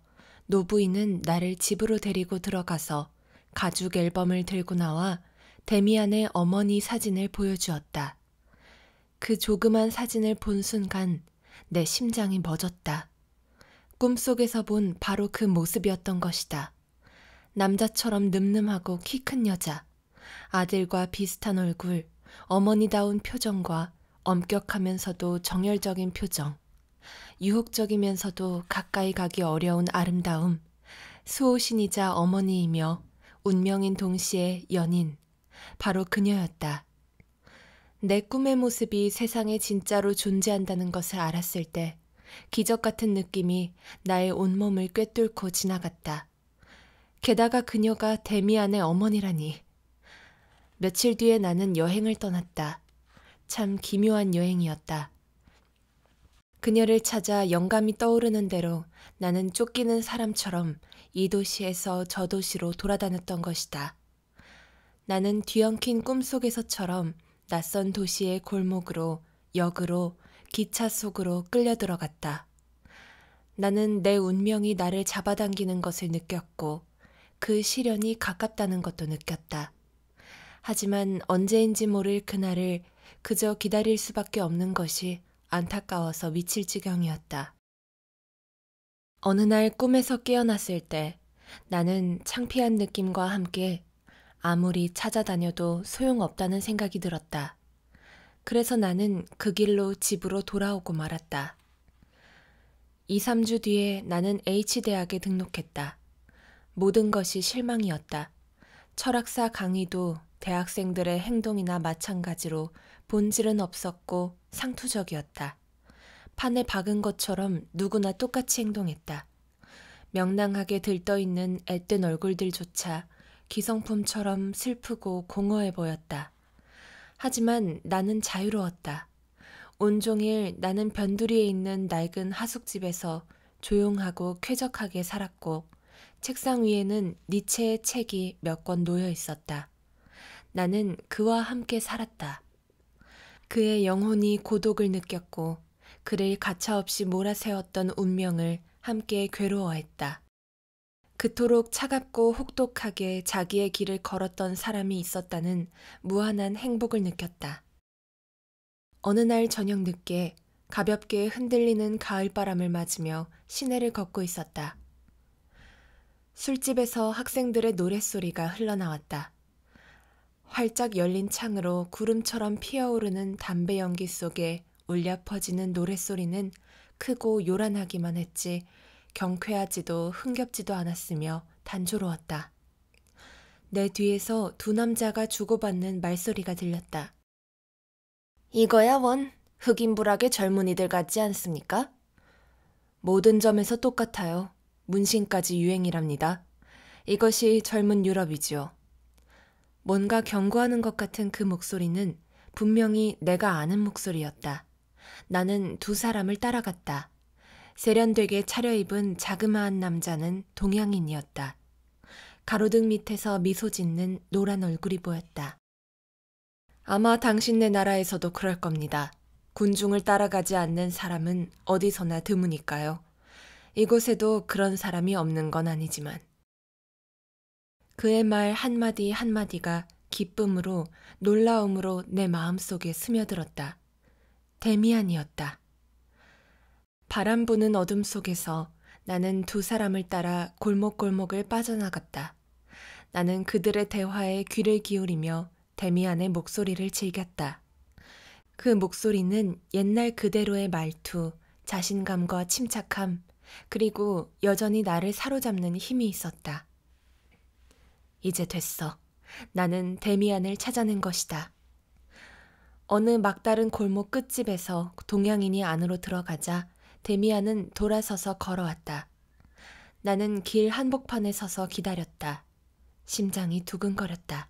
노부인은 나를 집으로 데리고 들어가서 가죽 앨범을 들고 나와 데미안의 어머니 사진을 보여주었다. 그 조그만 사진을 본 순간 내 심장이 멎었다. 꿈속에서 본 바로 그 모습이었던 것이다. 남자처럼 늠름하고 키 큰 여자, 아들과 비슷한 얼굴, 어머니다운 표정과 엄격하면서도 정열적인 표정, 유혹적이면서도 가까이 가기 어려운 아름다움, 수호신이자 어머니이며 운명인 동시에 연인, 바로 그녀였다. 내 꿈의 모습이 세상에 진짜로 존재한다는 것을 알았을 때 기적 같은 느낌이 나의 온몸을 꿰뚫고 지나갔다. 게다가 그녀가 데미안의 어머니라니. 며칠 뒤에 나는 여행을 떠났다. 참 기묘한 여행이었다. 그녀를 찾아 영감이 떠오르는 대로 나는 쫓기는 사람처럼 이 도시에서 저 도시로 돌아다녔던 것이다. 나는 뒤엉킨 꿈속에서처럼 낯선 도시의 골목으로, 역으로, 기차 속으로 끌려 들어갔다. 나는 내 운명이 나를 잡아당기는 것을 느꼈고 그 시련이 가깝다는 것도 느꼈다. 하지만 언제인지 모를 그날을 그저 기다릴 수밖에 없는 것이 안타까워서 미칠 지경이었다. 어느 날 꿈에서 깨어났을 때 나는 창피한 느낌과 함께 아무리 찾아다녀도 소용없다는 생각이 들었다. 그래서 나는 그 길로 집으로 돌아오고 말았다. 2, 3주 뒤에 나는 H대학에 등록했다. 모든 것이 실망이었다. 철학사 강의도 대학생들의 행동이나 마찬가지로 본질은 없었고 상투적이었다. 판에 박은 것처럼 누구나 똑같이 행동했다. 명랑하게 들떠있는 앳된 얼굴들조차 기성품처럼 슬프고 공허해 보였다. 하지만 나는 자유로웠다. 온종일 나는 변두리에 있는 낡은 하숙집에서 조용하고 쾌적하게 살았고, 책상 위에는 니체의 책이 몇 권 놓여 있었다. 나는 그와 함께 살았다. 그의 영혼이 고독을 느꼈고, 그를 가차없이 몰아세웠던 운명을 함께 괴로워했다. 그토록 차갑고 혹독하게 자기의 길을 걸었던 사람이 있었다는 무한한 행복을 느꼈다. 어느 날 저녁 늦게 가볍게 흔들리는 가을바람을 맞으며 시내를 걷고 있었다. 술집에서 학생들의 노랫소리가 흘러나왔다. 활짝 열린 창으로 구름처럼 피어오르는 담배 연기 속에 울려 퍼지는 노랫소리는 크고 요란하기만 했지 경쾌하지도 흥겹지도 않았으며 단조로웠다. 내 뒤에서 두 남자가 주고받는 말소리가 들렸다. 이거야 원흑인불락의 젊은이들 같지 않습니까? 모든 점에서 똑같아요. 문신까지 유행이랍니다. 이것이 젊은 유럽이지요. 뭔가 경고하는 것 같은 그 목소리는 분명히 내가 아는 목소리였다. 나는 두 사람을 따라갔다. 세련되게 차려입은 자그마한 남자는 동양인이었다. 가로등 밑에서 미소 짓는 노란 얼굴이 보였다. 아마 당신네 나라에서도 그럴 겁니다. 군중을 따라가지 않는 사람은 어디서나 드무니까요. 이곳에도 그런 사람이 없는 건 아니지만. 그의 말 한마디 한마디가 기쁨으로 놀라움으로 내 마음속에 스며들었다. 데미안이었다. 바람 부는 어둠 속에서 나는 두 사람을 따라 골목골목을 빠져나갔다. 나는 그들의 대화에 귀를 기울이며 데미안의 목소리를 즐겼다. 그 목소리는 옛날 그대로의 말투, 자신감과 침착함, 그리고 여전히 나를 사로잡는 힘이 있었다. 이제 됐어. 나는 데미안을 찾아낸 것이다. 어느 막다른 골목 끝집에서 동양인이 안으로 들어가자 데미안은 돌아서서 걸어왔다. 나는 길 한복판에 서서 기다렸다. 심장이 두근거렸다.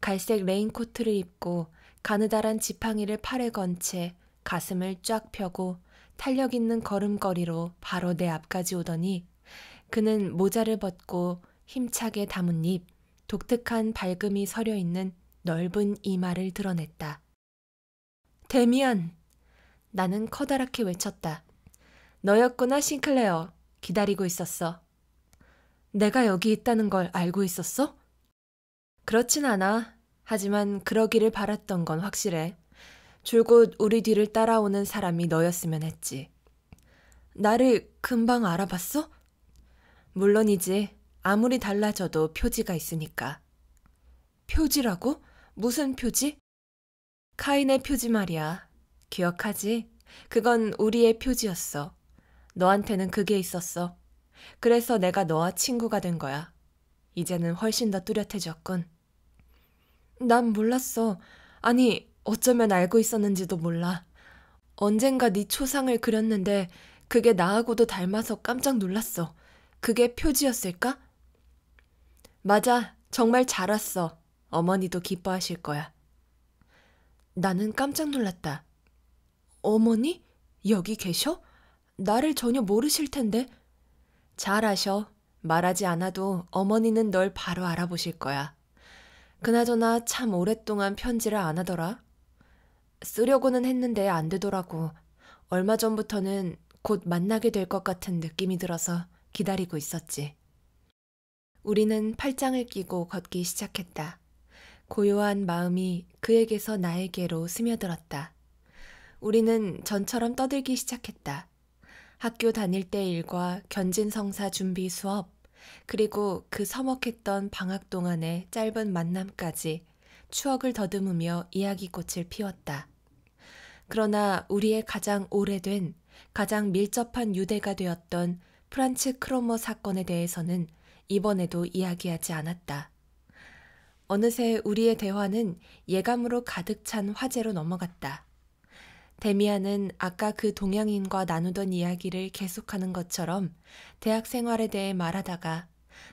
갈색 레인코트를 입고 가느다란 지팡이를 팔에 건 채 가슴을 쫙 펴고 탄력 있는 걸음걸이로 바로 내 앞까지 오더니 그는 모자를 벗고 힘차게 담은 입, 독특한 밝음이 서려 있는 넓은 이마를 드러냈다. 데미안! 나는 커다랗게 외쳤다. 너였구나, 싱클레어. 기다리고 있었어. 내가 여기 있다는 걸 알고 있었어? 그렇진 않아. 하지만 그러기를 바랐던 건 확실해. 줄곧 우리 뒤를 따라오는 사람이 너였으면 했지. 나를 금방 알아봤어? 물론이지. 아무리 달라져도 표지가 있으니까. 표지라고? 무슨 표지? 카인의 표지 말이야. 기억하지? 그건 우리의 표지였어. 너한테는 그게 있었어. 그래서 내가 너와 친구가 된 거야. 이제는 훨씬 더 뚜렷해졌군. 난 몰랐어. 아니, 어쩌면 알고 있었는지도 몰라. 언젠가 네 초상을 그렸는데 그게 나하고도 닮아서 깜짝 놀랐어. 그게 표지였을까? 맞아. 정말 잘 왔어. 어머니도 기뻐하실 거야. 나는 깜짝 놀랐다. 어머니? 여기 계셔? 나를 전혀 모르실 텐데. 잘 아셔. 말하지 않아도 어머니는 널 바로 알아보실 거야. 그나저나 참 오랫동안 편지를 안 하더라. 쓰려고는 했는데 안 되더라고. 얼마 전부터는 곧 만나게 될 것 같은 느낌이 들어서 기다리고 있었지. 우리는 팔짱을 끼고 걷기 시작했다. 고요한 마음이 그에게서 나에게로 스며들었다. 우리는 전처럼 떠들기 시작했다. 학교 다닐 때 일과 견진성사 준비 수업, 그리고 그 서먹했던 방학 동안의 짧은 만남까지 추억을 더듬으며 이야기꽃을 피웠다. 그러나 우리의 가장 오래된, 가장 밀접한 유대가 되었던 프란츠 크로머 사건에 대해서는 이번에도 이야기하지 않았다. 어느새 우리의 대화는 예감으로 가득 찬 화제로 넘어갔다. 데미안은 아까 그 동양인과 나누던 이야기를 계속하는 것처럼 대학 생활에 대해 말하다가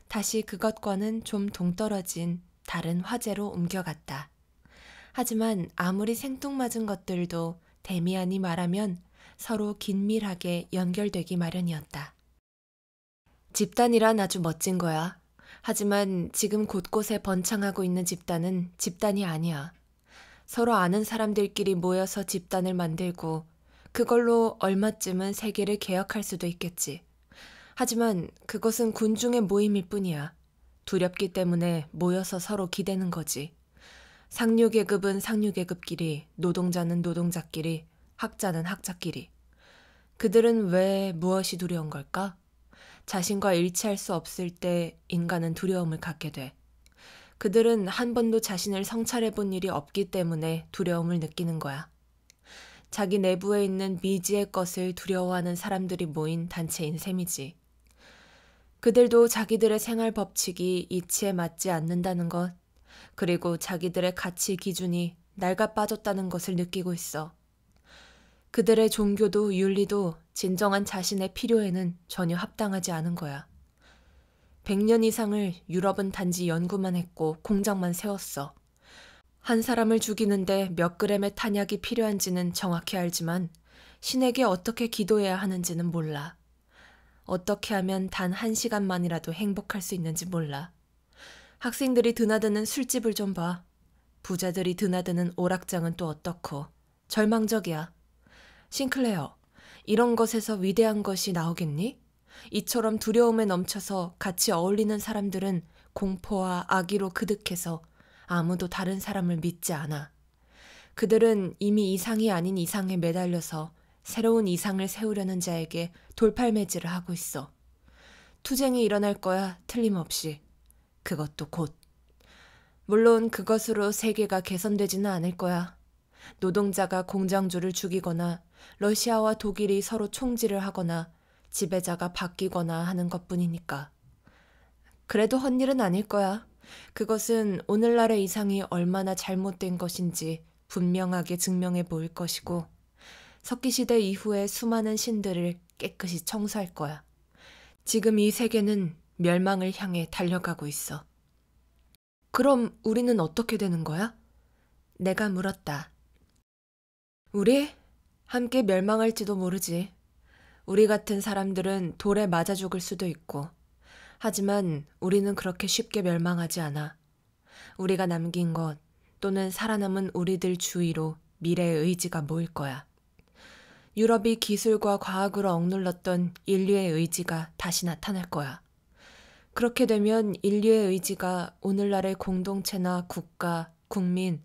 다시 그것과는 좀 동떨어진 다른 화제로 옮겨갔다. 하지만 아무리 생뚱맞은 것들도 데미안이 말하면 서로 긴밀하게 연결되기 마련이었다. 집단이란 아주 멋진 거야. 하지만 지금 곳곳에 번창하고 있는 집단은 집단이 아니야. 서로 아는 사람들끼리 모여서 집단을 만들고 그걸로 얼마쯤은 세계를 개혁할 수도 있겠지. 하지만 그것은 군중의 모임일 뿐이야. 두렵기 때문에 모여서 서로 기대는 거지. 상류 계급은 상류 계급끼리, 노동자는 노동자끼리, 학자는 학자끼리. 그들은 왜 무엇이 두려운 걸까? 자신과 일치할 수 없을 때 인간은 두려움을 갖게 돼. 그들은 한 번도 자신을 성찰해 본 일이 없기 때문에 두려움을 느끼는 거야. 자기 내부에 있는 미지의 것을 두려워하는 사람들이 모인 단체인 셈이지. 그들도 자기들의 생활 법칙이 이치에 맞지 않는다는 것, 그리고 자기들의 가치 기준이 날아 빠졌다는 것을 느끼고 있어. 그들의 종교도 윤리도 진정한 자신의 필요에는 전혀 합당하지 않은 거야. 100년 이상을 유럽은 단지 연구만 했고 공장만 세웠어. 한 사람을 죽이는데 몇 그램의 탄약이 필요한지는 정확히 알지만 신에게 어떻게 기도해야 하는지는 몰라. 어떻게 하면 단 한 시간만이라도 행복할 수 있는지 몰라. 학생들이 드나드는 술집을 좀 봐. 부자들이 드나드는 오락장은 또 어떻고. 절망적이야. 싱클레어, 이런 것에서 위대한 것이 나오겠니? 이처럼 두려움에 넘쳐서 같이 어울리는 사람들은 공포와 악의로 그득해서 아무도 다른 사람을 믿지 않아. 그들은 이미 이상이 아닌 이상에 매달려서 새로운 이상을 세우려는 자에게 돌팔매질을 하고 있어. 투쟁이 일어날 거야, 틀림없이. 그것도 곧. 물론 그것으로 세계가 개선되지는 않을 거야. 노동자가 공장주를 죽이거나 러시아와 독일이 서로 총질을 하거나 지배자가 바뀌거나 하는 것 뿐이니까. 그래도 헛일은 아닐 거야. 그것은 오늘날의 이상이 얼마나 잘못된 것인지 분명하게 증명해 보일 것이고, 석기시대 이후에 수많은 신들을 깨끗이 청소할 거야. 지금 이 세계는 멸망을 향해 달려가고 있어. 그럼 우리는 어떻게 되는 거야? 내가 물었다. 우리? 함께 멸망할지도 모르지. 우리 같은 사람들은 돌에 맞아 죽을 수도 있고, 하지만 우리는 그렇게 쉽게 멸망하지 않아. 우리가 남긴 것 또는 살아남은 우리들 주위로 미래의 의지가 모일 거야. 유럽이 기술과 과학으로 억눌렀던 인류의 의지가 다시 나타날 거야. 그렇게 되면 인류의 의지가 오늘날의 공동체나 국가, 국민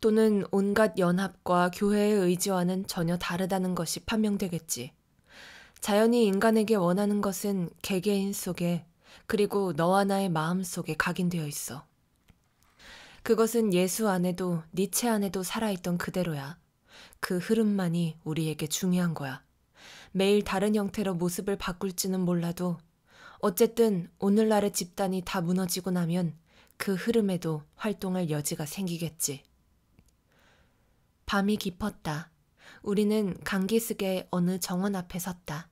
또는 온갖 연합과 교회의 의지와는 전혀 다르다는 것이 판명되겠지. 자연이 인간에게 원하는 것은 개개인 속에 그리고 너와 나의 마음 속에 각인되어 있어. 그것은 예수 안에도 니체 안에도 살아있던 그대로야. 그 흐름만이 우리에게 중요한 거야. 매일 다른 형태로 모습을 바꿀지는 몰라도 어쨌든 오늘날의 집단이 다 무너지고 나면 그 흐름에도 활동할 여지가 생기겠지. 밤이 깊었다. 우리는 강기숙의 어느 정원 앞에 섰다.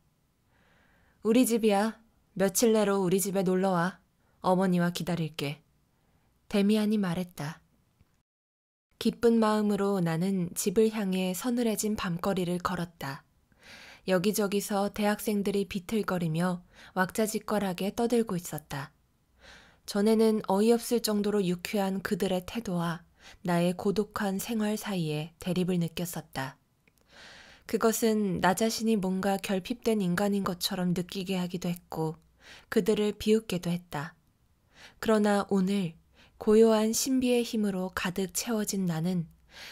우리 집이야. 며칠 내로 우리 집에 놀러와. 어머니와 기다릴게. 데미안이 말했다. 기쁜 마음으로 나는 집을 향해 서늘해진 밤거리를 걸었다. 여기저기서 대학생들이 비틀거리며 왁자지껄하게 떠들고 있었다. 전에는 어이없을 정도로 유쾌한 그들의 태도와 나의 고독한 생활 사이에 대립을 느꼈었다. 그것은 나 자신이 뭔가 결핍된 인간인 것처럼 느끼게 하기도 했고 그들을 비웃기도 했다. 그러나 오늘 고요한 신비의 힘으로 가득 채워진 나는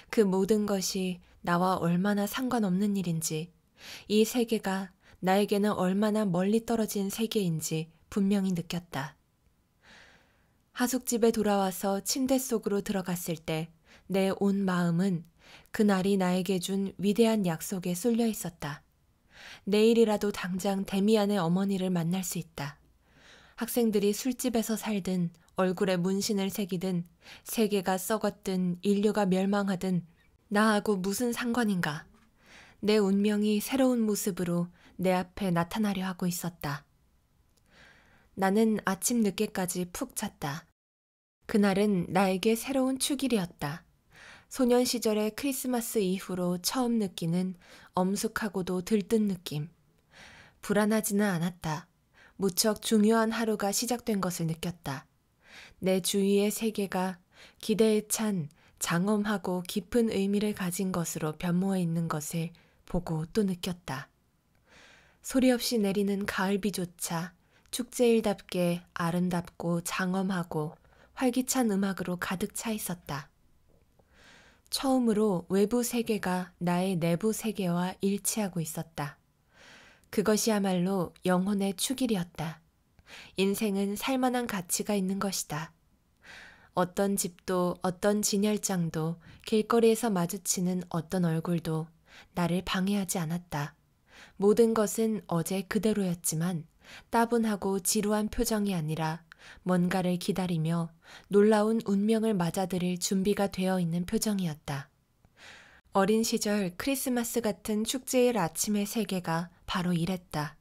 그 모든 것이 나와 얼마나 상관없는 일인지, 이 세계가 나에게는 얼마나 멀리 떨어진 세계인지 분명히 느꼈다. 하숙집에 돌아와서 침대 속으로 들어갔을 때 내 온 마음은 그날이 나에게 준 위대한 약속에 쏠려 있었다. 내일이라도 당장 데미안의 어머니를 만날 수 있다. 학생들이 술집에서 살든 얼굴에 문신을 새기든 세계가 썩었든 인류가 멸망하든 나하고 무슨 상관인가. 내 운명이 새로운 모습으로 내 앞에 나타나려 하고 있었다. 나는 아침 늦게까지 푹 잤다. 그날은 나에게 새로운 축일이었다. 소년 시절의 크리스마스 이후로 처음 느끼는 엄숙하고도 들뜬 느낌. 불안하지는 않았다. 무척 중요한 하루가 시작된 것을 느꼈다. 내 주위의 세계가 기대에 찬 장엄하고 깊은 의미를 가진 것으로 변모해 있는 것을 보고 또 느꼈다. 소리 없이 내리는 가을비조차 축제일답게 아름답고 장엄하고 활기찬 음악으로 가득 차 있었다. 처음으로 외부 세계가 나의 내부 세계와 일치하고 있었다. 그것이야말로 영혼의 축일이었다. 인생은 살만한 가치가 있는 것이다. 어떤 집도 어떤 진열장도 길거리에서 마주치는 어떤 얼굴도 나를 방해하지 않았다. 모든 것은 어제 그대로였지만 따분하고 지루한 표정이 아니라 뭔가를 기다리며 놀라운 운명을 맞아들일 준비가 되어 있는 표정이었다. 어린 시절 크리스마스 같은 축제일 아침의 세계가 바로 이랬다.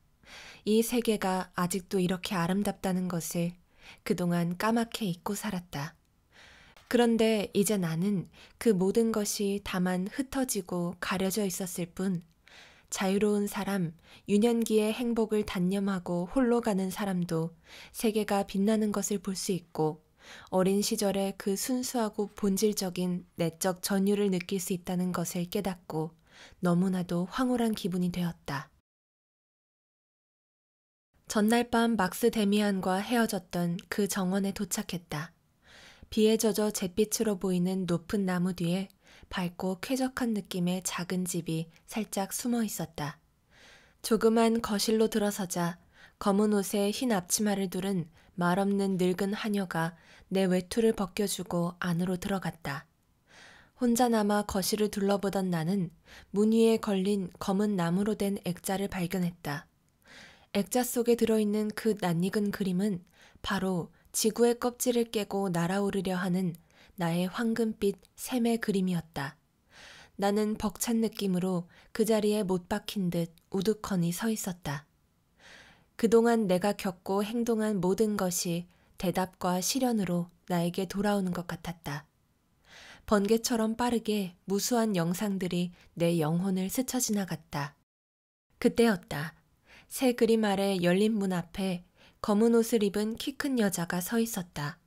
이 세계가 아직도 이렇게 아름답다는 것을 그동안 까맣게 잊고 살았다. 그런데 이제 나는 그 모든 것이 다만 흩어지고 가려져 있었을 뿐 자유로운 사람, 유년기의 행복을 단념하고 홀로 가는 사람도 세계가 빛나는 것을 볼 수 있고 어린 시절에 그 순수하고 본질적인 내적 전율을 느낄 수 있다는 것을 깨닫고 너무나도 황홀한 기분이 되었다. 전날 밤 막스 데미안과 헤어졌던 그 정원에 도착했다. 비에 젖어 잿빛으로 보이는 높은 나무 뒤에 밝고 쾌적한 느낌의 작은 집이 살짝 숨어 있었다. 조그만 거실로 들어서자 검은 옷에 흰 앞치마를 두른 말없는 늙은 하녀가 내 외투를 벗겨주고 안으로 들어갔다. 혼자 남아 거실을 둘러보던 나는 문 위에 걸린 검은 나무로 된 액자를 발견했다. 액자 속에 들어있는 그 낯익은 그림은 바로 지구의 껍질을 깨고 날아오르려 하는 나의 황금빛 샘의 그림이었다. 나는 벅찬 느낌으로 그 자리에 못 박힌 듯 우두커니 서 있었다. 그동안 내가 겪고 행동한 모든 것이 대답과 실현으로 나에게 돌아오는 것 같았다. 번개처럼 빠르게 무수한 영상들이 내 영혼을 스쳐 지나갔다. 그때였다. 새 그림 아래 열린 문 앞에 검은 옷을 입은 키 큰 여자가 서 있었다.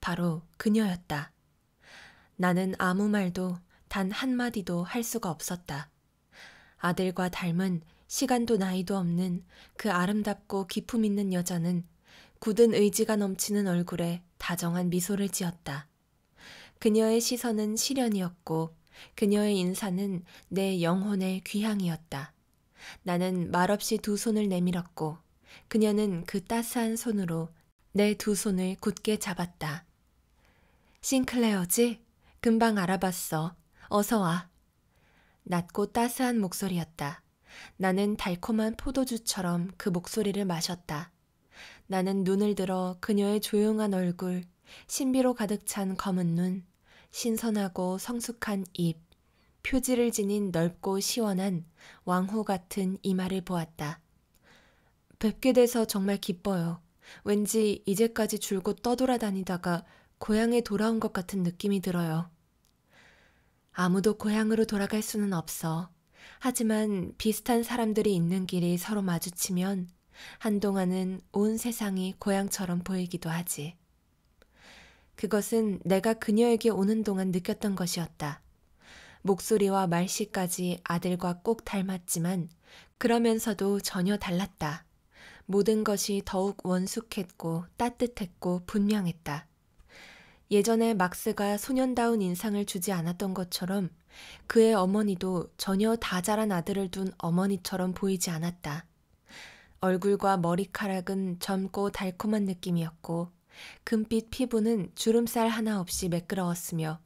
바로 그녀였다. 나는 아무 말도 단 한마디도 할 수가 없었다. 아들과 닮은 시간도 나이도 없는 그 아름답고 기품 있는 여자는 굳은 의지가 넘치는 얼굴에 다정한 미소를 지었다. 그녀의 시선은 시련이었고 그녀의 인사는 내 영혼의 귀향이었다. 나는 말없이 두 손을 내밀었고 그녀는 그 따스한 손으로 내 두 손을 굳게 잡았다. 싱클레어지? 금방 알아봤어. 어서 와. 낮고 따스한 목소리였다. 나는 달콤한 포도주처럼 그 목소리를 마셨다. 나는 눈을 들어 그녀의 조용한 얼굴, 신비로 가득 찬 검은 눈, 신선하고 성숙한 입, 표지를 지닌 넓고 시원한 왕호 같은 이마를 보았다. 뵙게 돼서 정말 기뻐요. 왠지 이제까지 줄곧 떠돌아다니다가 고향에 돌아온 것 같은 느낌이 들어요. 아무도 고향으로 돌아갈 수는 없어. 하지만 비슷한 사람들이 있는 길이 서로 마주치면 한동안은 온 세상이 고향처럼 보이기도 하지. 그것은 내가 그녀에게 오는 동안 느꼈던 것이었다. 목소리와 말씨까지 아들과 꼭 닮았지만 그러면서도 전혀 달랐다. 모든 것이 더욱 원숙했고 따뜻했고 분명했다. 예전에 막스가 소년다운 인상을 주지 않았던 것처럼 그의 어머니도 전혀 다 자란 아들을 둔 어머니처럼 보이지 않았다. 얼굴과 머리카락은 젊고 달콤한 느낌이었고, 금빛 피부는 주름살 하나 없이 매끄러웠으며,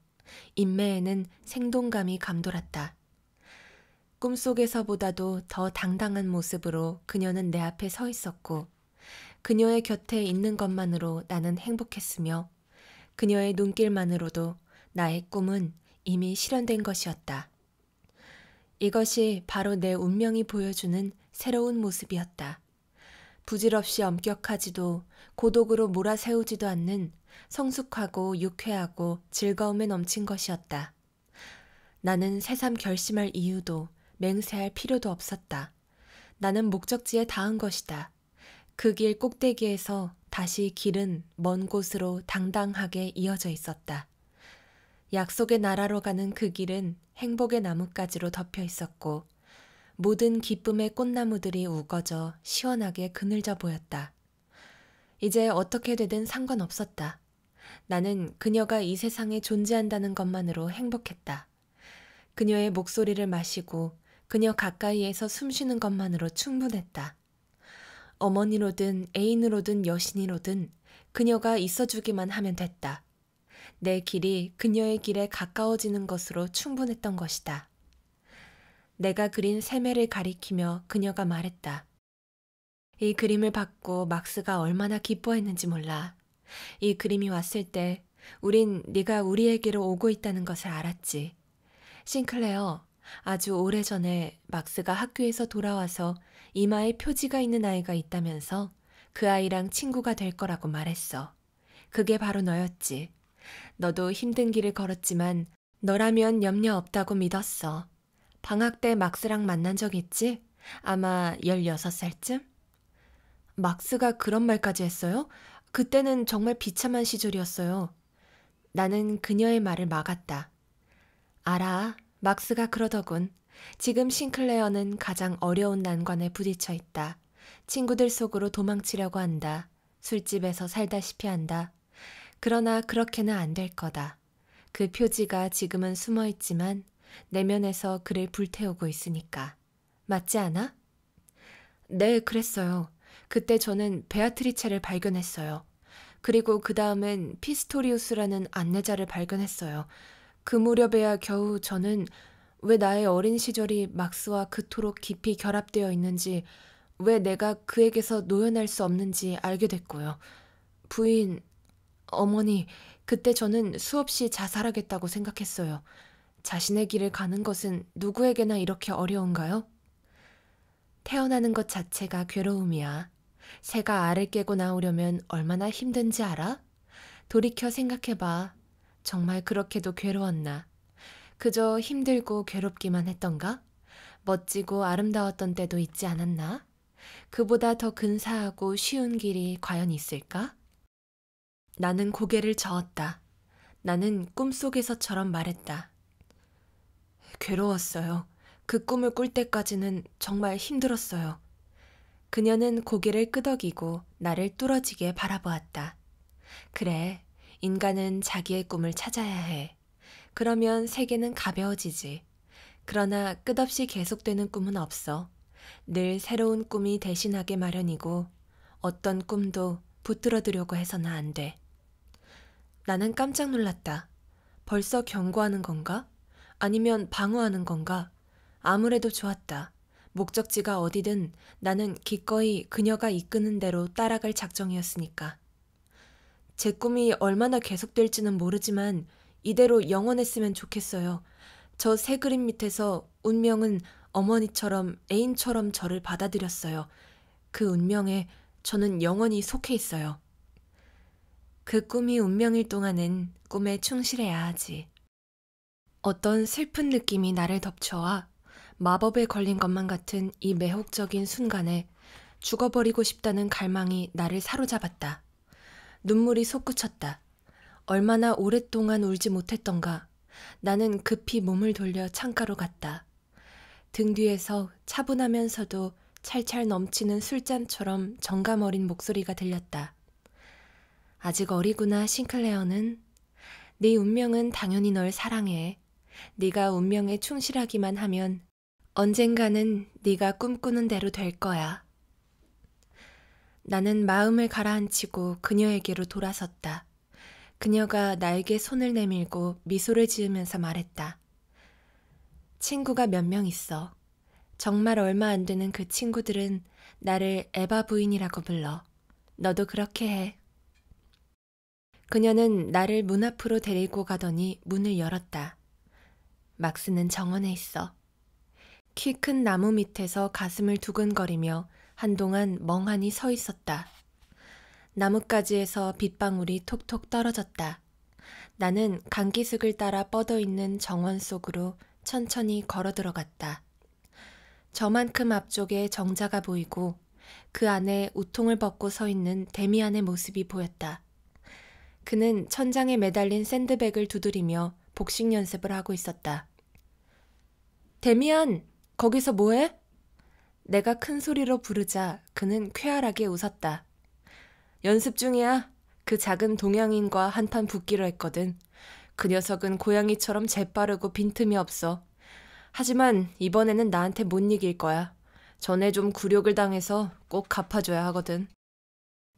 인매에는 생동감이 감돌았다. 꿈속에서보다도 더 당당한 모습으로 그녀는 내 앞에 서 있었고, 그녀의 곁에 있는 것만으로 나는 행복했으며, 그녀의 눈길만으로도 나의 꿈은 이미 실현된 것이었다. 이것이 바로 내 운명이 보여주는 새로운 모습이었다. 부질없이 엄격하지도 고독으로 몰아세우지도 않는 성숙하고 유쾌하고 즐거움에 넘친 것이었다. 나는 새삼 결심할 이유도 맹세할 필요도 없었다. 나는 목적지에 닿은 것이다. 그길 꼭대기에서 다시 길은 먼 곳으로 당당하게 이어져 있었다. 약속의 나라로 가는 그 길은 행복의 나뭇가지로 덮여 있었고 모든 기쁨의 꽃나무들이 우거져 시원하게 그늘져 보였다. 이제 어떻게 되든 상관없었다. 나는 그녀가 이 세상에 존재한다는 것만으로 행복했다. 그녀의 목소리를 마시고 그녀 가까이에서 숨 쉬는 것만으로 충분했다. 어머니로든 애인으로든 여신이로든 그녀가 있어주기만 하면 됐다. 내 길이 그녀의 길에 가까워지는 것으로 충분했던 것이다. 내가 그린 세매를 가리키며 그녀가 말했다. 이 그림을 받고 막스가 얼마나 기뻐했는지 몰라. 이 그림이 왔을 때 우린 네가 우리에게로 오고 있다는 것을 알았지. 싱클레어, 아주 오래전에 막스가 학교에서 돌아와서 이마에 표지가 있는 아이가 있다면서 그 아이랑 친구가 될 거라고 말했어. 그게 바로 너였지. 너도 힘든 길을 걸었지만 너라면 염려 없다고 믿었어. 방학 때 막스랑 만난 적 있지? 아마 16살쯤? 막스가 그런 말까지 했어요? 그때는 정말 비참한 시절이었어요. 나는 그녀의 말을 막았다. 알아, 막스가 그러더군. 지금 싱클레어는 가장 어려운 난관에 부딪혀 있다. 친구들 속으로 도망치려고 한다. 술집에서 살다시피 한다. 그러나 그렇게는 안 될 거다. 그 표지가 지금은 숨어 있지만 내면에서 그를 불태우고 있으니까. 맞지 않아? 네, 그랬어요. 그때 저는 베아트리체를 발견했어요. 그리고 그 다음엔 피스토리우스라는 안내자를 발견했어요. 그 무렵에야 겨우 저는 왜 나의 어린 시절이 막스와 그토록 깊이 결합되어 있는지, 왜 내가 그에게서 노연할 수 없는지 알게 됐고요. 부인, 어머니, 그때 저는 수없이 자살하겠다고 생각했어요. 자신의 길을 가는 것은 누구에게나 이렇게 어려운가요? 태어나는 것 자체가 괴로움이야. 새가 알을 깨고 나오려면 얼마나 힘든지 알아? 돌이켜 생각해봐. 정말 그렇게도 괴로웠나? 그저 힘들고 괴롭기만 했던가? 멋지고 아름다웠던 때도 있지 않았나? 그보다 더 근사하고 쉬운 길이 과연 있을까? 나는 고개를 저었다. 나는 꿈속에서처럼 말했다. 괴로웠어요. 그 꿈을 꿀 때까지는 정말 힘들었어요. 그녀는 고개를 끄덕이고 나를 뚫어지게 바라보았다. 그래, 인간은 자기의 꿈을 찾아야 해. 그러면 세계는 가벼워지지. 그러나 끝없이 계속되는 꿈은 없어. 늘 새로운 꿈이 대신하게 마련이고 어떤 꿈도 붙들어두려고 해서는 안 돼. 나는 깜짝 놀랐다. 벌써 경고하는 건가? 아니면 방어하는 건가? 아무래도 좋았다. 목적지가 어디든 나는 기꺼이 그녀가 이끄는 대로 따라갈 작정이었으니까. 제 꿈이 얼마나 계속될지는 모르지만 이대로 영원했으면 좋겠어요. 저 새 그림 밑에서 운명은 어머니처럼 애인처럼 저를 받아들였어요. 그 운명에 저는 영원히 속해 있어요. 그 꿈이 운명일 동안은 꿈에 충실해야 하지. 어떤 슬픈 느낌이 나를 덮쳐와 마법에 걸린 것만 같은 이 매혹적인 순간에 죽어버리고 싶다는 갈망이 나를 사로잡았다. 눈물이 솟구쳤다. 얼마나 오랫동안 울지 못했던가. 나는 급히 몸을 돌려 창가로 갔다. 등 뒤에서 차분하면서도 찰찰 넘치는 술잔처럼 정감 어린 목소리가 들렸다. 아직 어리구나, 싱클레어는. 네 운명은 당연히 널 사랑해. 네가 운명에 충실하기만 하면 언젠가는 네가 꿈꾸는 대로 될 거야. 나는 마음을 가라앉히고 그녀에게로 돌아섰다. 그녀가 나에게 손을 내밀고 미소를 지으면서 말했다. 친구가 몇 명 있어. 정말 얼마 안 되는 그 친구들은 나를 에바 부인이라고 불러. 너도 그렇게 해. 그녀는 나를 문 앞으로 데리고 가더니 문을 열었다. 막스는 정원에 있어. 키 큰 나무 밑에서 가슴을 두근거리며 한동안 멍하니 서 있었다. 나뭇가지에서 빗방울이 톡톡 떨어졌다. 나는 강기슭을 따라 뻗어 있는 정원 속으로 천천히 걸어 들어갔다. 저만큼 앞쪽에 정자가 보이고 그 안에 우통을 벗고 서 있는 데미안의 모습이 보였다. 그는 천장에 매달린 샌드백을 두드리며 복식 연습을 하고 있었다. 데미안, 거기서 뭐해? 내가 큰 소리로 부르자 그는 쾌활하게 웃었다. 연습 중이야. 그 작은 동양인과 한판 붙기로 했거든. 그 녀석은 고양이처럼 재빠르고 빈틈이 없어. 하지만 이번에는 나한테 못 이길 거야. 전에 좀 굴욕을 당해서 꼭 갚아줘야 하거든.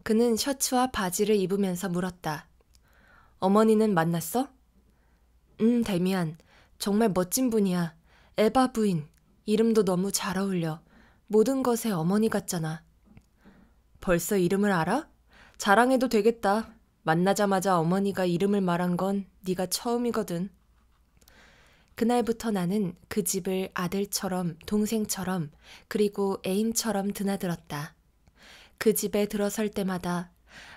그는 셔츠와 바지를 입으면서 물었다. 어머니는 만났어? 응, 데미안. 정말 멋진 분이야. 에바 부인. 이름도 너무 잘 어울려. 모든 것에 어머니 같잖아. 벌써 이름을 알아? 자랑해도 되겠다. 만나자마자 어머니가 이름을 말한 건 네가 처음이거든. 그날부터 나는 그 집을 아들처럼, 동생처럼, 그리고 애인처럼 드나들었다. 그 집에 들어설 때마다,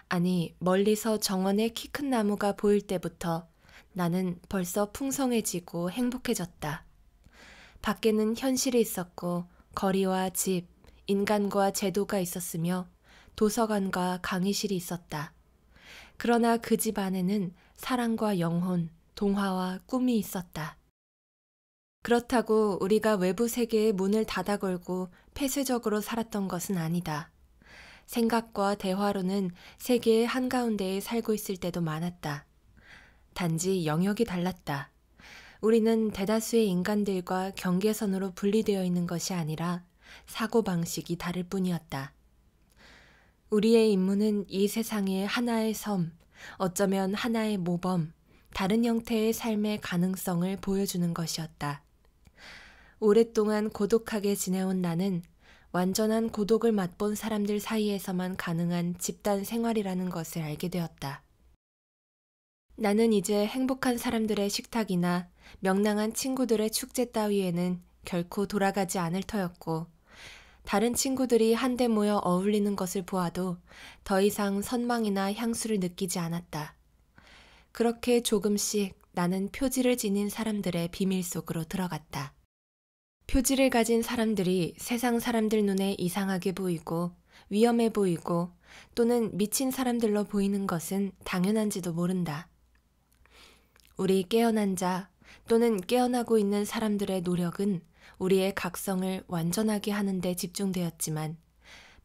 아니, 멀리서 정원의 키 큰 나무가 보일 때부터 나는 벌써 풍성해지고 행복해졌다. 밖에는 현실이 있었고, 거리와 집, 인간과 제도가 있었으며, 도서관과 강의실이 있었다. 그러나 그 집 안에는 사랑과 영혼, 동화와 꿈이 있었다. 그렇다고 우리가 외부 세계의 문을 닫아 걸고 폐쇄적으로 살았던 것은 아니다. 생각과 대화로는 세계의 한가운데에 살고 있을 때도 많았다. 단지 영역이 달랐다. 우리는 대다수의 인간들과 경계선으로 분리되어 있는 것이 아니라 사고방식이 다를 뿐이었다. 우리의 임무는 이 세상의 하나의 섬, 어쩌면 하나의 모범, 다른 형태의 삶의 가능성을 보여주는 것이었다. 오랫동안 고독하게 지내온 나는 완전한 고독을 맛본 사람들 사이에서만 가능한 집단 생활이라는 것을 알게 되었다. 나는 이제 행복한 사람들의 식탁이나 명랑한 친구들의 축제 따위에는 결코 돌아가지 않을 터였고, 다른 친구들이 한데 모여 어울리는 것을 보아도 더 이상 선망이나 향수를 느끼지 않았다. 그렇게 조금씩 나는 표지를 지닌 사람들의 비밀 속으로 들어갔다. 표지를 가진 사람들이 세상 사람들 눈에 이상하게 보이고 위험해 보이고 또는 미친 사람들로 보이는 것은 당연한지도 모른다. 우리 깨어난 자 또는 깨어나고 있는 사람들의 노력은 우리의 각성을 완전하게 하는데 집중되었지만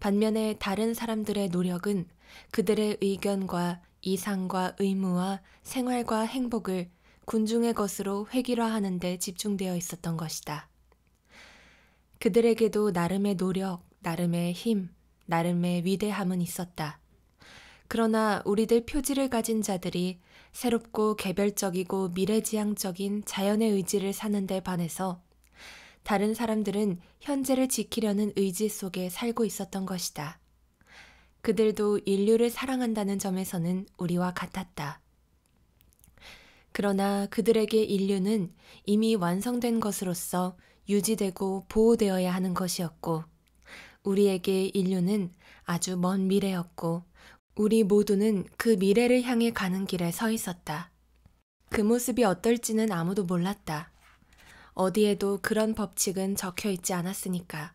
반면에 다른 사람들의 노력은 그들의 의견과 이상과 의무와 생활과 행복을 군중의 것으로 획일화하는 데 집중되어 있었던 것이다. 그들에게도 나름의 노력, 나름의 힘, 나름의 위대함은 있었다. 그러나 우리들 표지를 가진 자들이 새롭고 개별적이고 미래지향적인 자연의 의지를 사는 데 반해서 다른 사람들은 현재를 지키려는 의지 속에 살고 있었던 것이다. 그들도 인류를 사랑한다는 점에서는 우리와 같았다. 그러나 그들에게 인류는 이미 완성된 것으로서 유지되고 보호되어야 하는 것이었고, 우리에게 인류는 아주 먼 미래였고, 우리 모두는 그 미래를 향해 가는 길에 서 있었다. 그 모습이 어떨지는 아무도 몰랐다. 어디에도 그런 법칙은 적혀 있지 않았으니까.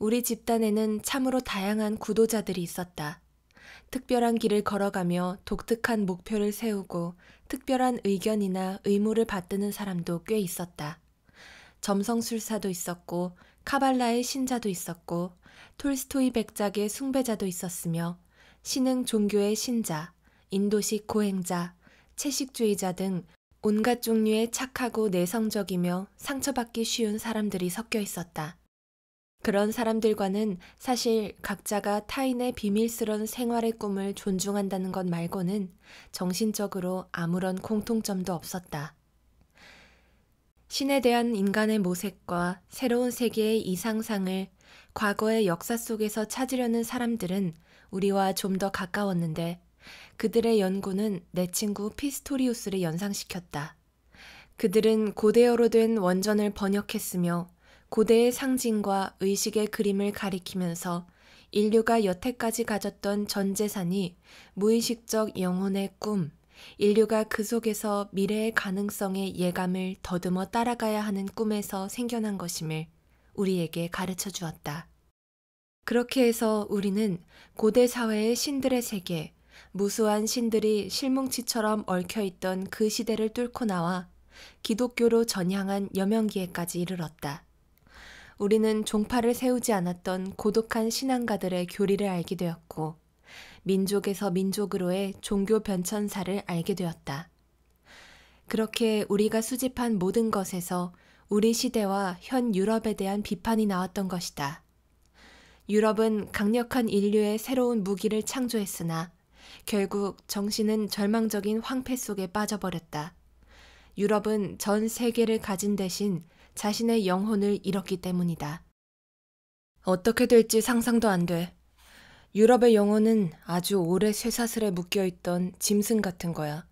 우리 집단에는 참으로 다양한 구도자들이 있었다. 특별한 길을 걸어가며 독특한 목표를 세우고 특별한 의견이나 의무를 받드는 사람도 꽤 있었다. 점성술사도 있었고 카발라의 신자도 있었고 톨스토이 백작의 숭배자도 있었으며 신흥 종교의 신자, 인도식 고행자, 채식주의자 등 온갖 종류의 착하고 내성적이며 상처받기 쉬운 사람들이 섞여 있었다. 그런 사람들과는 사실 각자가 타인의 비밀스런 생활의 꿈을 존중한다는 것 말고는 정신적으로 아무런 공통점도 없었다. 신에 대한 인간의 모색과 새로운 세계의 이상상을 과거의 역사 속에서 찾으려는 사람들은 우리와 좀 더 가까웠는데 그들의 연구는 내 친구 피스토리우스를 연상시켰다. 그들은 고대어로 된 원전을 번역했으며 고대의 상징과 의식의 그림을 가리키면서 인류가 여태까지 가졌던 전 재산이 무의식적 영혼의 꿈, 인류가 그 속에서 미래의 가능성의 예감을 더듬어 따라가야 하는 꿈에서 생겨난 것임을 우리에게 가르쳐 주었다. 그렇게 해서 우리는 고대 사회의 신들의 세계, 무수한 신들이 실뭉치처럼 얽혀있던 그 시대를 뚫고 나와 기독교로 전향한 여명기에까지 이르렀다. 우리는 종파를 세우지 않았던 고독한 신앙가들의 교리를 알게 되었고, 민족에서 민족으로의 종교 변천사를 알게 되었다. 그렇게 우리가 수집한 모든 것에서 우리 시대와 현 유럽에 대한 비판이 나왔던 것이다. 유럽은 강력한 인류의 새로운 무기를 창조했으나 결국 정신은 절망적인 황폐 속에 빠져버렸다. 유럽은 전 세계를 가진 대신 자신의 영혼을 잃었기 때문이다. 어떻게 될지 상상도 안 돼. 유럽의 영혼은 아주 오래 쇠사슬에 묶여있던 짐승 같은 거야.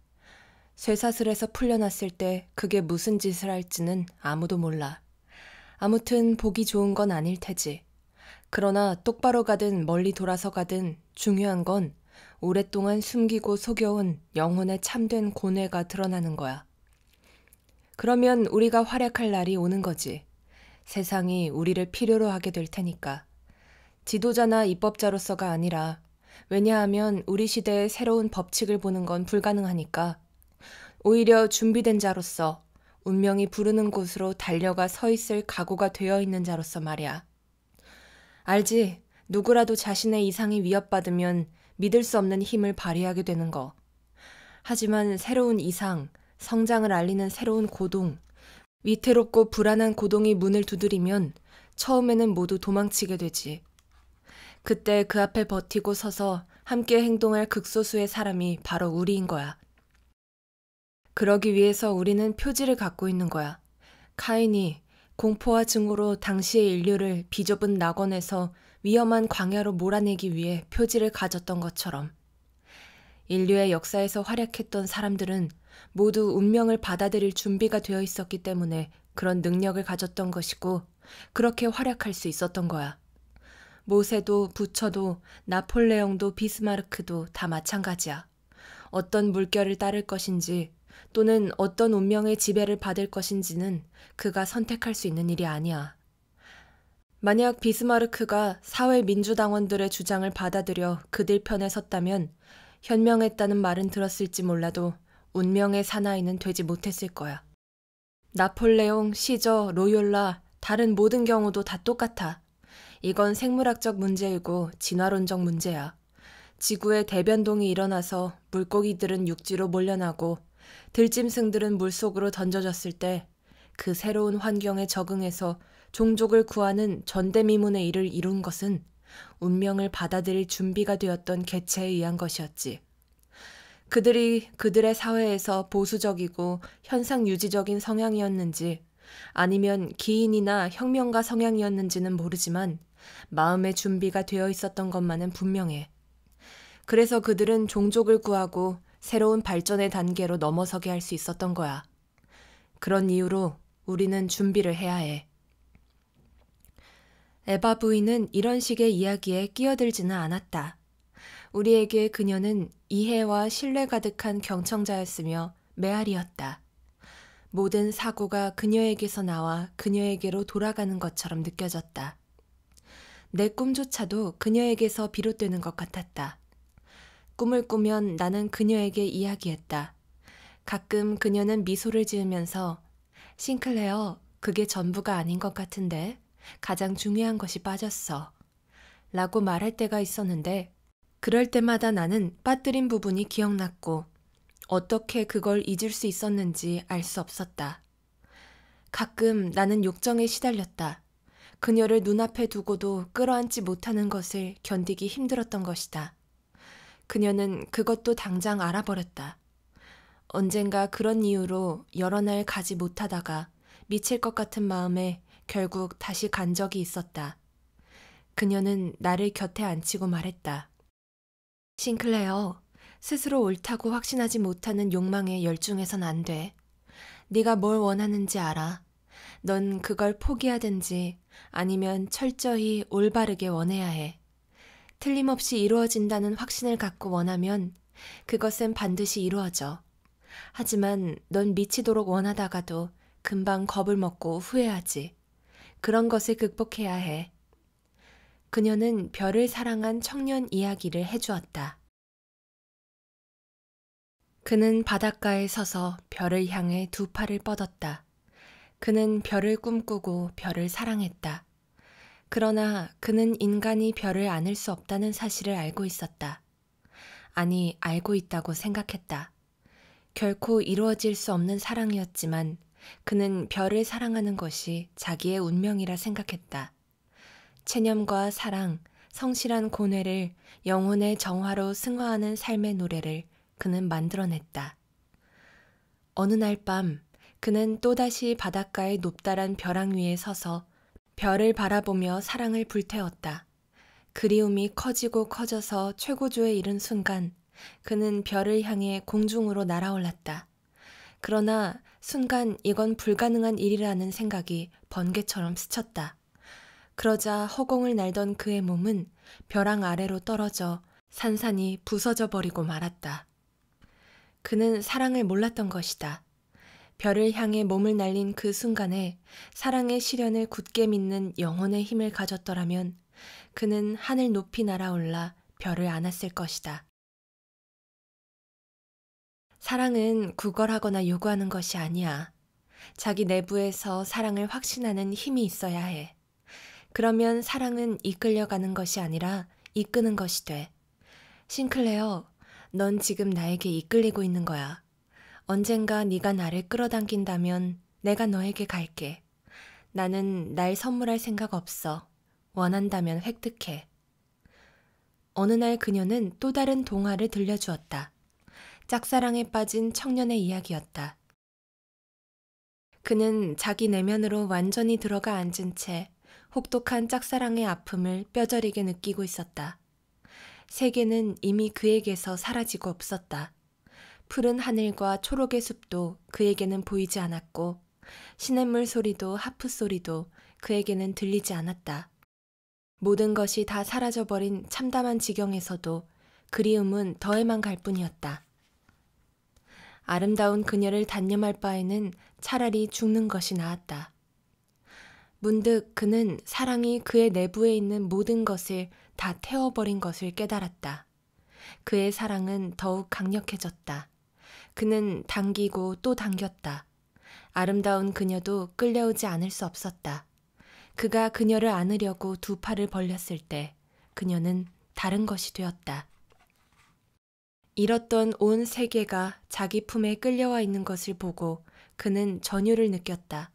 쇠사슬에서 풀려났을 때 그게 무슨 짓을 할지는 아무도 몰라. 아무튼 보기 좋은 건 아닐 테지. 그러나 똑바로 가든 멀리 돌아서 가든 중요한 건 오랫동안 숨기고 속여온 영혼의 참된 고뇌가 드러나는 거야. 그러면 우리가 활약할 날이 오는 거지. 세상이 우리를 필요로 하게 될 테니까. 지도자나 입법자로서가 아니라, 왜냐하면 우리 시대의 새로운 법칙을 보는 건 불가능하니까, 오히려 준비된 자로서, 운명이 부르는 곳으로 달려가 서 있을 각오가 되어 있는 자로서 말이야. 알지? 누구라도 자신의 이상이 위협받으면 믿을 수 없는 힘을 발휘하게 되는 거. 하지만 새로운 이상, 성장을 알리는 새로운 고동, 위태롭고 불안한 고동이 문을 두드리면 처음에는 모두 도망치게 되지. 그때 그 앞에 버티고 서서 함께 행동할 극소수의 사람이 바로 우리인 거야. 그러기 위해서 우리는 표지를 갖고 있는 거야. 카인이 공포와 증오로 당시의 인류를 비좁은 낙원에서 위험한 광야로 몰아내기 위해 표지를 가졌던 것처럼 인류의 역사에서 활약했던 사람들은 모두 운명을 받아들일 준비가 되어 있었기 때문에 그런 능력을 가졌던 것이고 그렇게 활약할 수 있었던 거야. 모세도 부처도 나폴레옹도 비스마르크도 다 마찬가지야. 어떤 물결을 따를 것인지 또는 어떤 운명의 지배를 받을 것인지는 그가 선택할 수 있는 일이 아니야. 만약 비스마르크가 사회 민주당원들의 주장을 받아들여 그들 편에 섰다면 현명했다는 말은 들었을지 몰라도 운명의 사나이는 되지 못했을 거야. 나폴레옹, 시저, 로욜라, 다른 모든 경우도 다 똑같아. 이건 생물학적 문제이고 진화론적 문제야. 지구에 대변동이 일어나서 물고기들은 육지로 몰려나고 들짐승들은 물속으로 던져졌을 때 그 새로운 환경에 적응해서 종족을 구하는 전대미문의 일을 이룬 것은 운명을 받아들일 준비가 되었던 개체에 의한 것이었지. 그들이 그들의 사회에서 보수적이고 현상 유지적인 성향이었는지 아니면 기인이나 혁명가 성향이었는지는 모르지만 마음의 준비가 되어 있었던 것만은 분명해. 그래서 그들은 종족을 구하고 새로운 발전의 단계로 넘어서게 할 수 있었던 거야. 그런 이유로 우리는 준비를 해야 해. 에바 부인은 이런 식의 이야기에 끼어들지는 않았다. 우리에게 그녀는 이해와 신뢰 가득한 경청자였으며 메아리였다. 모든 사고가 그녀에게서 나와 그녀에게로 돌아가는 것처럼 느껴졌다. 내 꿈조차도 그녀에게서 비롯되는 것 같았다. 꿈을 꾸면 나는 그녀에게 이야기했다. 가끔 그녀는 미소를 지으면서 싱클레어, 그게 전부가 아닌 것 같은데? 가장 중요한 것이 빠졌어. 라고 말할 때가 있었는데, 그럴 때마다 나는 빠뜨린 부분이 기억났고, 어떻게 그걸 잊을 수 있었는지 알 수 없었다. 가끔 나는 욕정에 시달렸다. 그녀를 눈앞에 두고도 끌어안지 못하는 것을 견디기 힘들었던 것이다. 그녀는 그것도 당장 알아버렸다. 언젠가 그런 이유로 여러 날 가지 못하다가 미칠 것 같은 마음에 결국 다시 간 적이 있었다. 그녀는 나를 곁에 앉히고 말했다. 싱클레어, 스스로 옳다고 확신하지 못하는 욕망에 열중해선 안 돼. 네가 뭘 원하는지 알아. 넌 그걸 포기하든지 아니면 철저히 올바르게 원해야 해. 틀림없이 이루어진다는 확신을 갖고 원하면 그것은 반드시 이루어져. 하지만 넌 미치도록 원하다가도 금방 겁을 먹고 후회하지. 그런 것을 극복해야 해. 그녀는 별을 사랑한 청년 이야기를 해주었다. 그는 바닷가에 서서 별을 향해 두 팔을 뻗었다. 그는 별을 꿈꾸고 별을 사랑했다. 그러나 그는 인간이 별을 안을 수 없다는 사실을 알고 있었다. 아니, 알고 있다고 생각했다. 결코 이루어질 수 없는 사랑이었지만 그는 별을 사랑하는 것이 자기의 운명이라 생각했다. 체념과 사랑, 성실한 고뇌를 영혼의 정화로 승화하는 삶의 노래를 그는 만들어냈다. 어느 날밤 그는 또다시 바닷가의 높다란 벼랑 위에 서서 별을 바라보며 사랑을 불태웠다. 그리움이 커지고 커져서 최고조에 이른 순간 그는 별을 향해 공중으로 날아올랐다. 그러나 순간 이건 불가능한 일이라는 생각이 번개처럼 스쳤다. 그러자 허공을 날던 그의 몸은 벼랑 아래로 떨어져 산산이 부서져 버리고 말았다. 그는 사랑을 몰랐던 것이다. 별을 향해 몸을 날린 그 순간에 사랑의 시련을 굳게 믿는 영혼의 힘을 가졌더라면 그는 하늘 높이 날아올라 별을 안았을 것이다. 사랑은 구걸하거나 요구하는 것이 아니야. 자기 내부에서 사랑을 확신하는 힘이 있어야 해. 그러면 사랑은 이끌려가는 것이 아니라 이끄는 것이 돼. 싱클레어, 넌 지금 나에게 이끌리고 있는 거야. 언젠가 네가 나를 끌어당긴다면 내가 너에게 갈게. 나는 날 선물할 생각 없어. 원한다면 획득해. 어느 날 그녀는 또 다른 동화를 들려주었다. 짝사랑에 빠진 청년의 이야기였다. 그는 자기 내면으로 완전히 들어가 앉은 채 혹독한 짝사랑의 아픔을 뼈저리게 느끼고 있었다. 세계는 이미 그에게서 사라지고 없었다. 푸른 하늘과 초록의 숲도 그에게는 보이지 않았고 시냇물 소리도 하프 소리도 그에게는 들리지 않았다. 모든 것이 다 사라져버린 참담한 지경에서도 그리움은 더해만 갈 뿐이었다. 아름다운 그녀를 단념할 바에는 차라리 죽는 것이 나았다. 문득 그는 사랑이 그의 내부에 있는 모든 것을 다 태워버린 것을 깨달았다. 그의 사랑은 더욱 강력해졌다. 그는 당기고 또 당겼다. 아름다운 그녀도 끌려오지 않을 수 없었다. 그가 그녀를 안으려고 두 팔을 벌렸을 때 그녀는 다른 것이 되었다. 잃었던 온 세계가 자기 품에 끌려와 있는 것을 보고 그는 전율을 느꼈다.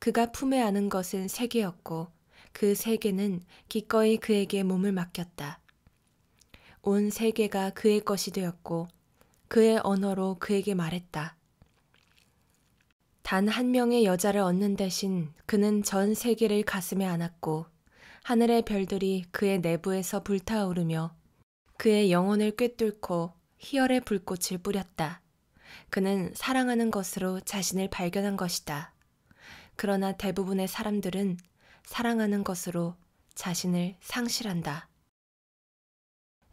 그가 품에 안은 것은 세계였고 그 세계는 기꺼이 그에게 몸을 맡겼다. 온 세계가 그의 것이 되었고 그의 언어로 그에게 말했다. 단 한 명의 여자를 얻는 대신 그는 전 세계를 가슴에 안았고 하늘의 별들이 그의 내부에서 불타오르며 그의 영혼을 꿰뚫고 희열의 불꽃을 뿌렸다. 그는 사랑하는 것으로 자신을 발견한 것이다. 그러나 대부분의 사람들은 사랑하는 것으로 자신을 상실한다.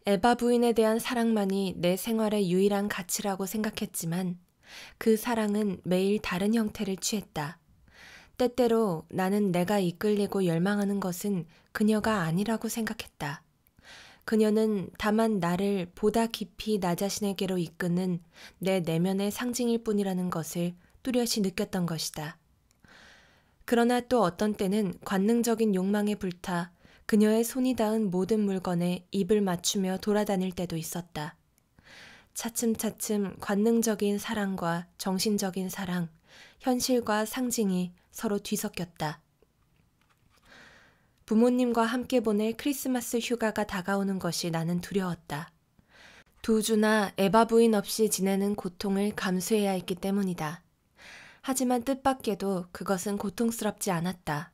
에바 부인에 대한 사랑만이 내 생활의 유일한 가치라고 생각했지만 그 사랑은 매일 다른 형태를 취했다. 때때로 나는 내가 이끌리고 열망하는 것은 그녀가 아니라고 생각했다. 그녀는 다만 나를 보다 깊이 나 자신에게로 이끄는 내 내면의 상징일 뿐이라는 것을 뚜렷이 느꼈던 것이다. 그러나 또 어떤 때는 관능적인 욕망에 불타 그녀의 손이 닿은 모든 물건에 입을 맞추며 돌아다닐 때도 있었다. 차츰차츰 관능적인 사랑과 정신적인 사랑, 현실과 상징이 서로 뒤섞였다. 부모님과 함께 보낼 크리스마스 휴가가 다가오는 것이 나는 두려웠다. 두 주나 에바 부인 없이 지내는 고통을 감수해야 했기 때문이다. 하지만 뜻밖에도 그것은 고통스럽지 않았다.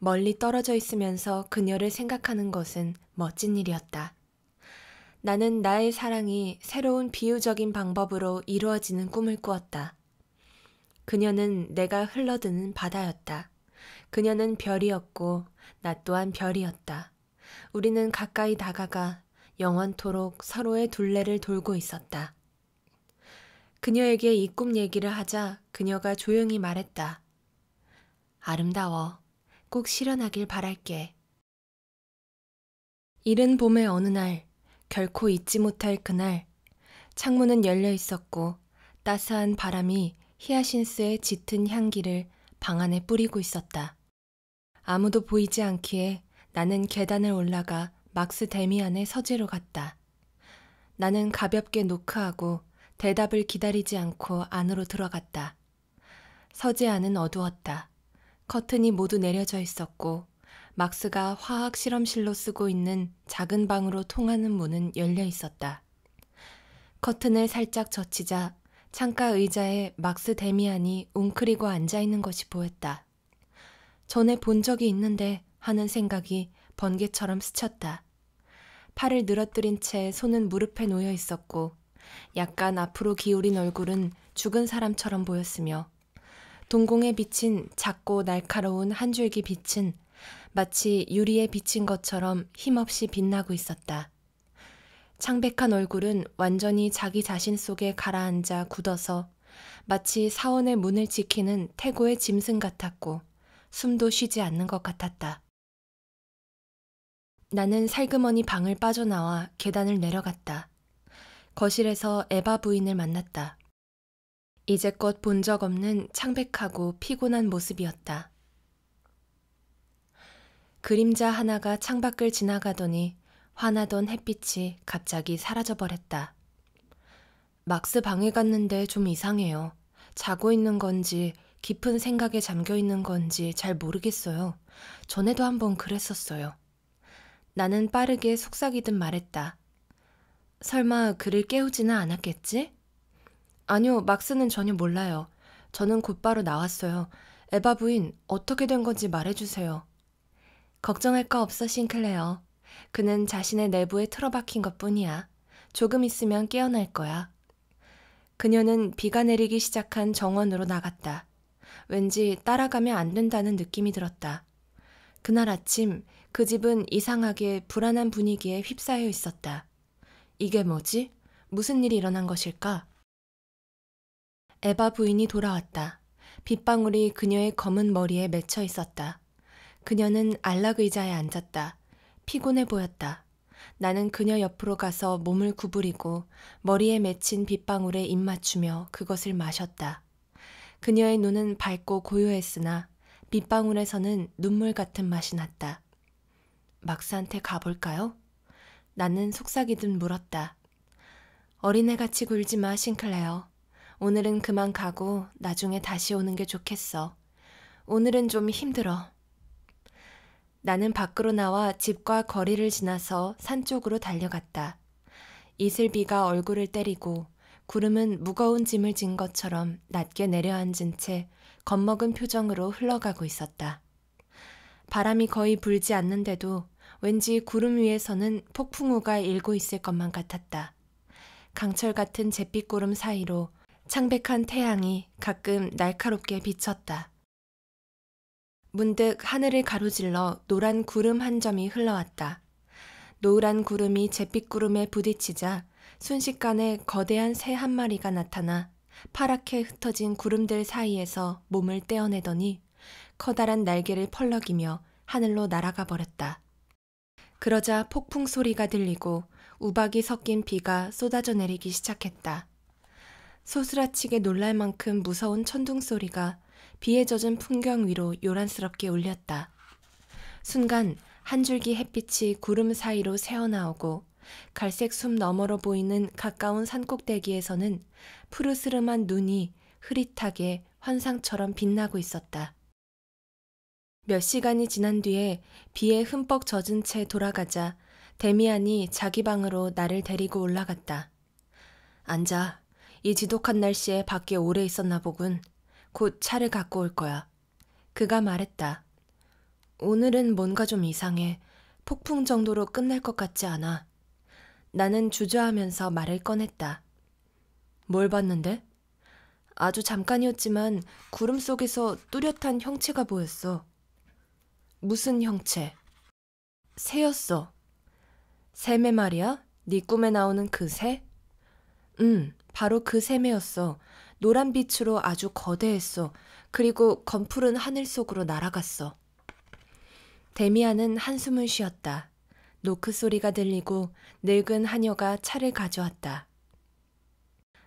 멀리 떨어져 있으면서 그녀를 생각하는 것은 멋진 일이었다. 나는 나의 사랑이 새로운 비유적인 방법으로 이루어지는 꿈을 꾸었다. 그녀는 내가 흘러드는 바다였다. 그녀는 별이었고 나 또한 별이었다. 우리는 가까이 다가가 영원토록 서로의 둘레를 돌고 있었다. 그녀에게 이 꿈 얘기를 하자 그녀가 조용히 말했다. 아름다워. 꼭 실현하길 바랄게. 이른 봄의 어느 날, 결코 잊지 못할 그날, 창문은 열려 있었고 따스한 바람이 히아신스의 짙은 향기를 방 안에 뿌리고 있었다. 아무도 보이지 않기에 나는 계단을 올라가 막스 데미안의 서재로 갔다. 나는 가볍게 노크하고 대답을 기다리지 않고 안으로 들어갔다. 서재 안은 어두웠다. 커튼이 모두 내려져 있었고 막스가 화학 실험실로 쓰고 있는 작은 방으로 통하는 문은 열려 있었다. 커튼을 살짝 젖히자 창가 의자에 막스 데미안이 웅크리고 앉아 있는 것이 보였다. 전에 본 적이 있는데 하는 생각이 번개처럼 스쳤다. 팔을 늘어뜨린 채 손은 무릎에 놓여 있었고 약간 앞으로 기울인 얼굴은 죽은 사람처럼 보였으며 동공에 비친 작고 날카로운 한 줄기 빛은 마치 유리에 비친 것처럼 힘없이 빛나고 있었다. 창백한 얼굴은 완전히 자기 자신 속에 가라앉아 굳어서 마치 사원의 문을 지키는 태고의 짐승 같았고 숨도 쉬지 않는 것 같았다. 나는 살그머니 방을 빠져나와 계단을 내려갔다. 거실에서 에바 부인을 만났다. 이제껏 본 적 없는 창백하고 피곤한 모습이었다. 그림자 하나가 창밖을 지나가더니 환하던 햇빛이 갑자기 사라져버렸다. 막스 방에 갔는데 좀 이상해요. 자고 있는 건지 깊은 생각에 잠겨 있는 건지 잘 모르겠어요. 전에도 한 번 그랬었어요. 나는 빠르게 속삭이듯 말했다. 설마 그를 깨우지는 않았겠지? 아니요, 막스는 전혀 몰라요. 저는 곧바로 나왔어요. 에바 부인, 어떻게 된 건지 말해주세요. 걱정할 거 없어, 싱클레어. 그는 자신의 내부에 틀어박힌 것 뿐이야. 조금 있으면 깨어날 거야. 그녀는 비가 내리기 시작한 정원으로 나갔다. 왠지 따라가면 안 된다는 느낌이 들었다. 그날 아침 그 집은 이상하게 불안한 분위기에 휩싸여 있었다. 이게 뭐지? 무슨 일이 일어난 것일까? 에바 부인이 돌아왔다. 빗방울이 그녀의 검은 머리에 맺혀 있었다. 그녀는 안락 의자에 앉았다. 피곤해 보였다. 나는 그녀 옆으로 가서 몸을 구부리고 머리에 맺힌 빗방울에 입 맞추며 그것을 마셨다. 그녀의 눈은 밝고 고요했으나 빗방울에서는 눈물 같은 맛이 났다. 막사한테 가볼까요? 나는 속삭이듯 물었다. 어린애같이 굴지 마, 싱클레어. 오늘은 그만 가고 나중에 다시 오는 게 좋겠어. 오늘은 좀 힘들어. 나는 밖으로 나와 집과 거리를 지나서 산 쪽으로 달려갔다. 이슬비가 얼굴을 때리고 구름은 무거운 짐을 진 것처럼 낮게 내려앉은 채 겁먹은 표정으로 흘러가고 있었다. 바람이 거의 불지 않는데도 왠지 구름 위에서는 폭풍우가 일고 있을 것만 같았다. 강철 같은 잿빛구름 사이로 창백한 태양이 가끔 날카롭게 비쳤다. 문득 하늘을 가로질러 노란 구름 한 점이 흘러왔다. 노란 구름이 잿빛구름에 부딪히자 순식간에 거대한 새 한 마리가 나타나 파랗게 흩어진 구름들 사이에서 몸을 떼어내더니 커다란 날개를 펄럭이며 하늘로 날아가 버렸다. 그러자 폭풍 소리가 들리고 우박이 섞인 비가 쏟아져 내리기 시작했다. 소스라치게 놀랄 만큼 무서운 천둥 소리가 비에 젖은 풍경 위로 요란스럽게 울렸다. 순간 한 줄기 햇빛이 구름 사이로 새어나오고 갈색 숲 너머로 보이는 가까운 산꼭대기에서는 푸르스름한 눈이 흐릿하게 환상처럼 빛나고 있었다. 몇 시간이 지난 뒤에 비에 흠뻑 젖은 채 돌아가자 데미안이 자기 방으로 나를 데리고 올라갔다. 앉아. 이 지독한 날씨에 밖에 오래 있었나 보군. 곧 차를 갖고 올 거야. 그가 말했다. 오늘은 뭔가 좀 이상해. 폭풍 정도로 끝날 것 같지 않아. 나는 주저하면서 말을 꺼냈다. 뭘 봤는데? 아주 잠깐이었지만 구름 속에서 뚜렷한 형체가 보였어. 무슨 형체? 새였어. 새매 말이야? 네 꿈에 나오는 그 새? 응, 바로 그 새매였어. 노란 빛으로 아주 거대했어. 그리고 검푸른 하늘 속으로 날아갔어. 데미안은 한숨을 쉬었다. 노크 소리가 들리고 늙은 하녀가 차를 가져왔다.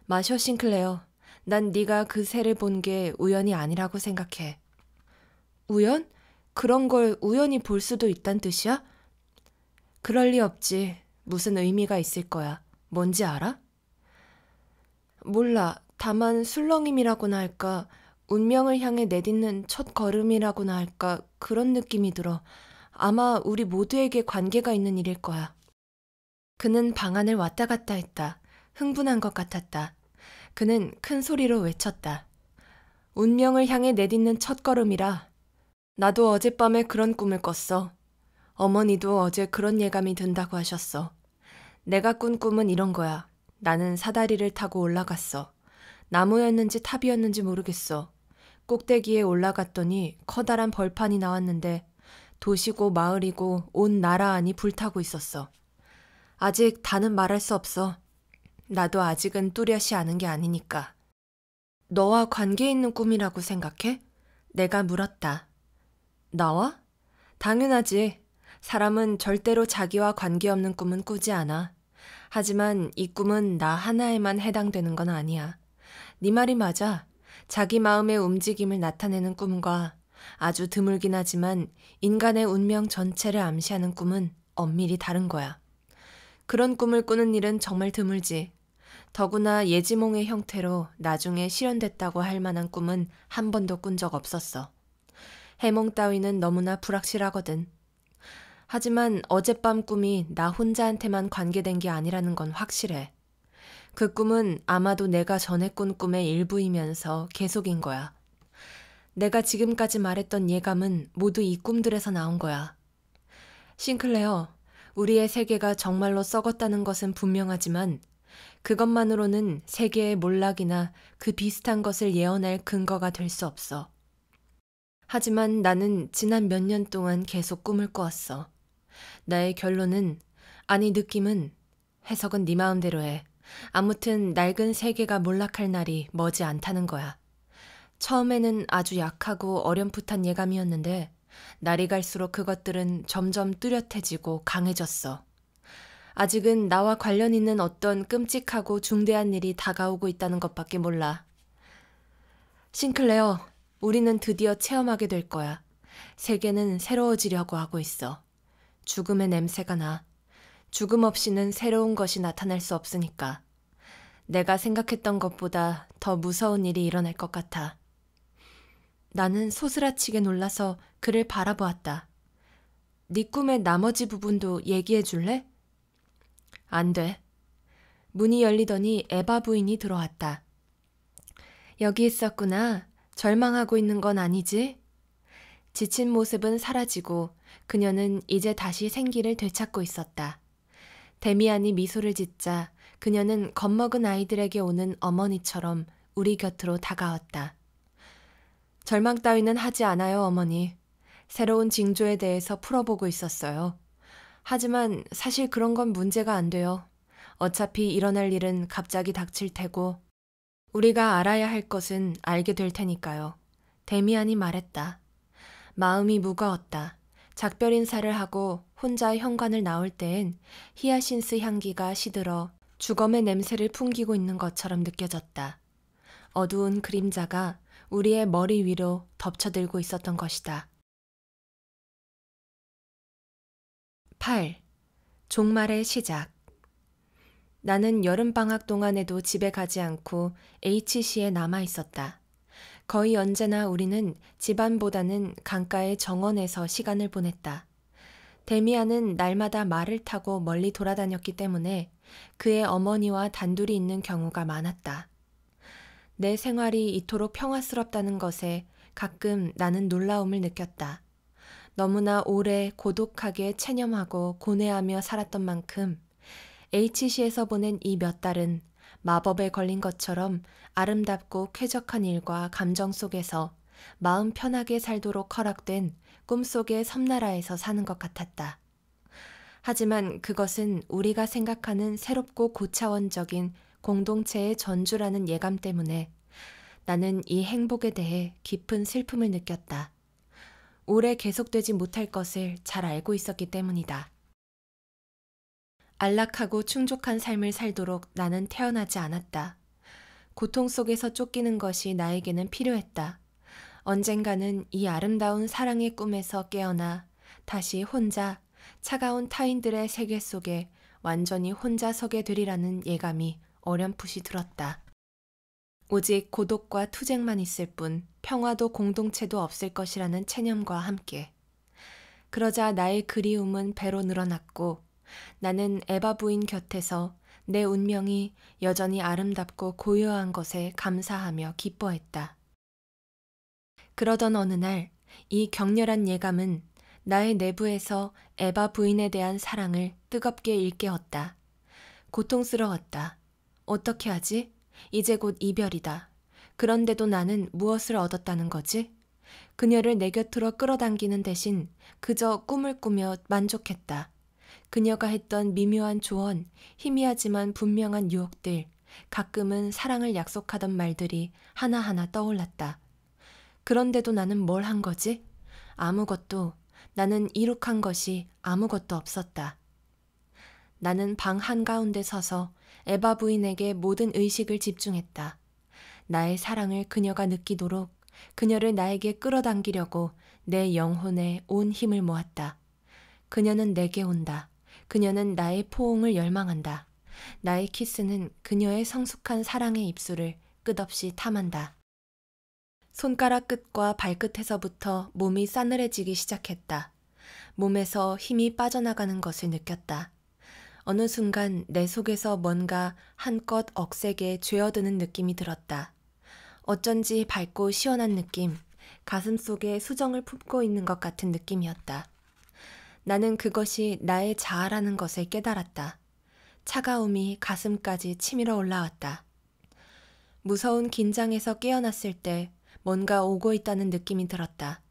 마셔 싱클레어, 난 네가 그 새를 본 게 우연이 아니라고 생각해. 우연? 그런 걸 우연히 볼 수도 있단 뜻이야? 그럴 리 없지. 무슨 의미가 있을 거야. 뭔지 알아? 몰라. 다만 술렁임이라고나 할까, 운명을 향해 내딛는 첫 걸음이라고나 할까, 그런 느낌이 들어. 아마 우리 모두에게 관계가 있는 일일 거야. 그는 방 안을 왔다 갔다 했다. 흥분한 것 같았다. 그는 큰 소리로 외쳤다. 운명을 향해 내딛는 첫걸음이라. 나도 어젯밤에 그런 꿈을 꿨어. 어머니도 어제 그런 예감이 든다고 하셨어. 내가 꾼 꿈은 이런 거야. 나는 사다리를 타고 올라갔어. 나무였는지 탑이었는지 모르겠어. 꼭대기에 올라갔더니 커다란 벌판이 나왔는데 도시고 마을이고 온 나라 안이 불타고 있었어. 아직 다는 말할 수 없어. 나도 아직은 뚜렷이 아는 게 아니니까. 너와 관계 있는 꿈이라고 생각해? 내가 물었다. 나와? 당연하지. 사람은 절대로 자기와 관계없는 꿈은 꾸지 않아. 하지만 이 꿈은 나 하나에만 해당되는 건 아니야. 네 말이 맞아. 자기 마음의 움직임을 나타내는 꿈과 아주 드물긴 하지만 인간의 운명 전체를 암시하는 꿈은 엄밀히 다른 거야. 그런 꿈을 꾸는 일은 정말 드물지. 더구나 예지몽의 형태로 나중에 실현됐다고 할 만한 꿈은 한 번도 꾼 적 없었어. 해몽 따위는 너무나 불확실하거든. 하지만 어젯밤 꿈이 나 혼자한테만 관계된 게 아니라는 건 확실해. 그 꿈은 아마도 내가 전에 꾼 꿈의 일부이면서 계속인 거야. 내가 지금까지 말했던 예감은 모두 이 꿈들에서 나온 거야. 싱클레어, 우리의 세계가 정말로 썩었다는 것은 분명하지만 그것만으로는 세계의 몰락이나 그 비슷한 것을 예언할 근거가 될 수 없어. 하지만 나는 지난 몇 년 동안 계속 꿈을 꾸었어. 나의 결론은, 아니 느낌은, 해석은 네 마음대로 해. 아무튼 낡은 세계가 몰락할 날이 머지 않다는 거야. 처음에는 아주 약하고 어렴풋한 예감이었는데 날이 갈수록 그것들은 점점 뚜렷해지고 강해졌어. 아직은 나와 관련 있는 어떤 끔찍하고 중대한 일이 다가오고 있다는 것밖에 몰라. 싱클레어, 우리는 드디어 체험하게 될 거야. 세계는 새로워지려고 하고 있어. 죽음의 냄새가 나. 죽음 없이는 새로운 것이 나타날 수 없으니까. 내가 생각했던 것보다 더 무서운 일이 일어날 것 같아. 나는 소스라치게 놀라서 그를 바라보았다. 네 꿈의 나머지 부분도 얘기해 줄래? 안 돼. 문이 열리더니 에바 부인이 들어왔다. 여기 있었구나. 절망하고 있는 건 아니지? 지친 모습은 사라지고 그녀는 이제 다시 생기를 되찾고 있었다. 데미안이 미소를 짓자 그녀는 겁먹은 아이들에게 오는 어머니처럼 우리 곁으로 다가왔다. 절망 따위는 하지 않아요, 어머니. 새로운 징조에 대해서 풀어보고 있었어요. 하지만 사실 그런 건 문제가 안 돼요. 어차피 일어날 일은 갑자기 닥칠 테고, 우리가 알아야 할 것은 알게 될 테니까요. 데미안이 말했다. 마음이 무거웠다. 작별 인사를 하고 혼자 현관을 나올 때엔 히아신스 향기가 시들어 죽음의 냄새를 풍기고 있는 것처럼 느껴졌다. 어두운 그림자가 우리의 머리 위로 덮쳐들고 있었던 것이다. 8. 종말의 시작. 나는 여름방학 동안에도 집에 가지 않고 H시에 남아 있었다. 거의 언제나 우리는 집안보다는 강가의 정원에서 시간을 보냈다. 데미안은 날마다 말을 타고 멀리 돌아다녔기 때문에 그의 어머니와 단둘이 있는 경우가 많았다. 내 생활이 이토록 평화스럽다는 것에 가끔 나는 놀라움을 느꼈다. 너무나 오래 고독하게 체념하고 고뇌하며 살았던 만큼 HC에서 보낸 이 몇 달은 마법에 걸린 것처럼 아름답고 쾌적한 일과 감정 속에서 마음 편하게 살도록 허락된 꿈속의 섬나라에서 사는 것 같았다. 하지만 그것은 우리가 생각하는 새롭고 고차원적인 공동체의 전주라는 예감 때문에 나는 이 행복에 대해 깊은 슬픔을 느꼈다. 오래 계속되지 못할 것을 잘 알고 있었기 때문이다. 안락하고 충족한 삶을 살도록 나는 태어나지 않았다. 고통 속에서 쫓기는 것이 나에게는 필요했다. 언젠가는 이 아름다운 사랑의 꿈에서 깨어나 다시 혼자 차가운 타인들의 세계 속에 완전히 혼자 서게 되리라는 예감이 어렴풋이 들었다. 오직 고독과 투쟁만 있을 뿐 평화도 공동체도 없을 것이라는 체념과 함께. 그러자 나의 그리움은 배로 늘어났고 나는 에바 부인 곁에서 내 운명이 여전히 아름답고 고요한 것에 감사하며 기뻐했다. 그러던 어느 날 이 격렬한 예감은 나의 내부에서 에바 부인에 대한 사랑을 뜨겁게 일깨웠다. 고통스러웠다. 어떻게 하지? 이제 곧 이별이다. 그런데도 나는 무엇을 얻었다는 거지? 그녀를 내 곁으로 끌어당기는 대신 그저 꿈을 꾸며 만족했다. 그녀가 했던 미묘한 조언, 희미하지만 분명한 유혹들, 가끔은 사랑을 약속하던 말들이 하나하나 떠올랐다. 그런데도 나는 뭘 한 거지? 아무것도, 나는 이룩한 것이 아무것도 없었다. 나는 방 한가운데 서서 에바 부인에게 모든 의식을 집중했다. 나의 사랑을 그녀가 느끼도록 그녀를 나에게 끌어당기려고 내 영혼에 온 힘을 모았다. 그녀는 내게 온다. 그녀는 나의 포옹을 열망한다. 나의 키스는 그녀의 성숙한 사랑의 입술을 끝없이 탐한다. 손가락 끝과 발끝에서부터 몸이 싸늘해지기 시작했다. 몸에서 힘이 빠져나가는 것을 느꼈다. 어느 순간 내 속에서 뭔가 한껏 억세게 죄어드는 느낌이 들었다. 어쩐지 밝고 시원한 느낌, 가슴 속에 수정을 품고 있는 것 같은 느낌이었다. 나는 그것이 나의 자아라는 것을 깨달았다. 차가움이 가슴까지 치밀어 올라왔다. 무서운 긴장에서 깨어났을 때 뭔가 오고 있다는 느낌이 들었다.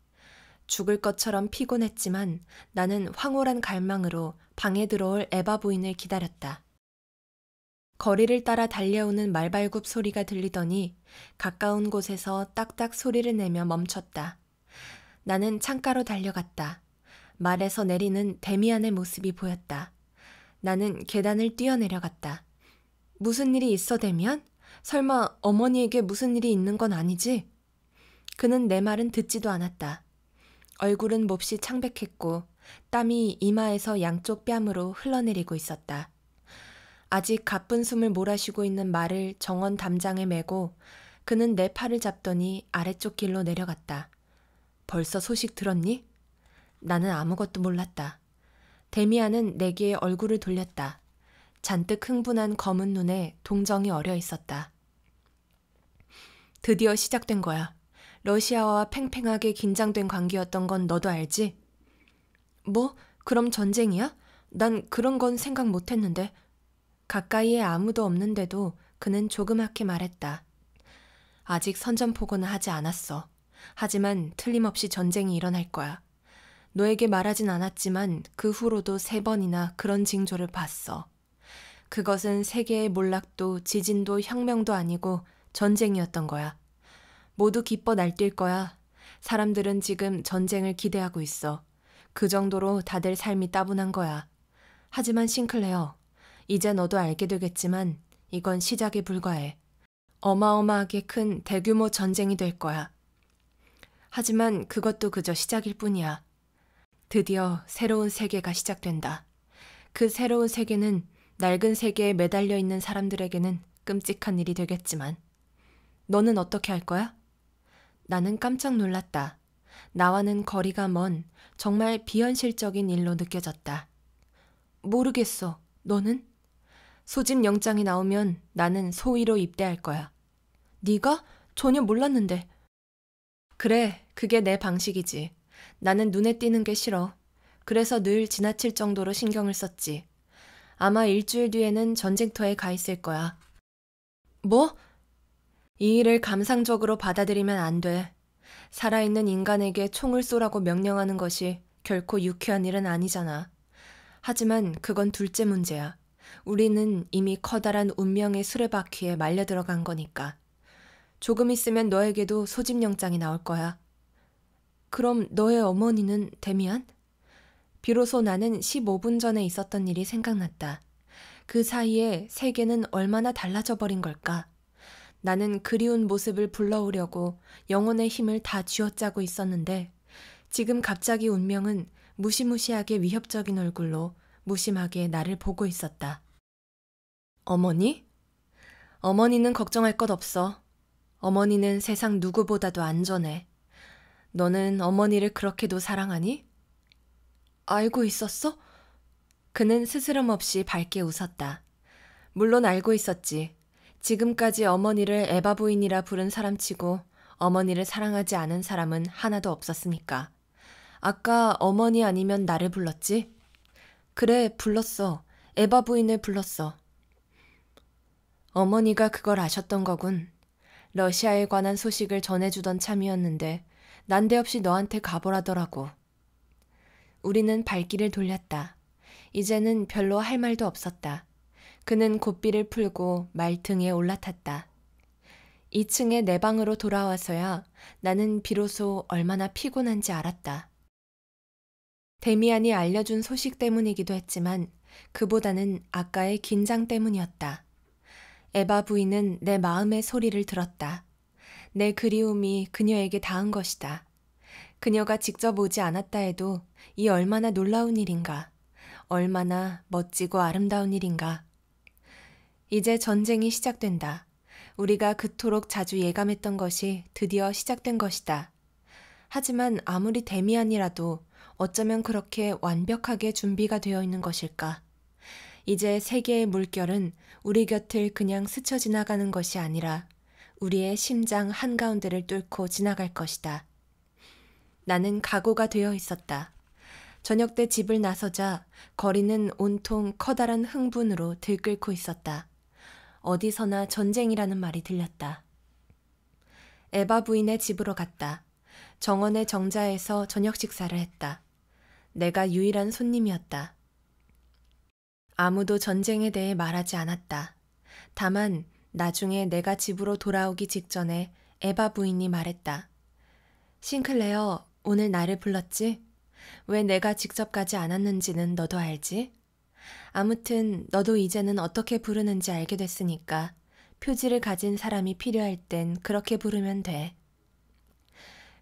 죽을 것처럼 피곤했지만 나는 황홀한 갈망으로 방에 들어올 에바 부인을 기다렸다. 거리를 따라 달려오는 말발굽 소리가 들리더니 가까운 곳에서 딱딱 소리를 내며 멈췄다. 나는 창가로 달려갔다. 말에서 내리는 데미안의 모습이 보였다. 나는 계단을 뛰어내려갔다. 무슨 일이 있어, 데미안? 설마 어머니에게 무슨 일이 있는 건 아니지? 그는 내 말은 듣지도 않았다. 얼굴은 몹시 창백했고 땀이 이마에서 양쪽 뺨으로 흘러내리고 있었다. 아직 가쁜 숨을 몰아쉬고 있는 말을 정원 담장에 메고 그는 내 팔을 잡더니 아래쪽 길로 내려갔다. 벌써 소식 들었니? 나는 아무것도 몰랐다. 데미안은 내게 얼굴을 돌렸다. 잔뜩 흥분한 검은 눈에 동정이 어려 있었다. 드디어 시작된 거야. 러시아와 팽팽하게 긴장된 관계였던 건 너도 알지? 뭐? 그럼 전쟁이야? 난 그런 건 생각 못 했는데. 가까이에 아무도 없는데도 그는 조그맣게 말했다. 아직 선전포고는 하지 않았어. 하지만 틀림없이 전쟁이 일어날 거야. 너에게 말하진 않았지만 그 후로도 세 번이나 그런 징조를 봤어. 그것은 세계의 몰락도 지진도 혁명도 아니고 전쟁이었던 거야. 모두 기뻐 날뛸 거야. 사람들은 지금 전쟁을 기대하고 있어. 그 정도로 다들 삶이 따분한 거야. 하지만 싱클레어, 이제 너도 알게 되겠지만 이건 시작에 불과해. 어마어마하게 큰 대규모 전쟁이 될 거야. 하지만 그것도 그저 시작일 뿐이야. 드디어 새로운 세계가 시작된다. 그 새로운 세계는 낡은 세계에 매달려 있는 사람들에게는 끔찍한 일이 되겠지만 너는 어떻게 할 거야? 나는 깜짝 놀랐다. 나와는 거리가 먼 정말 비현실적인 일로 느껴졌다. 모르겠어. 너는? 소집 영장이 나오면 나는 소위로 입대할 거야. 네가? 전혀 몰랐는데. 그래, 그게 내 방식이지. 나는 눈에 띄는 게 싫어. 그래서 늘 지나칠 정도로 신경을 썼지. 아마 일주일 뒤에는 전쟁터에 가 있을 거야. 뭐? 이 일을 감상적으로 받아들이면 안 돼. 살아있는 인간에게 총을 쏘라고 명령하는 것이 결코 유쾌한 일은 아니잖아. 하지만 그건 둘째 문제야. 우리는 이미 커다란 운명의 수레바퀴에 말려 들어간 거니까. 조금 있으면 너에게도 소집영장이 나올 거야. 그럼 너의 어머니는 데미안? 비로소 나는 15분 전에 있었던 일이 생각났다. 그 사이에 세계는 얼마나 달라져 버린 걸까? 나는 그리운 모습을 불러오려고 영혼의 힘을 다 쥐어짜고 있었는데 지금 갑자기 운명은 무시무시하게 위협적인 얼굴로 무심하게 나를 보고 있었다. 어머니? 어머니는 걱정할 것 없어. 어머니는 세상 누구보다도 안전해. 너는 어머니를 그렇게도 사랑하니? 알고 있었어? 그는 스스럼 없이 밝게 웃었다. 물론 알고 있었지. 지금까지 어머니를 에바 부인이라 부른 사람치고 어머니를 사랑하지 않은 사람은 하나도 없었으니까. 아까 어머니 아니면 나를 불렀지? 그래, 불렀어. 에바 부인을 불렀어. 어머니가 그걸 아셨던 거군. 러시아에 관한 소식을 전해주던 참이었는데 난데없이 너한테 가보라더라고. 우리는 발길을 돌렸다. 이제는 별로 할 말도 없었다. 그는 고삐를 풀고 말등에 올라탔다. 2층에내 방으로 돌아와서야 나는 비로소 얼마나 피곤한지 알았다. 데미안이 알려준 소식 때문이기도 했지만 그보다는 아까의 긴장 때문이었다. 에바 부인은 내 마음의 소리를 들었다. 내 그리움이 그녀에게 닿은 것이다. 그녀가 직접 오지 않았다 해도 이 얼마나 놀라운 일인가, 얼마나 멋지고 아름다운 일인가. 이제 전쟁이 시작된다. 우리가 그토록 자주 예감했던 것이 드디어 시작된 것이다. 하지만 아무리 데미안이라도 어쩌면 그렇게 완벽하게 준비가 되어 있는 것일까? 이제 세계의 물결은 우리 곁을 그냥 스쳐 지나가는 것이 아니라 우리의 심장 한가운데를 뚫고 지나갈 것이다. 나는 각오가 되어 있었다. 저녁 때 집을 나서자 거리는 온통 커다란 흥분으로 들끓고 있었다. 어디서나 전쟁이라는 말이 들렸다. 에바 부인의 집으로 갔다. 정원의 정자에서 저녁 식사를 했다. 내가 유일한 손님이었다. 아무도 전쟁에 대해 말하지 않았다. 다만 나중에 내가 집으로 돌아오기 직전에 에바 부인이 말했다. 싱클레어, 오늘 나를 불렀지? 왜 내가 직접 가지 않았는지는 너도 알지? 아무튼 너도 이제는 어떻게 부르는지 알게 됐으니까 표지를 가진 사람이 필요할 땐 그렇게 부르면 돼.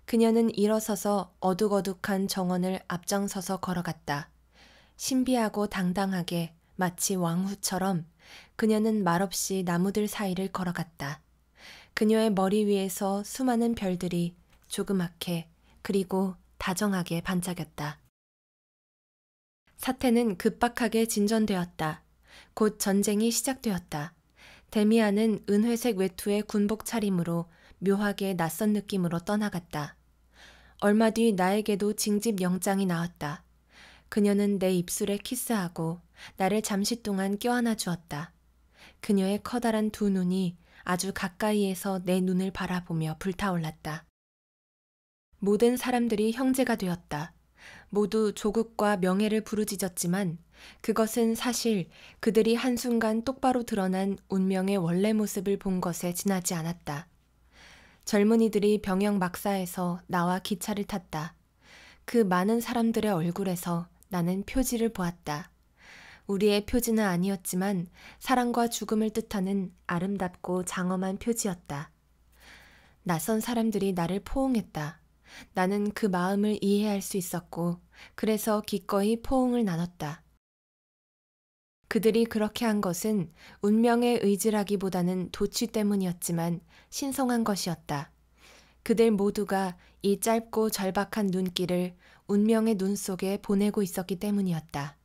그녀는 일어서서 어둑어둑한 정원을 앞장서서 걸어갔다. 신비하고 당당하게 마치 왕후처럼 그녀는 말없이 나무들 사이를 걸어갔다. 그녀의 머리 위에서 수많은 별들이 조그맣게 그리고 다정하게 반짝였다. 사태는 급박하게 진전되었다. 곧 전쟁이 시작되었다. 데미안은 은회색 외투에 군복 차림으로 묘하게 낯선 느낌으로 떠나갔다. 얼마 뒤 나에게도 징집 영장이 나왔다. 그녀는 내 입술에 키스하고 나를 잠시 동안 껴안아 주었다. 그녀의 커다란 두 눈이 아주 가까이에서 내 눈을 바라보며 불타올랐다. 모든 사람들이 형제가 되었다. 모두 조국과 명예를 부르짖었지만 그것은 사실 그들이 한순간 똑바로 드러난 운명의 원래 모습을 본 것에 지나지 않았다. 젊은이들이 병영 막사에서 나와 기차를 탔다. 그 많은 사람들의 얼굴에서 나는 표지를 보았다. 우리의 표지는 아니었지만 사랑과 죽음을 뜻하는 아름답고 장엄한 표지였다. 낯선 사람들이 나를 포옹했다. 나는 그 마음을 이해할 수 있었고, 그래서 기꺼이 포옹을 나눴다. 그들이 그렇게 한 것은 운명의 의지라기보다는 도취 때문이었지만 신성한 것이었다. 그들 모두가 이 짧고 절박한 눈길을 운명의 눈 속에 보내고 있었기 때문이었다.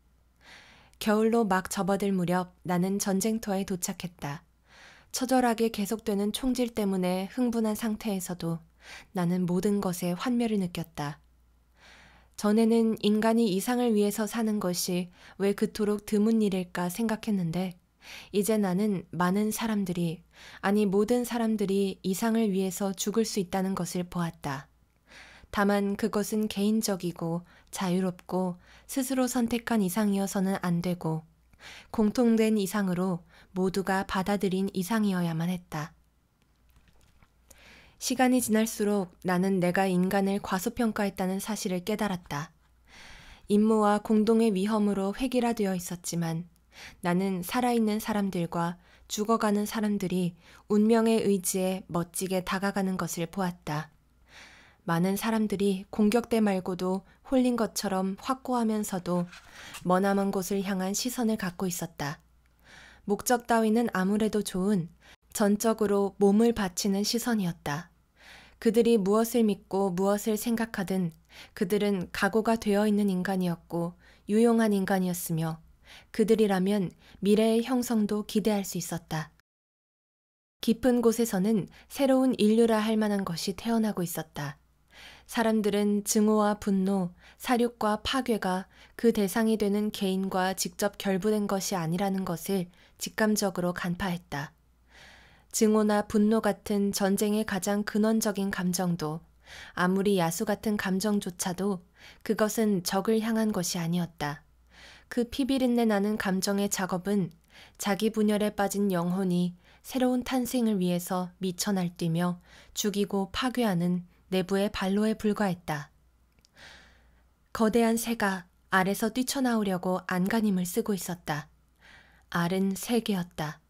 겨울로 막 접어들 무렵 나는 전쟁터에 도착했다. 처절하게 계속되는 총질 때문에 흥분한 상태에서도 나는 모든 것에 환멸을 느꼈다. 전에는 인간이 이상을 위해서 사는 것이 왜 그토록 드문 일일까 생각했는데, 이제 나는 많은 사람들이, 아니 모든 사람들이 이상을 위해서 죽을 수 있다는 것을 보았다. 다만 그것은 개인적이고 자유롭고 스스로 선택한 이상이어서는 안 되고, 공통된 이상으로 모두가 받아들인 이상이어야만 했다. 시간이 지날수록 나는 내가 인간을 과소평가했다는 사실을 깨달았다. 임무와 공동의 위험으로 획일화되어 있었지만 나는 살아있는 사람들과 죽어가는 사람들이 운명의 의지에 멋지게 다가가는 것을 보았다. 많은 사람들이 공격대 말고도 홀린 것처럼 확고하면서도 머나먼 곳을 향한 시선을 갖고 있었다. 목적 따위는 아무래도 좋은 전적으로 몸을 바치는 시선이었다. 그들이 무엇을 믿고 무엇을 생각하든 그들은 각오가 되어 있는 인간이었고 유용한 인간이었으며 그들이라면 미래의 형성도 기대할 수 있었다. 깊은 곳에서는 새로운 인류라 할 만한 것이 태어나고 있었다. 사람들은 증오와 분노, 사륙과 파괴가 그 대상이 되는 개인과 직접 결부된 것이 아니라는 것을 직감적으로 간파했다. 증오나 분노 같은 전쟁의 가장 근원적인 감정도 아무리 야수 같은 감정조차도 그것은 적을 향한 것이 아니었다. 그 피비린내 나는 감정의 작업은 자기 분열에 빠진 영혼이 새로운 탄생을 위해서 미쳐 날뛰며 죽이고 파괴하는 내부의 발로에 불과했다. 거대한 새가 알에서 뛰쳐나오려고 안간힘을 쓰고 있었다. 알은 세 개였다.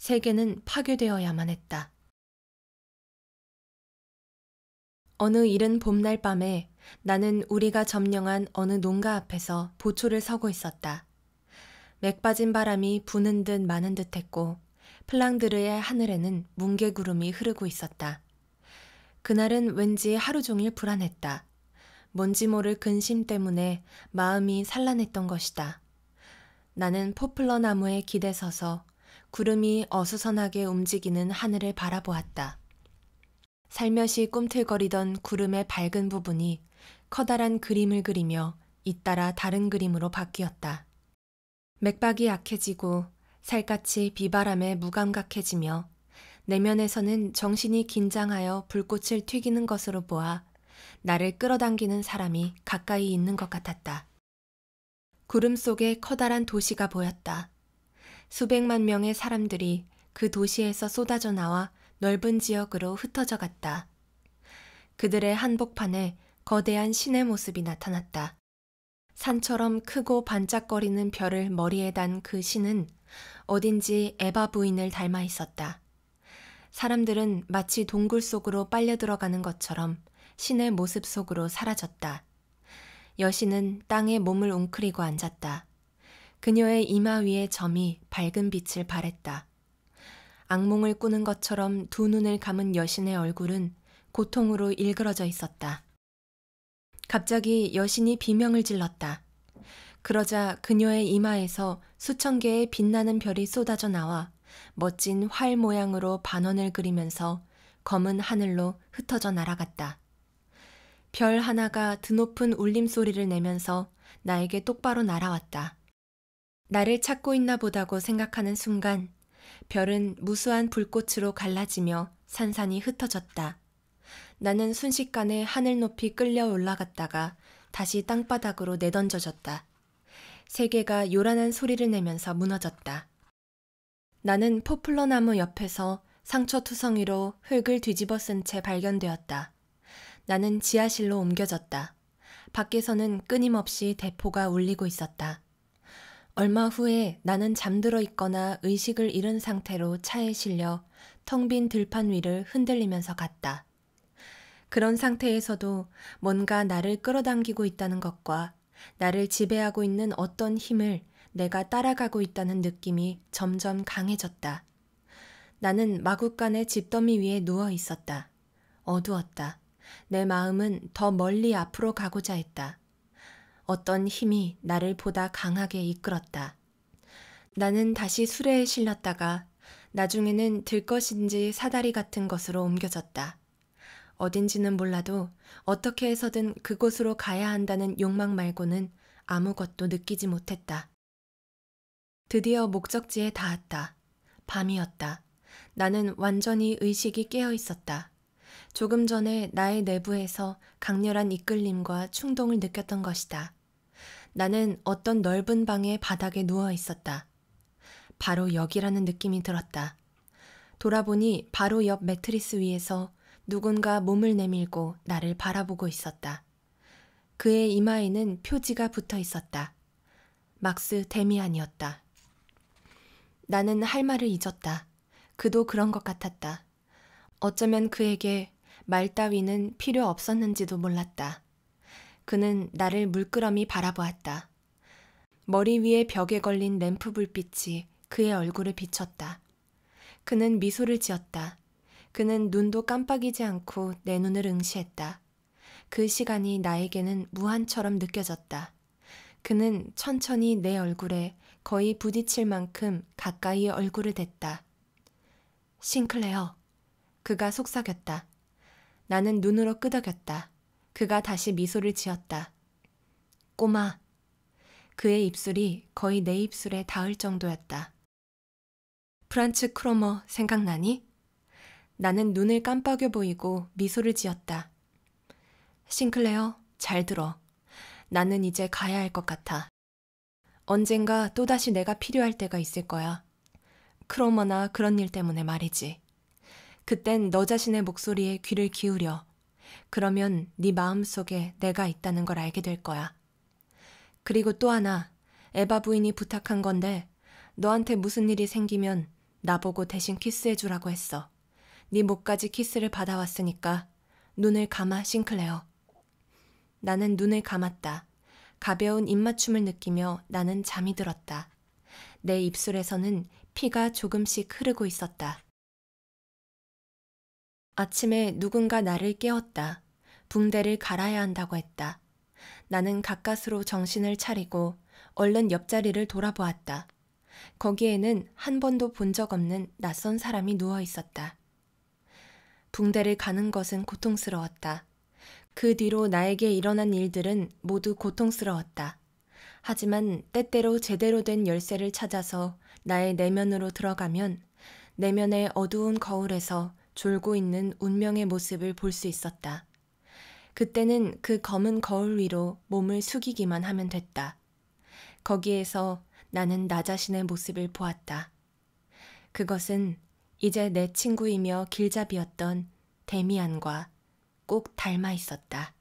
세계는 파괴되어야만 했다. 어느 이른 봄날 밤에 나는 우리가 점령한 어느 농가 앞에서 보초를 서고 있었다. 맥 빠진 바람이 부는 듯 마는 듯 했고, 플랑드르의 하늘에는 뭉게구름이 흐르고 있었다. 그날은 왠지 하루 종일 불안했다. 뭔지 모를 근심 때문에 마음이 산란했던 것이다. 나는 포플러 나무에 기대 서서 구름이 어수선하게 움직이는 하늘을 바라보았다. 살며시 꿈틀거리던 구름의 밝은 부분이 커다란 그림을 그리며 잇따라 다른 그림으로 바뀌었다. 맥박이 약해지고 살갗이 비바람에 무감각해지며 내면에서는 정신이 긴장하여 불꽃을 튀기는 것으로 보아 나를 끌어당기는 사람이 가까이 있는 것 같았다. 구름 속에 커다란 도시가 보였다. 수백만 명의 사람들이 그 도시에서 쏟아져 나와 넓은 지역으로 흩어져 갔다. 그들의 한복판에 거대한 신의 모습이 나타났다. 산처럼 크고 반짝거리는 별을 머리에 단 그 신은 어딘지 에바 부인을 닮아 있었다. 사람들은 마치 동굴 속으로 빨려 들어가는 것처럼 신의 모습 속으로 사라졌다. 여신은 땅에 몸을 웅크리고 앉았다. 그녀의 이마 위에 점이 밝은 빛을 발했다. 악몽을 꾸는 것처럼 두 눈을 감은 여신의 얼굴은 고통으로 일그러져 있었다. 갑자기 여신이 비명을 질렀다. 그러자 그녀의 이마에서 수천 개의 빛나는 별이 쏟아져 나와 멋진 활 모양으로 반원을 그리면서 검은 하늘로 흩어져 날아갔다. 별 하나가 드높은 울림소리를 내면서 나에게 똑바로 날아왔다. 나를 찾고 있나 보다고 생각하는 순간 별은 무수한 불꽃으로 갈라지며 산산이 흩어졌다. 나는 순식간에 하늘 높이 끌려 올라갔다가 다시 땅바닥으로 내던져졌다. 세계가 요란한 소리를 내면서 무너졌다. 나는 포플러 나무 옆에서 상처투성이로 흙을 뒤집어 쓴 채 발견되었다. 나는 지하실로 옮겨졌다. 밖에서는 끊임없이 대포가 울리고 있었다. 얼마 후에 나는 잠들어 있거나 의식을 잃은 상태로 차에 실려 텅 빈 들판 위를 흔들리면서 갔다. 그런 상태에서도 뭔가 나를 끌어당기고 있다는 것과 나를 지배하고 있는 어떤 힘을 내가 따라가고 있다는 느낌이 점점 강해졌다. 나는 마구간의 집더미 위에 누워 있었다. 어두웠다. 내 마음은 더 멀리 앞으로 가고자 했다. 어떤 힘이 나를 보다 강하게 이끌었다. 나는 다시 수레에 실렸다가 나중에는 들것인지 사다리 같은 것으로 옮겨졌다. 어딘지는 몰라도 어떻게 해서든 그곳으로 가야 한다는 욕망 말고는 아무것도 느끼지 못했다. 드디어 목적지에 닿았다. 밤이었다. 나는 완전히 의식이 깨어 있었다. 조금 전에 나의 내부에서 강렬한 이끌림과 충동을 느꼈던 것이다. 나는 어떤 넓은 방의 바닥에 누워 있었다. 바로 여기라는 느낌이 들었다. 돌아보니 바로 옆 매트리스 위에서 누군가 몸을 내밀고 나를 바라보고 있었다. 그의 이마에는 표지가 붙어 있었다. 막스 데미안이었다. 나는 할 말을 잊었다. 그도 그런 것 같았다. 어쩌면 그에게 말 따위는 필요 없었는지도 몰랐다. 그는 나를 물끄러미 바라보았다. 머리 위에 벽에 걸린 램프 불빛이 그의 얼굴을 비쳤다. 그는 미소를 지었다. 그는 눈도 깜빡이지 않고 내 눈을 응시했다. 그 시간이 나에게는 무한처럼 느껴졌다. 그는 천천히 내 얼굴에 거의 부딪힐 만큼 가까이 얼굴을 댔다. 싱클레어. 그가 속삭였다. 나는 눈으로 끄덕였다. 그가 다시 미소를 지었다. 꼬마. 그의 입술이 거의 내 입술에 닿을 정도였다. 프란츠 크로머 생각나니? 나는 눈을 깜빡여 보이고 미소를 지었다. 싱클레어, 잘 들어. 나는 이제 가야 할 것 같아. 언젠가 또다시 내가 필요할 때가 있을 거야. 크로머나 그런 일 때문에 말이지. 그땐 너 자신의 목소리에 귀를 기울여. 그러면 네 마음속에 내가 있다는 걸 알게 될 거야. 그리고 또 하나, 에바 부인이 부탁한 건데 너한테 무슨 일이 생기면 나보고 대신 키스해 주라고 했어. 네 목까지 키스를 받아왔으니까 눈을 감아 싱클레어. 나는 눈을 감았다. 가벼운 입맞춤을 느끼며 나는 잠이 들었다. 내 입술에서는 피가 조금씩 흐르고 있었다. 아침에 누군가 나를 깨웠다. 붕대를 갈아야 한다고 했다. 나는 가까스로 정신을 차리고 얼른 옆자리를 돌아보았다. 거기에는 한 번도 본 적 없는 낯선 사람이 누워 있었다. 붕대를 가는 것은 고통스러웠다. 그 뒤로 나에게 일어난 일들은 모두 고통스러웠다. 하지만 때때로 제대로 된 열쇠를 찾아서 나의 내면으로 들어가면 내면의 어두운 거울에서 졸고 있는 운명의 모습을 볼 수 있었다. 그때는 그 검은 거울 위로 몸을 숙이기만 하면 됐다. 거기에서 나는 나 자신의 모습을 보았다. 그것은 이제 내 친구이며 길잡이였던 데미안과 꼭 닮아 있었다.